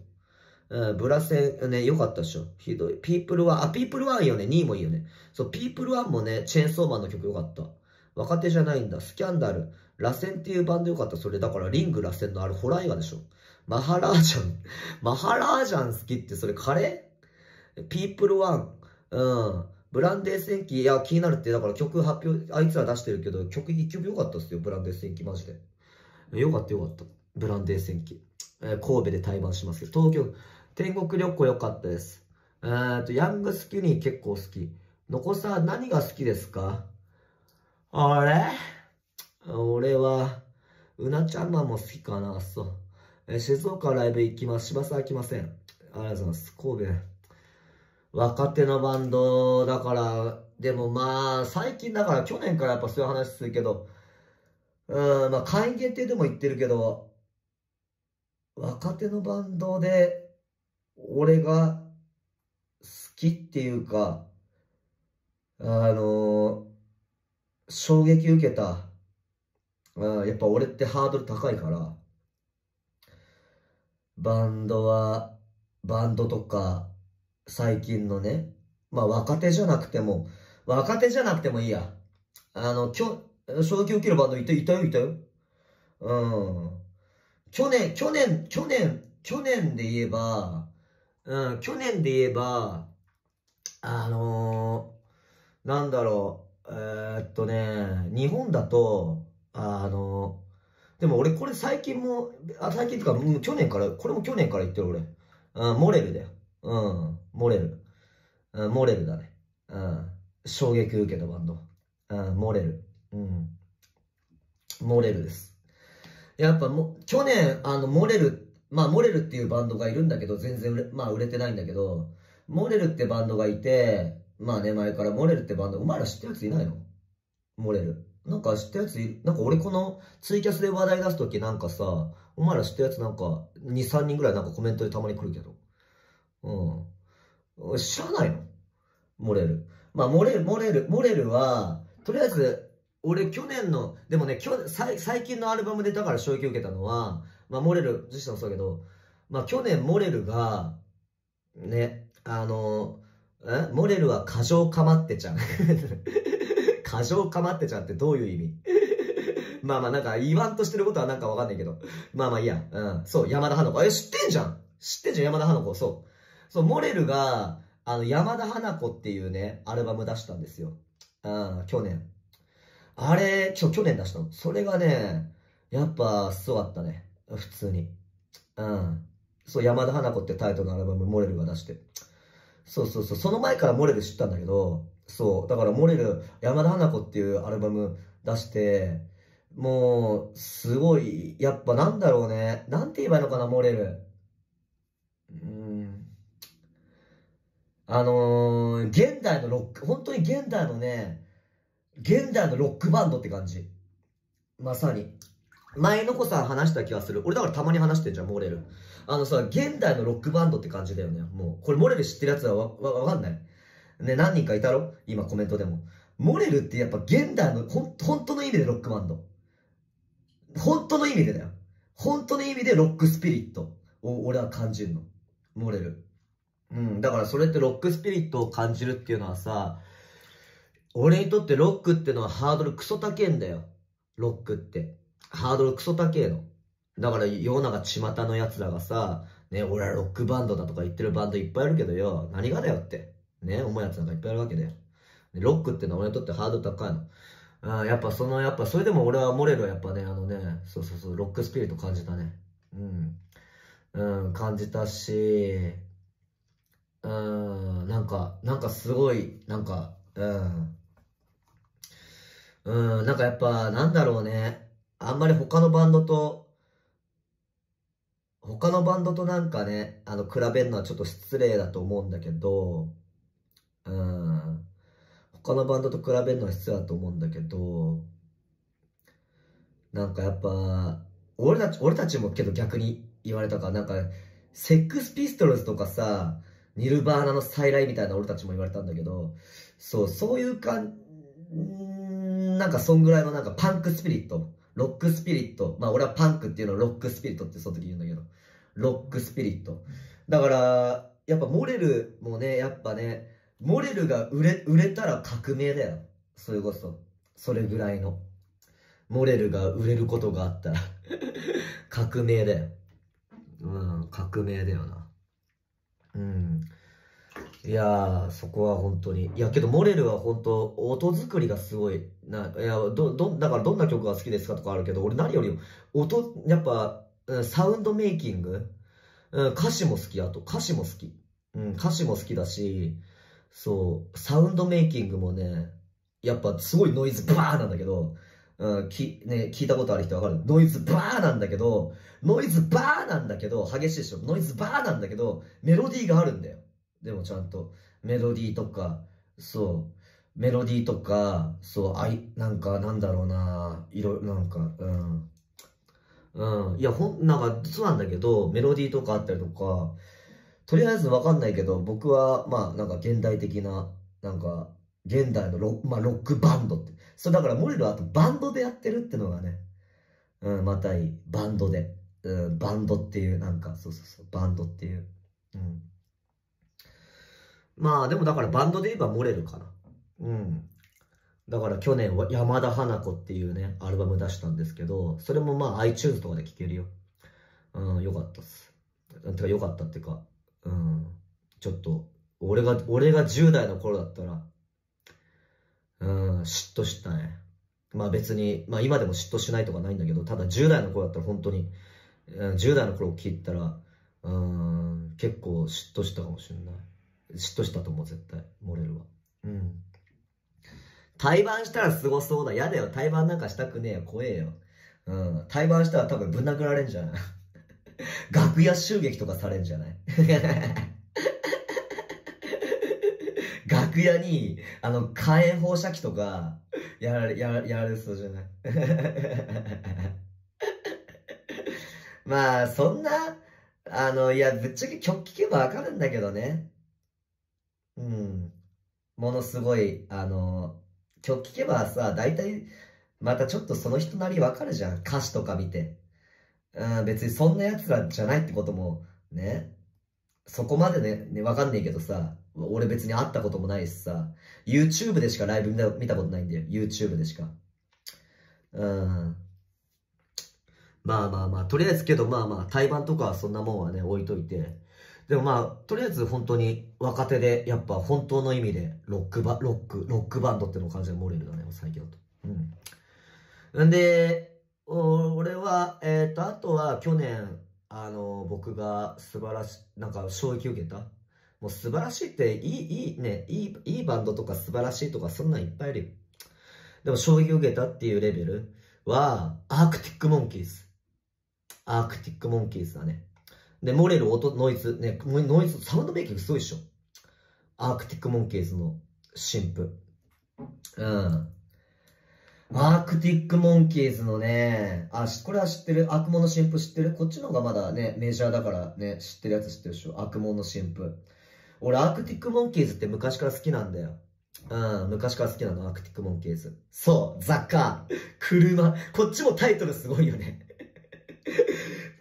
うん、ブラセンね、良かったっしょ。ひどい。ピープルワン、あ、ピープルワンよね。2位もいいよね。そう、ピープルワンもね、チェーンソーマンの曲良かった。若手じゃないんだ。スキャンダル。螺旋っていうバンド良かった。それだからリング螺旋のあるホラー映画でしょ。マハラージャン。マハラージャン好きってそれカレーピープルワン。うん。ブランデー戦記、いや、気になるって、だから曲発表、あいつら出してるけど、曲一曲良かったっすよ、ブランデー戦記、マジで。良かった良かった。ブランデー戦記。えー、神戸で対バンしますけど、東京、天国旅行良かったです。えっと、ヤングスキュニー結構好き。のこさん、何が好きですかあれ俺は、うなちゃんマンも好きかな、そう。えー、静岡ライブ行きます。柴沢来ません。ありがとうございます。神戸。若手のバンドだから、でもまあ、最近だから去年からやっぱそういう話するけど、うん、まあ会員限定でも言ってるけど、若手のバンドで、俺が好きっていうか、あのー、衝撃受けた、ん。やっぱ俺ってハードル高いから、バンドは、バンドとか、最近のね、まあ若手じゃなくても、若手じゃなくてもいいや。あの、きょ、衝撃を受けるバンドいたいたよ、いたよ。うん。去年、去年、去年、去年で言えば、うん、去年で言えば、あのー、なんだろう、えー、っとね、日本だと、あのー、でも俺これ最近も、あ、最近とか、もう去年から、これも去年から言ってる俺。うん、モレルだよ。うん。モレル、うん、モレルだね。うん。衝撃受けたバンド。うん、モレル、うん。モレルです。やっぱも、去年、あの、モレルまあ、モレルっていうバンドがいるんだけど、全然売れ、まあ、売れてないんだけど、モレルってバンドがいて、まあね、前からモレルってバンド、お前ら知ってるやついないのモレル。なんか知ったやついる、なんか俺このツイキャスで話題出すときなんかさ、お前ら知ったやつなんか2、3人ぐらいなんかコメントでたまに来るけど。うん。知らないのモレル。まあ、モレル、モれる、モれるは、とりあえず、俺去年の、でもね、去最最近のアルバムでだから衝撃を受けたのは、まあ、モレル自身もそうだけど、まあ、去年モレルが、ね、あの、えモレルは過剰かまってちゃん。過剰かまってちゃんってどういう意味 まあまあなんか言わんとしてることはなんかわかんないけど。まあまあいいや。うん。そう、山田花子。え、知ってんじゃん知ってんじゃん、山田花子。そう。そう、モレルが、あの、山田花子っていうね、アルバム出したんですよ。うん、去年。あれ、ちょ、去年出したの。それがね、やっぱ、すごかったね。普通に。うん。そう、山田花子ってタイトルのアルバム、モレルが出して。そうそうそう。その前からモレル知ったんだけど、そう。だからモレル、山田花子っていうアルバム出して、もう、すごい、やっぱなんだろうね。なんて言えばいいのかな、モレル。うんあのー、現代のロック、本当に現代のね、現代のロックバンドって感じ。まさに。前の子さん話した気がする。俺だからたまに話してんじゃん、漏れる。あのさ、現代のロックバンドって感じだよね。もう、これ漏れる知ってるやつはわ、わ、わかんない。ね、何人かいたろ今コメントでも。モレルってやっぱ現代の、ほん、本当の意味でロックバンド。本当の意味でだよ。本当の意味でロックスピリットを俺は感じるの。モレル。うん、だからそれってロックスピリットを感じるっていうのはさ、俺にとってロックってのはハードルクソ高えんだよ。ロックって。ハードルクソ高えの。だから世の中巷のやつらがさ、ね、俺はロックバンドだとか言ってるバンドいっぱいあるけどよ、何がだよって。ね、思うやつなんかいっぱいあるわけだよ。ロックってのは俺にとってハードル高いの。あやっぱその、やっぱそれでも俺はモレルはやっぱね、あのね、そうそうそう、ロックスピリット感じたね。うん。うん、感じたし、なんか、なんかすごい、なんか、うん。うん、なんかやっぱ、なんだろうね。あんまり他のバンドと、他のバンドとなんかね、あの、比べるのはちょっと失礼だと思うんだけど、うん。他のバンドと比べるのは失礼だと思うんだけど、なんかやっぱ、俺たち、俺たちもけど逆に言われたか、なんか、セックスピストルズとかさ、ニルバーナの再来みたいな俺たちも言われたんだけど、そう、そういうん、なんかそんぐらいのなんかパンクスピリット、ロックスピリット、まあ俺はパンクっていうのをロックスピリットってその時言うんだけど、ロックスピリット。だから、やっぱモレルもね、やっぱね、モレルが売れ、売れたら革命だよ。それこそ。それぐらいの。モレルが売れることがあったら革命だよ。うん、革命だよな。うん。いやそこは本当に。いや、けど、モレルは本当、音作りがすごい。な、いや、ど、ど、だからどんな曲が好きですかとかあるけど、俺何よりも、音、やっぱ、サウンドメイキング、うん、歌詞も好きやと。歌詞も好き。うん、歌詞も好きだし、そう、サウンドメイキングもね、やっぱすごいノイズバーなんだけど、うん、き、ね、聞いたことある人わかる。ノイズバーなんだけど、ノイズバーなんだけど、激しいでしょ。ノイズバーなんだけど、メロディーがあるんだよ。でもちゃんと、メロディーとか、そう、メロディーとか、そう、あい、なんか、なんだろうな、いろ、なんか、うん。うん。いや、ほん、なんか、そうなんだけど、メロディーとかあったりとか、とりあえずわかんないけど、僕は、まあ、なんか現代的な、なんか、現代のロ,、まあ、ロックバンドって、そう、だからモリルはあとバンドでやってるってのがね、うん、またいい。バンドで。うん、バンドっていう、なんか、そうそうそう、バンドっていう。うん。まあ、でもだからバンドで言えばモレルかな。うん。だから去年は山田花子っていうね、アルバム出したんですけど、それもまあ iTunes とかで聴けるよ。うん、よかったっす。てかよかったっていうか、うん、ちょっと、俺が、俺が10代の頃だったら、うん、嫉妬したね。まあ別に、まあ今でも嫉妬しないとかないんだけど、ただ10代の頃だったら本当に、10代の頃聞いたら、うん、結構嫉妬したかもしれない。嫉妬したと思う、絶対。漏れるわ。うん。対バンしたらすごそうだ。やだよ。対バンなんかしたくねえよ。怖えよ。うん。対バンしたら多分ぶん殴られんじゃない 楽屋襲撃とかされんじゃない 楽屋に、あの、火炎放射器とか、やられ、やらやられそうじゃない まあ、そんな、あの、いや、ぶっちゃけ曲聴けばわかるんだけどね。うん。ものすごい、あの、曲聴けばさ、大体、またちょっとその人なりわかるじゃん。歌詞とか見て。うん、別にそんな奴らじゃないってことも、ね。そこまでね、ね、わかんねえけどさ。俺別に会ったこともないしさ、YouTube でしかライブ見たことないんだよ。YouTube でしか。うん。まあまあまあ、とりあえずけどまあまあ、対バンとかそんなもんはね、置いといて。でもまあ、とりあえず本当に若手で、やっぱ本当の意味でロックバ、ロック、ロックバンドっての感じは漏れるだね、最近だと。うん。んで、俺は、えっ、ー、と、あとは去年、あの、僕が素晴らしい、なんか衝撃受けたもう素晴らしいっていい、いいね、いい、いいバンドとか素晴らしいとかそんなんいっぱいあるよ。でも衝撃を受けたっていうレベルは、アークティックモンキーズ。アークティックモンキーズだね。で、漏れる音、ノイズ、ね、ノイズ、サウンドメイキングすごいっしょ。アークティックモンキーズの新譜。うん。アークティックモンキーズのね、あ、これは知ってる悪魔の新譜知ってるこっちの方がまだね、メジャーだからね、知ってるやつ知ってるでしょ。悪魔の新譜。俺、アークティックモンキーズって昔から好きなんだよ。うん、昔から好きなの、アークティックモンキーズ。そう、ザカー。車。こっちもタイトルすごいよね。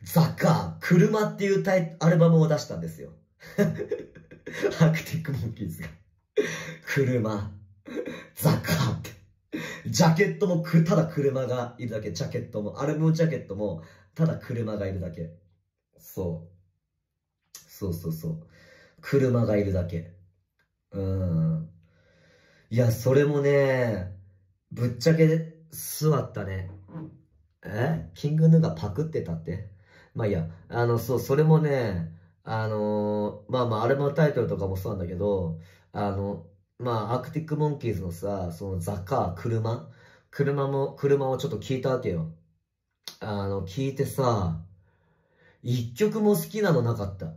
ザカー。車っていうタイ、アルバムを出したんですよ。アークティックモンキーズが。車。ザカーって。ジャケットもく、ただ車がいるだけ。ジャケットも、アルバムジャケットも、ただ車がいるだけ。そう。そうそうそう。車がいるだけ。うん。いや、それもね、ぶっちゃけ座ったね。えキングヌーがパクってたってまあいいや、あの、そう、それもね、あのー、まあまあ、アルバムタイトルとかもそうなんだけど、あの、まあ、アクティックモンキーズのさ、そのザカー、車車も、車をちょっと聞いたわけよ。あの、聞いてさ、一曲も好きなのなかった。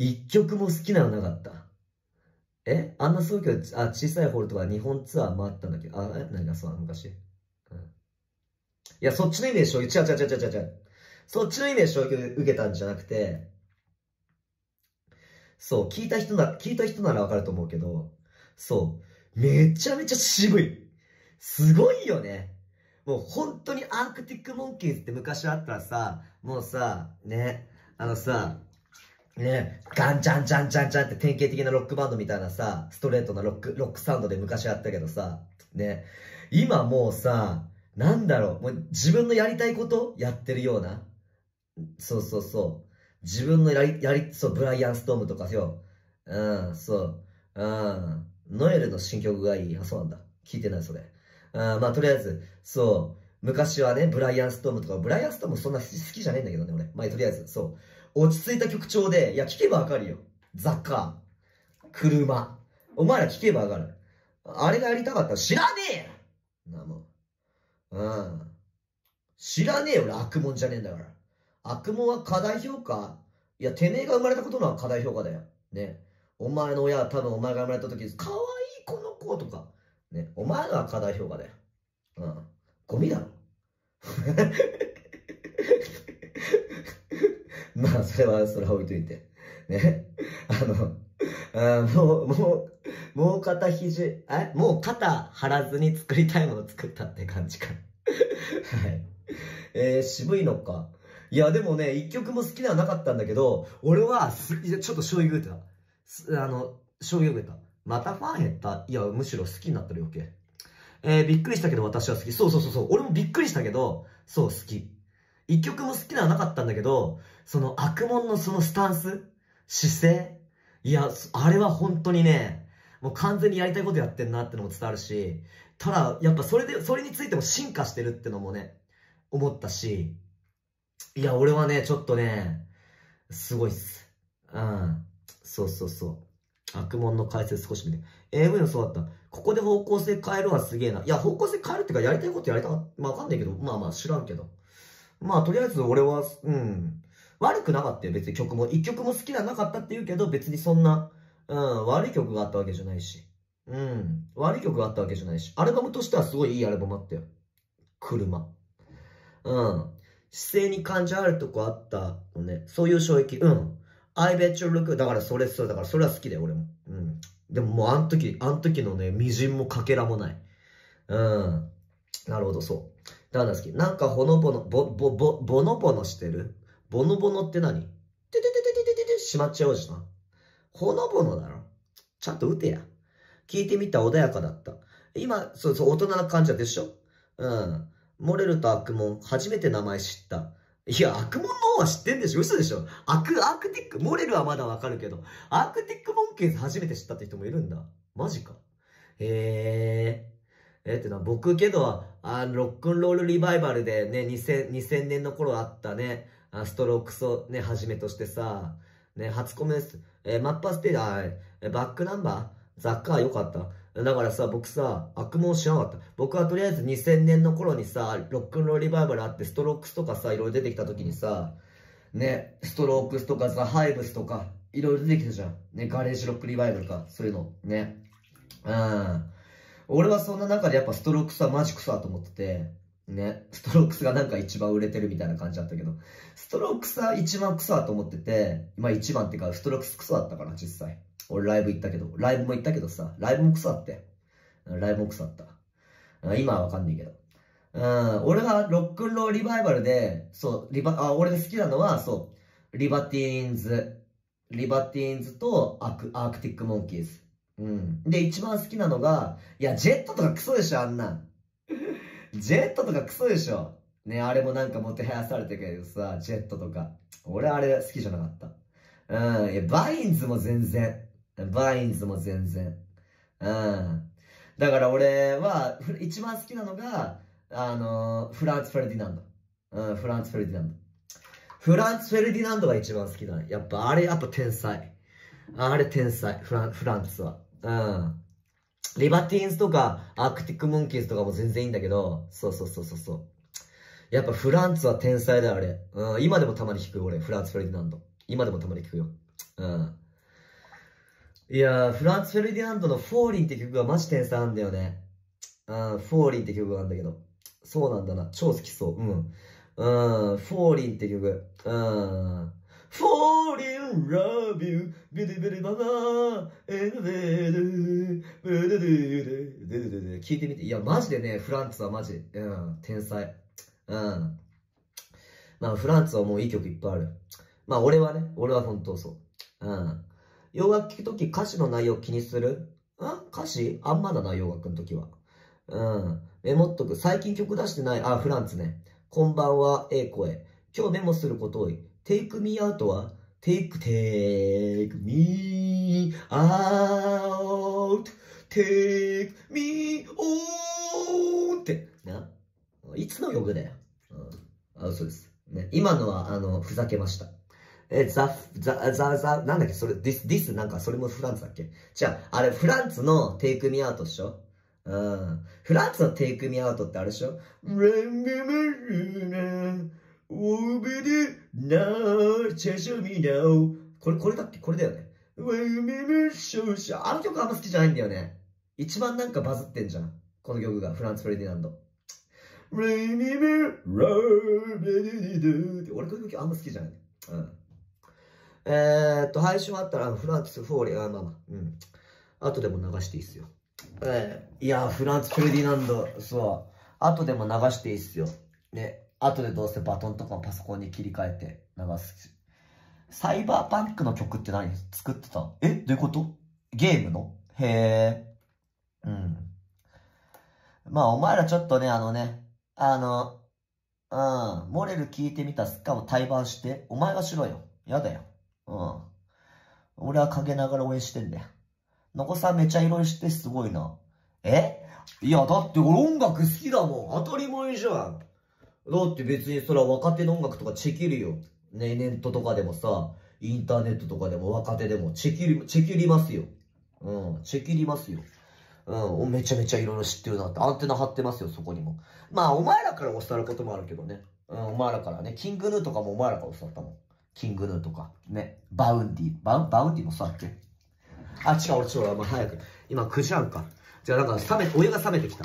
一曲も好きなのなかった。えあんなすごいけど、あ、小さいホールとか日本ツアーもあったんだけど、あ、え何がそう昔。うん。いや、そっちの意味でしょ違う違う違う違う違う。そっちの意味で衝撃受けたんじゃなくて、そう、聞いた人な、聞いた人ならわかると思うけど、そう、めちゃめちゃ渋い。すごいよね。もう本当にアークティックモンキーズって昔あったらさ、もうさ、ね、あのさ、ね、ガンジャンジャンジャンジャンって典型的なロックバンドみたいなさ、ストレートなロック、ロックサウンドで昔あったけどさ、ね、今もうさ、なんだろう、もう自分のやりたいことやってるような、そうそうそう、自分のやり、やり、そう、ブライアン・ストームとかよ、うん、そう、うん、ノエルの新曲がいい。あ、そうなんだ。聞いてない、それ。うん、まあ、とりあえず、そう、昔はね、ブライアン・ストームとか、ブライアン・ストームそんな好きじゃねえんだけどね、俺。まあ、とりあえず、そう。落ち着いた曲調で、いや、聞けばわかるよ。ザ貨、カー、車。お前ら聞けばわかる。あれがやりたかったら知らねえよな、もう。うん。知らねえよ、俺悪者じゃねえんだから。悪者は過大評価いや、てめえが生まれたことのは過大評価だよ。ね。お前の親は多分お前が生まれた時、可愛いこの子とか。ね。お前のは過大評価だよ。うん。ゴミだろ。まあ、それは、それは置いといて。ね。あの、あもう、もう、もう肩肘、えもう肩張らずに作りたいもの作ったって感じか。はい。えー、渋いのか。いや、でもね、一曲も好きではなかったんだけど、俺はす、いや、ちょっと醤油食えた。あの、醤油食えた。またファン減ったいや、むしろ好きになったら余計。えー、びっくりしたけど私は好き。そうそうそうそう。俺もびっくりしたけど、そう、好き。一曲も好きなのなかったんだけど、その悪門のそのスタンス姿勢いや、あれは本当にね、もう完全にやりたいことやってんなってのも伝わるし、ただ、やっぱそれで、それについても進化してるってのもね、思ったし、いや、俺はね、ちょっとね、すごいっす。うん。そうそうそう。悪門の解説少し見て。AV のそうだった。ここで方向性変えるはすげえな。いや、方向性変えるっていうか、やりたいことやりたか、まあ、わかんないけど、まあまあ知らんけど。まあ、とりあえず俺は、うん、悪くなかったよ、別に曲も。一曲も好きではなかったって言うけど、別にそんな、うん、悪い曲があったわけじゃないし。うん、悪い曲があったわけじゃないし。アルバムとしてはすごいいいアルバムあったよ。車。うん。姿勢に感じあるとこあったのね。そういう衝撃。うん。I bet you look. だからそれ、そう、だからそれは好きだよ、俺も。うん。でももうあの時、あの時のね、微塵も欠片もない。うん。なるほど、そう。何なんだすけなんかほのぼの、ぼ、ぼ、ぼ、ぼのぼのしてるぼのぼのって何てててててててて、しまっちゃうじゃん。ほのぼのだろ。ちゃんと打てや。聞いてみた穏やかだった。今、そうそう、大人な感じでしょうん。モレルと悪門、初めて名前知った。いや、悪門の方は知ってんでしょ嘘でしょ悪、アークティック、モレルはまだわかるけど、アークティックモンキーズ初めて知ったって人もいるんだ。マジか。へえ。えっていうのは僕けど、あロックンロールリバイバルでね、2000, 2000年の頃あったね、あストロークスをね、はじめとしてさ、ね、初コメでス、えー、マッパステージ、あえバックナンバーザッカーよかった。だからさ、僕さ、悪夢を知らなかった。僕はとりあえず2000年の頃にさ、ロックンロールリバイバルあって、ストロークスとかさ、いろいろ出てきた時にさ、ね、ストロークスとかさ、ハイブスとか、いろいろ出てきたじゃん。ね、ガレージロックリバイバルか、そういうの。ね。うん。俺はそんな中でやっぱストロークスはマジクソだと思ってて、ね、ストロークスがなんか一番売れてるみたいな感じだったけど、ストロークスは一番クソだと思ってて、まあ一番ってか、ストロークスクソだったから、実際。俺ライブ行ったけど、ライブも行ったけどさ、ライブもクソだって。ライブもクソだった。今はわかんないけど。うん、俺がロックンローリバイバルで、そう、リバ、あ、俺が好きなのは、そう、リバティーンズ、リバティーンズとアクアークティックモンキーズ。うん。で、一番好きなのが、いや、ジェットとかクソでしょ、あんなん。ジェットとかクソでしょ。ね、あれもなんかもてはやされてるけどさ、ジェットとか。俺あれ好きじゃなかった。うん。いや、バインズも全然。バインズも全然。うん。だから俺は、一番好きなのが、あのー、フランツ・フェルディナンド。うん、フランツ・フェルディナンド。フランツ・フェルディナンドが一番好きだね。やっぱあれ、やっぱ天才。あれ天才、フランフランツは。うん。リバティーンズとか、アークティックモンキーズとかも全然いいんだけど、そうそうそうそうそう。やっぱフランツは天才だあれ。うん、今でもたまに弾く、俺、フランツ・フェルディナンド。今でもたまに弾くよ。うん。いやー、フランツ・フェルディナンドのフォーリンって曲がマジ天才なんだよね。うん、フォーリンって曲なんだけど。そうなんだな。超好きそう。うん。うん、フォーリンって曲。うん。fall in love you, beauty beauty mama, a n b e 聞いてみて。いや、マジでね、フランツはマジ。うん、天才。うん。まあ、フランツはもういい曲いっぱいある。まあ、俺はね、俺は本当そう。うん。洋楽聴くとき歌詞の内容気にするあ歌詞あんまだな、洋楽のときは。うん。メモっとく。最近曲出してない。あ、フランツね。こんばんは、ええ声。今日メモすること多い。take me out は take, take me out, take me ってな。いつの曲だよ。うん、あ、うです。ね、今のは、あの、ふざけました。え、ザ、ザ、ザ、ザ、なんだっけ、それ、ディス、ディスなんか、それもフランツだっけじゃあ、あれ、フランツのテイクミアウトでしょうん。フランスのテイクミアウトってあれでしょおめでなチェジュミナオ。これ、これだっけこれだよね。あの曲あんま好きじゃないんだよね。一番なんかバズってんじゃん。この曲が、フランス・フレディナンド。ラーベディドって俺この曲あんま好きじゃない。うん。えー、っと、配信あったらフランス・フォーリー、あ、まあまあ、うん。後でも流していいっすよ。えー、いや、フランス・フレディナンド、そう。後でも流していいっすよ。ね。後でどうせバトンとかパソコンに切り替えて流す。サイバーパンクの曲って何作ってたえどういうことゲームのへえ。うん。まあ、お前らちょっとね、あのね、あの、うん、モレル聞いてみた、すっかも対バンして、お前がしろよ。やだよ。うん。俺は陰ながら応援してんだよ。のこさんめちゃ色してすごいな。えいや、だって俺音楽好きだもん。当たり前じゃん。だって別にそれは若手の音楽とかチェキるよ。ね、ネットとかでもさ、インターネットとかでも若手でも、チェキり、チェキりますよ。うん、チェキりますよ。うん、めちゃめちゃいろいろ知ってるなって、アンテナ張ってますよ、そこにも。まあ、お前らから教わることもあるけどね。うん、お前らからね。キングヌーとかもお前らから教わったもん。キングヌーとか。ね。バウンディ。バウバウンディもさっけあ、違う、俺、ちょ、まあ、早く。今、9時半か。じゃあ、なんか、冷め、お湯が冷めてきた。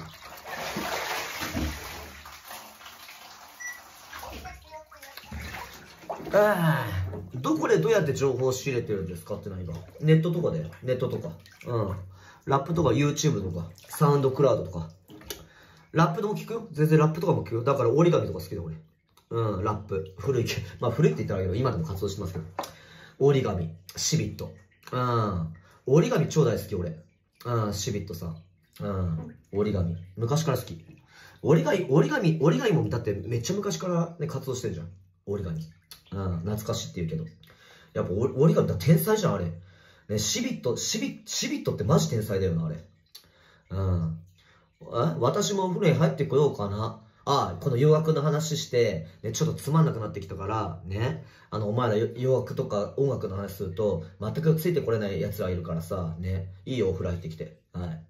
どこでどうやって情報を仕入れてるんですかってのは今。ネットとかでネットとか。うん。ラップとか YouTube とか、サウンドクラウドとか。ラップでも聞くよ全然ラップとかも聞くよだから折り紙とか好きだ俺。うん、ラップ。古いけ まあ古いって言ったらけど、今でも活動してますけど。折り紙。シビット。うん。折り紙超大好き俺。うん、シビットさ。うん。折り紙。昔から好き。折り紙、折り紙、折り紙もだってめっちゃ昔からね、活動してんじゃん。折り紙。うん、懐かしいって言うけど。やっぱ折り紙て天才じゃん、あれ。ね、シビット、シビ、シビットってマジ天才だよな、あれ。うん。え私もお風呂に入ってこようかな。あ、この洋楽の話して、ね、ちょっとつまんなくなってきたから、ね、あの、お前ら洋楽とか音楽の話すると、全くついてこれない奴らいるからさ、ね、いいよ、お風呂入ってきて。はい。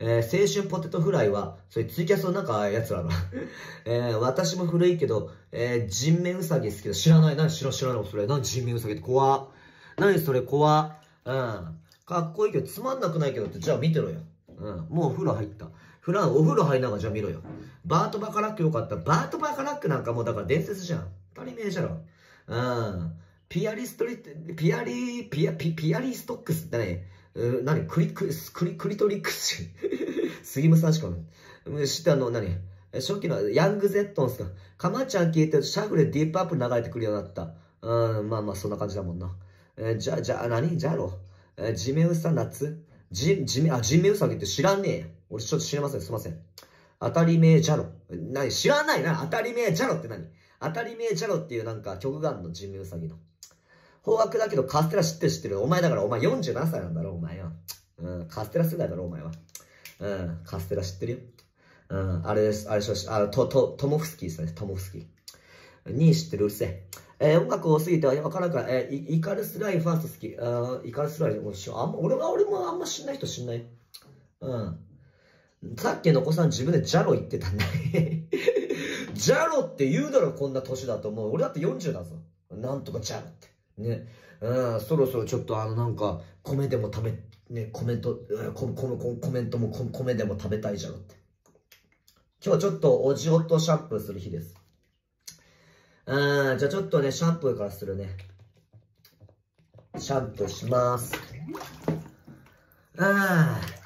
えー、青春ポテトフライは、それツイキャスのなんかやつらの えー、私も古いけど、えー、人面ウサギ好きだ。知らない。何知ら知らないそれ。何人面ウサギって怖何それ怖うん。かっこいいけど、つまんなくないけどって、じゃあ見てろよ。うん。もうお風呂入った。普段お風呂入りながらじゃあ見ろよ。バートバカラックよかった。バートバカラックなんかもうだから伝説じゃん。当たり前じゃろ。うん。ピアリストリ、ピアリ、ピア、ピ、ピアリストックスってね、何クリクリクリ、クリトリックス 杉村さんしかない。ってあの、何初期のヤングゼットンすか。かまちゃん聞いてシャッフルでディープアップ流れてくるようになった。うん、まあまあそんな感じだもんな。えー、じゃ、じゃ、何じゃろ。えー、ジメウサ夏ジ、ジメ、あ、ジメウサギって知らねえ俺ちょっと知りません。すいません。当たり名じゃろ。なに知らないな。当たり名じゃろって何当たり名じゃろっていうなんか曲があるの、ジメウサギの。方角だけどカステラ知ってる知ってる。お前だからお前47歳なんだろ、お前は。うん、カステラ世代だろ、お前は。うん、カステラ知ってるよ。うん、あれです、あれしょし、あの、と、と、トモフスキーですトモフスキー。に知ってる、うるせえ。えー、音楽多すぎてわからんから、えー、イカルスライファースト好き。あイカルスライフ、あんま、俺は、俺もあんま知んない人知んない。うん。さっきの子さん自分でジャロ言ってたんだね。ジャロって言うだろ、こんな年だと思う。俺だって40だぞ。なんとかジャロって。ね、うん、そろそろちょっとあのなんか、米でも食べ、ね、コメント、ここのコメントも米でも食べたいじゃろって。今日ちょっとおじおとシャンプーする日です。うん、じゃあちょっとね、シャンプーからするね。シャンプーします。ああ。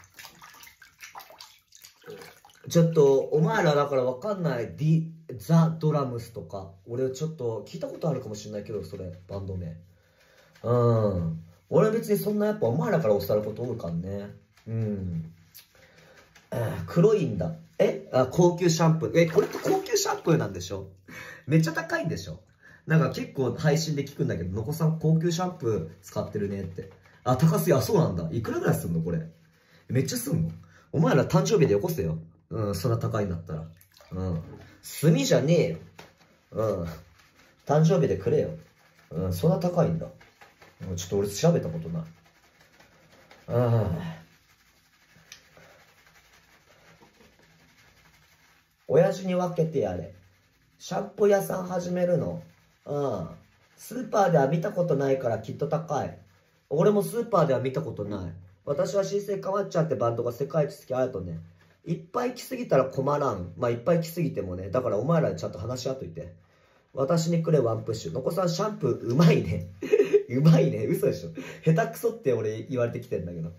ちょっと、お前らだからわかんない、ディ・ザ・ドラムスとか、俺ちょっと聞いたことあるかもしれないけど、それ、バンド名。うん。俺は別にそんなやっぱお前らから教わること多いからね。うん。あ黒いんだ。えあ高級シャンプー。え、これって高級シャンプーなんでしょめっちゃ高いんでしょなんか結構配信で聞くんだけど、のこさん高級シャンプー使ってるねって。あ、高すぎ、あ、そうなんだ。いくらぐらいすんのこれ。めっちゃすんのお前ら誕生日でよこせよ。うん、そんな高いんだったら。うん。炭じゃねえよ。うん。誕生日でくれよ。うん、そんな高いんだ。うん、ちょっと俺調べたことない。うん。親父に分けてやれ。シャンプー屋さん始めるのうん。スーパーでは見たことないからきっと高い。俺もスーパーでは見たことない。私は新生変わっちゃってバンドが世界一好きあるとね。いっぱい来すぎたら困らん。まあ、いっぱい来すぎてもね、だからお前らちゃんと話し合っといて。私にくれワンプッシュ。のこさんシャンプーうまいね。うまいね。嘘でしょ。下手くそって俺言われてきてんだけど。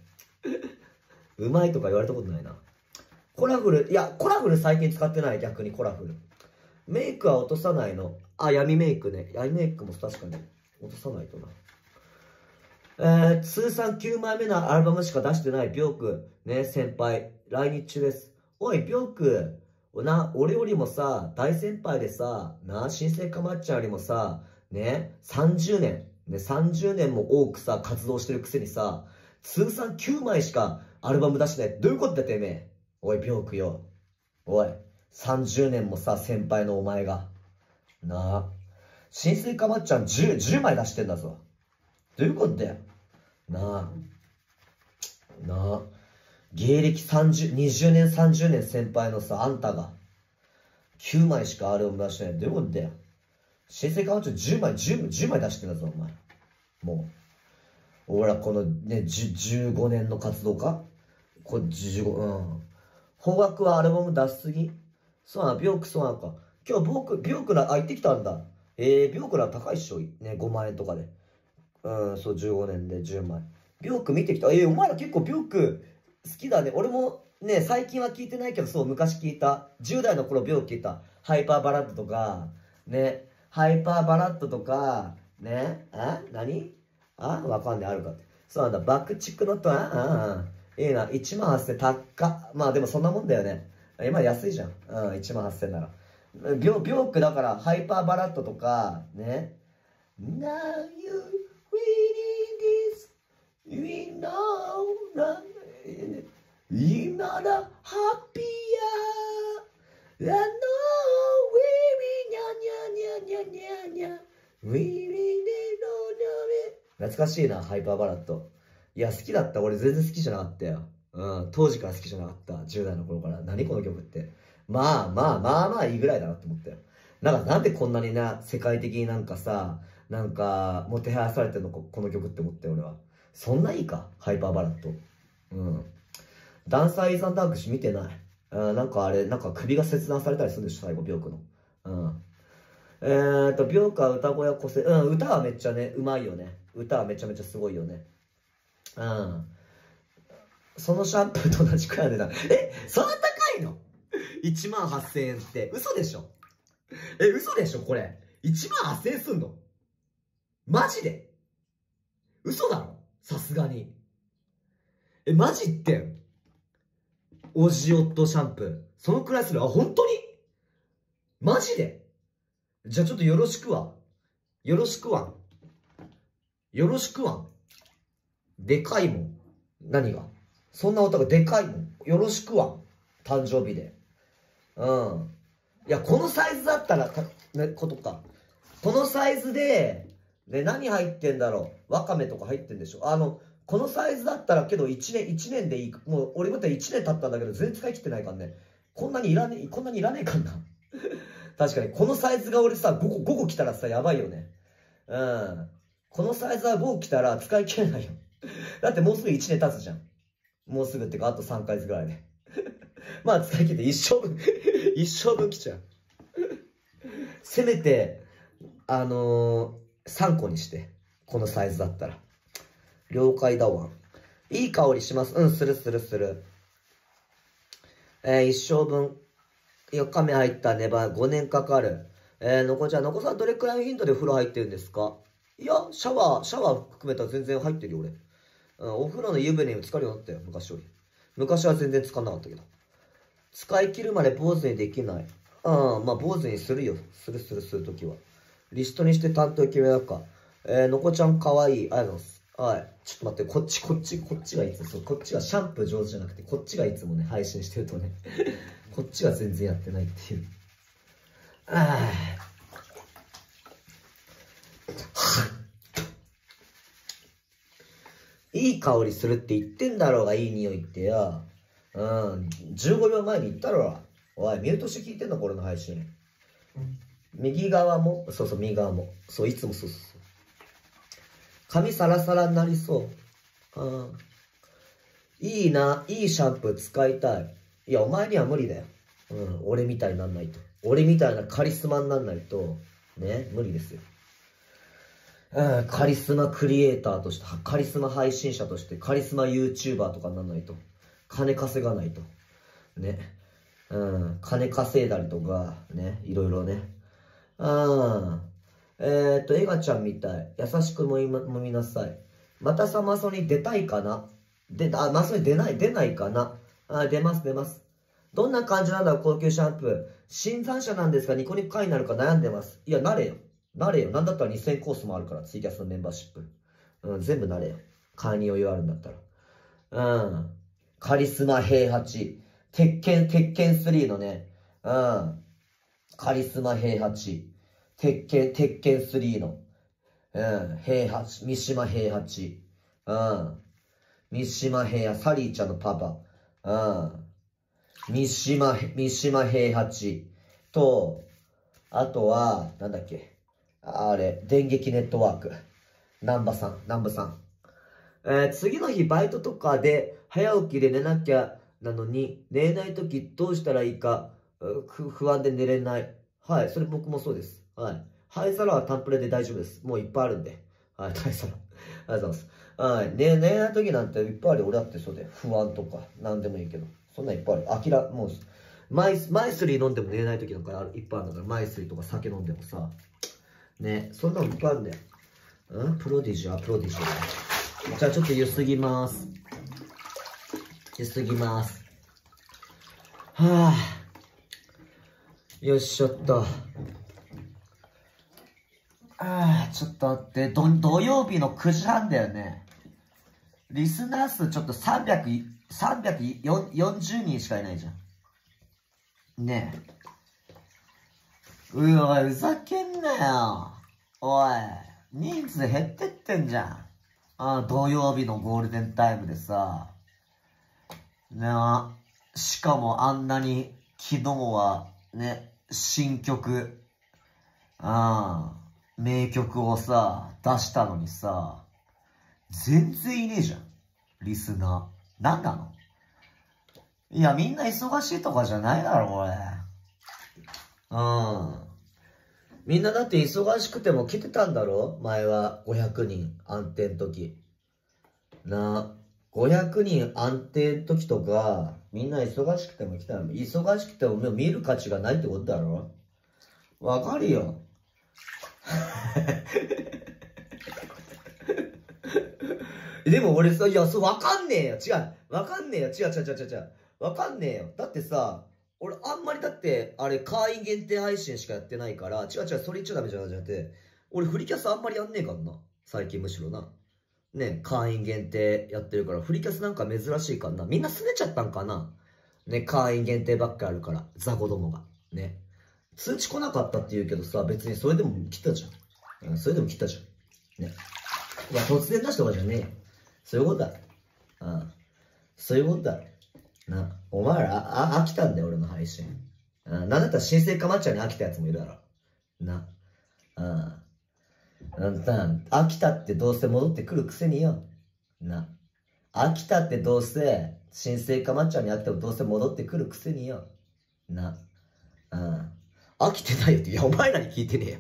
うまいとか言われたことないな。コラフル、いや、コラフル最近使ってない。逆にコラフル。メイクは落とさないの。あ、闇メイクね。闇メイクも確かに落とさないとな。えー、通算9枚目のアルバムしか出してない、ビョーク。ね、先輩。来日中です。おい、ピョーク、な、俺よりもさ、大先輩でさ、な、新生かまっちゃんよりもさ、ね、30年、ね、30年も多くさ、活動してるくせにさ、通算9枚しかアルバム出してない。どういうことだてめえ。おい、ピョークよ。おい、30年もさ、先輩のお前が。なあ、新生かまっちゃん10、10枚出してんだぞ。どういうことだよ。なあ、なあ。芸歴30、20年、30年先輩のさ、あんたが、9枚しかあれを出してない。どういうことだよ。新生館長10枚、10枚、10枚出してんだぞ、お前。もう。俺はこのね、15年の活動かこれ15、うん。方角はアルバム出しすぎそうなの、ビョークそうなのか。今日ビョーク、ビョークあ、行ってきたんだ。えー、ビョーク高いっしょ。ね、5万円とかで。うん、そう、15年で10枚。ビョーク見てきた。えー、お前ら結構ビョーク、好きだね。俺もね、最近は聞いてないけど、そう、昔聞いた。10代の頃、病気聞いた。ハイパーバラッドとか、ね、ハイパーバラッドとか、ね、え何あわかんない、あるかって。そうなんだ、爆竹のと、ああ、いいな、1万8000、高っ。まあでもそんなもんだよね。今安いじゃん。うん、1万8000なら。病気だから、ハイパーバラッドとか、ね。Now you, we need this, we know, You're not a h a p p ニャニャニ n o w ニ e a l l y nya, nya, nya, nya, nya. e e o n o w 懐かしいな、ハイパーバラッド。いや、好きだった。俺全然好きじゃなかったよ。うん、当時から好きじゃなかった。10代の頃から。何この曲って。まあまあまあまあいいぐらいだなって思ってなんかなんでこんなにな、世界的になんかさ、なんか、もてはやされてるのこの曲って思って俺は。そんないいかハイパーバラッド。うん。ダンサーイザンダンクし見てない。うん、なんかあれ、なんか首が切断されたりするんでしょ、最後、ビョークの。うん。えー、っと、ビョークは歌声は個性、うん、歌はめっちゃね、うまいよね。歌はめちゃめちゃすごいよね。うん。そのシャンプーと同じくらいの値段。え、そんな高いの ?1 万8000円って。嘘でしょえ、嘘でしょこれ。1万8000円すんのマジで嘘だろさすがに。え、マジってオジオットシャンプー。そのくらいする。あ、本当にマジでじゃあちょっとよろしくわ。よろしくわ。よろしくわ。でかいもん。何がそんながでかいもん。よろしくわ。誕生日で。うん。いや、このサイズだったら、た、ね、ことか。このサイズで、ね、何入ってんだろう。わかめとか入ってんでしょ。あの、このサイズだったらけど1年1年でいいもう俺もって1年経ったんだけど全然使い切ってないからねこんなにいらねえこんなにいらねえかんな 確かにこのサイズが俺さ5個 ,5 個来たらさやばいよねうんこのサイズは5個来たら使い切れないよ だってもうすぐ1年経つじゃんもうすぐってかあと3ヶ月ぐらいで まあ使い切って一生分一生分来ちゃうせめてあのー、3個にしてこのサイズだったら了解だわ。いい香りします。うん、するするする。えー、一生分。4日目入ったネバ5年かかる。えー、のこちゃん、のこさんどれくらいの頻度で風呂入ってるんですかいや、シャワー、シャワー含めたら全然入ってるよ、俺。うん、お風呂の湯船に浸かるようになったよ、昔より。昔は全然浸かんなかったけど。使い切るまで坊主にできない。うん、まあ坊主にするよ。するするするときは。リストにして担当決めようか。えー、のこちゃんかわいい。ありがとうございます。はい。ちょっと待って、こっち、こっち、こっちがいつも、そう、こっちがシャンプー上手じゃなくて、こっちがいつもね、配信してるとね、こっちが全然やってないっていう。ああ。いい香りするって言ってんだろうが、いい匂いってよ。うん、15秒前に言ったろ。おい、ミュートして聞いてんの、これの配信。右側も、そうそう、右側も。そう、いつもそうそう。髪サラサラになりそう。うん。いいな、いいシャンプー使いたい。いや、お前には無理だよ。うん、俺みたいになんないと。俺みたいなカリスマになんないと、ね、無理ですよ。うん、カリスマクリエイターとして、カリスマ配信者として、カリスマ YouTuber とかになんないと。金稼がないと。ね。うん、金稼いだりとか、ね、いろいろね。うん。えっ、と、エガちゃんみたい。優しくもみ、もみなさい。またサマソに出たいかなで、あ、マソに出ない、出ないかなあ、出ます、出ます。どんな感じなんだろう、高級シャンプー。新参者なんですが、ニコニコ会になるか悩んでます。いや、なれよ。なれよ。なんだったら2000コースもあるから、ツイキャスのメンバーシップ。うん、全部なれよ。会に余裕あるんだったら。うん。カリスマ平八。鉄拳、鉄拳3のね。うん。カリスマ平八。鉄拳、鉄拳3の。うん、平八、三島平八。うん。三島平八、サリーちゃんのパパ。うん。三島、三島平八と、あとは、なんだっけ。あれ、電撃ネットワーク。南波さん、南部さん。えー、次の日バイトとかで早起きで寝なきゃなのに、寝れない時どうしたらいいか、不安で寝れない。はい、それ僕もそうです。はい。灰皿はタンプレで大丈夫です。もういっぱいあるんで。はい、大夫。ありがとうございます。はい。ね、恋なの時なんていっぱいあるよ。俺だってそうで、不安とか、なんでもいいけど。そんなんいっぱいある。あきら、もう、マイス、マイスリー飲んでも寝れない時なんかいっぱいあるんだから、マイスリーとか酒飲んでもさ。ね、そんなのいっぱいあるんだよ。うんプロディジュはプロディジュ、ね。じゃあちょっとゆすぎます。ゆすぎます。はぁ、あ。よしょっと。ああ、ちょっと待って、土曜日の9時半だよね。リスナー数ちょっと300、340人しかいないじゃん。ねえ。うわ、ふざけんなよ。おい、人数減ってってんじゃん。ああ、土曜日のゴールデンタイムでさ。ねえ、しかもあんなに、昨日は、ね、新曲。ああ。名曲をさ、出したのにさ、全然いねえじゃん。リスナー。なんなのいや、みんな忙しいとかじゃないだろ、これ。うん。みんなだって忙しくても来てたんだろ前は500人安定の時。な500人安定の時とか、みんな忙しくても来たら、忙しくても見る価値がないってことだろわかるよ。でも俺さ、いや、そう、わかんねえよ。違う。わかんねえよ。違う違う違う違う違う。わかんねえよ。だってさ、俺あんまりだって、あれ、会員限定配信しかやってないから、違う違う、それ言っちゃダメじゃなくて、俺フリキャスあんまりやんねえからな。最近むしろな。ね、会員限定やってるから、フリキャスなんか珍しいからな。みんな拗ねちゃったんかな。ね、会員限定ばっかあるから、ザコどもが。ね。通知来なかったって言うけどさ、別にそれでも切ったじゃん。うん、それでも切ったじゃん。ね。まあ、突然出したとかじゃねえよ。そういうことだ。うん。そういうことだ。な、お前ら、あ、飽きたんだよ、俺の配信。うん、なんだったら新生かまっちゃんに飽きたやつもいるだろ。な。うん。なん飽きたってどうせ戻ってくるくせによ。な。飽きたってどうせ、新生かまっちゃんに会ってもどうせ戻ってくるくせによ。な。うん。飽きてないよって。いや、お前らに聞いてねえよ。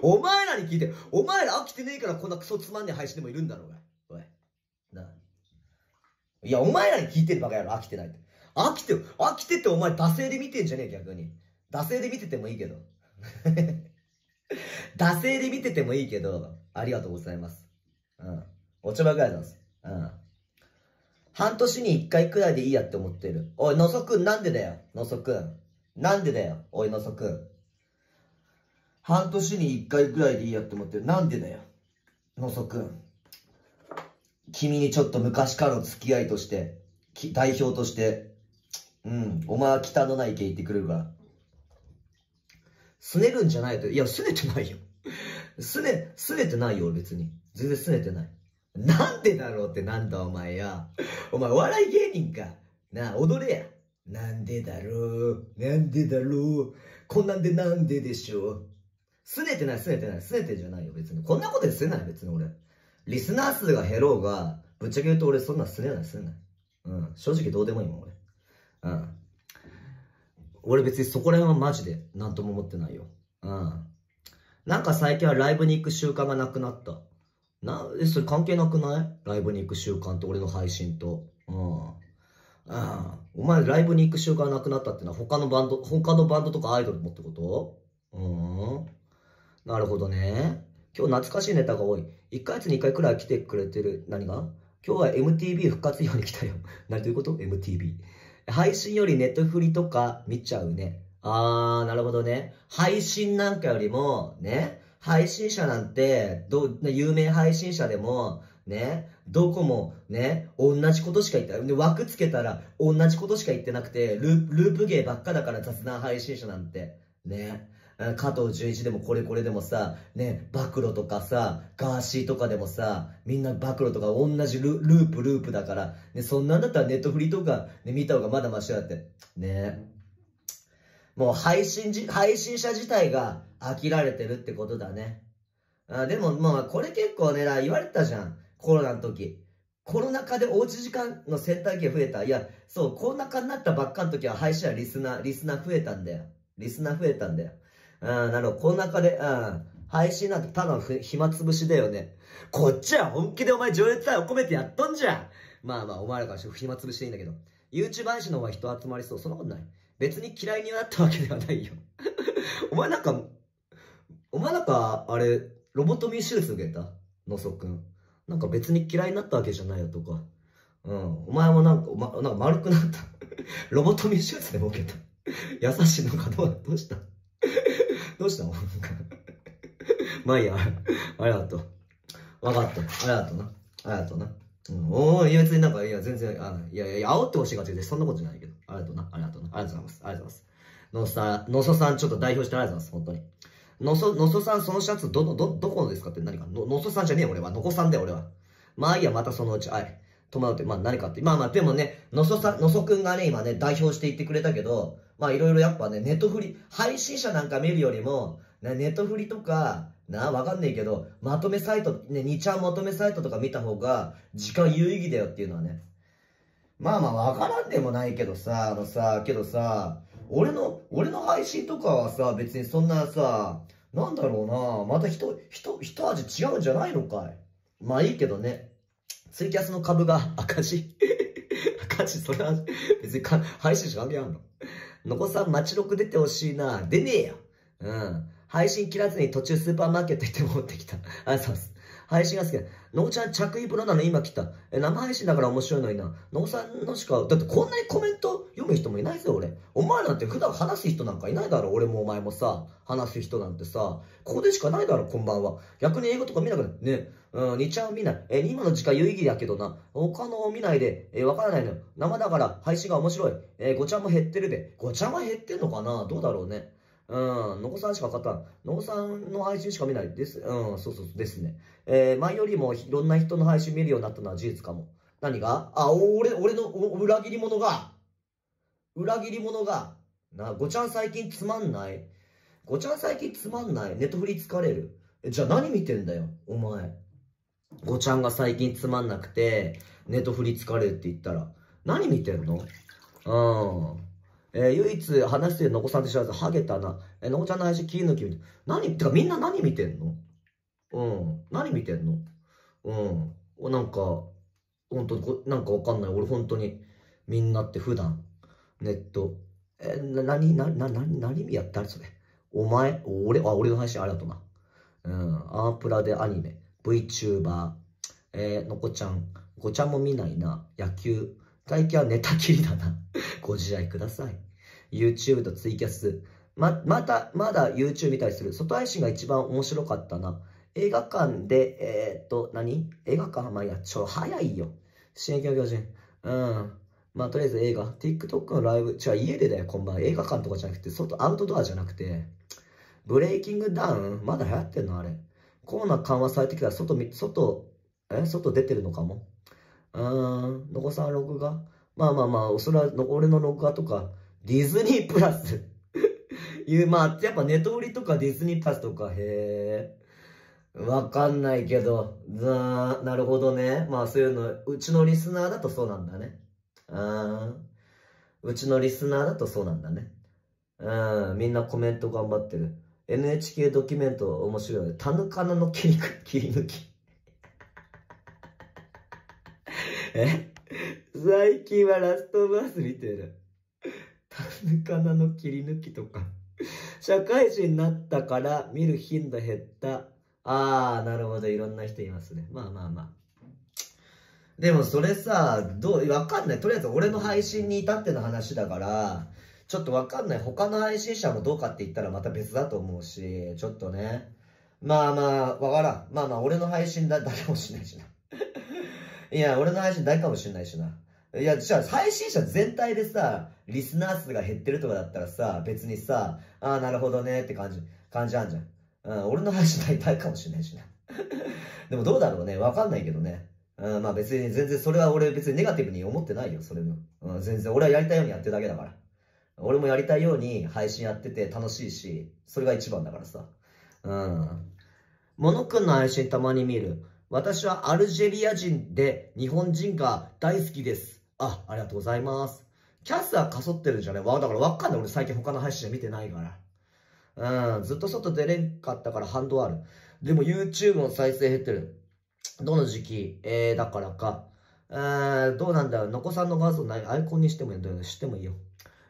お前らに聞いて、お前ら飽きてねえからこんなクソつまんねえ配信でもいるんだろうが。おい。なあ。いや、お前らに聞いてるバカ野郎、飽きてないって。飽きて、飽きててお前、惰性で見てんじゃねえ、逆に。惰性で見ててもいいけど。惰性で見ててもいいけど、ありがとうございます。うん。お茶ばくらいなんです。うん。半年に一回くらいでいいやって思ってる。おい、のぞくんなんでだよ、のぞくん。なんでだよ、おいのそくん。半年に一回ぐらいでいいやって思ってる。なんでだよ、のそくん。君にちょっと昔からの付き合いとして、代表として、うん、お前は北のない家行言ってくれるから。すねるんじゃないと。いや、すねてないよ。すね、すねてないよ、別に。全然すねてない。なんでだろうってなんだお前や。お前、お笑い芸人か。なあ、踊れや。なんでだろうなんでだろうこんなんでなんででしょうすねてない、すねてない、すねてじゃないよ、別に。こんなことですねない、別に俺。リスナー数が減ろうが、ぶっちゃけ言うと俺そんなすねない、すねない。うん、正直どうでもいいもん、俺。うん。俺別にそこら辺はマジで何とも思ってないよ。うん。なんか最近はライブに行く習慣がなくなった。な、それ関係なくないライブに行く習慣と俺の配信と。うん。ああ、お前ライブに行く習慣なくなったってのは他のバンド、他のバンドとかアイドルもってことうん。なるほどね。今日懐かしいネタが多い。1ヶ月に1回くらい来てくれてる。何が今日は MTV 復活用に来たよ。何ということ ?MTV。配信よりネットフリとか見ちゃうね。あー、なるほどね。配信なんかよりも、ね、配信者なんて、ど、有名配信者でも、ね、どこもね、同じことしか言ってない。で、枠つけたら同じことしか言ってなくて、ループ芸ばっかだから雑談配信者なんて。ね。加藤純一でもこれこれでもさ、ね、暴露とかさ、ガーシーとかでもさ、みんな暴露とか同じループループだから、ね、そんなんだったらネットフリとか、ね、見た方がまだマシだって。ね。もう配信じ、配信者自体が飽きられてるってことだね。あでも、まあ、これ結構ね、言われたじゃん。コロナの時。コロナ禍でおうち時間の選択肢が増えた。いや、そう、コロナ禍になったばっかの時は配信はリスナー、リスナー増えたんだよ。リスナー増えたんだよ。うん、なるほど。コロナ禍で、うん。配信なんてただの暇つぶしだよね。こっちは本気でお前情熱愛を込めてやっとんじゃんまあまあ、お前らからして暇つぶしでいいんだけど。YouTube 配信の方が人集まりそう。そんなことない。別に嫌いになったわけではないよ。お前なんか、お前なんか、あれ、ロボトミー手術受けたのそくん。なんか別に嫌いになったわけじゃないよとか、うん、お前もなんか、ま、なんか丸くなった。ロボトミー手術でボケた。優しいのかどうどうした どうしたのまあいいや、ありがとう。わかった。ありがとうな。ありがとうな。うん、おー、いや別になんか、いや、全然、あいやいや、煽ってほしいかって言って、そんなことじゃないけど。ありがとうな。ありがとうな。ありがとうございます。ありがとうございます。のさ、のささん、ちょっと代表してありがとうございます。本当に。のそ、のそさん、そのシャツ、どど、どこのですかって何か、の、のそさんじゃねえ、俺は。のこさんだよ、俺は。まあいいや、またそのうち、はい。止まるって、まあ何かって。まあまあ、でもね、のそさん、のそくんがね、今ね、代表して言ってくれたけど、まあいろいろやっぱね、ネットフリ、配信者なんか見るよりも、ね、ネットフリとか、な、わかんねえけど、まとめサイト、ね、2ちゃんまとめサイトとか見た方が、時間有意義だよっていうのはね。まあまあ、わからんでもないけどさ、あのさ、けどさ、俺の、俺の配信とかはさ、別にそんなさ、なんだろうなまた人、人、一味違うんじゃないのかいまあいいけどね。ツイキャスの株が 赤字 赤字、それは、別にか、配信しか関係あんの。のこさん街録出てほしいな出ねえや。うん。配信切らずに途中スーパーマーケット行って持ってきた。あ、そうです。配信が好きなの。のーちゃん着衣プロなの今来た。生配信だから面白いのにな。のーさんのしか、だってこんなにコメント読む人もいないぞ俺。お前なんて普段話す人なんかいないだろ。俺もお前もさ、話す人なんてさ、ここでしかないだろ、こんばんは。逆に英語とか見なくなる。ねうん、2ちゃん見ない。え、今の時間有意義だけどな。他のを見ないで、え、わからないのよ。生だから配信が面白い。えー、5ちゃんも減ってるで。5ちゃんは減ってんのかなどうだろうね。うん、のこさんしか分かった。のこさんの配信しか見ないです。うん、そうそうですね。えー、前よりもいろんな人の配信見るようになったのは事実かも。何があ、俺、俺の裏切り者が、裏切り者が、な、ごちゃん最近つまんない。ごちゃん最近つまんない。ネットフリ疲れる。じゃあ何見てんだよ、お前。ごちゃんが最近つまんなくて、ネットフリ疲れるって言ったら、何見てんのうん。えー、唯一話してるのこさんって知らず、ハゲたな。えー、のこちゃんの話、信切り抜き見て。何ってかみんな何見てんのうん。何見てんのうん。なんか、本当になんかわかんない。俺本当に、みんなって普段、ネット、えー、な、なな、な、何やったそれ。お前、俺、あ、俺の話、ありがとうな。うん。アープラでアニメ、VTuber、えー、のこちゃん、のこちゃんも見ないな。野球、最近は寝たきりだな。ご自愛ください。YouTube とツイキャス。ま、また、まだ YouTube 見たりする。外配信が一番面白かったな。映画館で、えー、っと、何映画館まあ、いや、ちょ、早いよ。新撃の巨人。うん。まあ、とりあえず映画。TikTok のライブ。違う、家でだよ、こんばん。映画館とかじゃなくて、外、アウトドアじゃなくて。ブレイキングダウンまだ流行ってんのあれ。コロナ緩和されてきたら外、外、え外出てるのかも。残こさん録画まあまあまあ、それは俺の録画とか、ディズニープラス いう、まあ、やっぱネトウリとかディズニープラスとか、へえ。わかんないけど、ざなるほどね。まあそういうの、うちのリスナーだとそうなんだね。うーうちのリスナーだとそうなんだね。うん、みんなコメント頑張ってる。NHK ドキュメント面白いタヌカナの切り切り抜き。え最近はラストバース見てる。タヌカナの切り抜きとか。社会人になったから見る頻度減った。あー、なるほど。いろんな人いますね。まあまあまあ。でもそれさ、どう、わかんない。とりあえず俺の配信に至っての話だから、ちょっとわかんない。他の配信者もどうかって言ったらまた別だと思うし、ちょっとね。まあまあ、わからん。まあまあ、俺の配信だ、誰もしないしな。いや、俺の配信大かもしんないしな。いや、じゃあ配信者全体でさ、リスナー数が減ってるとかだったらさ、別にさ、ああ、なるほどねって感じ、感じあんじゃん。うん、俺の配信大体かもしんないしな。でもどうだろうね、わかんないけどね。うん、まあ別に全然それは俺別にネガティブに思ってないよ、それの。うん、全然俺はやりたいようにやってるだけだから。俺もやりたいように配信やってて楽しいし、それが一番だからさ。うん。モノくんの配信たまに見る。私はアルジェリア人で日本人が大好きです。あ、ありがとうございます。キャスはかそってるんじゃねわ、だからわかんない。俺最近他の配信見てないから。うん、ずっと外出れんかったから反動ある。でも YouTube の再生減ってる。どの時期えー、だからか。えー、どうなんだろう。のこさんの画像ない。アイコンにしてもいいんだよね。してもいいよ。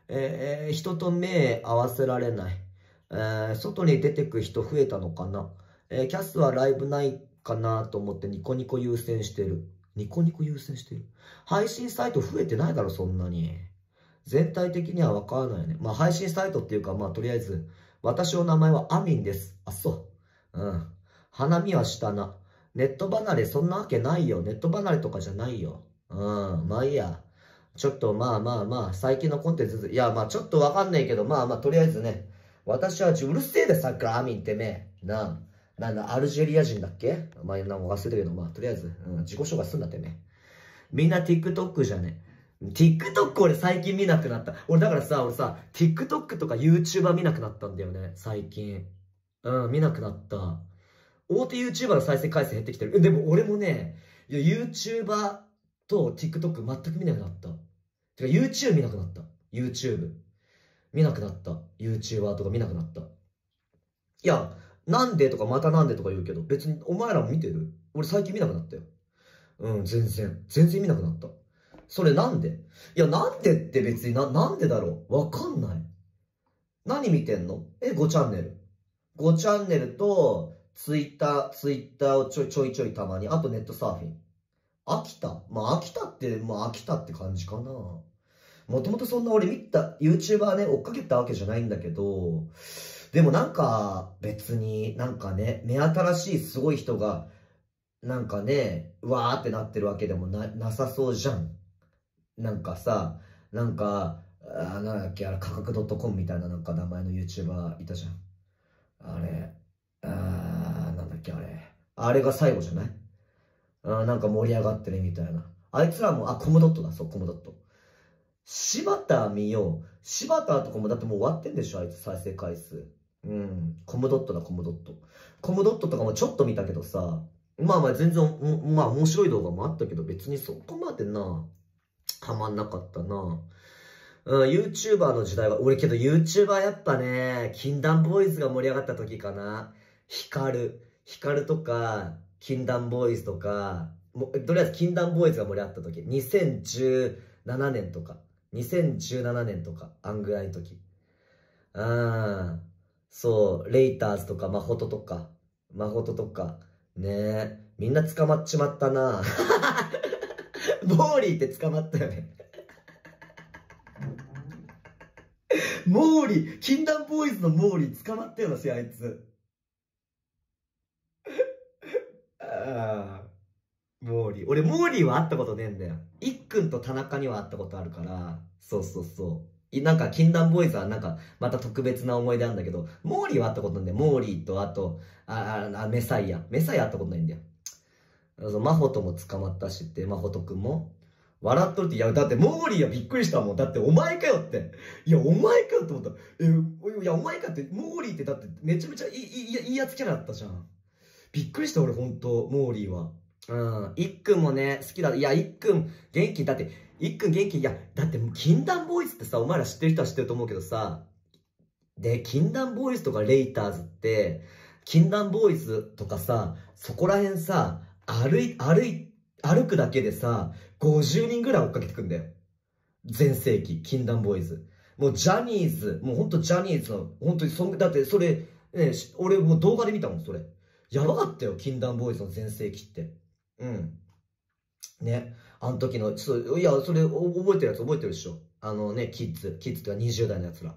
ええー、人と目合わせられない。えー、外に出てく人増えたのかな。えー、キャスはライブないかなと思ってニコニコ優先してる。ニコニコ優先してる。配信サイト増えてないだろ、そんなに。全体的にはわからないね。まあ、配信サイトっていうか、まあ、とりあえず、私の名前はアミンです。あ、そう。うん。花見はしたな。ネット離れ、そんなわけないよ。ネット離れとかじゃないよ。うん、まあいいや。ちょっとまあまあまあ、最近のコンテンツ、いやまあちょっとわかんないけど、まあまあとりあえずね、私はうるせえでさっきからアミンってめえ。なあ。なんだ、アルジェリア人だっけまあ、なんか忘れたけど、まあ、とりあえず、うん、自己紹介すんだってね。みんな TikTok じゃね。TikTok 俺最近見なくなった。俺だからさ、俺さ、TikTok とか YouTuber 見なくなったんだよね、最近。うん、見なくなった。大手 YouTuber の再生回数減ってきてる。でも俺もね、YouTuber と TikTok 全く見なくなった。てか YouTube 見なくなった。YouTube。見なくなった。YouTuber とか見なくなった。いや、なんでとかまたなんでとか言うけど、別にお前らも見てる俺最近見なくなったよ。うん、全然。全然見なくなった。それなんでいや、なんでって別にな、なんでだろうわかんない。何見てんのえ、5チャンネル。5チャンネルと、ツイッター、ツイッターをちょちょいちょいたまに、あとネットサーフィン。秋田まあ、秋田って、まあ、秋田って感じかな。もともとそんな俺見た、YouTuber ね、追っかけたわけじゃないんだけど、でもなんか、別になんかね、目新しいすごい人が、なんかね、うわーってなってるわけでもな、なさそうじゃん。なんかさ、なんか、あなんだっけ、あれ、価格 .com みたいななんか名前の YouTuber いたじゃん。あれ、あー、なんだっけ、あれ。あれが最後じゃないあなんか盛り上がってるみたいな。あいつらも、あ、コムドットだ、そう、コムドット。柴田見よう。柴田とかもだってもう終わってんでしょ、あいつ再生回数。うん、コムドットだ、コムドット。コムドットとかもちょっと見たけどさ、まあまあ全然、まあ面白い動画もあったけど、別にそこまでな、ハマんなかったな。うん、YouTuber の時代は、俺けど YouTuber やっぱね、禁断ボーイズが盛り上がった時かな。ヒカル。ヒカルとか、禁断ボーイズとか、もとりあえず禁断ボーイズが盛り上がった時。2017年とか。2017年とか、あんぐらいの時。うん。そう、レイターズとか、マホトとか、マホトとか、ねえ、みんな捕まっちまったなボ ーリーって捕まったよね モーリー、禁断ボーイズのモーリー捕まったよな、あいつ。ああ、モーリー。俺、モーリーは会ったことねえんだよ。いっくんと田中には会ったことあるから、そうそうそう。なんか、禁断ボーイズはなんか、また特別な思い出なんだけど、モーリーは会ったことないんだよ。モーリーと、あと、あ、あ、メサイア。メサイア会ったことないんだよ。マホとも捕まったしって、マホトくんも。笑っとるって、いや、だって、モーリーはびっくりしたもん。だって、お前かよって。いや、お前かよって思った。え、いや、お前かって、モーリーってだって、めちゃめちゃいい、いい、いいやつキャラだったじゃん。びっくりした、俺、ほんと、モーリーは。うん。いっくんもね、好きだ。いや、いっくん、元気。だって、いっくん元気いや、だって禁断ボーイズってさ、お前ら知ってる人は知ってると思うけどさ、で、禁断ボーイズとかレイターズって、禁断ボーイズとかさ、そこら辺さ、歩い、歩い、歩くだけでさ、50人ぐらい追っかけてくんだよ。全盛期、禁断ボーイズ。もうジャニーズ、もうほんとジャニーズの、ほんとにそん、だってそれ、ね、俺もう動画で見たもん、それ。やばかったよ、禁断ボーイズの全盛期って。うん。ね。あの時の、ちょっと、いや、それ覚えてるやつ覚えてるでしょ。あのね、キッズ、キッズてか20代のやつら。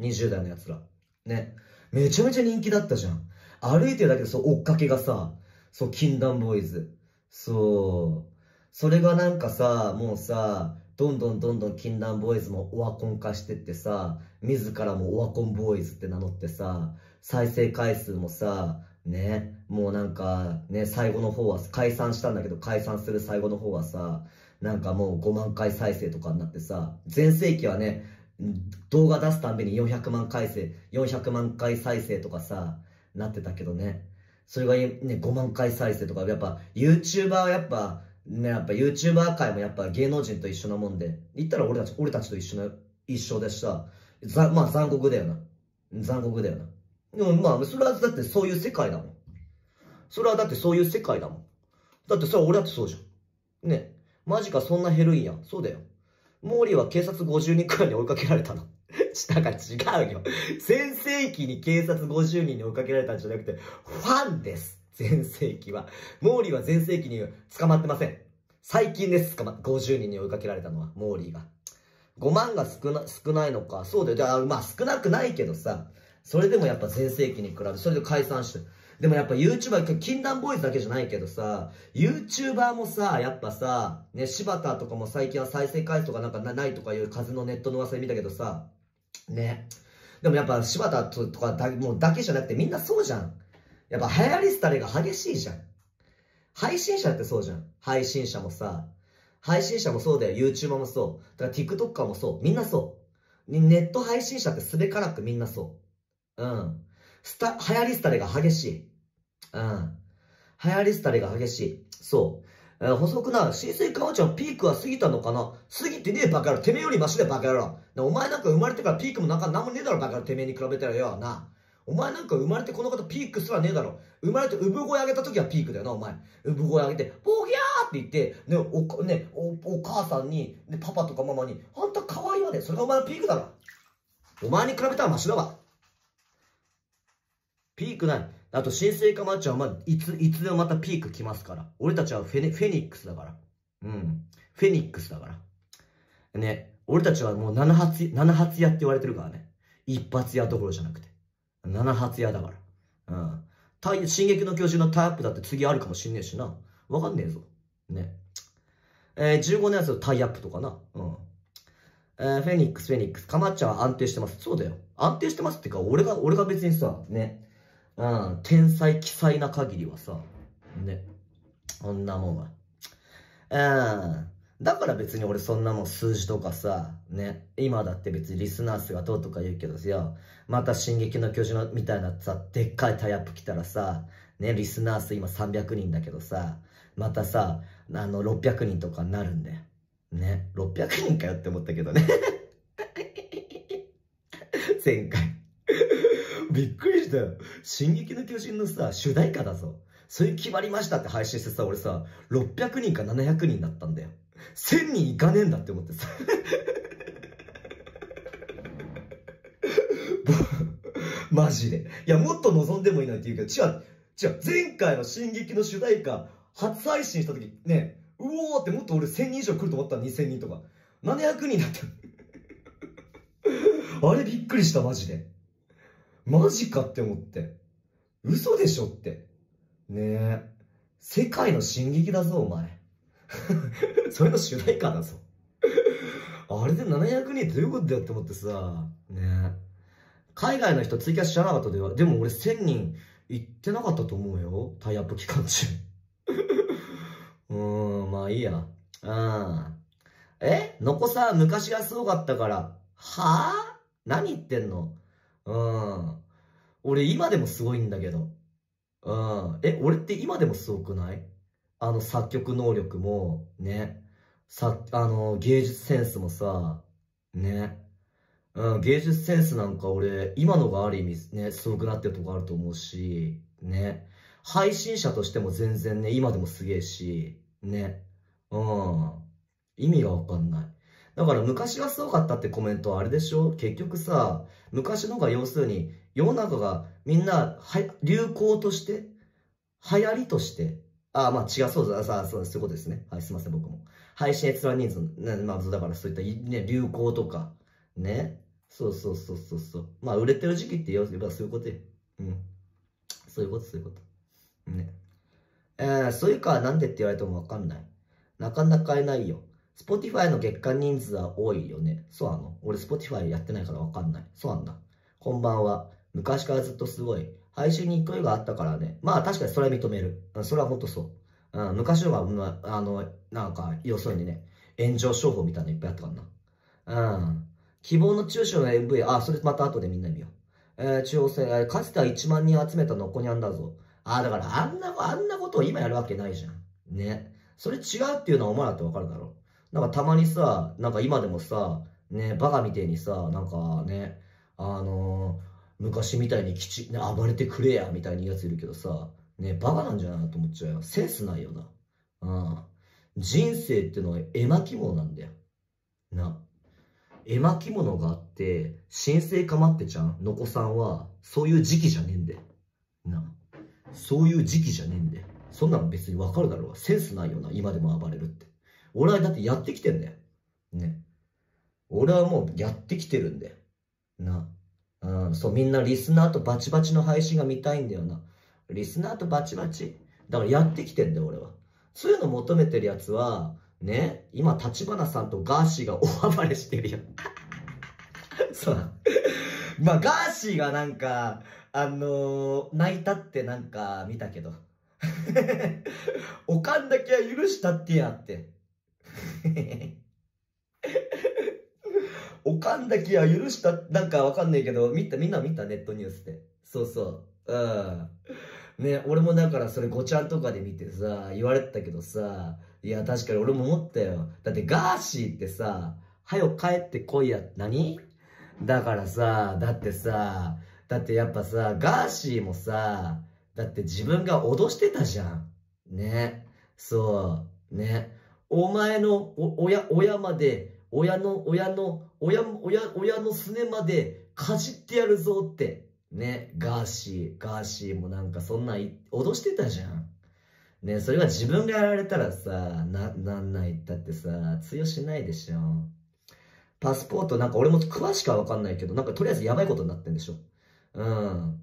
20代のやつら。ね。めちゃめちゃ人気だったじゃん。歩いてるだけでそう、追っかけがさ、そう、禁断ボーイズ。そう。それがなんかさ、もうさ、どんどんどんどん禁断ボーイズもオワコン化してってさ、自らもオワコンボーイズって名乗ってさ、再生回数もさ、ね、もうなんかね、最後の方は解散したんだけど、解散する最後の方はさ、なんかもう5万回再生とかになってさ、全盛期はね、動画出すたんびに400万回生、400万回再生とかさ、なってたけどね。それがね、5万回再生とか、やっぱ YouTuber はやっぱ、ね、やっぱ YouTuber 界もやっぱ芸能人と一緒なもんで、言ったら俺たち、俺たちと一緒の、一緒でさ、ざ、まあ残酷だよな。残酷だよな。でもまあ、それはだってそういう世界だもん。それはだってそういう世界だもん。だってそれは俺だってそうじゃん。ね。マジかそんな減るんや。そうだよ。モーリーは警察50人くらいに追いかけられたの。だ から違うよ。全盛期に警察50人に追いかけられたんじゃなくて、ファンです。全盛期は。モーリーは全盛期に捕まってません。最近です、捕ま、50人に追いかけられたのは、モーリーが。5万が少な、少ないのか。そうだよ。まあ少なくないけどさ。それでもやっぱ全盛期に比べ、て、それで解散して。でもやっぱ YouTuber、禁断ボーイズだけじゃないけどさ、YouTuber もさ、やっぱさ、ね、柴田とかも最近は再生回数とかなんかないとかいう風のネットの噂で見たけどさ、ね。でもやっぱ柴田とかだもうだけじゃなくてみんなそうじゃん。やっぱ流行り廃れが激しいじゃん。配信者ってそうじゃん。配信者もさ、配信者もそうだよ。YouTuber もそう。だから TikToker もそう。みんなそう。ネット配信者ってすべからくみんなそう。うん。スタ、流行り廃れが激しい。うん。流行り廃れが激しい。そう。えー、補足な、新水かおちゃんピークは過ぎたのかな過ぎてねえバカ野郎。てめえよりマシでバカ野郎。な、お前なんか生まれてからピークもなんかなんもねえだろバカ野郎。てめえに比べたらよ。な。お前なんか生まれてこの方ピークすらねえだろ。生まれて産声上げた時はピークだよな、お前。産声上げて、ボギャーって言って、ね、お、ね、お、お母さんに、ね、パパとかママに、あんた可愛いわね。それがお前のピークだろ。お前に比べたらマシだわ。ピークない。あと、新生かマッチは、まいつ、いつでもまたピーク来ますから。俺たちはフェネフェニックスだから。うん。フェニックスだから。ね。俺たちはもう7発、7発屋って言われてるからね。一発屋どころじゃなくて。7発屋だから。うん。た進撃の巨人のタイアップだって次あるかもしんねえしな。わかんねえぞ。ね。えー、15年やつのタイアップとかな。うん。えー、フェニックス、フェニックス。かまっちゃは安定してます。そうだよ。安定してますってか、俺が、俺が別にさ、ね。うん、天才奇才な限りはさ、ね、こんなもんは。うん。だから別に俺そんなもん数字とかさ、ね、今だって別にリスナー数がどうとか言うけどさ、また進撃の巨人のみたいなさ、でっかいタイアップ来たらさ、ね、リスナー数今300人だけどさ、またさ、あの、600人とかになるんだよ。ね、600人かよって思ったけどね 前回びっくりしたよ。進撃の巨人のさ、主題歌だぞ。それ決まりましたって配信してさ、俺さ、600人か700人だったんだよ。1000人いかねえんだって思ってさ。マジで。いや、もっと望んでもいいって言うけど、違う、違う、前回の進撃の主題歌、初配信した時、ね、うおーってもっと俺1000人以上来ると思ったの、2000人とか。700人だった。あれびっくりした、マジで。マジかって思って。嘘でしょって。ねえ。世界の進撃だぞ、お前。それの主題歌だぞ。あれで700人どういうことだよって思ってさ、ね海外の人ツイキャス知らなかったでは、でも俺1000人行ってなかったと思うよ。タイアップ期間中。うーん、まあいいや。うん。えのこさ、昔がすごかったから。はぁ、あ、何言ってんのうん。俺今でもすごいんだけど。うん。え、俺って今でもすごくないあの作曲能力も、ね。さ、あの、芸術センスもさ、ね。うん、芸術センスなんか俺、今のがある意味ね、すごくなってるとこあると思うし、ね。配信者としても全然ね、今でもすげえし、ね。うん。意味がわかんない。だから昔がすごかったってコメントはあれでしょ結局さ、昔のが要するに、世の中がみんな流行として、流行りとして、あ、まあ違う、そうだ、そういうことですね。はい、すいません、僕も。配信閲覧人数、ね、まあ、だからそういった、ね、流行とか、ね。そうそうそうそうそう。まあ、売れてる時期って言えればそういうことよ。うん。そういうこと、そういうこと。ね。えー、そういうか、なんでって言われてもわかんない。なかなか買えないよ。Spotify の月間人数は多いよね。そうなの俺 Spotify やってないからわかんない。そうなんだ。こんばんは。昔からずっとすごい。配信に勢いがあったからね。まあ確かにそれは認める。それはほんとそう。うん、昔のは、まあ、あの、なんか、要するにね、炎上商法みたいなのいっぱいあったからな。うん。希望の中小の MV、あ、それまた後でみんな見よう。えー、中央線、えかつては1万人集めたのこにあんだぞ。あ、だからあんな、あんなことを今やるわけないじゃん。ね。それ違うっていうのはお前らってわかるだろう。なんかたまにさ、なんか今でもさ、ね、バカみてえにさ、なんかね、あのー、昔みたいにきち、ね、暴れてくれや、みたいなやついるけどさ、ね、バカなんじゃないと思っちゃうよ。センスないよな。うん。人生ってのは絵巻物なんだよ。な。絵巻物があって、神聖かまってちゃん、のこさんは、そういう時期じゃねえんだよ。な。そういう時期じゃねえんだよ。そんなの別にわかるだろう。センスないよな、今でも暴れるって。俺はだってやってきてんだよ。ね。俺はもうやってきてるんだよ。な。うん、そう、みんなリスナーとバチバチの配信が見たいんだよな。リスナーとバチバチ。だからやってきてんだよ、俺は。そういうの求めてるやつは、ね、今、立花さんとガーシーが大暴れしてるよ。そう。まあ、ガーシーがなんか、あのー、泣いたってなんか見たけど。おかんだけは許したってやって。おかんだけは許した、なんかわかんないけど、見た、みんな見た、ネットニュースで。そうそう。うん。ね、俺もだからそれごちゃんとかで見てさ、言われてたけどさ、いや、確かに俺も思ったよ。だってガーシーってさ、はよ帰ってこいや、何だからさ、だってさ、だってやっぱさ、ガーシーもさ、だって自分が脅してたじゃん。ね。そう。ね。お前の親、親まで、親の、親の、親、親、親のすねまで、かじってやるぞって。ね、ガーシー、ガーシーもなんかそんな、脅してたじゃん。ね、それは自分がやられたらさ、な、なんないったってさ、通用しないでしょ。パスポートなんか俺も詳しくはわかんないけど、なんかとりあえずやばいことになってんでしょ。うん。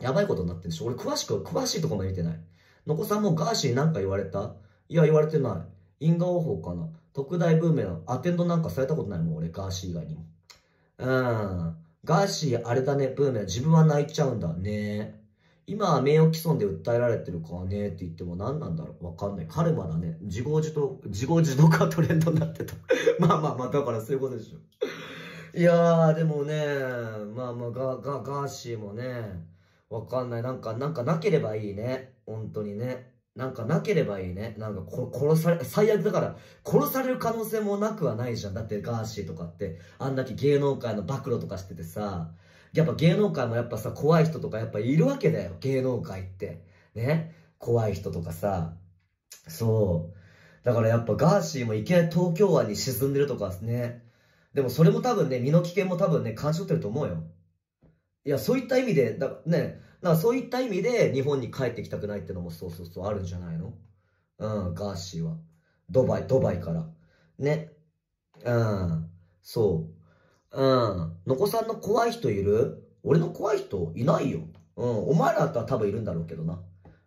やばいことになってんでしょ。俺詳しく、詳しいとこまで見てない。のこさんもガーシーなんか言われたいや、言われてない。因果応報かな。特大ブーメラン。アテンドなんかされたことないもん、俺、ガーシー以外にも。うん。ガーシー、あれだね、ブーメラン。自分は泣いちゃうんだね。今は名誉毀損で訴えられてるからねって言っても何なんだろうわかんない。カルマだね。自業自得、自業自得がトレンドになってた。まあまあまあ、だからそういうことでしょ。いやー、でもね、まあまあ、ガガガーシーもね、わかんない。なんか、なんかなければいいね。本当にね。なんかなければいいね。なんか殺され、最悪だから、殺される可能性もなくはないじゃん。だってガーシーとかって、あんだけ芸能界の暴露とかしててさ、やっぱ芸能界もやっぱさ、怖い人とかやっぱいるわけだよ。芸能界って。ね。怖い人とかさ。そう。だからやっぱガーシーもいきなり東京湾に沈んでるとかですね。でもそれも多分ね、身の危険も多分ね、感じ取ってると思うよ。いや、そういった意味で、だね、だからそういった意味で日本に帰ってきたくないってのもそうそうそうあるんじゃないのうん、ガーシーは。ドバイ、ドバイから。ね。うん、そう。うん、のこさんの怖い人いる俺の怖い人いないよ。うん、お前らとは多分いるんだろうけどな。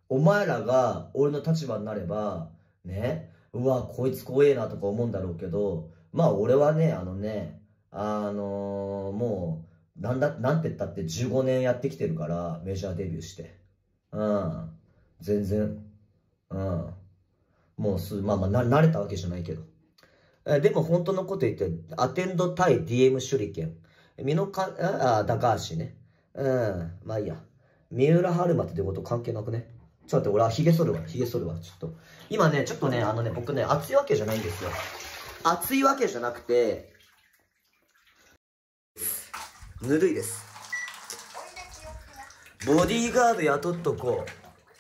お前らが俺の立場になれば、ね、うわ、こいつ怖えなとか思うんだろうけど、まあ俺はね、あのね、あのー、もう、なんだ、なんて言ったって15年やってきてるから、メジャーデビューして。うん。全然。うん。もうす、まあまあ、な、慣れたわけじゃないけど。えでも本当のこと言って、アテンド対 DM 手裏剣。みのか、あ、あ、高橋ね。うん。まあいいや。三浦春馬ってこと関係なくね。ちょっと待って、俺は髭剃るわ。髭剃るわ。ちょっと。今ね、ちょっとね、あのね、僕ね、熱いわけじゃないんですよ。熱いわけじゃなくて、ぬるいですボディーガード雇っとこ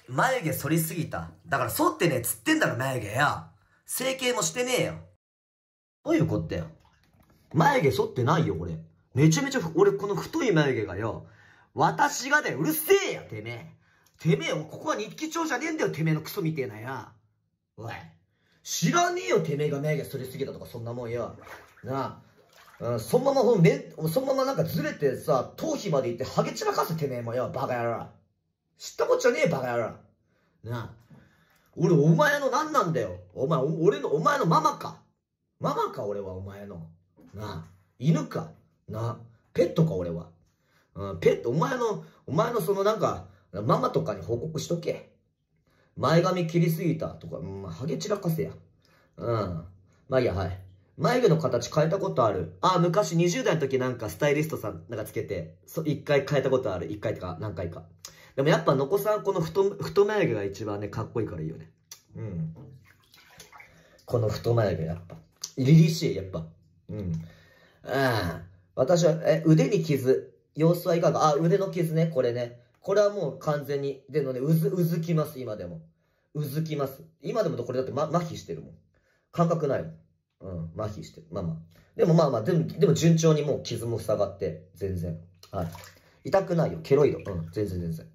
う眉毛剃りすぎただから剃ってねえつってんだろ眉毛や整形もしてねえよどういうことやよ眉毛剃ってないよこれめちゃめちゃ俺この太い眉毛がよ私がでうるせえやてめえてめえここは日記帳じゃねえんだよてめえのクソみてえなやおい知らねえよてめえが眉毛剃りすぎたとかそんなもんよなあそのままそのめ、そのままなんかずれてさ、頭皮まで行ってハゲ散らかせてねえもよ、バカ野郎。知ったこっちゃねえ、バカ野郎。なあ。俺、お前の何なんだよ。お前、お俺の、お前のママか。ママか、俺は、お前の。なあ。犬か。なあ。ペットか、俺は。うん、ペット、お前の、お前のそのなんか、ママとかに報告しとけ。前髪切りすぎたとか、う、ん、ハゲ散らかせや。うん。まあいいや、はい。眉毛の形変えたことある。あ、昔20代の時なんかスタイリストさんなんかつけて、そ一回変えたことある。一回とか何回か。でもやっぱのこさんこの太太眉毛が一番ね、かっこいいからいいよね。うん。この太眉毛やっぱ。凛々しい、やっぱ。うん。ああ。私は、え、腕に傷。様子はいかがあ、腕の傷ね、これね。これはもう完全に、でのね、うず、うずきます、今でも。うずきます。今でもとこれだってま、麻痺してるもん。感覚ないもん。うん、麻痺してる。まあまあ。でもまあまあ、でも、でも順調にもう傷も塞がって、全然。はい。痛くないよ。ケロイド。うん、全然全然。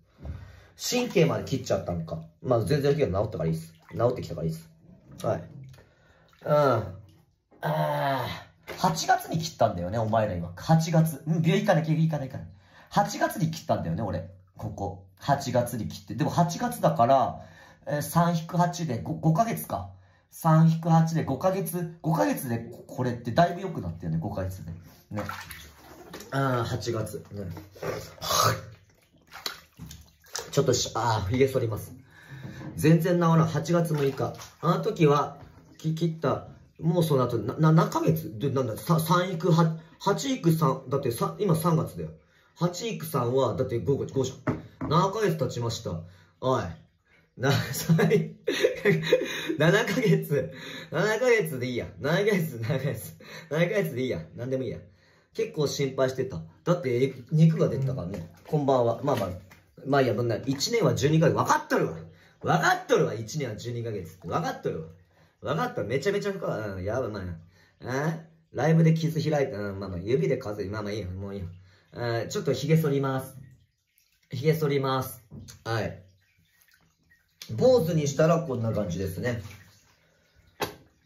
神経まで切っちゃったのか。まあ全然治ったからいいっす。治ってきたからいいっす。はい。うん。ああ。8月に切ったんだよね、お前ら今。8月。うん、病院行かない、ゃいかない行かない。8月に切ったんだよね、俺。ここ。8月に切って。でも8月だから、えー、3-8で 5, 5ヶ月か。3-8で5ヶ月、5ヶ月でこれってだいぶ良くなったよね、5ヶ月で。ね。ああ、8月。はい。ちょっとし、ああ、髭剃ります。全然治らん。8月6日。あの時は、き切った、もうその後、な、何ヶ月で、なんだ、3育8、8育3、だってさ、今3月だよ。8育3は、だって5、5じゃん。7ヶ月経ちました。おい。な、最、7 ヶ月。7ヶ月でいいや。7ヶ月、7ヶ月。7ヶ月でいいや。何でもいいや。結構心配してた。だって、肉が出たからね。こんばんは。まあまあ。まあいや、ぶんな1年は12ヶ月。分かっとるわ。分かっとるわ。1年は12ヶ月。分かっとるわ。分かった。めちゃめちゃ深い。うん、やばい、まあ。えライブで傷開いた。うん、まあまあ、指で数え、まあまあいいよ。もういいよ。ん、ちょっと髭剃ります。髭剃ります。はい。坊主にしたらこんな感じですね。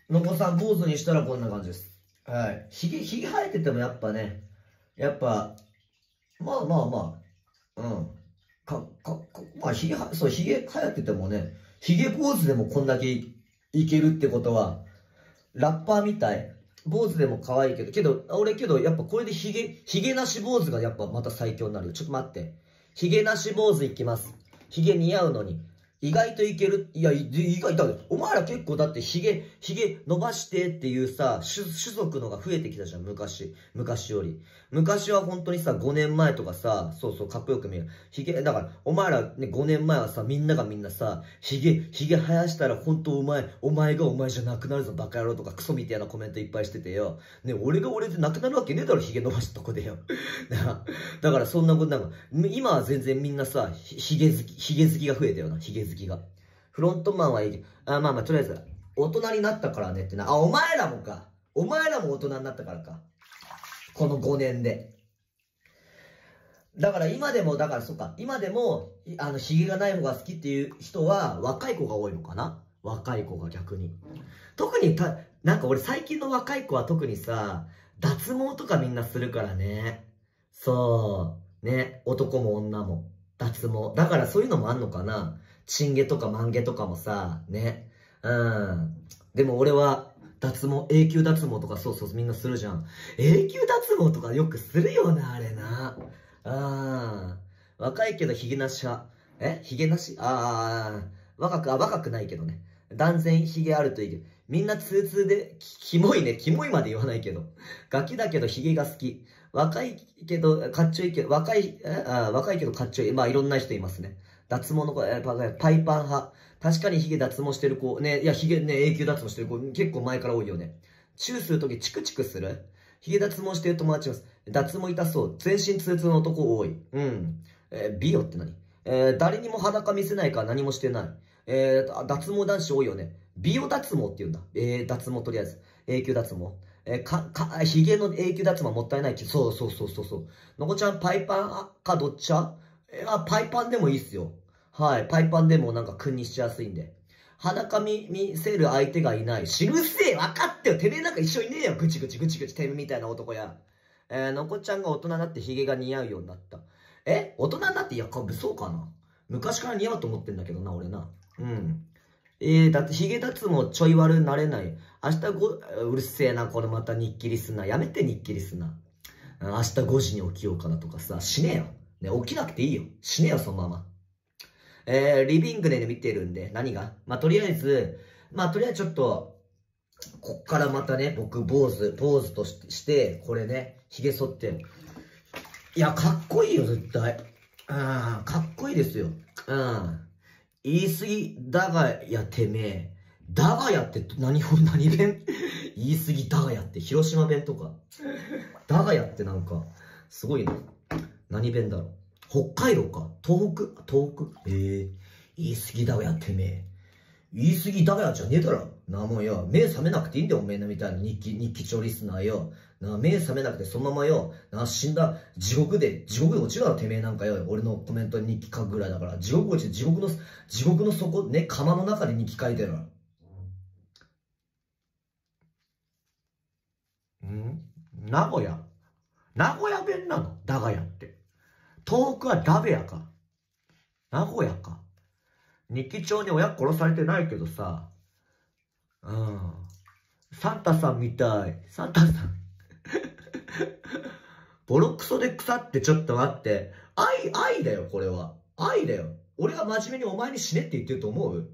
のこさん、坊主にしたらこんな感じです。はい。ひげ、ひげ生えててもやっぱね、やっぱ、まあまあまあ、うん。か、か、かまあ、ひげ、そう、ひげ生えててもね、ひげ坊主でもこんだけいけるってことは、ラッパーみたい。坊主でも可愛いけど、けど、俺けど、やっぱこれでひげ、ひげなし坊主がやっぱまた最強になるよ。ちょっと待って。ひげなし坊主いきます。ひげ似合うのに。意外といける。いや、意外だ。お前ら結構だってヒゲ、ヒゲ伸ばしてっていうさ、種族のが増えてきたじゃん、昔。昔より。昔は本当にさ、5年前とかさ、そうそう、かっこよく見える。ヒゲ、だから、お前らね、5年前はさ、みんながみんなさ、ヒゲ、ヒゲ生やしたら本当お前、お前がお前じゃなくなるぞ、バカ野郎とかクソみたいなコメントいっぱいしててよ。ね、俺が俺でなくなるわけねえだろ、ヒゲ伸ばすとこでよ。だからそんなことなんか、今は全然みんなさ、ヒゲ好き、ヒゲ好きが増えたよな、ヒゲ好き。づきが。フロントマンはいいけど、あ、まあまあ、とりあえず、大人になったからねってな。あ、お前らもか。お前らも大人になったからか。この5年で。だから今でも、だからそっか、今でも、あの、髭がない方が好きっていう人は、若い子が多いのかな若い子が逆に。特にた、なんか俺最近の若い子は特にさ、脱毛とかみんなするからね。そう。ね。男も女も。脱毛。だからそういうのもあんのかなチン毛とかマン毛とかもさ、ね。うん。でも俺は、脱毛、永久脱毛とかそうそうみんなするじゃん。永久脱毛とかよくするよな、あれな。あー。若いけどヒゲなし派。えヒゲなしああ、若く、あ、若くないけどね。断然ヒゲあるといいけど。みんなツーツーで、キモいね。キモいまで言わないけど。ガキだけどヒゲが好き。若いけど、かっちょいいけど、若い、あ若いけどかっちょいい。まあいろんな人いますね。脱毛の子、やっぱパイパン派。確かに髭脱毛してる子、ね、いや、髭ね、永久脱毛してる子、結構前から多いよね。チューするときチクチクする髭脱毛してる友達います。脱毛痛そう。全身痛痛の男多い。うん。えー、美容って何えー、誰にも裸見せないから何もしてない。えー、脱毛男子多いよね。美容脱毛って言うんだ。えー、脱毛とりあえず。永久脱毛。えー、か、か、髭の永久脱毛もったいないそうそうそうそうそう。のこちゃん、パイパンかどっちえー、あ、パイパンでもいいっすよ。はい。パイパンでもなんか訓にしやすいんで。裸見見せる相手がいない。死ぬせえ分かってよてめえなんか一緒いねえよぐちぐちぐちぐちてめえみたいな男や。えー、のこちゃんが大人になってヒゲが似合うようになった。え大人になっていや、かぶそうかな。昔から似合うと思ってんだけどな、俺な。うん。えー、だってヒゲつもちょい悪になれない。明日ご、うるせえな、これまた日記りすな。やめて日記りすな。明日5時に起きようかなとかさ、死ねよ。ね、起きなくていいよ。死ねよ、そのまま。えー、リビングで、ね、見てるんで、何がまあ、とりあえず、まあ、とりあえずちょっと、こっからまたね、僕、坊主、坊主として、これね、髭剃って。いや、かっこいいよ、絶対。ああ、かっこいいですよ。うん。言い過ぎ、だがや、てめえ。だがやって何、本、何弁言い過ぎだがやって、広島弁とか。だがやってなんか、すごいな。何弁だろう。北海道か東北東北ええー、言い過ぎだわやてめえ。言い過ぎだわやじゃねえだろ。なもうよ。目覚めなくていいんだよ、おめえのみたいな日記、日記帳リスナーよ。な目覚めなくてそのままよ。な死んだ地獄で、地獄で落ちるだろ、てめえなんかよ。俺のコメントに日記書くぐらいだから。地獄落ちて、地獄の、地獄の底、ね、釜の中で日記書いてる。ん名古屋名古屋弁なのだがやって。遠くはダベやか。名古屋か。日記帳に親殺されてないけどさ。うん。サンタさんみたい。サンタさん ボロクソで腐ってちょっと待って。愛、愛だよ、これは。愛だよ。俺が真面目にお前に死ねって言ってると思ううん。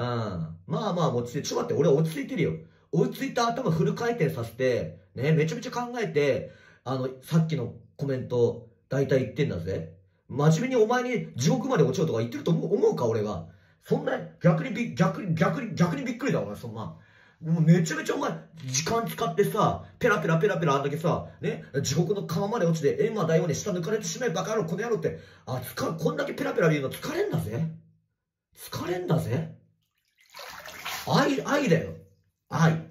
まあまあ、落ち着いて、ちょっと待って、俺落ち着いてるよ。落ち着いた頭フル回転させて、ね、めちゃめちゃ考えて、あの、さっきのコメント、大体言ってんだぜ。真面目にお前に地獄まで落ちろとか言ってると思う思うか、俺が。そんな、逆にび、逆に、逆に、逆にびっくりだ、俺、そんな。もうめちゃめちゃお前、時間使ってさ、ペラペラペラペラあんだけさ、ね、地獄の川まで落ちて、エンマ大王に下抜かれてしまえ、バカ野郎、この野郎って、あ、疲こんだけペラペラ言うの疲れんだぜ。疲れんだぜ。愛、愛だよ。愛。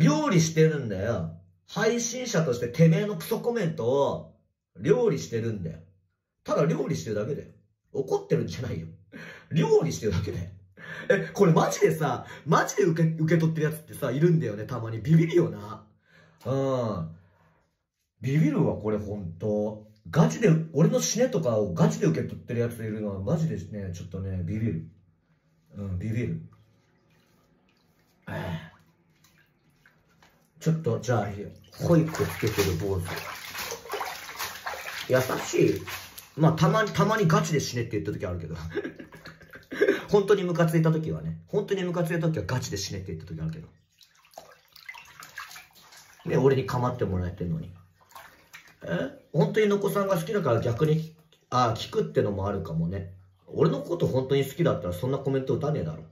料理してるんだよ。配信者としててめえのクソコメントを、料理してるんだよ。ただ料理してるだけだよ。怒ってるんじゃないよ。料理してるだけだよ。え、これマジでさ、マジで受け、受け取ってるやつってさ、いるんだよね、たまに。ビビるよな。うん。ビビるわ、これほんと。ガチで、俺の死ねとかをガチで受け取ってるやついるのはマジですね、ちょっとね、ビビる。うん、ビビる。ちょっと、じゃあ、ホイコつけてる坊主。優しい。まあ、たまに、たまにガチで死ねって言った時あるけど。本当にムカついた時はね。本当にムカついた時はガチで死ねって言った時あるけど。ね、俺に構ってもらえてんのに。え本当にのこさんが好きだから逆に、ああ、聞くってのもあるかもね。俺のこと本当に好きだったらそんなコメント打たねえだろ。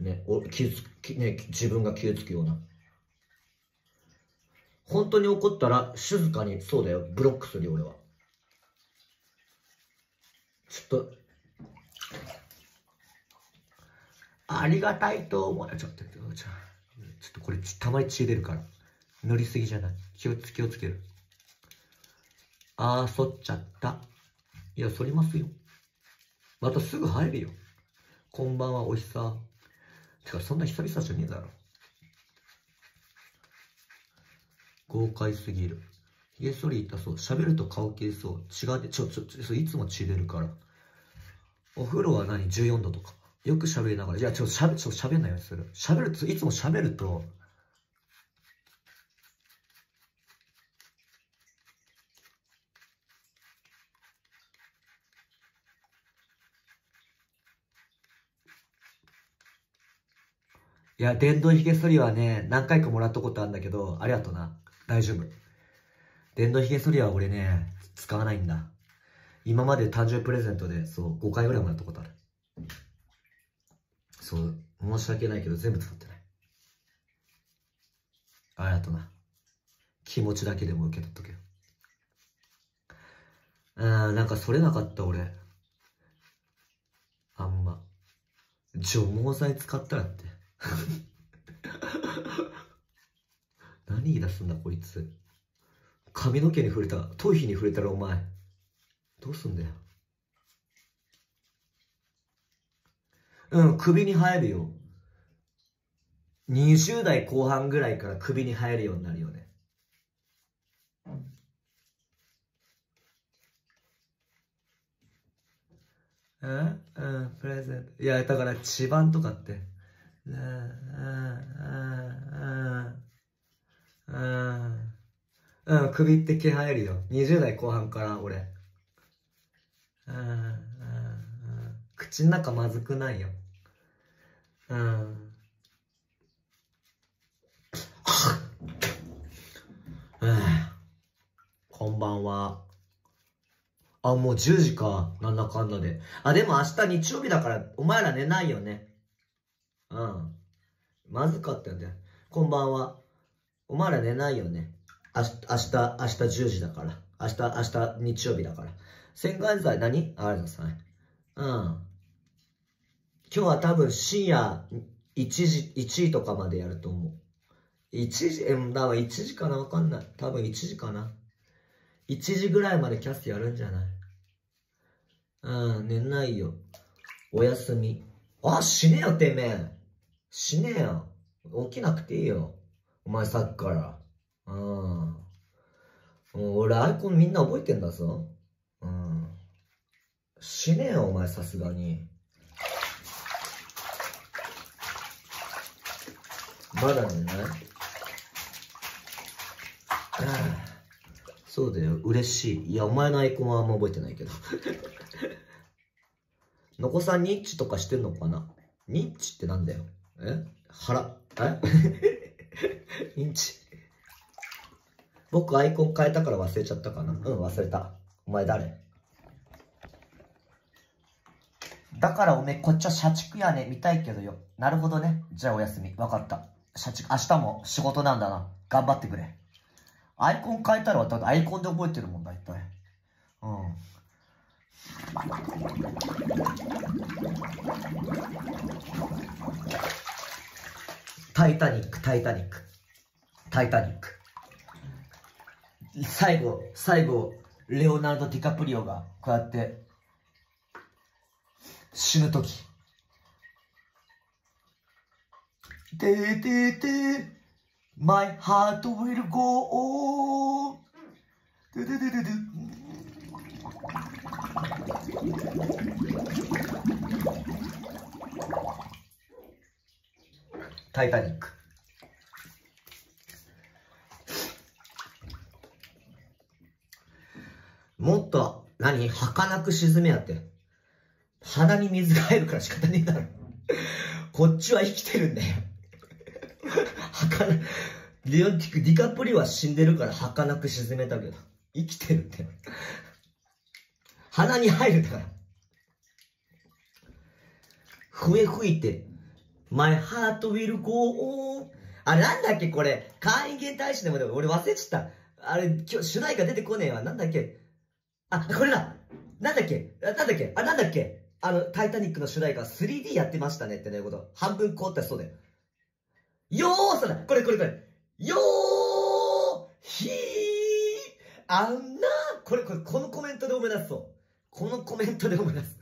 ね、おづつね、自分が気づくような。本当に怒ったら静かに、そうだよ、ブロックするよ、俺は。ちょっと、ありがたいと思う。ちゃっど、ちょっとこれ、たまに血出るから。塗りすぎじゃない。気をつ、気をつける。ああ、反っちゃった。いや、反りますよ。またすぐ入るよ。こんばんは、おいしさ。てか、そんな久々じゃねえだろ。豪快すぎる。ひげ剃り痛そう。喋ると顔消えそう。違が出、ちょ、ちょ、ちょ、いつも血出るから。お風呂は何 ?14 度とか。よく喋りながら。いや、ちょ、しゃべ、ちょ、喋んないようにする。喋ると、いつも喋ると、いや、電動ひげ剃りはね、何回かもらったことあるんだけど、ありがとな。大丈夫。電動ひげ剃りは俺ね、使わないんだ。今まで誕生日プレゼントで、そう、5回ぐらいもらったことある。そう、申し訳ないけど全部使ってない。ありがとうな。気持ちだけでも受け取っとけよ。うん、なんかそれなかった俺。あんま。除毛剤使ったらって。何言い出すんだこいつ。髪の毛に触れた、頭皮に触れたらお前、どうすんだよ。うん、首に生えるよ。20代後半ぐらいから首に生えるようになるよね。うん、うん、プレゼント。いや、だから、地盤とかって。うん、うん、うん、うん。うん、首って毛生えるよ。20代後半から、俺。うん、うん、口の中まずくないよ。うん。うん、こんばんは。あ、もう10時か。なんだかんだで。あ、でも明日日曜日だから、お前ら寝ないよね。うん。まずかったよね。こんばんは。お前ら寝ないよね。明日、明日、明日10時だから。明日、明日日曜日だから。洗顔剤何ありがとうございます。うん。今日は多分深夜1時、1時とかまでやると思う。1時、え、だ多分1時かなわかんない。多分1時かな。1時ぐらいまでキャスやるんじゃないうん、寝ないよ。おやすみ。あ、死ねよ、てめえ。死ねよ。起きなくていいよ。お前さっきから。うん。俺、アイコンみんな覚えてんだぞ。うん。死ねえよ、お前、さすがに。まだね。ああそうだよ、嬉しい。いや、お前のアイコンはあんま覚えてないけど。の こさん、ニッチとかしてんのかなニッチってなんだよ。え腹。え ニッチ。僕アイコン変えたから忘れちゃったかな。うん、忘れた。お前誰だからおめえこっちは社畜やね。見たいけどよ。なるほどね。じゃあお休み。わかった。社畜、明日も仕事なんだな。頑張ってくれ。アイコン変えたら、だアイコンで覚えてるもんだ、いっぱい。うん。タイタニック、タイタニック。タイタニック。最後、最後、レオナルド・ディカプリオが、こうやって、死ぬとき。てててー、my heart will go on. タイタニック。もっと、何儚く沈めやって。鼻に水が入るから仕方ねえだろ。こっちは生きてるんだよ。儚、リオンティック、ディカプリは死んでるから儚く沈めたけど、生きてるんだよ。鼻に入るだから。笛吹いて、My heart will go on. あ、なんだっけこれ、会員限大使でもでも俺忘れちゃった。あれ、今日主題歌出てこねえわ。なんだっけあ、これだなんだっけなんだっけあ、なんだっけあの、タイタニックの主題歌 3D やってましたねってね、こと。半分凍ったそうだよ。よーそだこれこれこれよーひーあんなこれこれ、このコメントで思い出すぞ。このコメントで思い出す。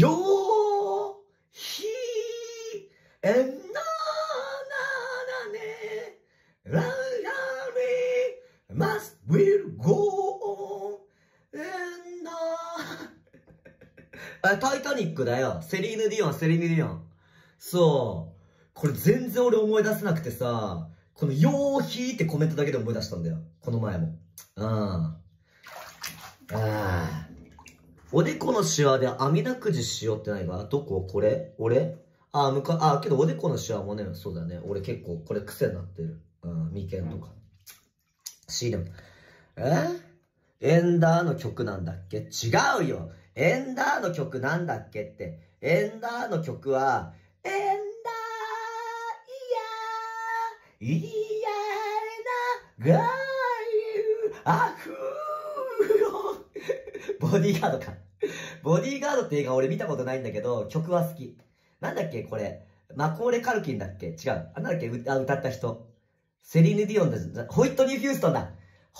よーひーえんな will go on and タイタニックだよ。セリーヌ・ディオン、セリーヌ・ディオン。そう。これ全然俺思い出せなくてさ、この、ヨーヒーってコメントだけで思い出したんだよ。この前も。うん。ああ。おでこのシワで網だくじしようってないかどここれ俺あ、むか、あ、けどおでこのシワもね、そうだね。俺結構これ癖になってる。うん、眉間とか。シーレム。えエンダーの曲なんだっけ違うよエンダーの曲なんだっけって。エンダーの曲は、エンダー、いやー、いやれな、がゆ、あふーボディーガードか。ボディーガードって映画俺見たことないんだけど、曲は好き。なんだっけこれ。マコーレ・カルキンだっけ違う。あ、なんだっけあ、歌った人。セリーヌ・ディオンだ。ホイットニー・ヒューストンだ。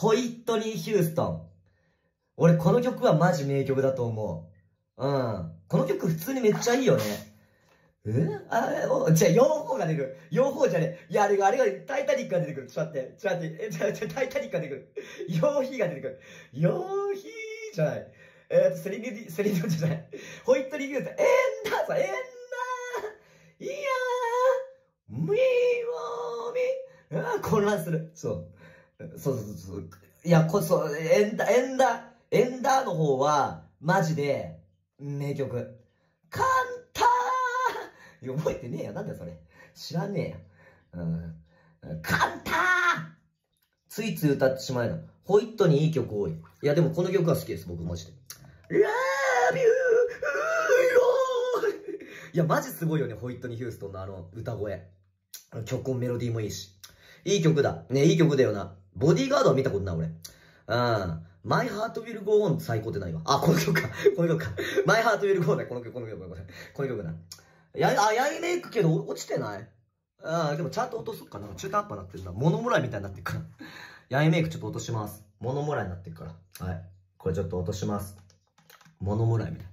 ホイットニー・ヒューストン。俺この曲はマジ名曲だと思う。うん。この曲普通にめっちゃいいよね。えあれ、お、じゃあ、4方が出てくる。4方じゃねえ。いや、あれが、あれが、タイタニックが出てくる。ちょっと待って、ちょっと待って、え、じゃあ、タイタニックが出てくる。ヒーが出てくる。ヒーじゃない。えー、っと、セリニディ、セリニディじゃない。ホイットリー・ヒューストンえーさ、エンダーいやー、みーもーみーあー、混乱する。そう。そうそうそう。いや、こそ、エンダ、エンダ、エンダーの方は、マジで、名曲。簡単いや、覚えてねえや。なんだよ、それ。知らねえや。うん。簡単ついつい歌ってしまえな。ホイットにいい曲多い。いや、でもこの曲は好きです、僕、マジで。ラビュー y いや、マジすごいよね、ホイットニー・ヒューストンのあの歌声。曲もメロディーもいいし。いい曲だ。ね、いい曲だよな。ボディーガードは見たことない、俺。うん。My Heart Will Go On 最高ってないわ。あ、この曲か。この曲か。My Heart Will Go On だ。この曲、この曲、この曲。この曲だ。や、あ、やいメイクけど、落ちてないああ、でもちゃんと落とすかな。中途半端になってるな。モノモライみたいになってるから。ヤイメイクちょっと落とします。モノモライになってるから。はい。これちょっと落とします。モノモライみたいな。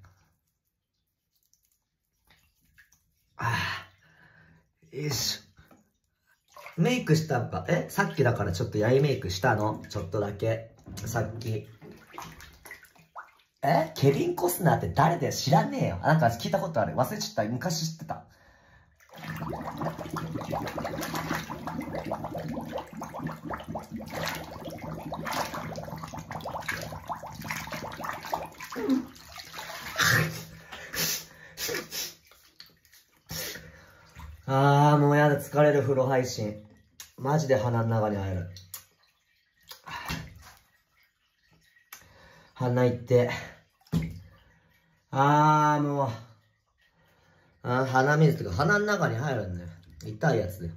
ああ。よし。メイクしたんか。えさっきだからちょっとやいメイクしたの。ちょっとだけ。さっき。えケビン・コスナーって誰だよ知らねえよ。なんか聞いたことある。忘れちゃった。昔知ってた。あー、もうやだ。疲れる風呂配信。マジで鼻の中に入る。鼻いって。あー、もう。あ鼻水とか鼻の中に入るんだよ。痛いやつで。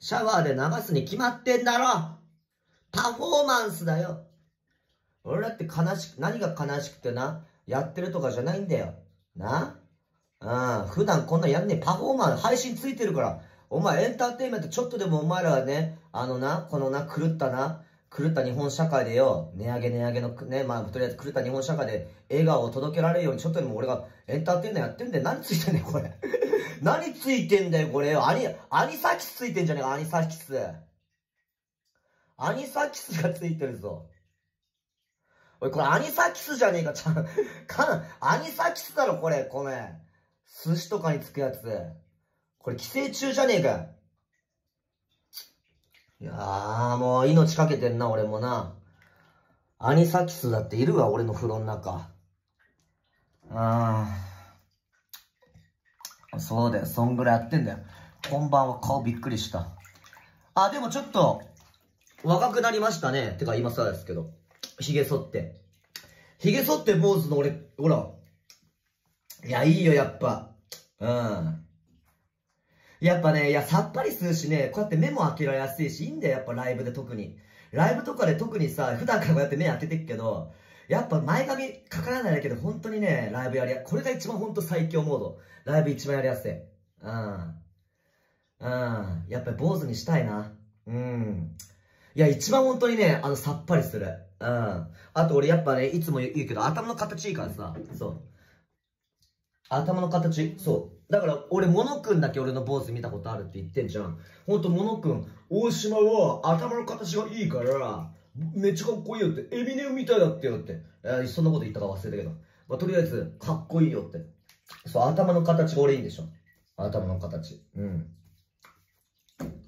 シャワーで流すに決まってんだろパフォーマンスだよ俺だって悲しく、何が悲しくてな、やってるとかじゃないんだよ。なうん、普段こんなやんねえ。パフォーマンス、配信ついてるから、お前エンターテインメントちょっとでもお前らはね、あのな、このな、狂ったな、狂った日本社会でよ、値上げ値上げのね、まあとりあえず狂った日本社会で笑顔を届けられるようにちょっとでも俺がエンターテインメントやってんだよ。何ついてんだよ、これ。何ついてんだよ、これよ。アニ、アニサキスついてんじゃねえか、アニサキス。アニサキスがついてるぞ。おい、これアニサキスじゃねえか、ちゃん、かん、アニサキスだろ、これ、これ。寿司とかにつくやつ。これ寄生虫じゃねえかよ。いやー、もう命かけてんな、俺もな。アニサキスだっているわ、俺の風呂の中。あー。そうだよ、そんぐらいやってんだよ。こんばんは、顔びっくりした。あ、でもちょっと、若くなりましたね。てか、今さですけど。髭剃って。髭剃って坊主の俺、ほら。いや、いいよ、やっぱ。うん。やっぱね、いや、さっぱりするしね、こうやって目も開けられやすいし、いいんだよ、やっぱライブで特に。ライブとかで特にさ、普段からこうやって目開けてっけど、やっぱ前髪かからないだけで本当にね、ライブやりや、これが一番本当最強モード。ライブ一番やりやすい。うん。うん。やっぱり坊主にしたいな。うん。いや、一番本当にね、あの、さっぱりする。うん。あと俺やっぱね、いつも言うけど、頭の形いいからさ、そう。頭の形、そう。だから俺、モノ君だけ俺の坊主見たことあるって言ってんじゃん。ほんと、モノ君、大島は頭の形がいいから、めっちゃかっこいいよって、エビネムみたいだってよって。えそんなこと言ったか忘れたけど。まあ、とりあえず、かっこいいよって。そう、頭の形が俺いいんでしょ。頭の形。うん。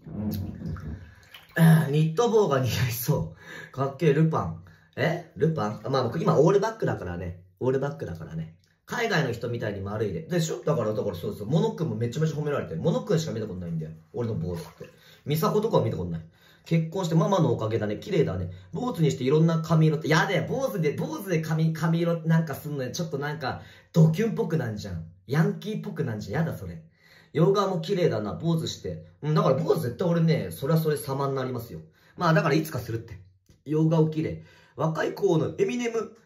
うん、ニット帽が似合いそう。かっけえ、ルパン。えルパンまあ僕今オールバックだからね。オールバックだからね。海外の人みたいに丸いで。でしょだから、だからそうですよ。モノ君もめちゃめちゃ褒められてモノ君しか見たことないんだよ。俺の坊主って。ミサコとかは見たことない。結婚してママのおかげだね。綺麗だね。坊主にしていろんな髪色って。やだよ。坊主で、坊主で髪、髪色なんかすんのよ。ちょっとなんか、ドキュンっぽくなんじゃん。ヤンキーっぽくなんじゃん。やだ、それ。洋画も綺麗だな。坊主して。うん、だから坊主絶対俺ね、それはそれ様になりますよ。まあ、だからいつかするって。洋画を綺麗。若い子のエミネム、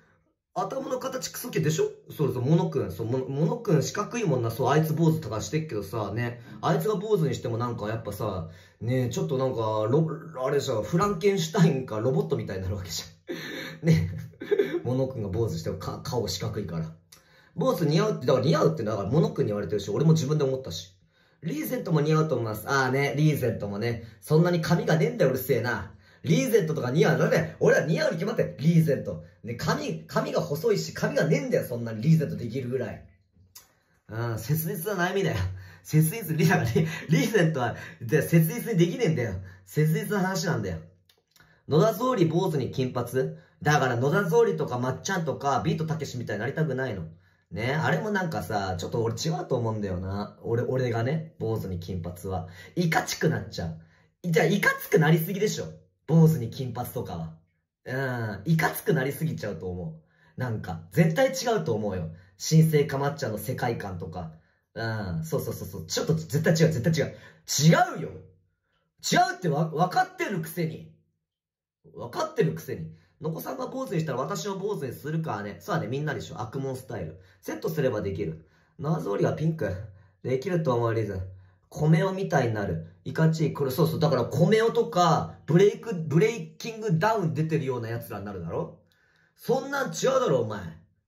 頭の形クソけでしょそうそう、モノくん。そう、モノくん四角いもんな。そう、あいつ坊主とかしてっけどさ、ね。あいつが坊主にしてもなんかやっぱさ、ねちょっとなんか、ロ、あれじゃ、フランケンシュタインかロボットみたいになるわけじゃん。ね。モノくんが坊主してもか顔四角いから。坊主似合うって、だから似合うってだからモノくんに言われてるし、俺も自分で思ったし。リーゼントも似合うと思います。ああね、リーゼントもね。そんなに髪がねえんだよ、うるせえな。リーゼントとか似合う。だて、俺は似合うに決まってリーゼント。ね、髪、髪が細いし、髪がねえんだよ。そんなリーゼントできるぐらい。うん、切実な悩みだよ。切実、リアリ、リーゼントは、で、切実にできねえんだよ。切実な話なんだよ。野田総理坊主に金髪だから野田総理とかまっちゃんとかビートたけしみたいになりたくないの。ねあれもなんかさ、ちょっと俺違うと思うんだよな。俺、俺がね、坊主に金髪は。いかちくなっちゃう。じゃあ、いかつくなりすぎでしょ。坊主に金髪とかは。うん、いかつくなりすぎちゃうと思う。なんか、絶対違うと思うよ。新生かまっちゃんの世界観とか。うん、そうそうそうそう。ちょっと絶対違う、絶対違う。違うよ違うってわ、分かってるくせに。分かってるくせに。のこさんが坊主にしたら私を坊主にするからね。そうだね、みんなでしょ。悪問スタイル。セットすればできる。謎折りはピンク。できると思うリズ米尾みたいになる。イカチー、これそうそう。だから米尾とか、ブレイク、ブレイキングダウン出てるような奴らになるだろそんなん違うだろ、お前。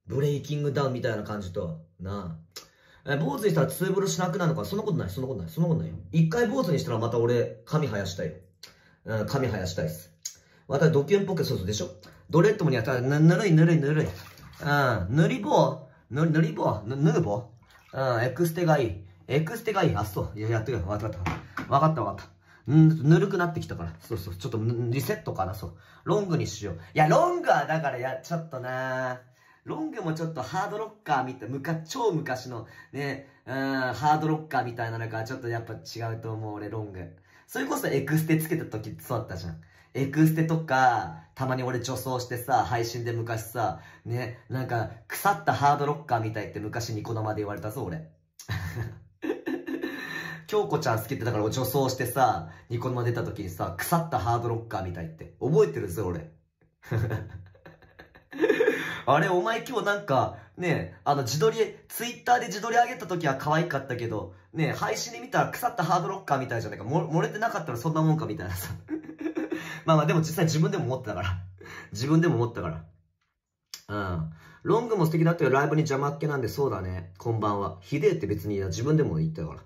ブレイキングダウンみたいな感じと。なあ。え、坊主にしたらツーブルしなくなるのかそんなことない、そんなことない、そんなことないよ。一回坊主にしたらまた俺、髪生やしたいよ。うん、髪生やしたいっす。またドキュンっぽく、そうそうでしょドレッドもにやったら、ぬ、るいぬるいぬるい。うん、塗り棒塗り棒塗る棒うん、エクステがいい。エクステがいい。あ、そう。いや、やってくれ。わかったわかった。わかったうん、ぬるくなってきたから。そうそう。ちょっとリセットかな、そう。ロングにしよう。いや、ロングはだから、や、ちょっとなロングもちょっとハードロッカーみたい、むか、超昔の、ね、うん、ハードロッカーみたいなのがちょっとやっぱ違うと思う、俺、ロング。それこそエクステつけた時そうだったじゃん。エクステとか、たまに俺女装してさ、配信で昔さ、ね、なんか、腐ったハードロッカーみたいって昔ニコ生で言われたぞ、俺。京子ちゃん好きってだから女装してさ、ニコ生出た時にさ、腐ったハードロッカーみたいって。覚えてるぜ、俺。あれ、お前今日なんか、ねえ、あの自撮り、ツイッターで自撮り上げた時は可愛かったけど、ねえ、配信で見たら腐ったハードロッカーみたいじゃないか。も漏れてなかったらそんなもんかみたいなさ。まあまあ、でも実際自分でも思ってたから。自分でも思ったから。うん。ロングも素敵だったよ。ライブに邪魔っ気なんで、そうだね。こんばんは。ひでえって別にいや、自分でも言ったから。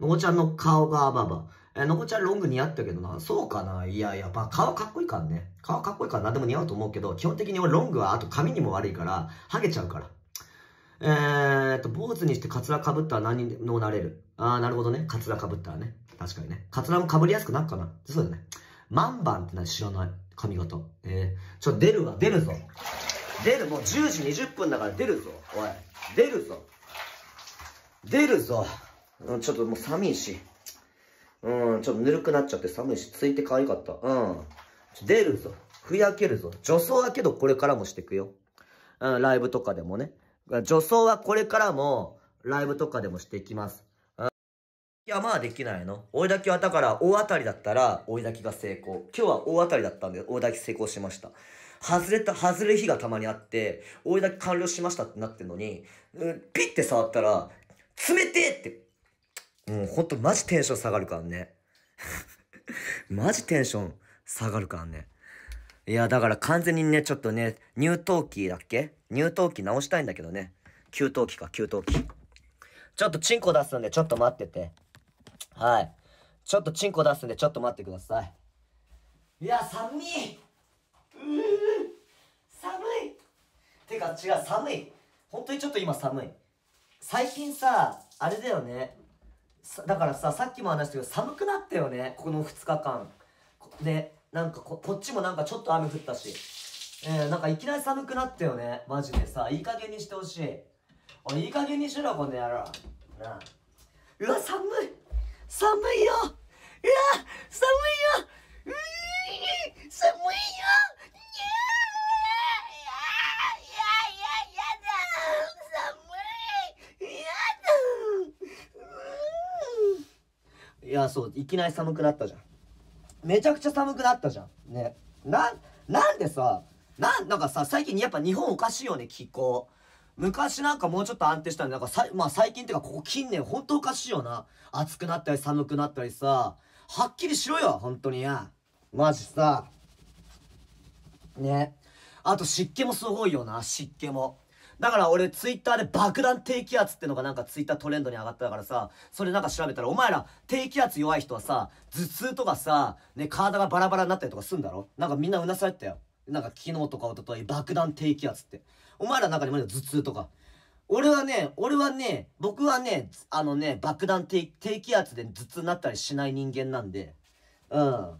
のこちゃんの顔が、ばば。え、のこちゃんロング似合ったけどな。そうかないや、やっぱ顔かっこいいからね。顔かっこいいからな。でも似合うと思うけど、基本的に俺ロングは、あと髪にも悪いから、ハゲちゃうから。えー、っと、坊主にしてカツラかぶったら何のもなれる。あー、なるほどね。カツラかぶったらね。確かにね。カツラもかぶりやすくなるかな。そうだね。万番って何知らない。髪型。えー、ちょ、出るわ。出るぞ。出る。もう10時20分だから出るぞ。おい。出るぞ。出るぞ。うん、ちょっともう寒いし。うん、ちょっとぬるくなっちゃって寒いし、ついて可愛かった。うん。出るぞ。ふやけるぞ。女装はけどこれからもしていくよ。うん、ライブとかでもね。女装はこれからも、ライブとかでもしていきます。うん。いや、まあできないの。追い焚きはだから、大当たりだったら、追い焚きが成功。今日は大当たりだったんで、追い焚き成功しました。外れた、外れ日がたまにあって、追い焚き完了しましたってなってんのに、うん、ピッて触ったら、冷てえってもうほんとマジテンション下がるからね。マジテンション下がるからね。いや、だから完全にね、ちょっとね、乳頭器だっけ乳頭器直したいんだけどね。給湯器か、給湯器。ちょっとチンコ出すんで、ちょっと待ってて。はい。ちょっとチンコ出すんで、ちょっと待ってください。いや、寒い。うー寒い。てか、違う、寒い。本当にちょっと今寒い。最近さ、あれだよね。だからささっきも話したけど寒くなったよねこの2日間ねなんかこっちもなんかちょっと雨降ったし、えー、なんかいきなり寒くなったよねマジでさいい加減にしてほしいおいいい加減にしろこの野郎うわ寒い寒いようわ寒いようー寒いよいや、そう、いきなり寒くなったじゃん。めちゃくちゃ寒くなったじゃん。ね。な、なんでさ、なん、なんかさ、最近やっぱ日本おかしいよね、気候。昔なんかもうちょっと安定したなんかさ、まあ最近っていうかここ近年ほんとおかしいよな。暑くなったり寒くなったりさ、はっきりしろよ、ほんとにや。マジさ。ね。あと湿気もすごいよな、湿気も。だから俺ツイッターで爆弾低気圧ってのがなんかツイッタートレンドに上がったからさ、それなんか調べたら、お前ら低気圧弱い人はさ、頭痛とかさ、ね、体がバラバラになったりとかすんだろなんかみんなうなされてたよ。なんか昨日とかおととい爆弾低気圧って。お前らの中にも頭痛とか。俺はね、俺はね、僕はね、あのね、爆弾低気圧で頭痛になったりしない人間なんで、うん。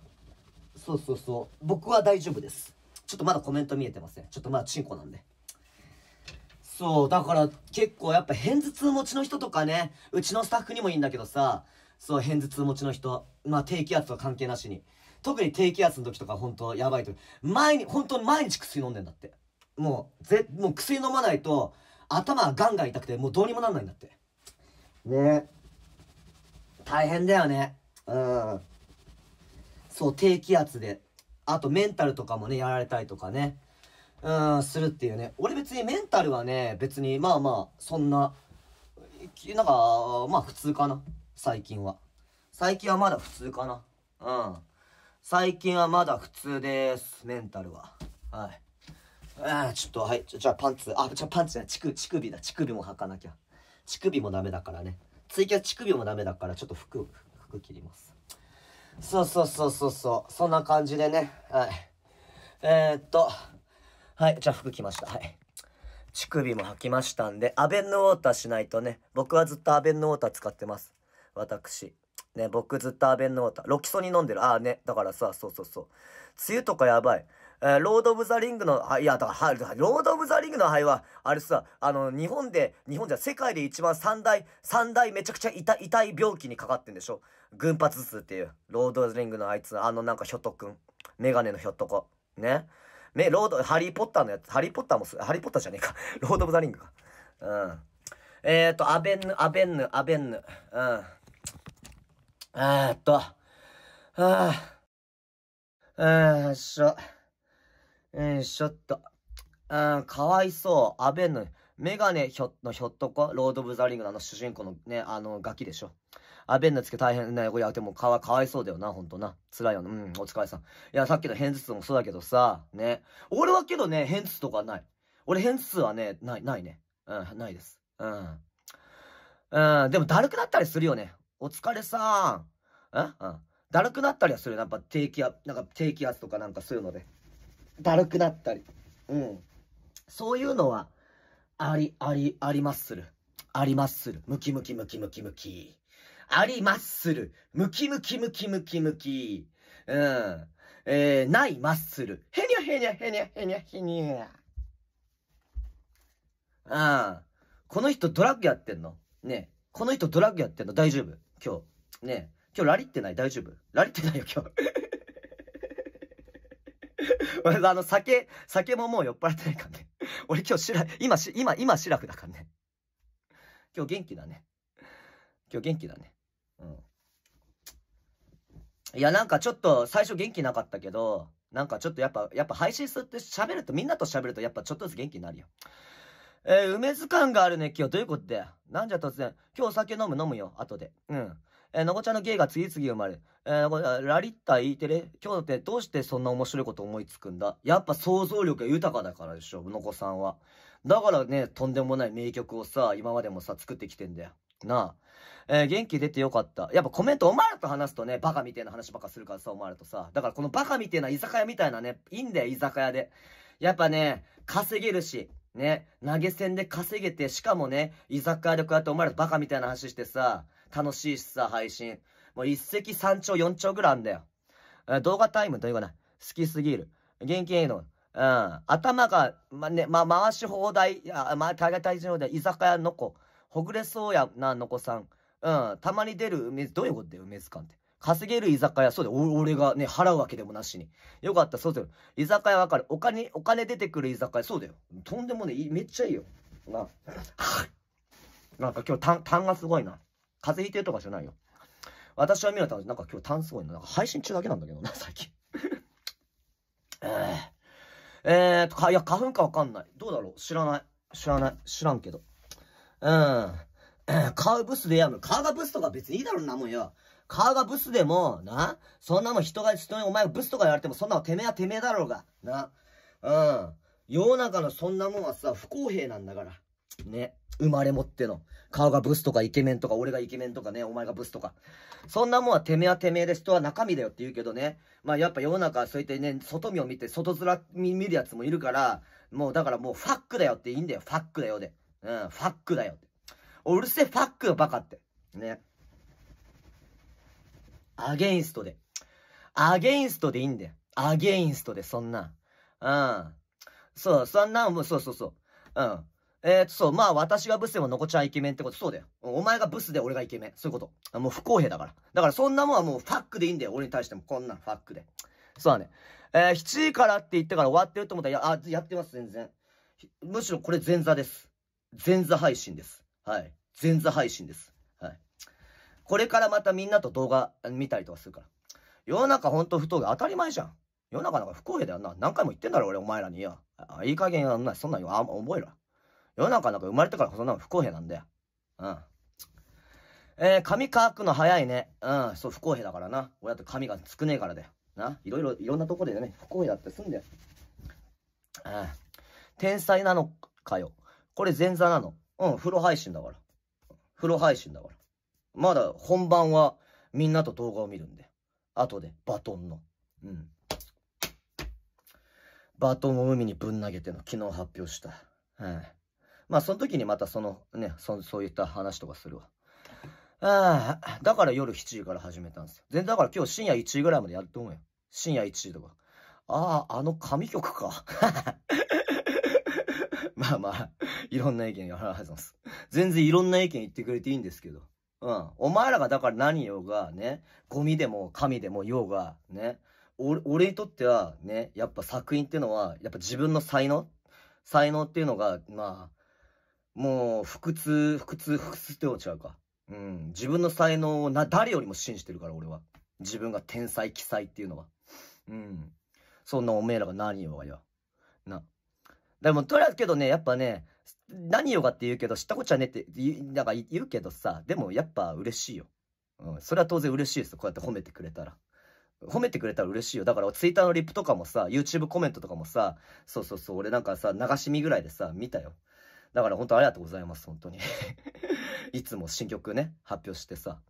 そうそうそう。僕は大丈夫です。ちょっとまだコメント見えてません。ちょっとまだチンコなんで。そうだから結構やっぱ偏頭痛持ちの人とかねうちのスタッフにもいいんだけどさそう偏頭痛持ちの人まあ低気圧とは関係なしに特に低気圧の時とか本当やばい時毎日本当毎日薬飲んでんだってもうぜもう薬飲まないと頭がガンガン痛くてもうどうにもなんないんだってね大変だよねうんそう低気圧であとメンタルとかもねやられたりとかねうん、するっていうね。俺別にメンタルはね、別に、まあまあ、そんな、なんか、まあ普通かな。最近は。最近はまだ普通かな。うん。最近はまだ普通です。メンタルは。はい。ああ、ちょっと、はい。じゃあパンツ、あ、じゃあパンツじゃない。乳首だ。乳首も履かなきゃ。乳首もダメだからね。ついきゃ、乳首もダメだから、ちょっと服、服切ります。そうそうそうそうそう。そんな感じでね。はい。えー、っと。はい、じゃあ服着ました。はい。乳首も履きましたんで、アベンのウォーターしないとね、僕はずっとアベンのウォーター使ってます。私。ね、僕ずっとアベンのウォーター。ロキソニン飲んでる。ああね、だからさ、そうそうそう。梅雨とかやばい。えー、ロード・オブ・ザ・リングの、あいや、だから、ロード・オブ・ザ・リングの灰は、あれさ、あの、日本で、日本じゃ世界で一番三大、三大めちゃくちゃ痛痛い病気にかかってんでしょ。群発痛っていう。ロード・オブ・ザ・リングのあいつ、あのなんかひょとくん。メガネのひょっとこ。ね。ね、ロード、ハリーポッターのやつ、ハリーポッターもハリーポッターじゃねえか。ロード・オブ・ザ・リングか。うん。えっ、ー、と、アベンヌ、アベンヌ、アベンヌ。うん。えっと、ああ、うん、しょ、うん、しょっと。うん、かわいそう。アベンヌ、メガネひょのひょっとこ、ロード・オブ・ザ・リングのあの主人公のね、あの、ガキでしょ。あ、ンナつけ大変な、ね、れや、てもかわ、かわいそうだよな、ほんとな。辛いよな。うん、お疲れさん。いや、さっきの偏頭痛もそうだけどさ、ね。俺はけどね、偏頭痛とかない。俺、偏頭痛はね、ない、ないね。うん、ないです。うん。うん、でもだるくなったりするよね。お疲れさん。んうん。だるくなったりはする。やっぱ低気圧、なんか低気圧とかなんかそういうので。だるくなったり。うん。そういうのは、あり、あり、ありますする。ありまっする。ムキムキムキムキムキ。ありまっする。ムキムキムキムキムキ。うん。えー、ないまっする。へにゃへにゃへにゃへにゃへにゃ。ああ。この人ドラッグやってんのねこの人ドラッグやってんの大丈夫今日。ね今日ラリってない大丈夫ラリってないよ今日。俺、あの、酒、酒ももう酔っ払ってないからね。俺今日しら、今し、今、今しらふだからね。今日元気だね。今日元気だね。うん。いや、なんかちょっと最初元気なかったけど、なんかちょっとやっぱ、やっぱ配信するって喋ると、みんなと喋るとやっぱちょっとずつ元気になるよ。えー、梅図鑑があるね、今日。どういうことだよ。なんじゃ突然。今日お酒飲む、飲むよ、後で。うん。えー、のこちゃんの芸が次々生まれえー、ラリッタ E テレ今日だってどうしてそんな面白いこと思いつくんだやっぱ想像力が豊かだからでしょ、のこさんは。だからね、とんでもない名曲をさ、今までもさ、作ってきてんだよ。なあ。えー、元気出てよかった。やっぱコメントお前らと話すとね、バカみたいな話ばっかするからさ、お前らとさ。だからこのバカみたいな居酒屋みたいなね、いいんだよ、居酒屋で。やっぱね、稼げるし、ね、投げ銭で稼げて、しかもね、居酒屋でこうやってお前らとバカみたいな話してさ、楽しいしさ、配信。もう一石三鳥四鳥ぐらいあんだよ。えー、動画タイムというかな、好きすぎる。元気ええの。うん。頭が、ま、ね、ま、回し放題、いや、ま、体が大事放題、居酒屋の子。ほぐれそうやな、のこさん。うん、たまに出る梅どういうことだよ、梅図館って。稼げる居酒屋、そうだ、俺がね、払うわけでもなしに。よかった、そうだよ。居酒屋わかる。お金、お金出てくる居酒屋、そうだよ。とんでもねい、めっちゃいいよ。な、なんか今日単、単がすごいな。風邪ひいてるとかじゃないよ。私は見ると、なんか今日単すごいな。なんか配信中だけなんだけどな、最近。えー、えーと、か、いや、花粉かわかんない。どうだろう知らない。知らない。知らんけど。うん。カーブスでやるの。カーがブスとか別にいいだろ、うなもんよ。カーがブスでも、な。そんなもん人が、人にお前がブスとか言われても、そんなもんてめえはてめえだろうが。な。うん。世の中のそんなもんはさ、不公平なんだから。ね。生まれ持っての。顔がブスとかイケメンとか、俺がイケメンとかね、お前がブスとか。そんなもんはてめえはてめえで人は中身だよって言うけどね。まあやっぱ世の中はそうやってね、外見を見て、外面見るやつもいるから、もうだからもうファックだよっていいんだよ。ファックだよで。うん、ファックだよって。うるせえ、ファックよ、バカって。ね。アゲインストで。アゲインストでいいんだよ。アゲインストで、そんな。うん。そう、そんな、もう、そうそうそう。うん。えー、と、そう、まあ、私がブスでものこちゃんイケメンってこと、そうだよ。お前がブスで俺がイケメン。そういうこと。もう不公平だから。だからそんなもんはもうファックでいいんだよ。俺に対してもこんなんファックで。そうだね。えー、7位からって言ってから終わってると思ったら、や、あ、やってます、全然。むしろこれ前座です。前座配信です。はい。前座配信です。はい。これからまたみんなと動画見たりとかするから。世の中ほんと不当が当たり前じゃん。世の中なんか不公平だよな。何回も言ってんだろ、俺、お前らにあいい加減、そんな、そんな、あ、覚えろ。世の中なんか生まれてからそんなの不公平なんだよ。うん。えー、髪乾くの早いね。うん、そう、不公平だからな。俺だって髪が少ねえからだよ。な。いろいろ、いろんなところでね、不公平だってすんだよ。うん。天才なのかよ。これ前座なの。うん、風呂配信だから。風呂配信だから。まだ本番はみんなと動画を見るんで。後でバトンの。うん。バトンを海にぶん投げての昨日発表した。はい。まあその時にまたそのね、そそういった話とかするわ。ああ、だから夜7時から始めたんですよ。全然だから今日深夜1時ぐらいまでやると思うよ。深夜1時とか。ああ、あの神曲か。まあまあ、いろんな意見が、ありがとうございます。全然いろんな意見言ってくれていいんですけど。うん。お前らがだから何をが、ね、ゴミでも神でもようが、ね、俺、俺にとっては、ね、やっぱ作品ってのは、やっぱ自分の才能才能っていうのが、まあ、もう、腹痛、腹痛、腹痛っては違うか。うん。自分の才能をな、誰よりも信じてるから、俺は。自分が天才、奇才っていうのは。うん。そんなおめえらが何をがよ。な。でも、とりあえずけどね、やっぱね、何よかって言うけど、知ったこっちゃねって言う、なんか言うけどさ、でもやっぱ嬉しいよ。うん、それは当然嬉しいですよ。こうやって褒めてくれたら。褒めてくれたら嬉しいよ。だからツイッターのリップとかもさ、YouTube コメントとかもさ、そうそうそう、俺なんかさ、流し見ぐらいでさ、見たよ。だから本当ありがとうございます、本当に。いつも新曲ね、発表してさ。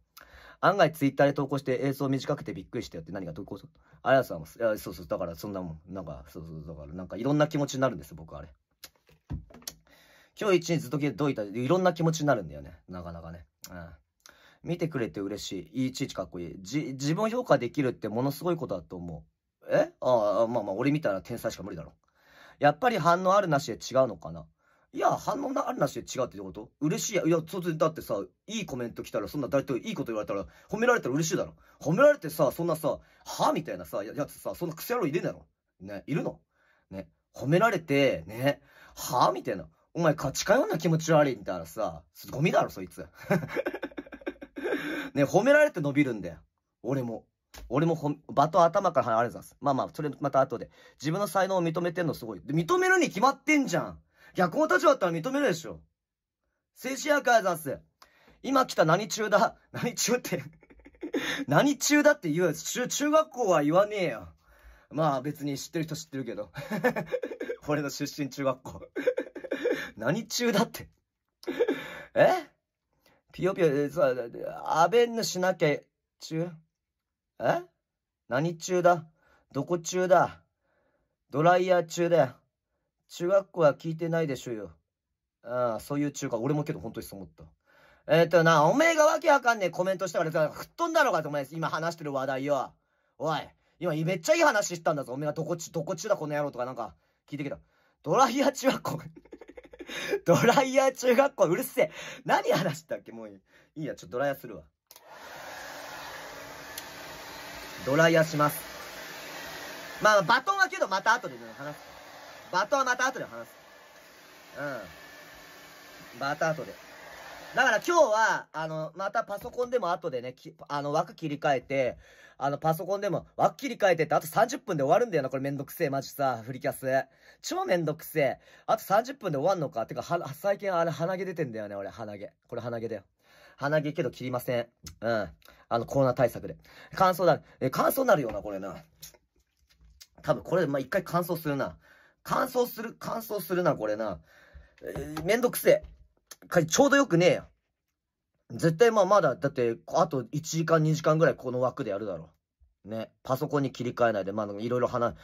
案外ツイッターで投稿して映像短くてびっくりしてやって何が投稿するあやさんも、いやそうそう、だからそんなもん、なんか、そうそう、だからなんかいろんな気持ちになるんです、僕あれ。今日一日ずっとどういったいろんな気持ちになるんだよね、なかなかね。うん。見てくれて嬉しい。いちいちかっこいい。じ、自分評価できるってものすごいことだと思う。えああ、まあまあ、俺みたいな天才しか無理だろ。やっぱり反応あるなしで違うのかな。いや、反応があるなしで違うってこと嬉しいや。いや、当然だってさ、いいコメント来たら、そんな誰といいこと言われたら、褒められたら嬉しいだろ。褒められてさ、そんなさ、はみたいなさ、やつさ、そんな癖野郎いるんだろ。ね、いるのね、褒められて、ね、はみたいな。お前価値観よな気持ち悪いみたいなさ、ゴミだろ、そいつ。ね、褒められて伸びるんだよ。俺も。俺もほ、場と頭から離れてんす。まあまあ、それまた後で。自分の才能を認めてんのすごい。認めるに決まってんじゃん逆の立場だったら認めるでしょ。静止やーカイす。今来た何中だ 何中って 何中だって言う中、中学校は言わねえよ。まあ別に知ってる人知ってるけど 俺の出身中学校何中だって。えピヨピヨ、さ、アベンヌしなきゃ、中え何中だどこ中だドライヤー中だよ。中学校は聞いてないでしょよ。ああ、そういう中校、俺もけど本当にそう思った。えっ、ー、とな、おめえがわけわかんねえコメントしたから、吹っ飛んだのかとお前、今話してる話題よ。おい、今めっちゃいい話したんだぞ。おめえがどこち、どこちだこの野郎とかなんか、聞いてきた。ドライヤー中学校。ドライヤー中学校、うるせえ。何話したっけもういい。いいや、ちょっとドライヤーするわ。ドライヤーします。まあ、バトンはけどまた後でね、話す。バトはまた後で話す。うん。また後で。だから今日は、あの、またパソコンでも後でね、きあの、枠切り替えて、あの、パソコンでも枠切り替えてって、あと30分で終わるんだよな、これめんどくせえ、マジさ、フリキャス。超めんどくせえ。あと30分で終わんのか。てか、は、最近あれ鼻毛出てんだよね、俺、鼻毛。これ鼻毛だよ。鼻毛けど切りません。うん。あの、コロナ対策で。乾燥だ。え、乾燥なるよな、これな。多分これ、まあ、一回乾燥するな。乾燥する、乾燥するな、これな。えー、めんどくせえ。ちょうどよくねえや。絶対まあまだ、だって、あと1時間2時間ぐらいこの枠でやるだろう。ね。パソコンに切り替えないで、まあいろいろ話、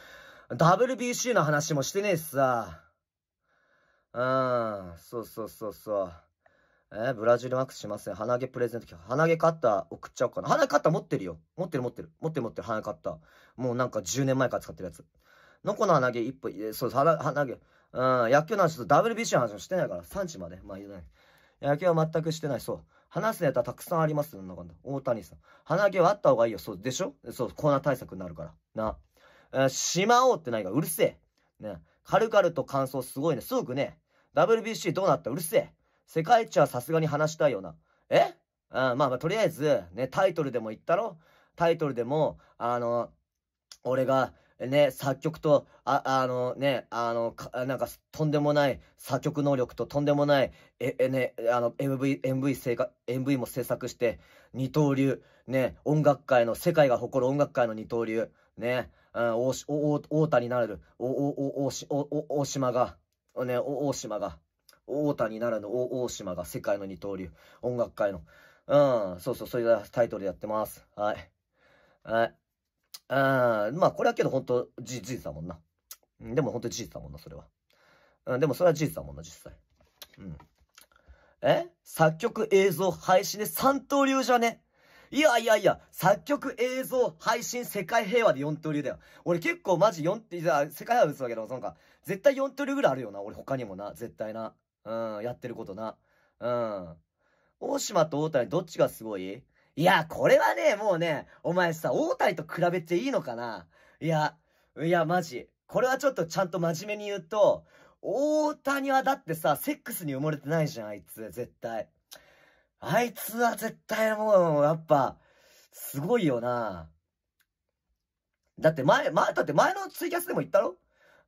WBC の話もしてねえしさ。うん、そうそうそうそう。えー、ブラジルマックスしません。鼻毛プレゼント。鼻毛カッター送っちゃおうかな。鼻毛カッター持ってるよ。持ってる持ってる。持ってる持ってる。鼻毛カッター。もうなんか10年前から使ってるやつ。のこの一歩、そう、うん、野球の話 WBC の話もしてないから、産地まで。まあ言ない。野球は全くしてない。そう。話すネタたくさんありますなんだ。大谷さん。鼻毛はあった方がいいよ。そう、でしょそう、コーナー対策になるから。な。えー、しまおうってないから、うるせえ。ね。軽々と感想すごいね。すごくね。WBC どうなったうるせえ。世界一はさすがに話したいよな。えうん、まあまあ、とりあえず、ね、タイトルでも言ったろタイトルでも、あの、俺がね、作曲と、あ、あのね、あの、かなんか、とんでもない作曲能力と、とんでもない、え、えね、あの、MV、MV 制か、MV も制作して、二刀流、ね、音楽界の、世界が誇る音楽界の二刀流、ね、うん、お、お、お、大田になれる、お、お、お、お、お、大島が、ね、大島が、大谷になるのお、大島が世界の二刀流、音楽界の、うん、そうそう、それがタイトルやってます。はい。はい。あまあ、これはけど本当事実だもんな。でも本当事実だもんな、それは。うん、でもそれは事実だもんな、実際。うん。え作曲、映像、配信で三刀流じゃねいやいやいや、作曲、映像、配信、世界平和で四刀流だよ。俺結構マジ四、って、世界平和打つわけだもん、なんか、絶対四刀流ぐらいあるよな、俺他にもな、絶対な。うん、やってることな。うん。大島と大谷どっちがすごいいや、これはね、もうね、お前さ、大谷と比べていいのかないや、いや、マジ。これはちょっとちゃんと真面目に言うと、大谷はだってさ、セックスに埋もれてないじゃん、あいつ、絶対。あいつは絶対もう、やっぱ、すごいよな。だって前、前、だって前のツイキャスでも言ったろ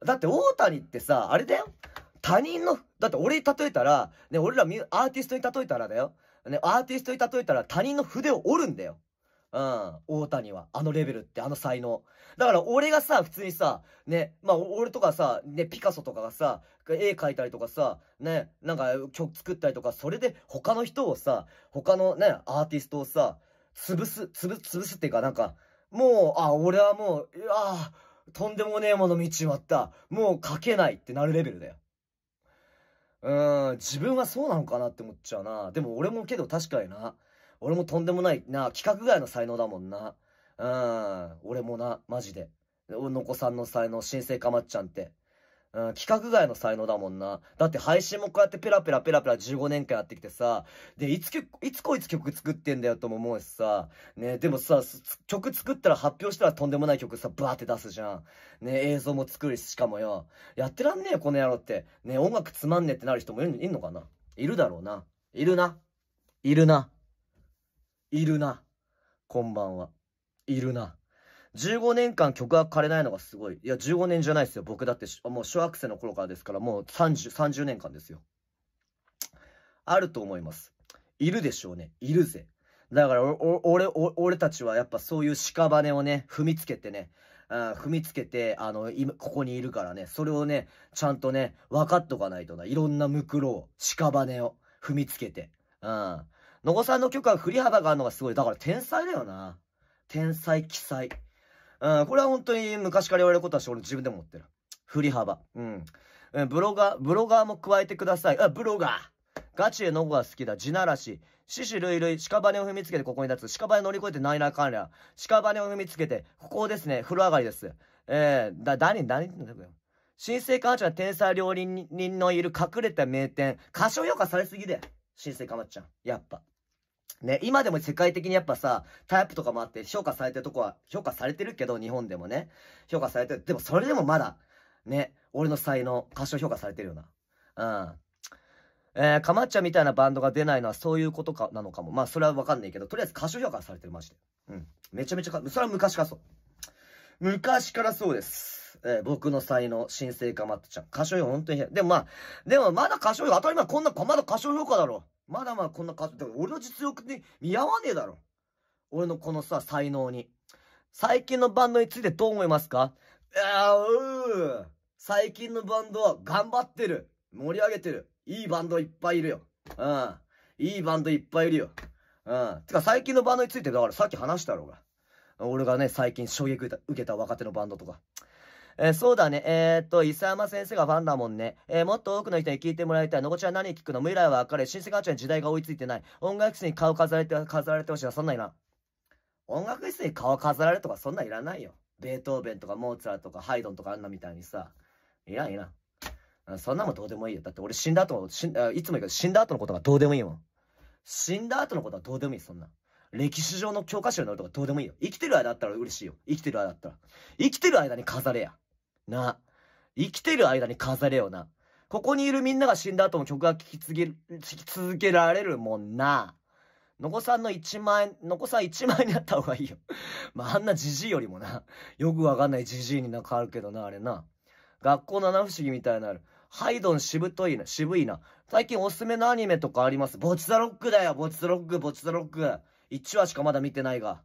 だって大谷ってさ、あれだよ他人の、だって俺に例えたら、ね、俺らアーティストに例えたらだよ。ね、アーティストに例えたら他人の筆を折るんだよ。うん。大谷は。あのレベルって、あの才能。だから俺がさ、普通にさ、ね、まあ俺とかさ、ね、ピカソとかがさ、絵描いたりとかさ、ね、なんか曲作ったりとか、それで他の人をさ、他のね、アーティストをさ、潰す、潰、潰すっていうかなんか、もう、あ、俺はもう、ああ、とんでもねえもの見ちまった。もう書けないってなるレベルだよ。うん、自分はそうなのかなって思っちゃうな。でも俺もけど確かにな。俺もとんでもないな、企画外の才能だもんな。うん、俺もな、マジで。俺のこさんの才能、新生かまっちゃんって。企ん、外の才能だもんな。だって配信もこうやってペラペラペラペラ15年間やってきてさ、で、いつ曲、いつこいつ曲作ってんだよとも思うしさ、ね、でもさ、曲作ったら発表したらとんでもない曲さ、バーって出すじゃん。ね、映像も作るし、しかもよ。やってらんねえよ、この野郎って。ね、音楽つまんねえってなる人もいるのかないるだろうな。いるな。いるな。いるな。こんばんは。いるな。15年間曲が枯れないのがすごい。いや、15年じゃないですよ。僕だって、もう小学生の頃からですから、もう30、30年間ですよ。あると思います。いるでしょうね。いるぜ。だから俺、俺たちはやっぱそういう屍をね、踏みつけてね、踏みつけて、あの、今、ここにいるからね、それをね、ちゃんとね、分かっとかないとな。いろんなムクロを、屍を踏みつけて。うん。のごさんの曲は振り幅があるのがすごい。だから天才だよな。天才、奇才。うん、これは本当に昔から言われることはし、俺自分でも思ってる。振り幅。うん。ブロガー、ブロガーも加えてください。あ、ブロガーガチへノゴが好きだ。地ならし。獅子類類、屍を踏みつけてここに立つ。屍乗り越えて内乱関連。屍を踏みつけて、ここですね。風呂上がりです。えー、だ、だに、だにだよ。新生かまちゃん天才料理人のいる隠れた名店。過小評価されすぎで。新生かまちゃん。やっぱ。ね、今でも世界的にやっぱさ、タイプとかもあって、評価されてるとこは、評価されてるけど、日本でもね、評価されてる。でもそれでもまだ、ね、俺の才能、過小評価されてるよな。うん。えー、かまっちゃんみたいなバンドが出ないのはそういうことか、なのかも。まあ、それはわかんないけど、とりあえず過小評価されてる、マジで。うん。めちゃめちゃか、それは昔からそう。昔からそうです。えー、僕の才能、新生かまっちゃん。過小評価、本当に。でもまあ、でもまだ過小評価、当たり前、こんな、まだ過小評価だろ。まだまだこんな感じ。俺の実力に見合わねえだろ。俺のこのさ、才能に。最近のバンドについてどう思いますかあうー最近のバンドは頑張ってる。盛り上げてる。いいバンドいっぱいいるよ。うん。いいバンドいっぱいいるよ。うん。てか最近のバンドについてだからさっき話したろうが。俺がね、最近衝撃受けた若手のバンドとか。えー、そうだね。えー、っと、伊佐山先生がファンだもんね。えー、もっと多くの人に聞いてもらいたい。のこちゃん何聞くの未来は明るい。新世界中に時代が追いついてない。音楽室に顔飾られて、飾られてほしいな。そんないらん。音楽室に顔飾られるとかそんないらないよ。ベートーベンとかモーツァルトとかハイドンとかあんなみたいにさ。いらんいらん。そんなもんどうでもいいよ。だって俺死んだ後死ん、いつも言うけど死んだ後のことがどうでもいいもん。死んだ後のことはどうでもいい、そんな。歴史上の教科書に載るとかどうでもいいよ。生きてる間だったら嬉しいよ。生きてる間だったら。生きてる間に飾れや。な。生きてる間に飾れよな。ここにいるみんなが死んだ後も曲が聴き続け、き続けられるもんな。のこさんの1万のこさん1枚になった方がいいよ。まあ、あんなじじいよりもな、よくわかんないじじいになんかあるけどな、あれな。学校七不思議みたいになる。ハイドンしぶといな、渋いな。最近おすすめのアニメとかありますボチザロックだよ、ボチザロック、ボチザロック。1話しかまだ見てないが。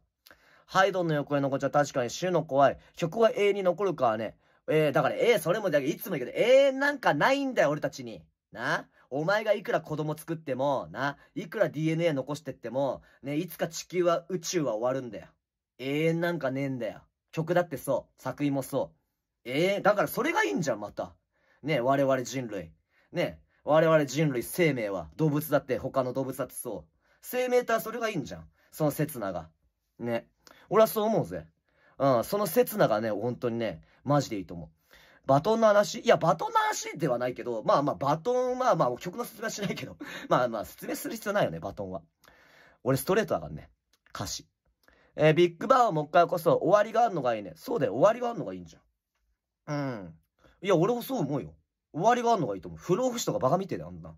ハイドンの横へ残っちゃ確かに週の怖い。曲は永遠に残るからね。えー、だから、えー、それもだけいつも言うけど、え遠なんかないんだよ、俺たちに。なお前がいくら子供作っても、な、いくら DNA 残してっても、ね、いつか地球は宇宙は終わるんだよ。永遠なんかねえんだよ。曲だってそう。作品もそう。ええー、だからそれがいいんじゃん、また。ね、我々人類。ね、我々人類生命は、動物だって、他の動物だってそう。生命とはそれがいいんじゃん。その刹那が。ね。俺はそう思うぜ。うん、その刹那がね、本当にね、マジでいいと思う。バトンの話いや、バトンの話ではないけど、まあまあ、バトンは、まあ、曲の説明はしないけど、まあまあ、説明する必要ないよね、バトンは。俺、ストレートだからね、歌詞。えー、ビッグバーをもう一回起こそう。終わりがあるのがいいね。そうだよ、終わりがあるのがいいんじゃん。うん。いや、俺もそう思うよ。終わりがあるのがいいと思う。不老不死とかバカみてえだよ、あんな。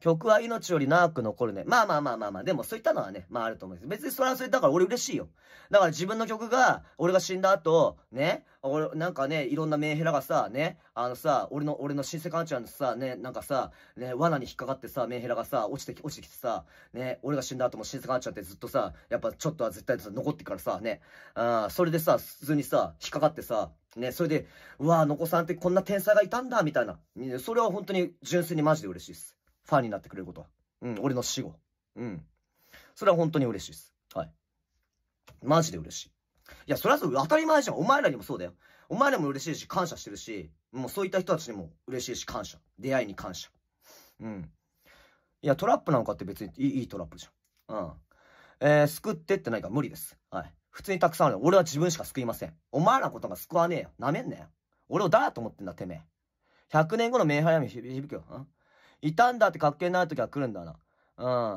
曲は命より長く残るね。まあまあまあまあまあ、でもそういったのはね、まああると思うんです。別にそれはそれ、だから俺嬉しいよ。だから自分の曲が、俺が死んだ後、ね、俺、なんかね、いろんなメンヘラがさ、ね、あのさ、俺の、俺の新世界ちゃんのさ、ね、なんかさ、ね、罠に引っかかってさ、メンヘラがさ、落ちてき、落ちてきてさ、ね、俺が死んだ後も新世界ちゃんってずっとさ、やっぱちょっとは絶対残ってからさ、ね、あそれでさ、普通にさ、引っかかってさ、ね、それで、うわぁ、のこさんってこんな天才がいたんだ、みたいな。それは本当に純粋にマジで嬉しいです。ファンになってくれることうん、俺の死後。うん。それは本当に嬉しいです。はい。マジで嬉しい。いや、それはそう、当たり前じゃん。お前らにもそうだよ。お前らも嬉しいし、感謝してるし、もうそういった人たちにも嬉しいし、感謝。出会いに感謝。うん。いや、トラップなんかって別にいいトラップじゃん。うん。えー、救ってってないから無理です。はい。普通にたくさんある。俺は自分しか救いません。お前らのことが救わねえよ。なめんなよ。俺をだと思ってんだ、てめえ。100年後の名杯闇響くよ。うんいたんだってかっけえなー時は来るんだな。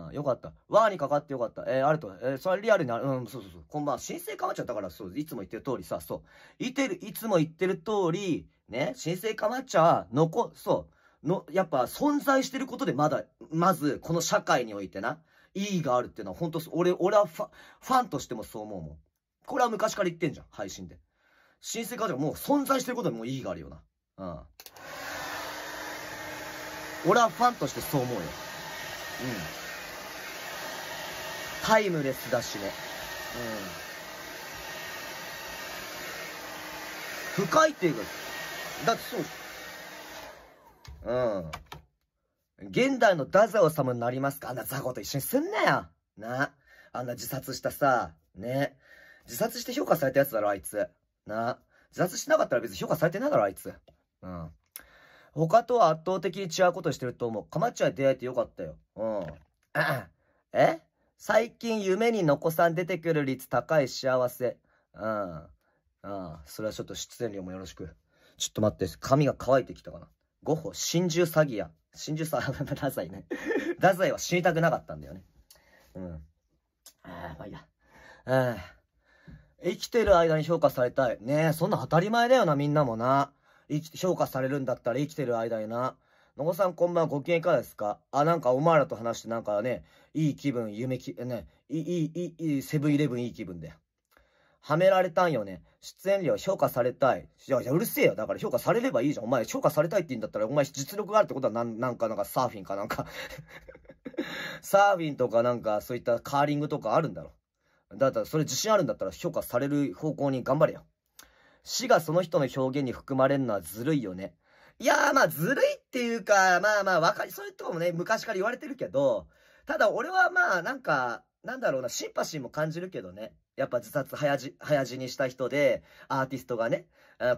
うん、よかった。わーにかかってよかった。えー、あると。えー、それリアルになる。うん、そうそうそう。こんばんは。申請かまっちゃったから、そう、いつも言ってる通りさ、そう。いてる、いつも言ってる通り、ね、申請かまっちゃ、残、そう。の、やっぱ存在してることでまだ、まず、この社会においてな、意義があるっていうのは、本当俺、俺はファ、ファンとしてもそう思うもん。これは昔から言ってんじゃん、配信で。申請かまっちゃもう存在してることでもう意義があるよな。うん。俺はファンとしてそう思うよ。うん。タイムレスだしね。うん。深いっていうか、だってそう。うん。現代のダザオ様になりますかあんな雑魚と一緒にすんなよ。な。あんな自殺したさ、ね。自殺して評価されたやつだろ、あいつ。な。自殺しなかったら別に評価されてないだろ、あいつ。うん。他とは圧倒的に違うことしてると思う。かまっちゃんに出会えてよかったよ。うん。え最近夢にのこさん出てくる率高い幸せ。うん。うん。それはちょっと出演料もよろしく。ちょっと待って、髪が乾いてきたかな。ゴッホ、真珠詐欺や。真珠詐欺、ダザイね。ダザイは死にたくなかったんだよね。うん。ああ、まあいいや。ああ。生きてる間に評価されたい。ねえ、そんな当たり前だよな、みんなもな。評価されるんだったら生きてる間にな。のごさんこんばんは、ご機嫌いかがですかあ、なんかお前らと話してなんかね、いい気分、夢き、ね、いい、いい、いい、セブンイレブンいい気分で。はめられたんよね。出演料評価されたい。いや、いや、うるせえよ。だから評価されればいいじゃん。お前、評価されたいって言うんだったら、お前実力があるってことは、なん、なんか、なんかサーフィンかなんか サーフィンとかなんか、そういったカーリングとかあるんだろ。だったら、それ自信あるんだったら評価される方向に頑張れよ。死がその人の表現に含まれるのはずるいよね。いやーまあずるいっていうか、まあまあわかり、そういうとこもね、昔から言われてるけど、ただ俺はまあなんか、なんだろうな、シンパシーも感じるけどね。やっぱ自殺早死、早死にした人で、アーティストがね、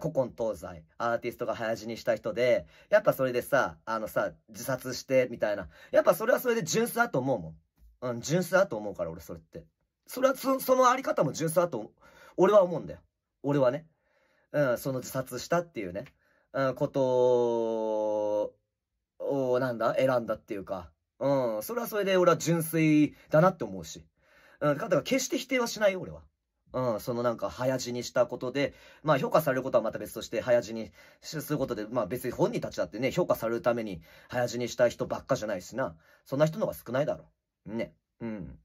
古今東西、アーティストが早死にした人で、やっぱそれでさ、あのさ、自殺して、みたいな。やっぱそれはそれで純粋だと思うもん。うん、純粋だと思うから、俺それって。それはそ、そのあり方も純粋だと、俺は思うんだよ。俺はね。うん、その自殺したっていうね、うん、ことを、なんだ選んだっていうか、うん、それはそれで俺は純粋だなって思うし。うん、だから決して否定はしないよ、俺は。うん、そのなんか早死にしたことで、まあ評価されることはまた別として、早死にすることで、まあ別に本人たちだってね、評価されるために早死にした人ばっかじゃないしな。そんな人の方が少ないだろう。ね。うん。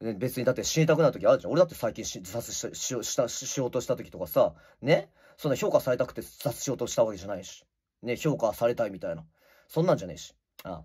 別にだって死にたくなる時あるじゃん。俺だって最近自殺しようとした時とかさ、ねそんな評価されたくて自殺しようとしたわけじゃないし。ね評価されたいみたいな。そんなんじゃねえし。ああ。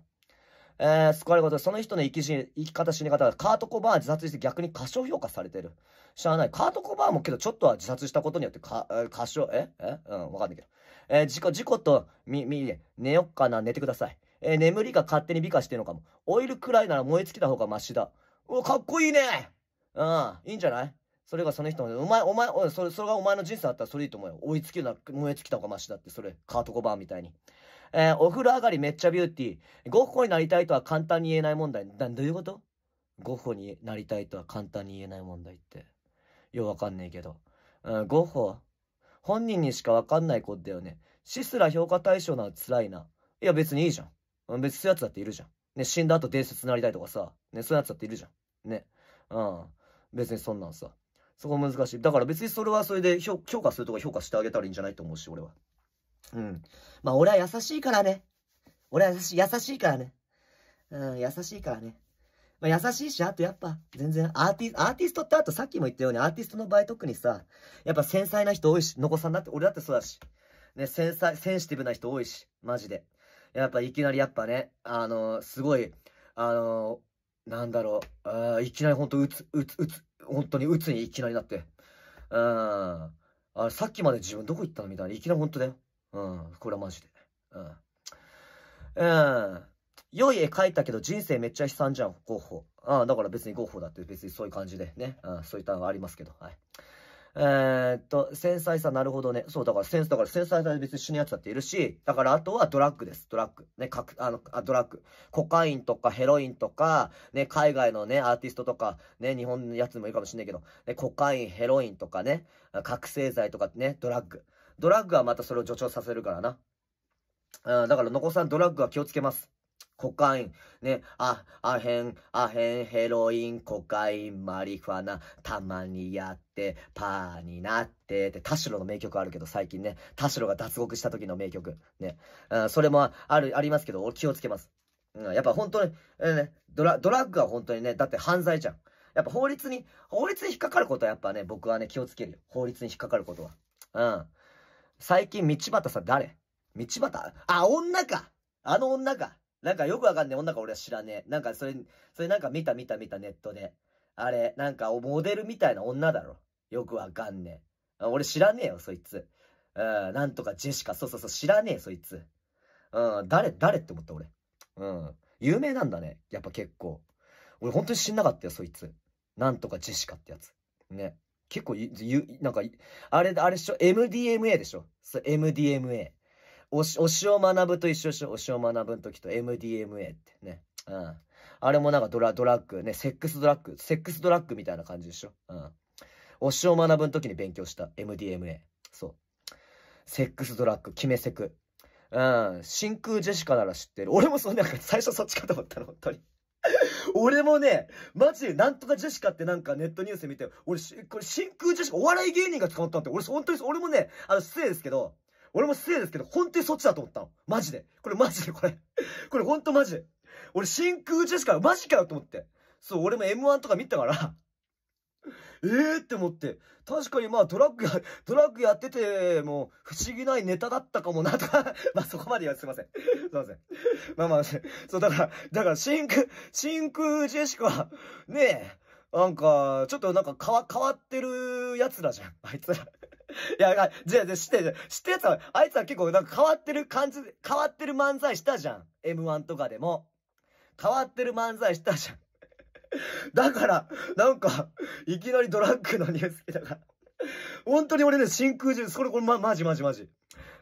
えー、救われことその人の生き生き方、死に方がカート・コバー自殺して逆に過小評価されてる。しゃあない。カート・コバーもけどちょっとは自殺したことによってか、えー、過小、ええうん、わかんないけど。えー、事故、事故と、み、み、寝よっかな、寝てください。えー、眠りが勝手に美化してるのかも。オイルくらいなら燃え尽きた方がマシだ。お、かっこいいねうん、いいんじゃないそれがその人の、お前、お前、おそれ、それがお前の人生だったらそれいいと思うよ。追いつきだ、燃え尽きたおかましだって、それ、カートコバーみたいに。えー、お風呂上がりめっちゃビューティー。ゴッホになりたいとは簡単に言えない問題。だ、どういうことゴッホになりたいとは簡単に言えない問題って。ようわかんねえけど。うん、ゴッホ本人にしかわかんない子だよね。死すら評価対象なの辛いな。いや別にいいじゃん。別にそういうやつだっているじゃん。ね、死んだ後伝説になりたいとかさ。ね、そういうやつだっているじゃん。ね。うん。別にそんなんさ。そこ難しい。だから別にそれはそれで評価するとこ評価してあげたらいいんじゃないと思うし、俺は。うん。まあ俺は優しいからね。俺は優しい、優しいからね。うん、優しいからね。まあ、優しいし、あとやっぱ、全然、アーティスト、アーティストってあとさっきも言ったように、アーティストの場合特にさ、やっぱ繊細な人多いし、残さんだって、俺だってそうだし。ね、繊細、センシティブな人多いし、マジで。やっぱいきなりやっぱね、あのー、すごい、あのー、なんだろう、あいきなり本当うつ、うつ、うつ、本当にうつにいきなりなって。うん。あさっきまで自分どこ行ったのみたいな。いきなり本当だよ。うん。これはマジで。うん。うん。良い絵描いたけど人生めっちゃ悲惨じゃん、ゴッホ。ああ、だから別にゴッホだって別にそういう感じでね。うん、そういったのがありますけど。はい。えー、っと、繊細さ、なるほどね。そう、だから繊細、だから繊細さで別に死ぬやつだっているし、だからあとはドラッグです。ドラッグ。ね、かく、あの、あドラッグ。コカインとかヘロインとか、ね、海外のね、アーティストとか、ね、日本のやつもいいかもしんないけど、ね、コカイン、ヘロインとかね、覚醒剤とかね、ドラッグ。ドラッグはまたそれを助長させるからな。うん、だから、のこさん、ドラッグは気をつけます。コカイン、ね、あ、アヘン、アヘン、ヘロイン、コカイン、マリファナ、たまにやって、パーになって、って、田代の名曲あるけど、最近ね、田代が脱獄した時の名曲、ね、ん、それもある、ありますけど、俺気をつけます。うん、やっぱ本当に、えー、ね、ドラ、ドラッグは本当にね、だって犯罪じゃん。やっぱ法律に、法律に引っかかることはやっぱね、僕はね、気をつけるよ。法律に引っかかることは。うん。最近、道端さ、誰道端あ、女かあの女かなんかよくわかんねえ女か俺は知らねえ。なんかそれ、それなんか見た見た見たネットで。あれ、なんかモデルみたいな女だろ。よくわかんねえ。俺知らねえよ、そいつ。うん、なんとかジェシカ。そうそうそう、知らねえ、そいつ。うん、誰、誰って思った俺。うん。有名なんだね。やっぱ結構。俺本当に知んなかったよ、そいつ。なんとかジェシカってやつ。ね。結構、ゆ、なんか、あれ、あれでしょ ?MDMA でしょそ ?MDMA。推しを学ぶと一緒でしょ推しを学ぶの時と MDMA ってね。うん。あれもなんかドラ、ドラッグ、ね、セックスドラッグ、セックスドラッグみたいな感じでしょうん。推しを学ぶの時に勉強した MDMA。そう。セックスドラッグ、決めセク。うん。真空ジェシカなら知ってる。俺もそんなんか最初そっちかと思ったの、本当に。俺もね、マジでなんとかジェシカってなんかネットニュース見て、俺、これ真空ジェシカ、お笑い芸人が捕まったって、俺、本当に、俺もね、あの、失礼ですけど、俺も失礼ですけど、本当にそっちだと思ったの。マジで。これマジで、これ。これ本当マジで。俺、真空ジェシカ、マジかよと思って。そう、俺も M1 とか見たからええって思って。確かにまあドラッグや、ドラッグやってて、もう不思議ないネタだったかもなとか まあそこまではすいません。すいません。まあまあ、そう、だから、だから真空、真空ジェシカは、ねえ、なんか、ちょっとなんか変わ、変わってる奴らじゃん。あいつら いや、じゃあ、して、知ってあいつは結構なんか変わってる感じ、変わってる漫才したじゃん。M1 とかでも。変わってる漫才したじゃん。だから、なんか、いきなりドラッグのニュース来たから。本当に俺ね、真空中、それこれま、まじまじまじ。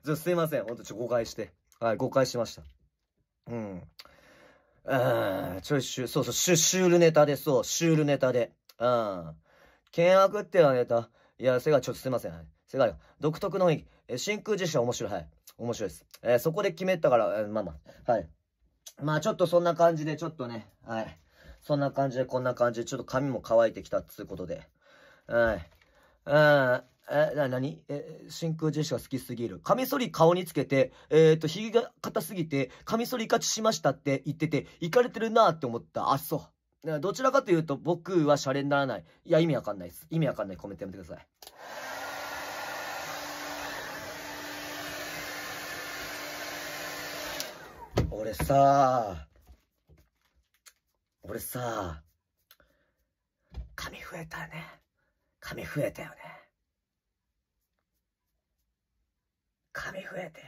じゃすいません。ほんとちょ、誤解して。はい、誤解しました。うん。あーちょいシュ、そうそう、シュ、シュールネタで、そう、シュールネタで。うん。険悪ってはネタ。いや、せがちょっとすいません。世界独特の雰囲気。真空ーは面白い。はい。面白いです。えー、そこで決めたから、えー、まあまあ。はい。まあちょっとそんな感じで、ちょっとね、はい。そんな感じで、こんな感じで、ちょっと髪も乾いてきたっつうことで。はい。うん。え、な、え、真空ジェシが好きすぎる。カミソリ顔につけて、えっ、ー、と、ひげが硬すぎて、カミソリ勝ちしましたって言ってて、いかれてるなって思った。あ、っそう。どちらかというと、僕はシャレにならない。いや、意味わかんないです。意味わかんないコメントやめてください。俺さ、俺さ、髪増えたね。髪増えたよね。髪増えたよ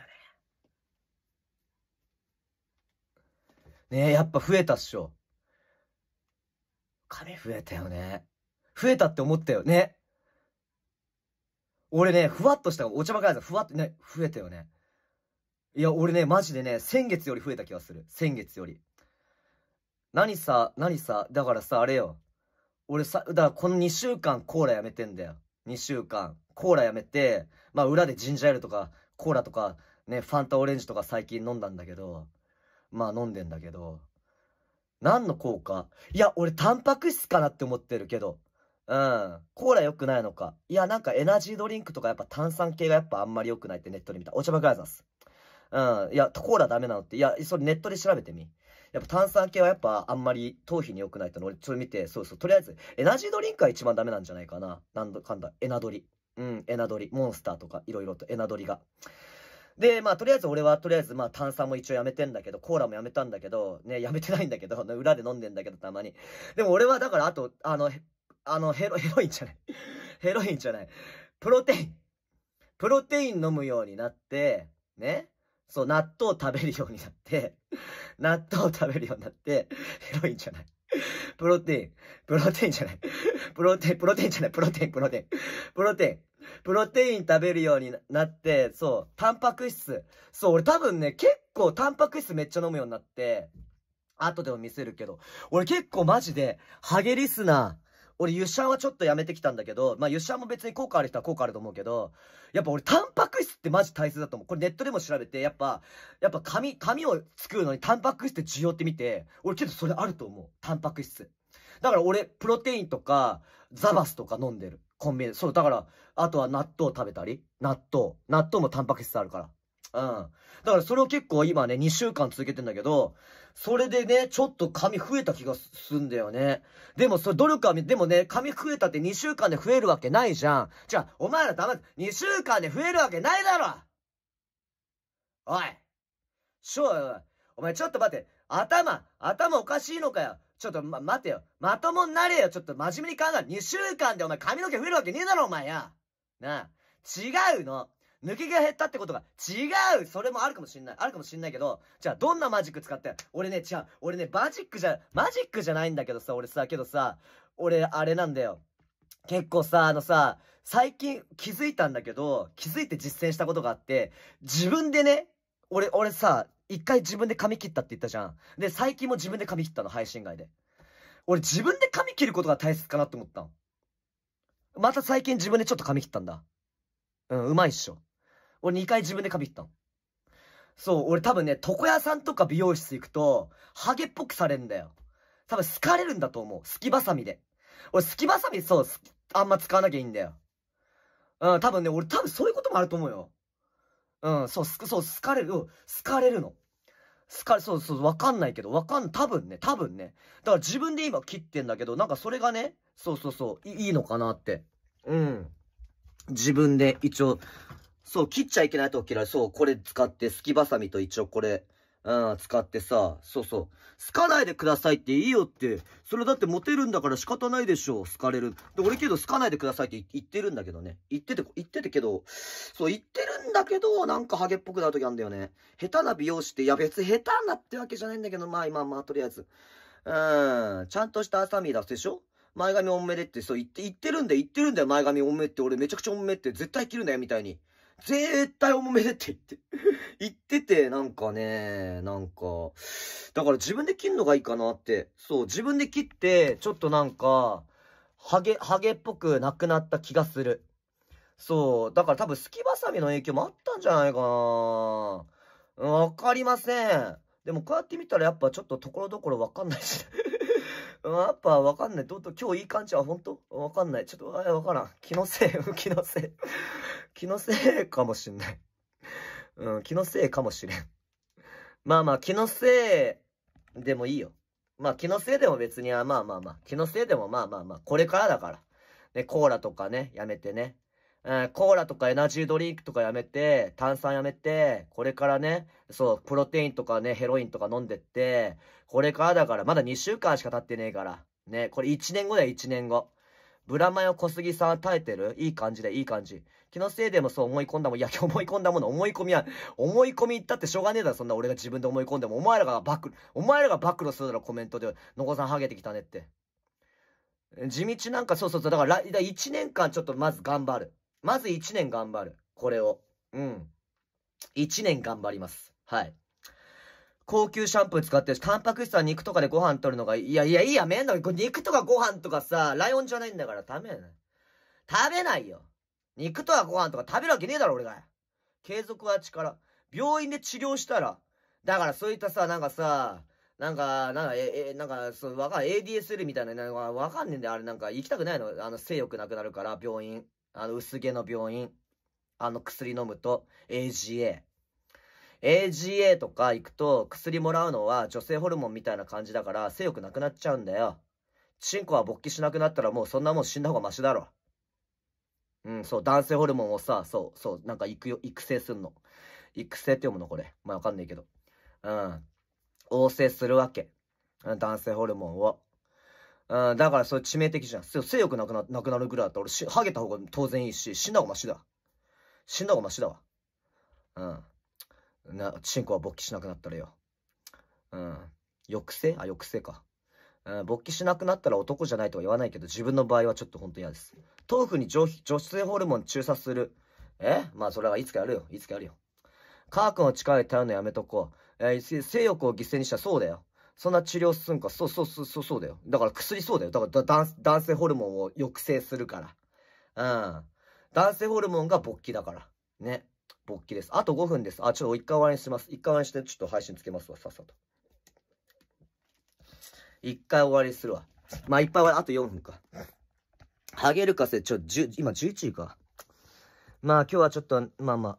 ね。ねえ、やっぱ増えたっしょ。髪増えたよね。増えたって思ったよね。俺ね、ふわっとしたお茶ばかりだ。ふわっとね、増えたよね。いや、俺ね、マジでね、先月より増えた気がする。先月より。何さ、何さ、だからさ、あれよ。俺さ、だからこの2週間コーラやめてんだよ。2週間。コーラやめて、まあ裏でジンジャーエールとか、コーラとか、ね、ファンタオレンジとか最近飲んだんだけど、まあ飲んでんだけど、何の効果いや、俺タンパク質かなって思ってるけど、うん。コーラ良くないのか。いや、なんかエナジードリンクとかやっぱ炭酸系がやっぱあんまり良くないってネットで見た。お茶ばくあざす。うん。いや、コーラダメなのって。いや、それネットで調べてみ。やっぱ炭酸系はやっぱあんまり頭皮に良くないっての俺ち見て、そうそう。とりあえず、エナジードリンクは一番ダメなんじゃないかな。なんだかんだ。エナドリ。うん、エナドリ。モンスターとか、いろいろとエナドリが。で、まあ、とりあえず俺は、とりあえず、まあ、炭酸も一応やめてんだけど、コーラもやめたんだけど、ね、やめてないんだけど、裏で飲んでんだけど、たまに。でも俺は、だから、あと、あの、あの、ヘロ、ヘロインじゃない。ヘロインじゃない。プロテイン。プロテイン飲むようになって、ね。そう、納豆を食べるようになって、納豆を食べるようになって、ヘロインじゃない。プロテイン、プロテインじゃない。プロテイン、プロテインじゃない、プロテイン、プロテイン。プロテイン。プロテイン食べるようになって、そう、タンパク質。そう、俺多分ね、結構タンパク質めっちゃ飲むようになって、後でも見せるけど、俺結構マジで、ハゲリスナー、俺、油シャンはちょっとやめてきたんだけど、まあ、油シャンも別に効果ある人は効果あると思うけど、やっぱ俺、タンパク質ってマジ大切だと思う。これネットでも調べて、やっぱ、やっぱ髪、髪を作るのにタンパク質って重要って見て、俺けどそれあると思う。タンパク質。だから俺、プロテインとか、ザバスとか飲んでる。コンビニで。そう、だから、あとは納豆食べたり、納豆。納豆もタンパク質あるから。うん。だからそれを結構今ね、2週間続けてんだけど、それでね、ちょっと髪増えた気がすんだよね。でも、それ努力は、でもね、髪増えたって2週間で増えるわけないじゃん。じゃあ、お前ら黙って、2週間で増えるわけないだろおいしょう、お前ちょっと待って、頭、頭おかしいのかよ。ちょっと、ま、待てよ。まともになれよ。ちょっと真面目に考え。2週間でお前髪の毛増えるわけねえだろ、お前や。なあ。違うの。抜けが減ったってことが違うそれもあるかもしんない。あるかもしんないけど、じゃあどんなマジック使って俺ね、違う。俺ね、マジックじゃ、マジックじゃないんだけどさ、俺さ、けどさ、俺、あれなんだよ。結構さ、あのさ、最近気づいたんだけど、気づいて実践したことがあって、自分でね、俺、俺さ、一回自分で髪切ったって言ったじゃん。で、最近も自分で髪切ったの、配信外で。俺自分で髪切ることが大切かなって思ったの。また最近自分でちょっと髪切ったんだ。うん、うまいっしょ。俺2回自分で髪切ったの。そう、俺多分ね、床屋さんとか美容室行くと、ハゲっぽくされるんだよ。多分好かれるんだと思う。すきばさみで。俺、すきばさみ、そう、あんま使わなきゃいいんだよ。うん、多分ね、俺多分そういうこともあると思うよ。うん、そう、す、そう、好かれる、好かれるの。好かれ、そうそう、わかんないけど、わかん、多分ね、多分ね。だから自分で今切ってんだけど、なんかそれがね、そうそうそう、いいいのかなって。うん。自分で一応、そう、切っちゃいけないと切らい。そう、これ使って、すきばさみと一応これ、うん、使ってさ、そうそう。好かないでくださいっていいよって。それだってモテるんだから仕方ないでしょ。好かれる。で、俺けど好かないでくださいって言ってるんだけどね。言ってて、言っててけど、そう、言ってるんだけど、なんかハゲっぽくなる時あるんだよね。下手な美容師って、いや別に下手なってわけじゃないんだけど、まあ今まあとりあえず。うん、ちゃんとしたミ出すでしょ前髪おめでって、そう言って、言ってるんだよ、言ってるんだよ、前髪おめって。俺めちゃくちゃおめって、絶対切るんだよ、みたいに。絶対重めでって言って、言ってて、なんかね、なんか、だから自分で切るのがいいかなって、そう、自分で切って、ちょっとなんか、ハゲ、ハゲっぽくなくなった気がする。そう、だから多分、すきばさみの影響もあったんじゃないかなわかりません。でもこうやって見たらやっぱちょっとところどころわかんないし、うやっぱわかんない。どと今日いい感じは本当わかんない。ちょっと、あわからん。気のせい、気のせい。気のせいかもしんない。うん、気のせいかもしれん。まあまあ、気のせいでもいいよ。まあ、気のせいでも別に、まあまあまあ、気のせいでもまあまあまあ、これからだから。ね、コーラとかね、やめてね、えコーラとかエナジードリンクとかやめて、炭酸やめて、これからね、そう、プロテインとかね、ヘロインとか飲んでって、これからだから、まだ2週間しか経ってねえから。ね、これ1年後だよ、1年後。ブラマヨ小杉さん耐えてるいい感じで、いい感じ。気のせいでもそう思い込んだもん。いや、思い込んだもの、思い込みは、思い込み言ったってしょうがねえだろ、そんな俺が自分で思い込んでも。お前らが暴露、お前らが暴露するだろ、コメントで。のこさんハゲてきたねって。地道なんか、そうそうそう。だから、だから1年間ちょっとまず頑張る。まず1年頑張る。これを。うん。1年頑張ります。はい。高級シャンプー使ってるし、タンパク質は肉とかでご飯取るのが、いやいやいや、めんどい。肉とかご飯とかさ、ライオンじゃないんだから食べない。食べないよ。肉とかご飯とか食べるわけねえだろ、俺が。継続は力。病院で治療したら。だからそういったさ、なんかさ、なんか、なんか、え、え、なんか、そう、わかん、ADSL みたいな、なんか、わかんねえんだよ。あれ、なんか、行きたくないのあの、性欲なくなるから、病院。あの、薄毛の病院、あの、薬飲むと、AGA。AGA とか行くと、薬もらうのは女性ホルモンみたいな感じだから、性欲なくなっちゃうんだよ。チンコは勃起しなくなったらもうそんなもん死んだ方がマシだろ。うん、そう、男性ホルモンをさ、そう、そう、なんか育育成すんの。育成って読むのこれ。まあわかんないけど。うん。旺盛するわけ。男性ホルモンを。うん、だからそれ致命的じゃん。性欲なくななくなるぐらいだったら俺し、ハゲた方が当然いいし、死んだ方がマシだ。死んだ方がマシだわ。うん。な、チンコは勃起しなくなったらよ。うん。抑制あ、抑制か。うん、勃起しなくなったら男じゃないとは言わないけど、自分の場合はちょっと本当嫌です。豆腐に女性ホルモン注射する。えまあそれはいつかやるよ。いつかやるよ。カー君を力で頼む、のやめとこう。えー、性欲を犠牲にしたそうだよ。そんな治療すんか。そうそうそうそうそうだよ。だから薬そうだよ。だから男性ホルモンを抑制するから。うん。男性ホルモンが勃起だから。ね。勃起です。あと5分です。あ、ちょっと一回終わりにします。一回終わりにして、ちょっと配信つけますわ、さっさと。一回終わりするわ。まあ、いっぱい終わり、あと4分か。ハゲるかせ、ちょ、10、今11位か。まあ今日はちょっと、まあまあ、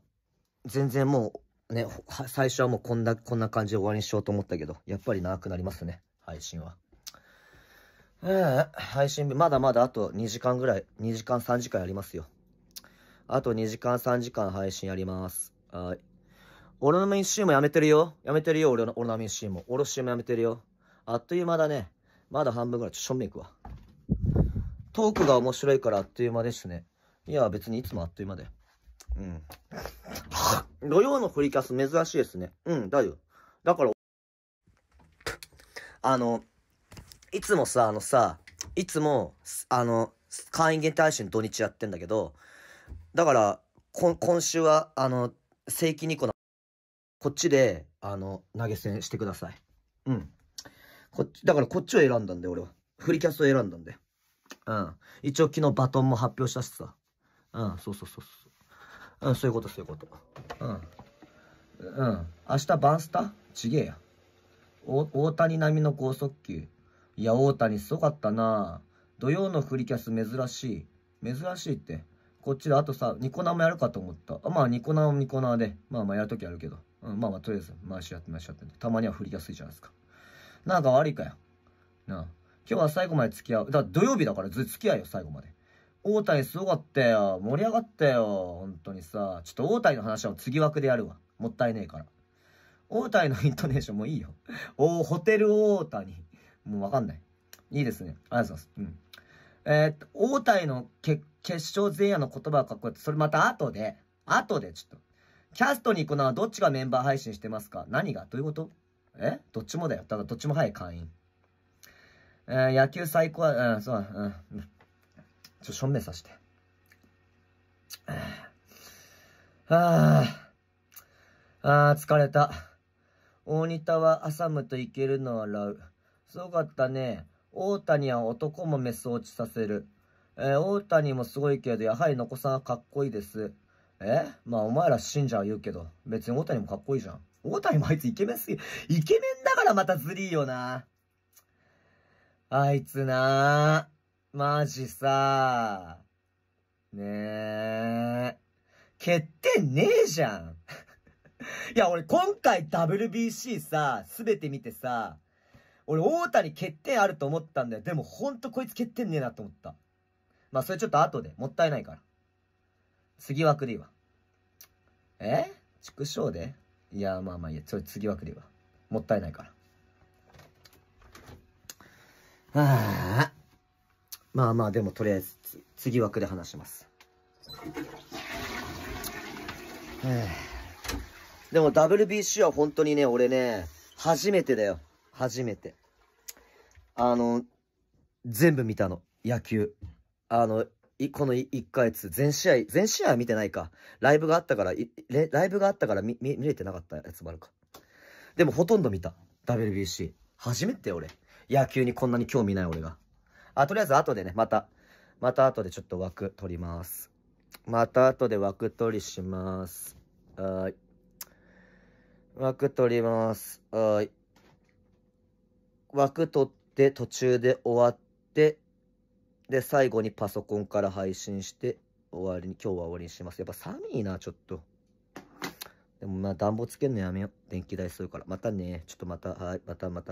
全然もうね、最初はもうこんな、こんな感じで終わりにしようと思ったけど、やっぱり長くなりますね、配信は。えー、配信日、まだまだあと2時間ぐらい、2時間3時間やりますよ。あと2時間3時間配信やります。はい。俺の民 C もやめてるよ。やめてるよ、俺の、俺の民 C も。俺の衆もやめてるよ。あっという間だね。まだ半分ぐらい、ちょ、正面行くわ。トークが面白いからあっという間ですね。いや、別にいつもあっという間で。うん。土曜のフリキャス珍しいですね。うん、だよ。だから、あの、いつもさ、あのさ、いつも、あの、会員限定配信土日やってんだけど、だから、今週は、あの、正規2個の、こっちで、あの、投げ銭してください。うん。こっち、だからこっちを選んだんで、俺は。フリキャスを選んだんで。うん。一応昨日バトンも発表したしさ。うん、そうそうそうそう。うん、そういうこと、そういうこと。うん。うん。明日バンスタちげえや。お大谷並みの高速球。いや、大谷すごかったな土曜のフリキャス珍しい。珍しいって。こっちであとさ、ニコ生やるかと思った。あまあ、ニコ生もニコ生で。まあまあ、やるときやるけど。うん、まあまあ、とりあえず、毎週やってしょうって。たまには振りやすいじゃないですか。なんか悪いかよ。なあ。今日は最後まで付き合う。だ、土曜日だからず付き合うよ、最後まで。大谷すごかったよ。盛り上がったよ。本当にさ。ちょっと大谷の話は次枠でやるわ。もったいねえから。大谷のイントネーションもいいよ。おー、ホテル大谷。もうわかんない。いいですね。ありがとうございます。うん。えー、っと、大谷の決勝前夜の言葉がかっこよくそれまた後で、後でちょっと。キャストに行くのはどっちがメンバー配信してますか何がどういうことえどっちもだよ。ただどっちも早い会員。えー、野球最高は、うん、そう、うん。ちょ、正面さして。ああ。ああ、疲れた。大仁田は浅むといけるのはラウ。すごかったね。大谷は男もメス落ちさせる。えー、大谷もすごいけど、やはりのこさんはかっこいいです。えまあお前ら信者は言うけど、別に大谷もかっこいいじゃん。大谷もあいつイケメンすぎ、イケメンだからまたずりーよな。あいつなぁ。マジさねえ。欠点ねえじゃん。いや、俺今回 WBC さ、すべて見てさ、俺大谷欠点あると思ったんだよ。でもほんとこいつ欠点ねえなと思った。まあそれちょっと後で、もったいないから。次枠でいいわ。え畜生でいや、まあまあいいや、それ次枠でいいわ。もったいないから。はぁ、あ。まあまあ、でもとりあえず、次枠で話します。でも WBC は本当にね、俺ね、初めてだよ。初めて。あの、全部見たの。野球。あの、いこの1ヶ月、全試合、全試合は見てないか。ライブがあったから、ライブがあったから見、見れてなかったやつもあるか。でもほとんど見た。WBC。初めて俺。野球にこんなに興味ない俺が。あ、とりあえず後でね、また、また後でちょっと枠取ります。また後で枠取りします。はい。枠取ります。はい。枠取って途中で終わって、で、最後にパソコンから配信して、終わりに、今日は終わりにします。やっぱ寒いな、ちょっと。でもまあ暖房つけるのやめよう。電気代するから。またね。ちょっとまた、はい。またまた。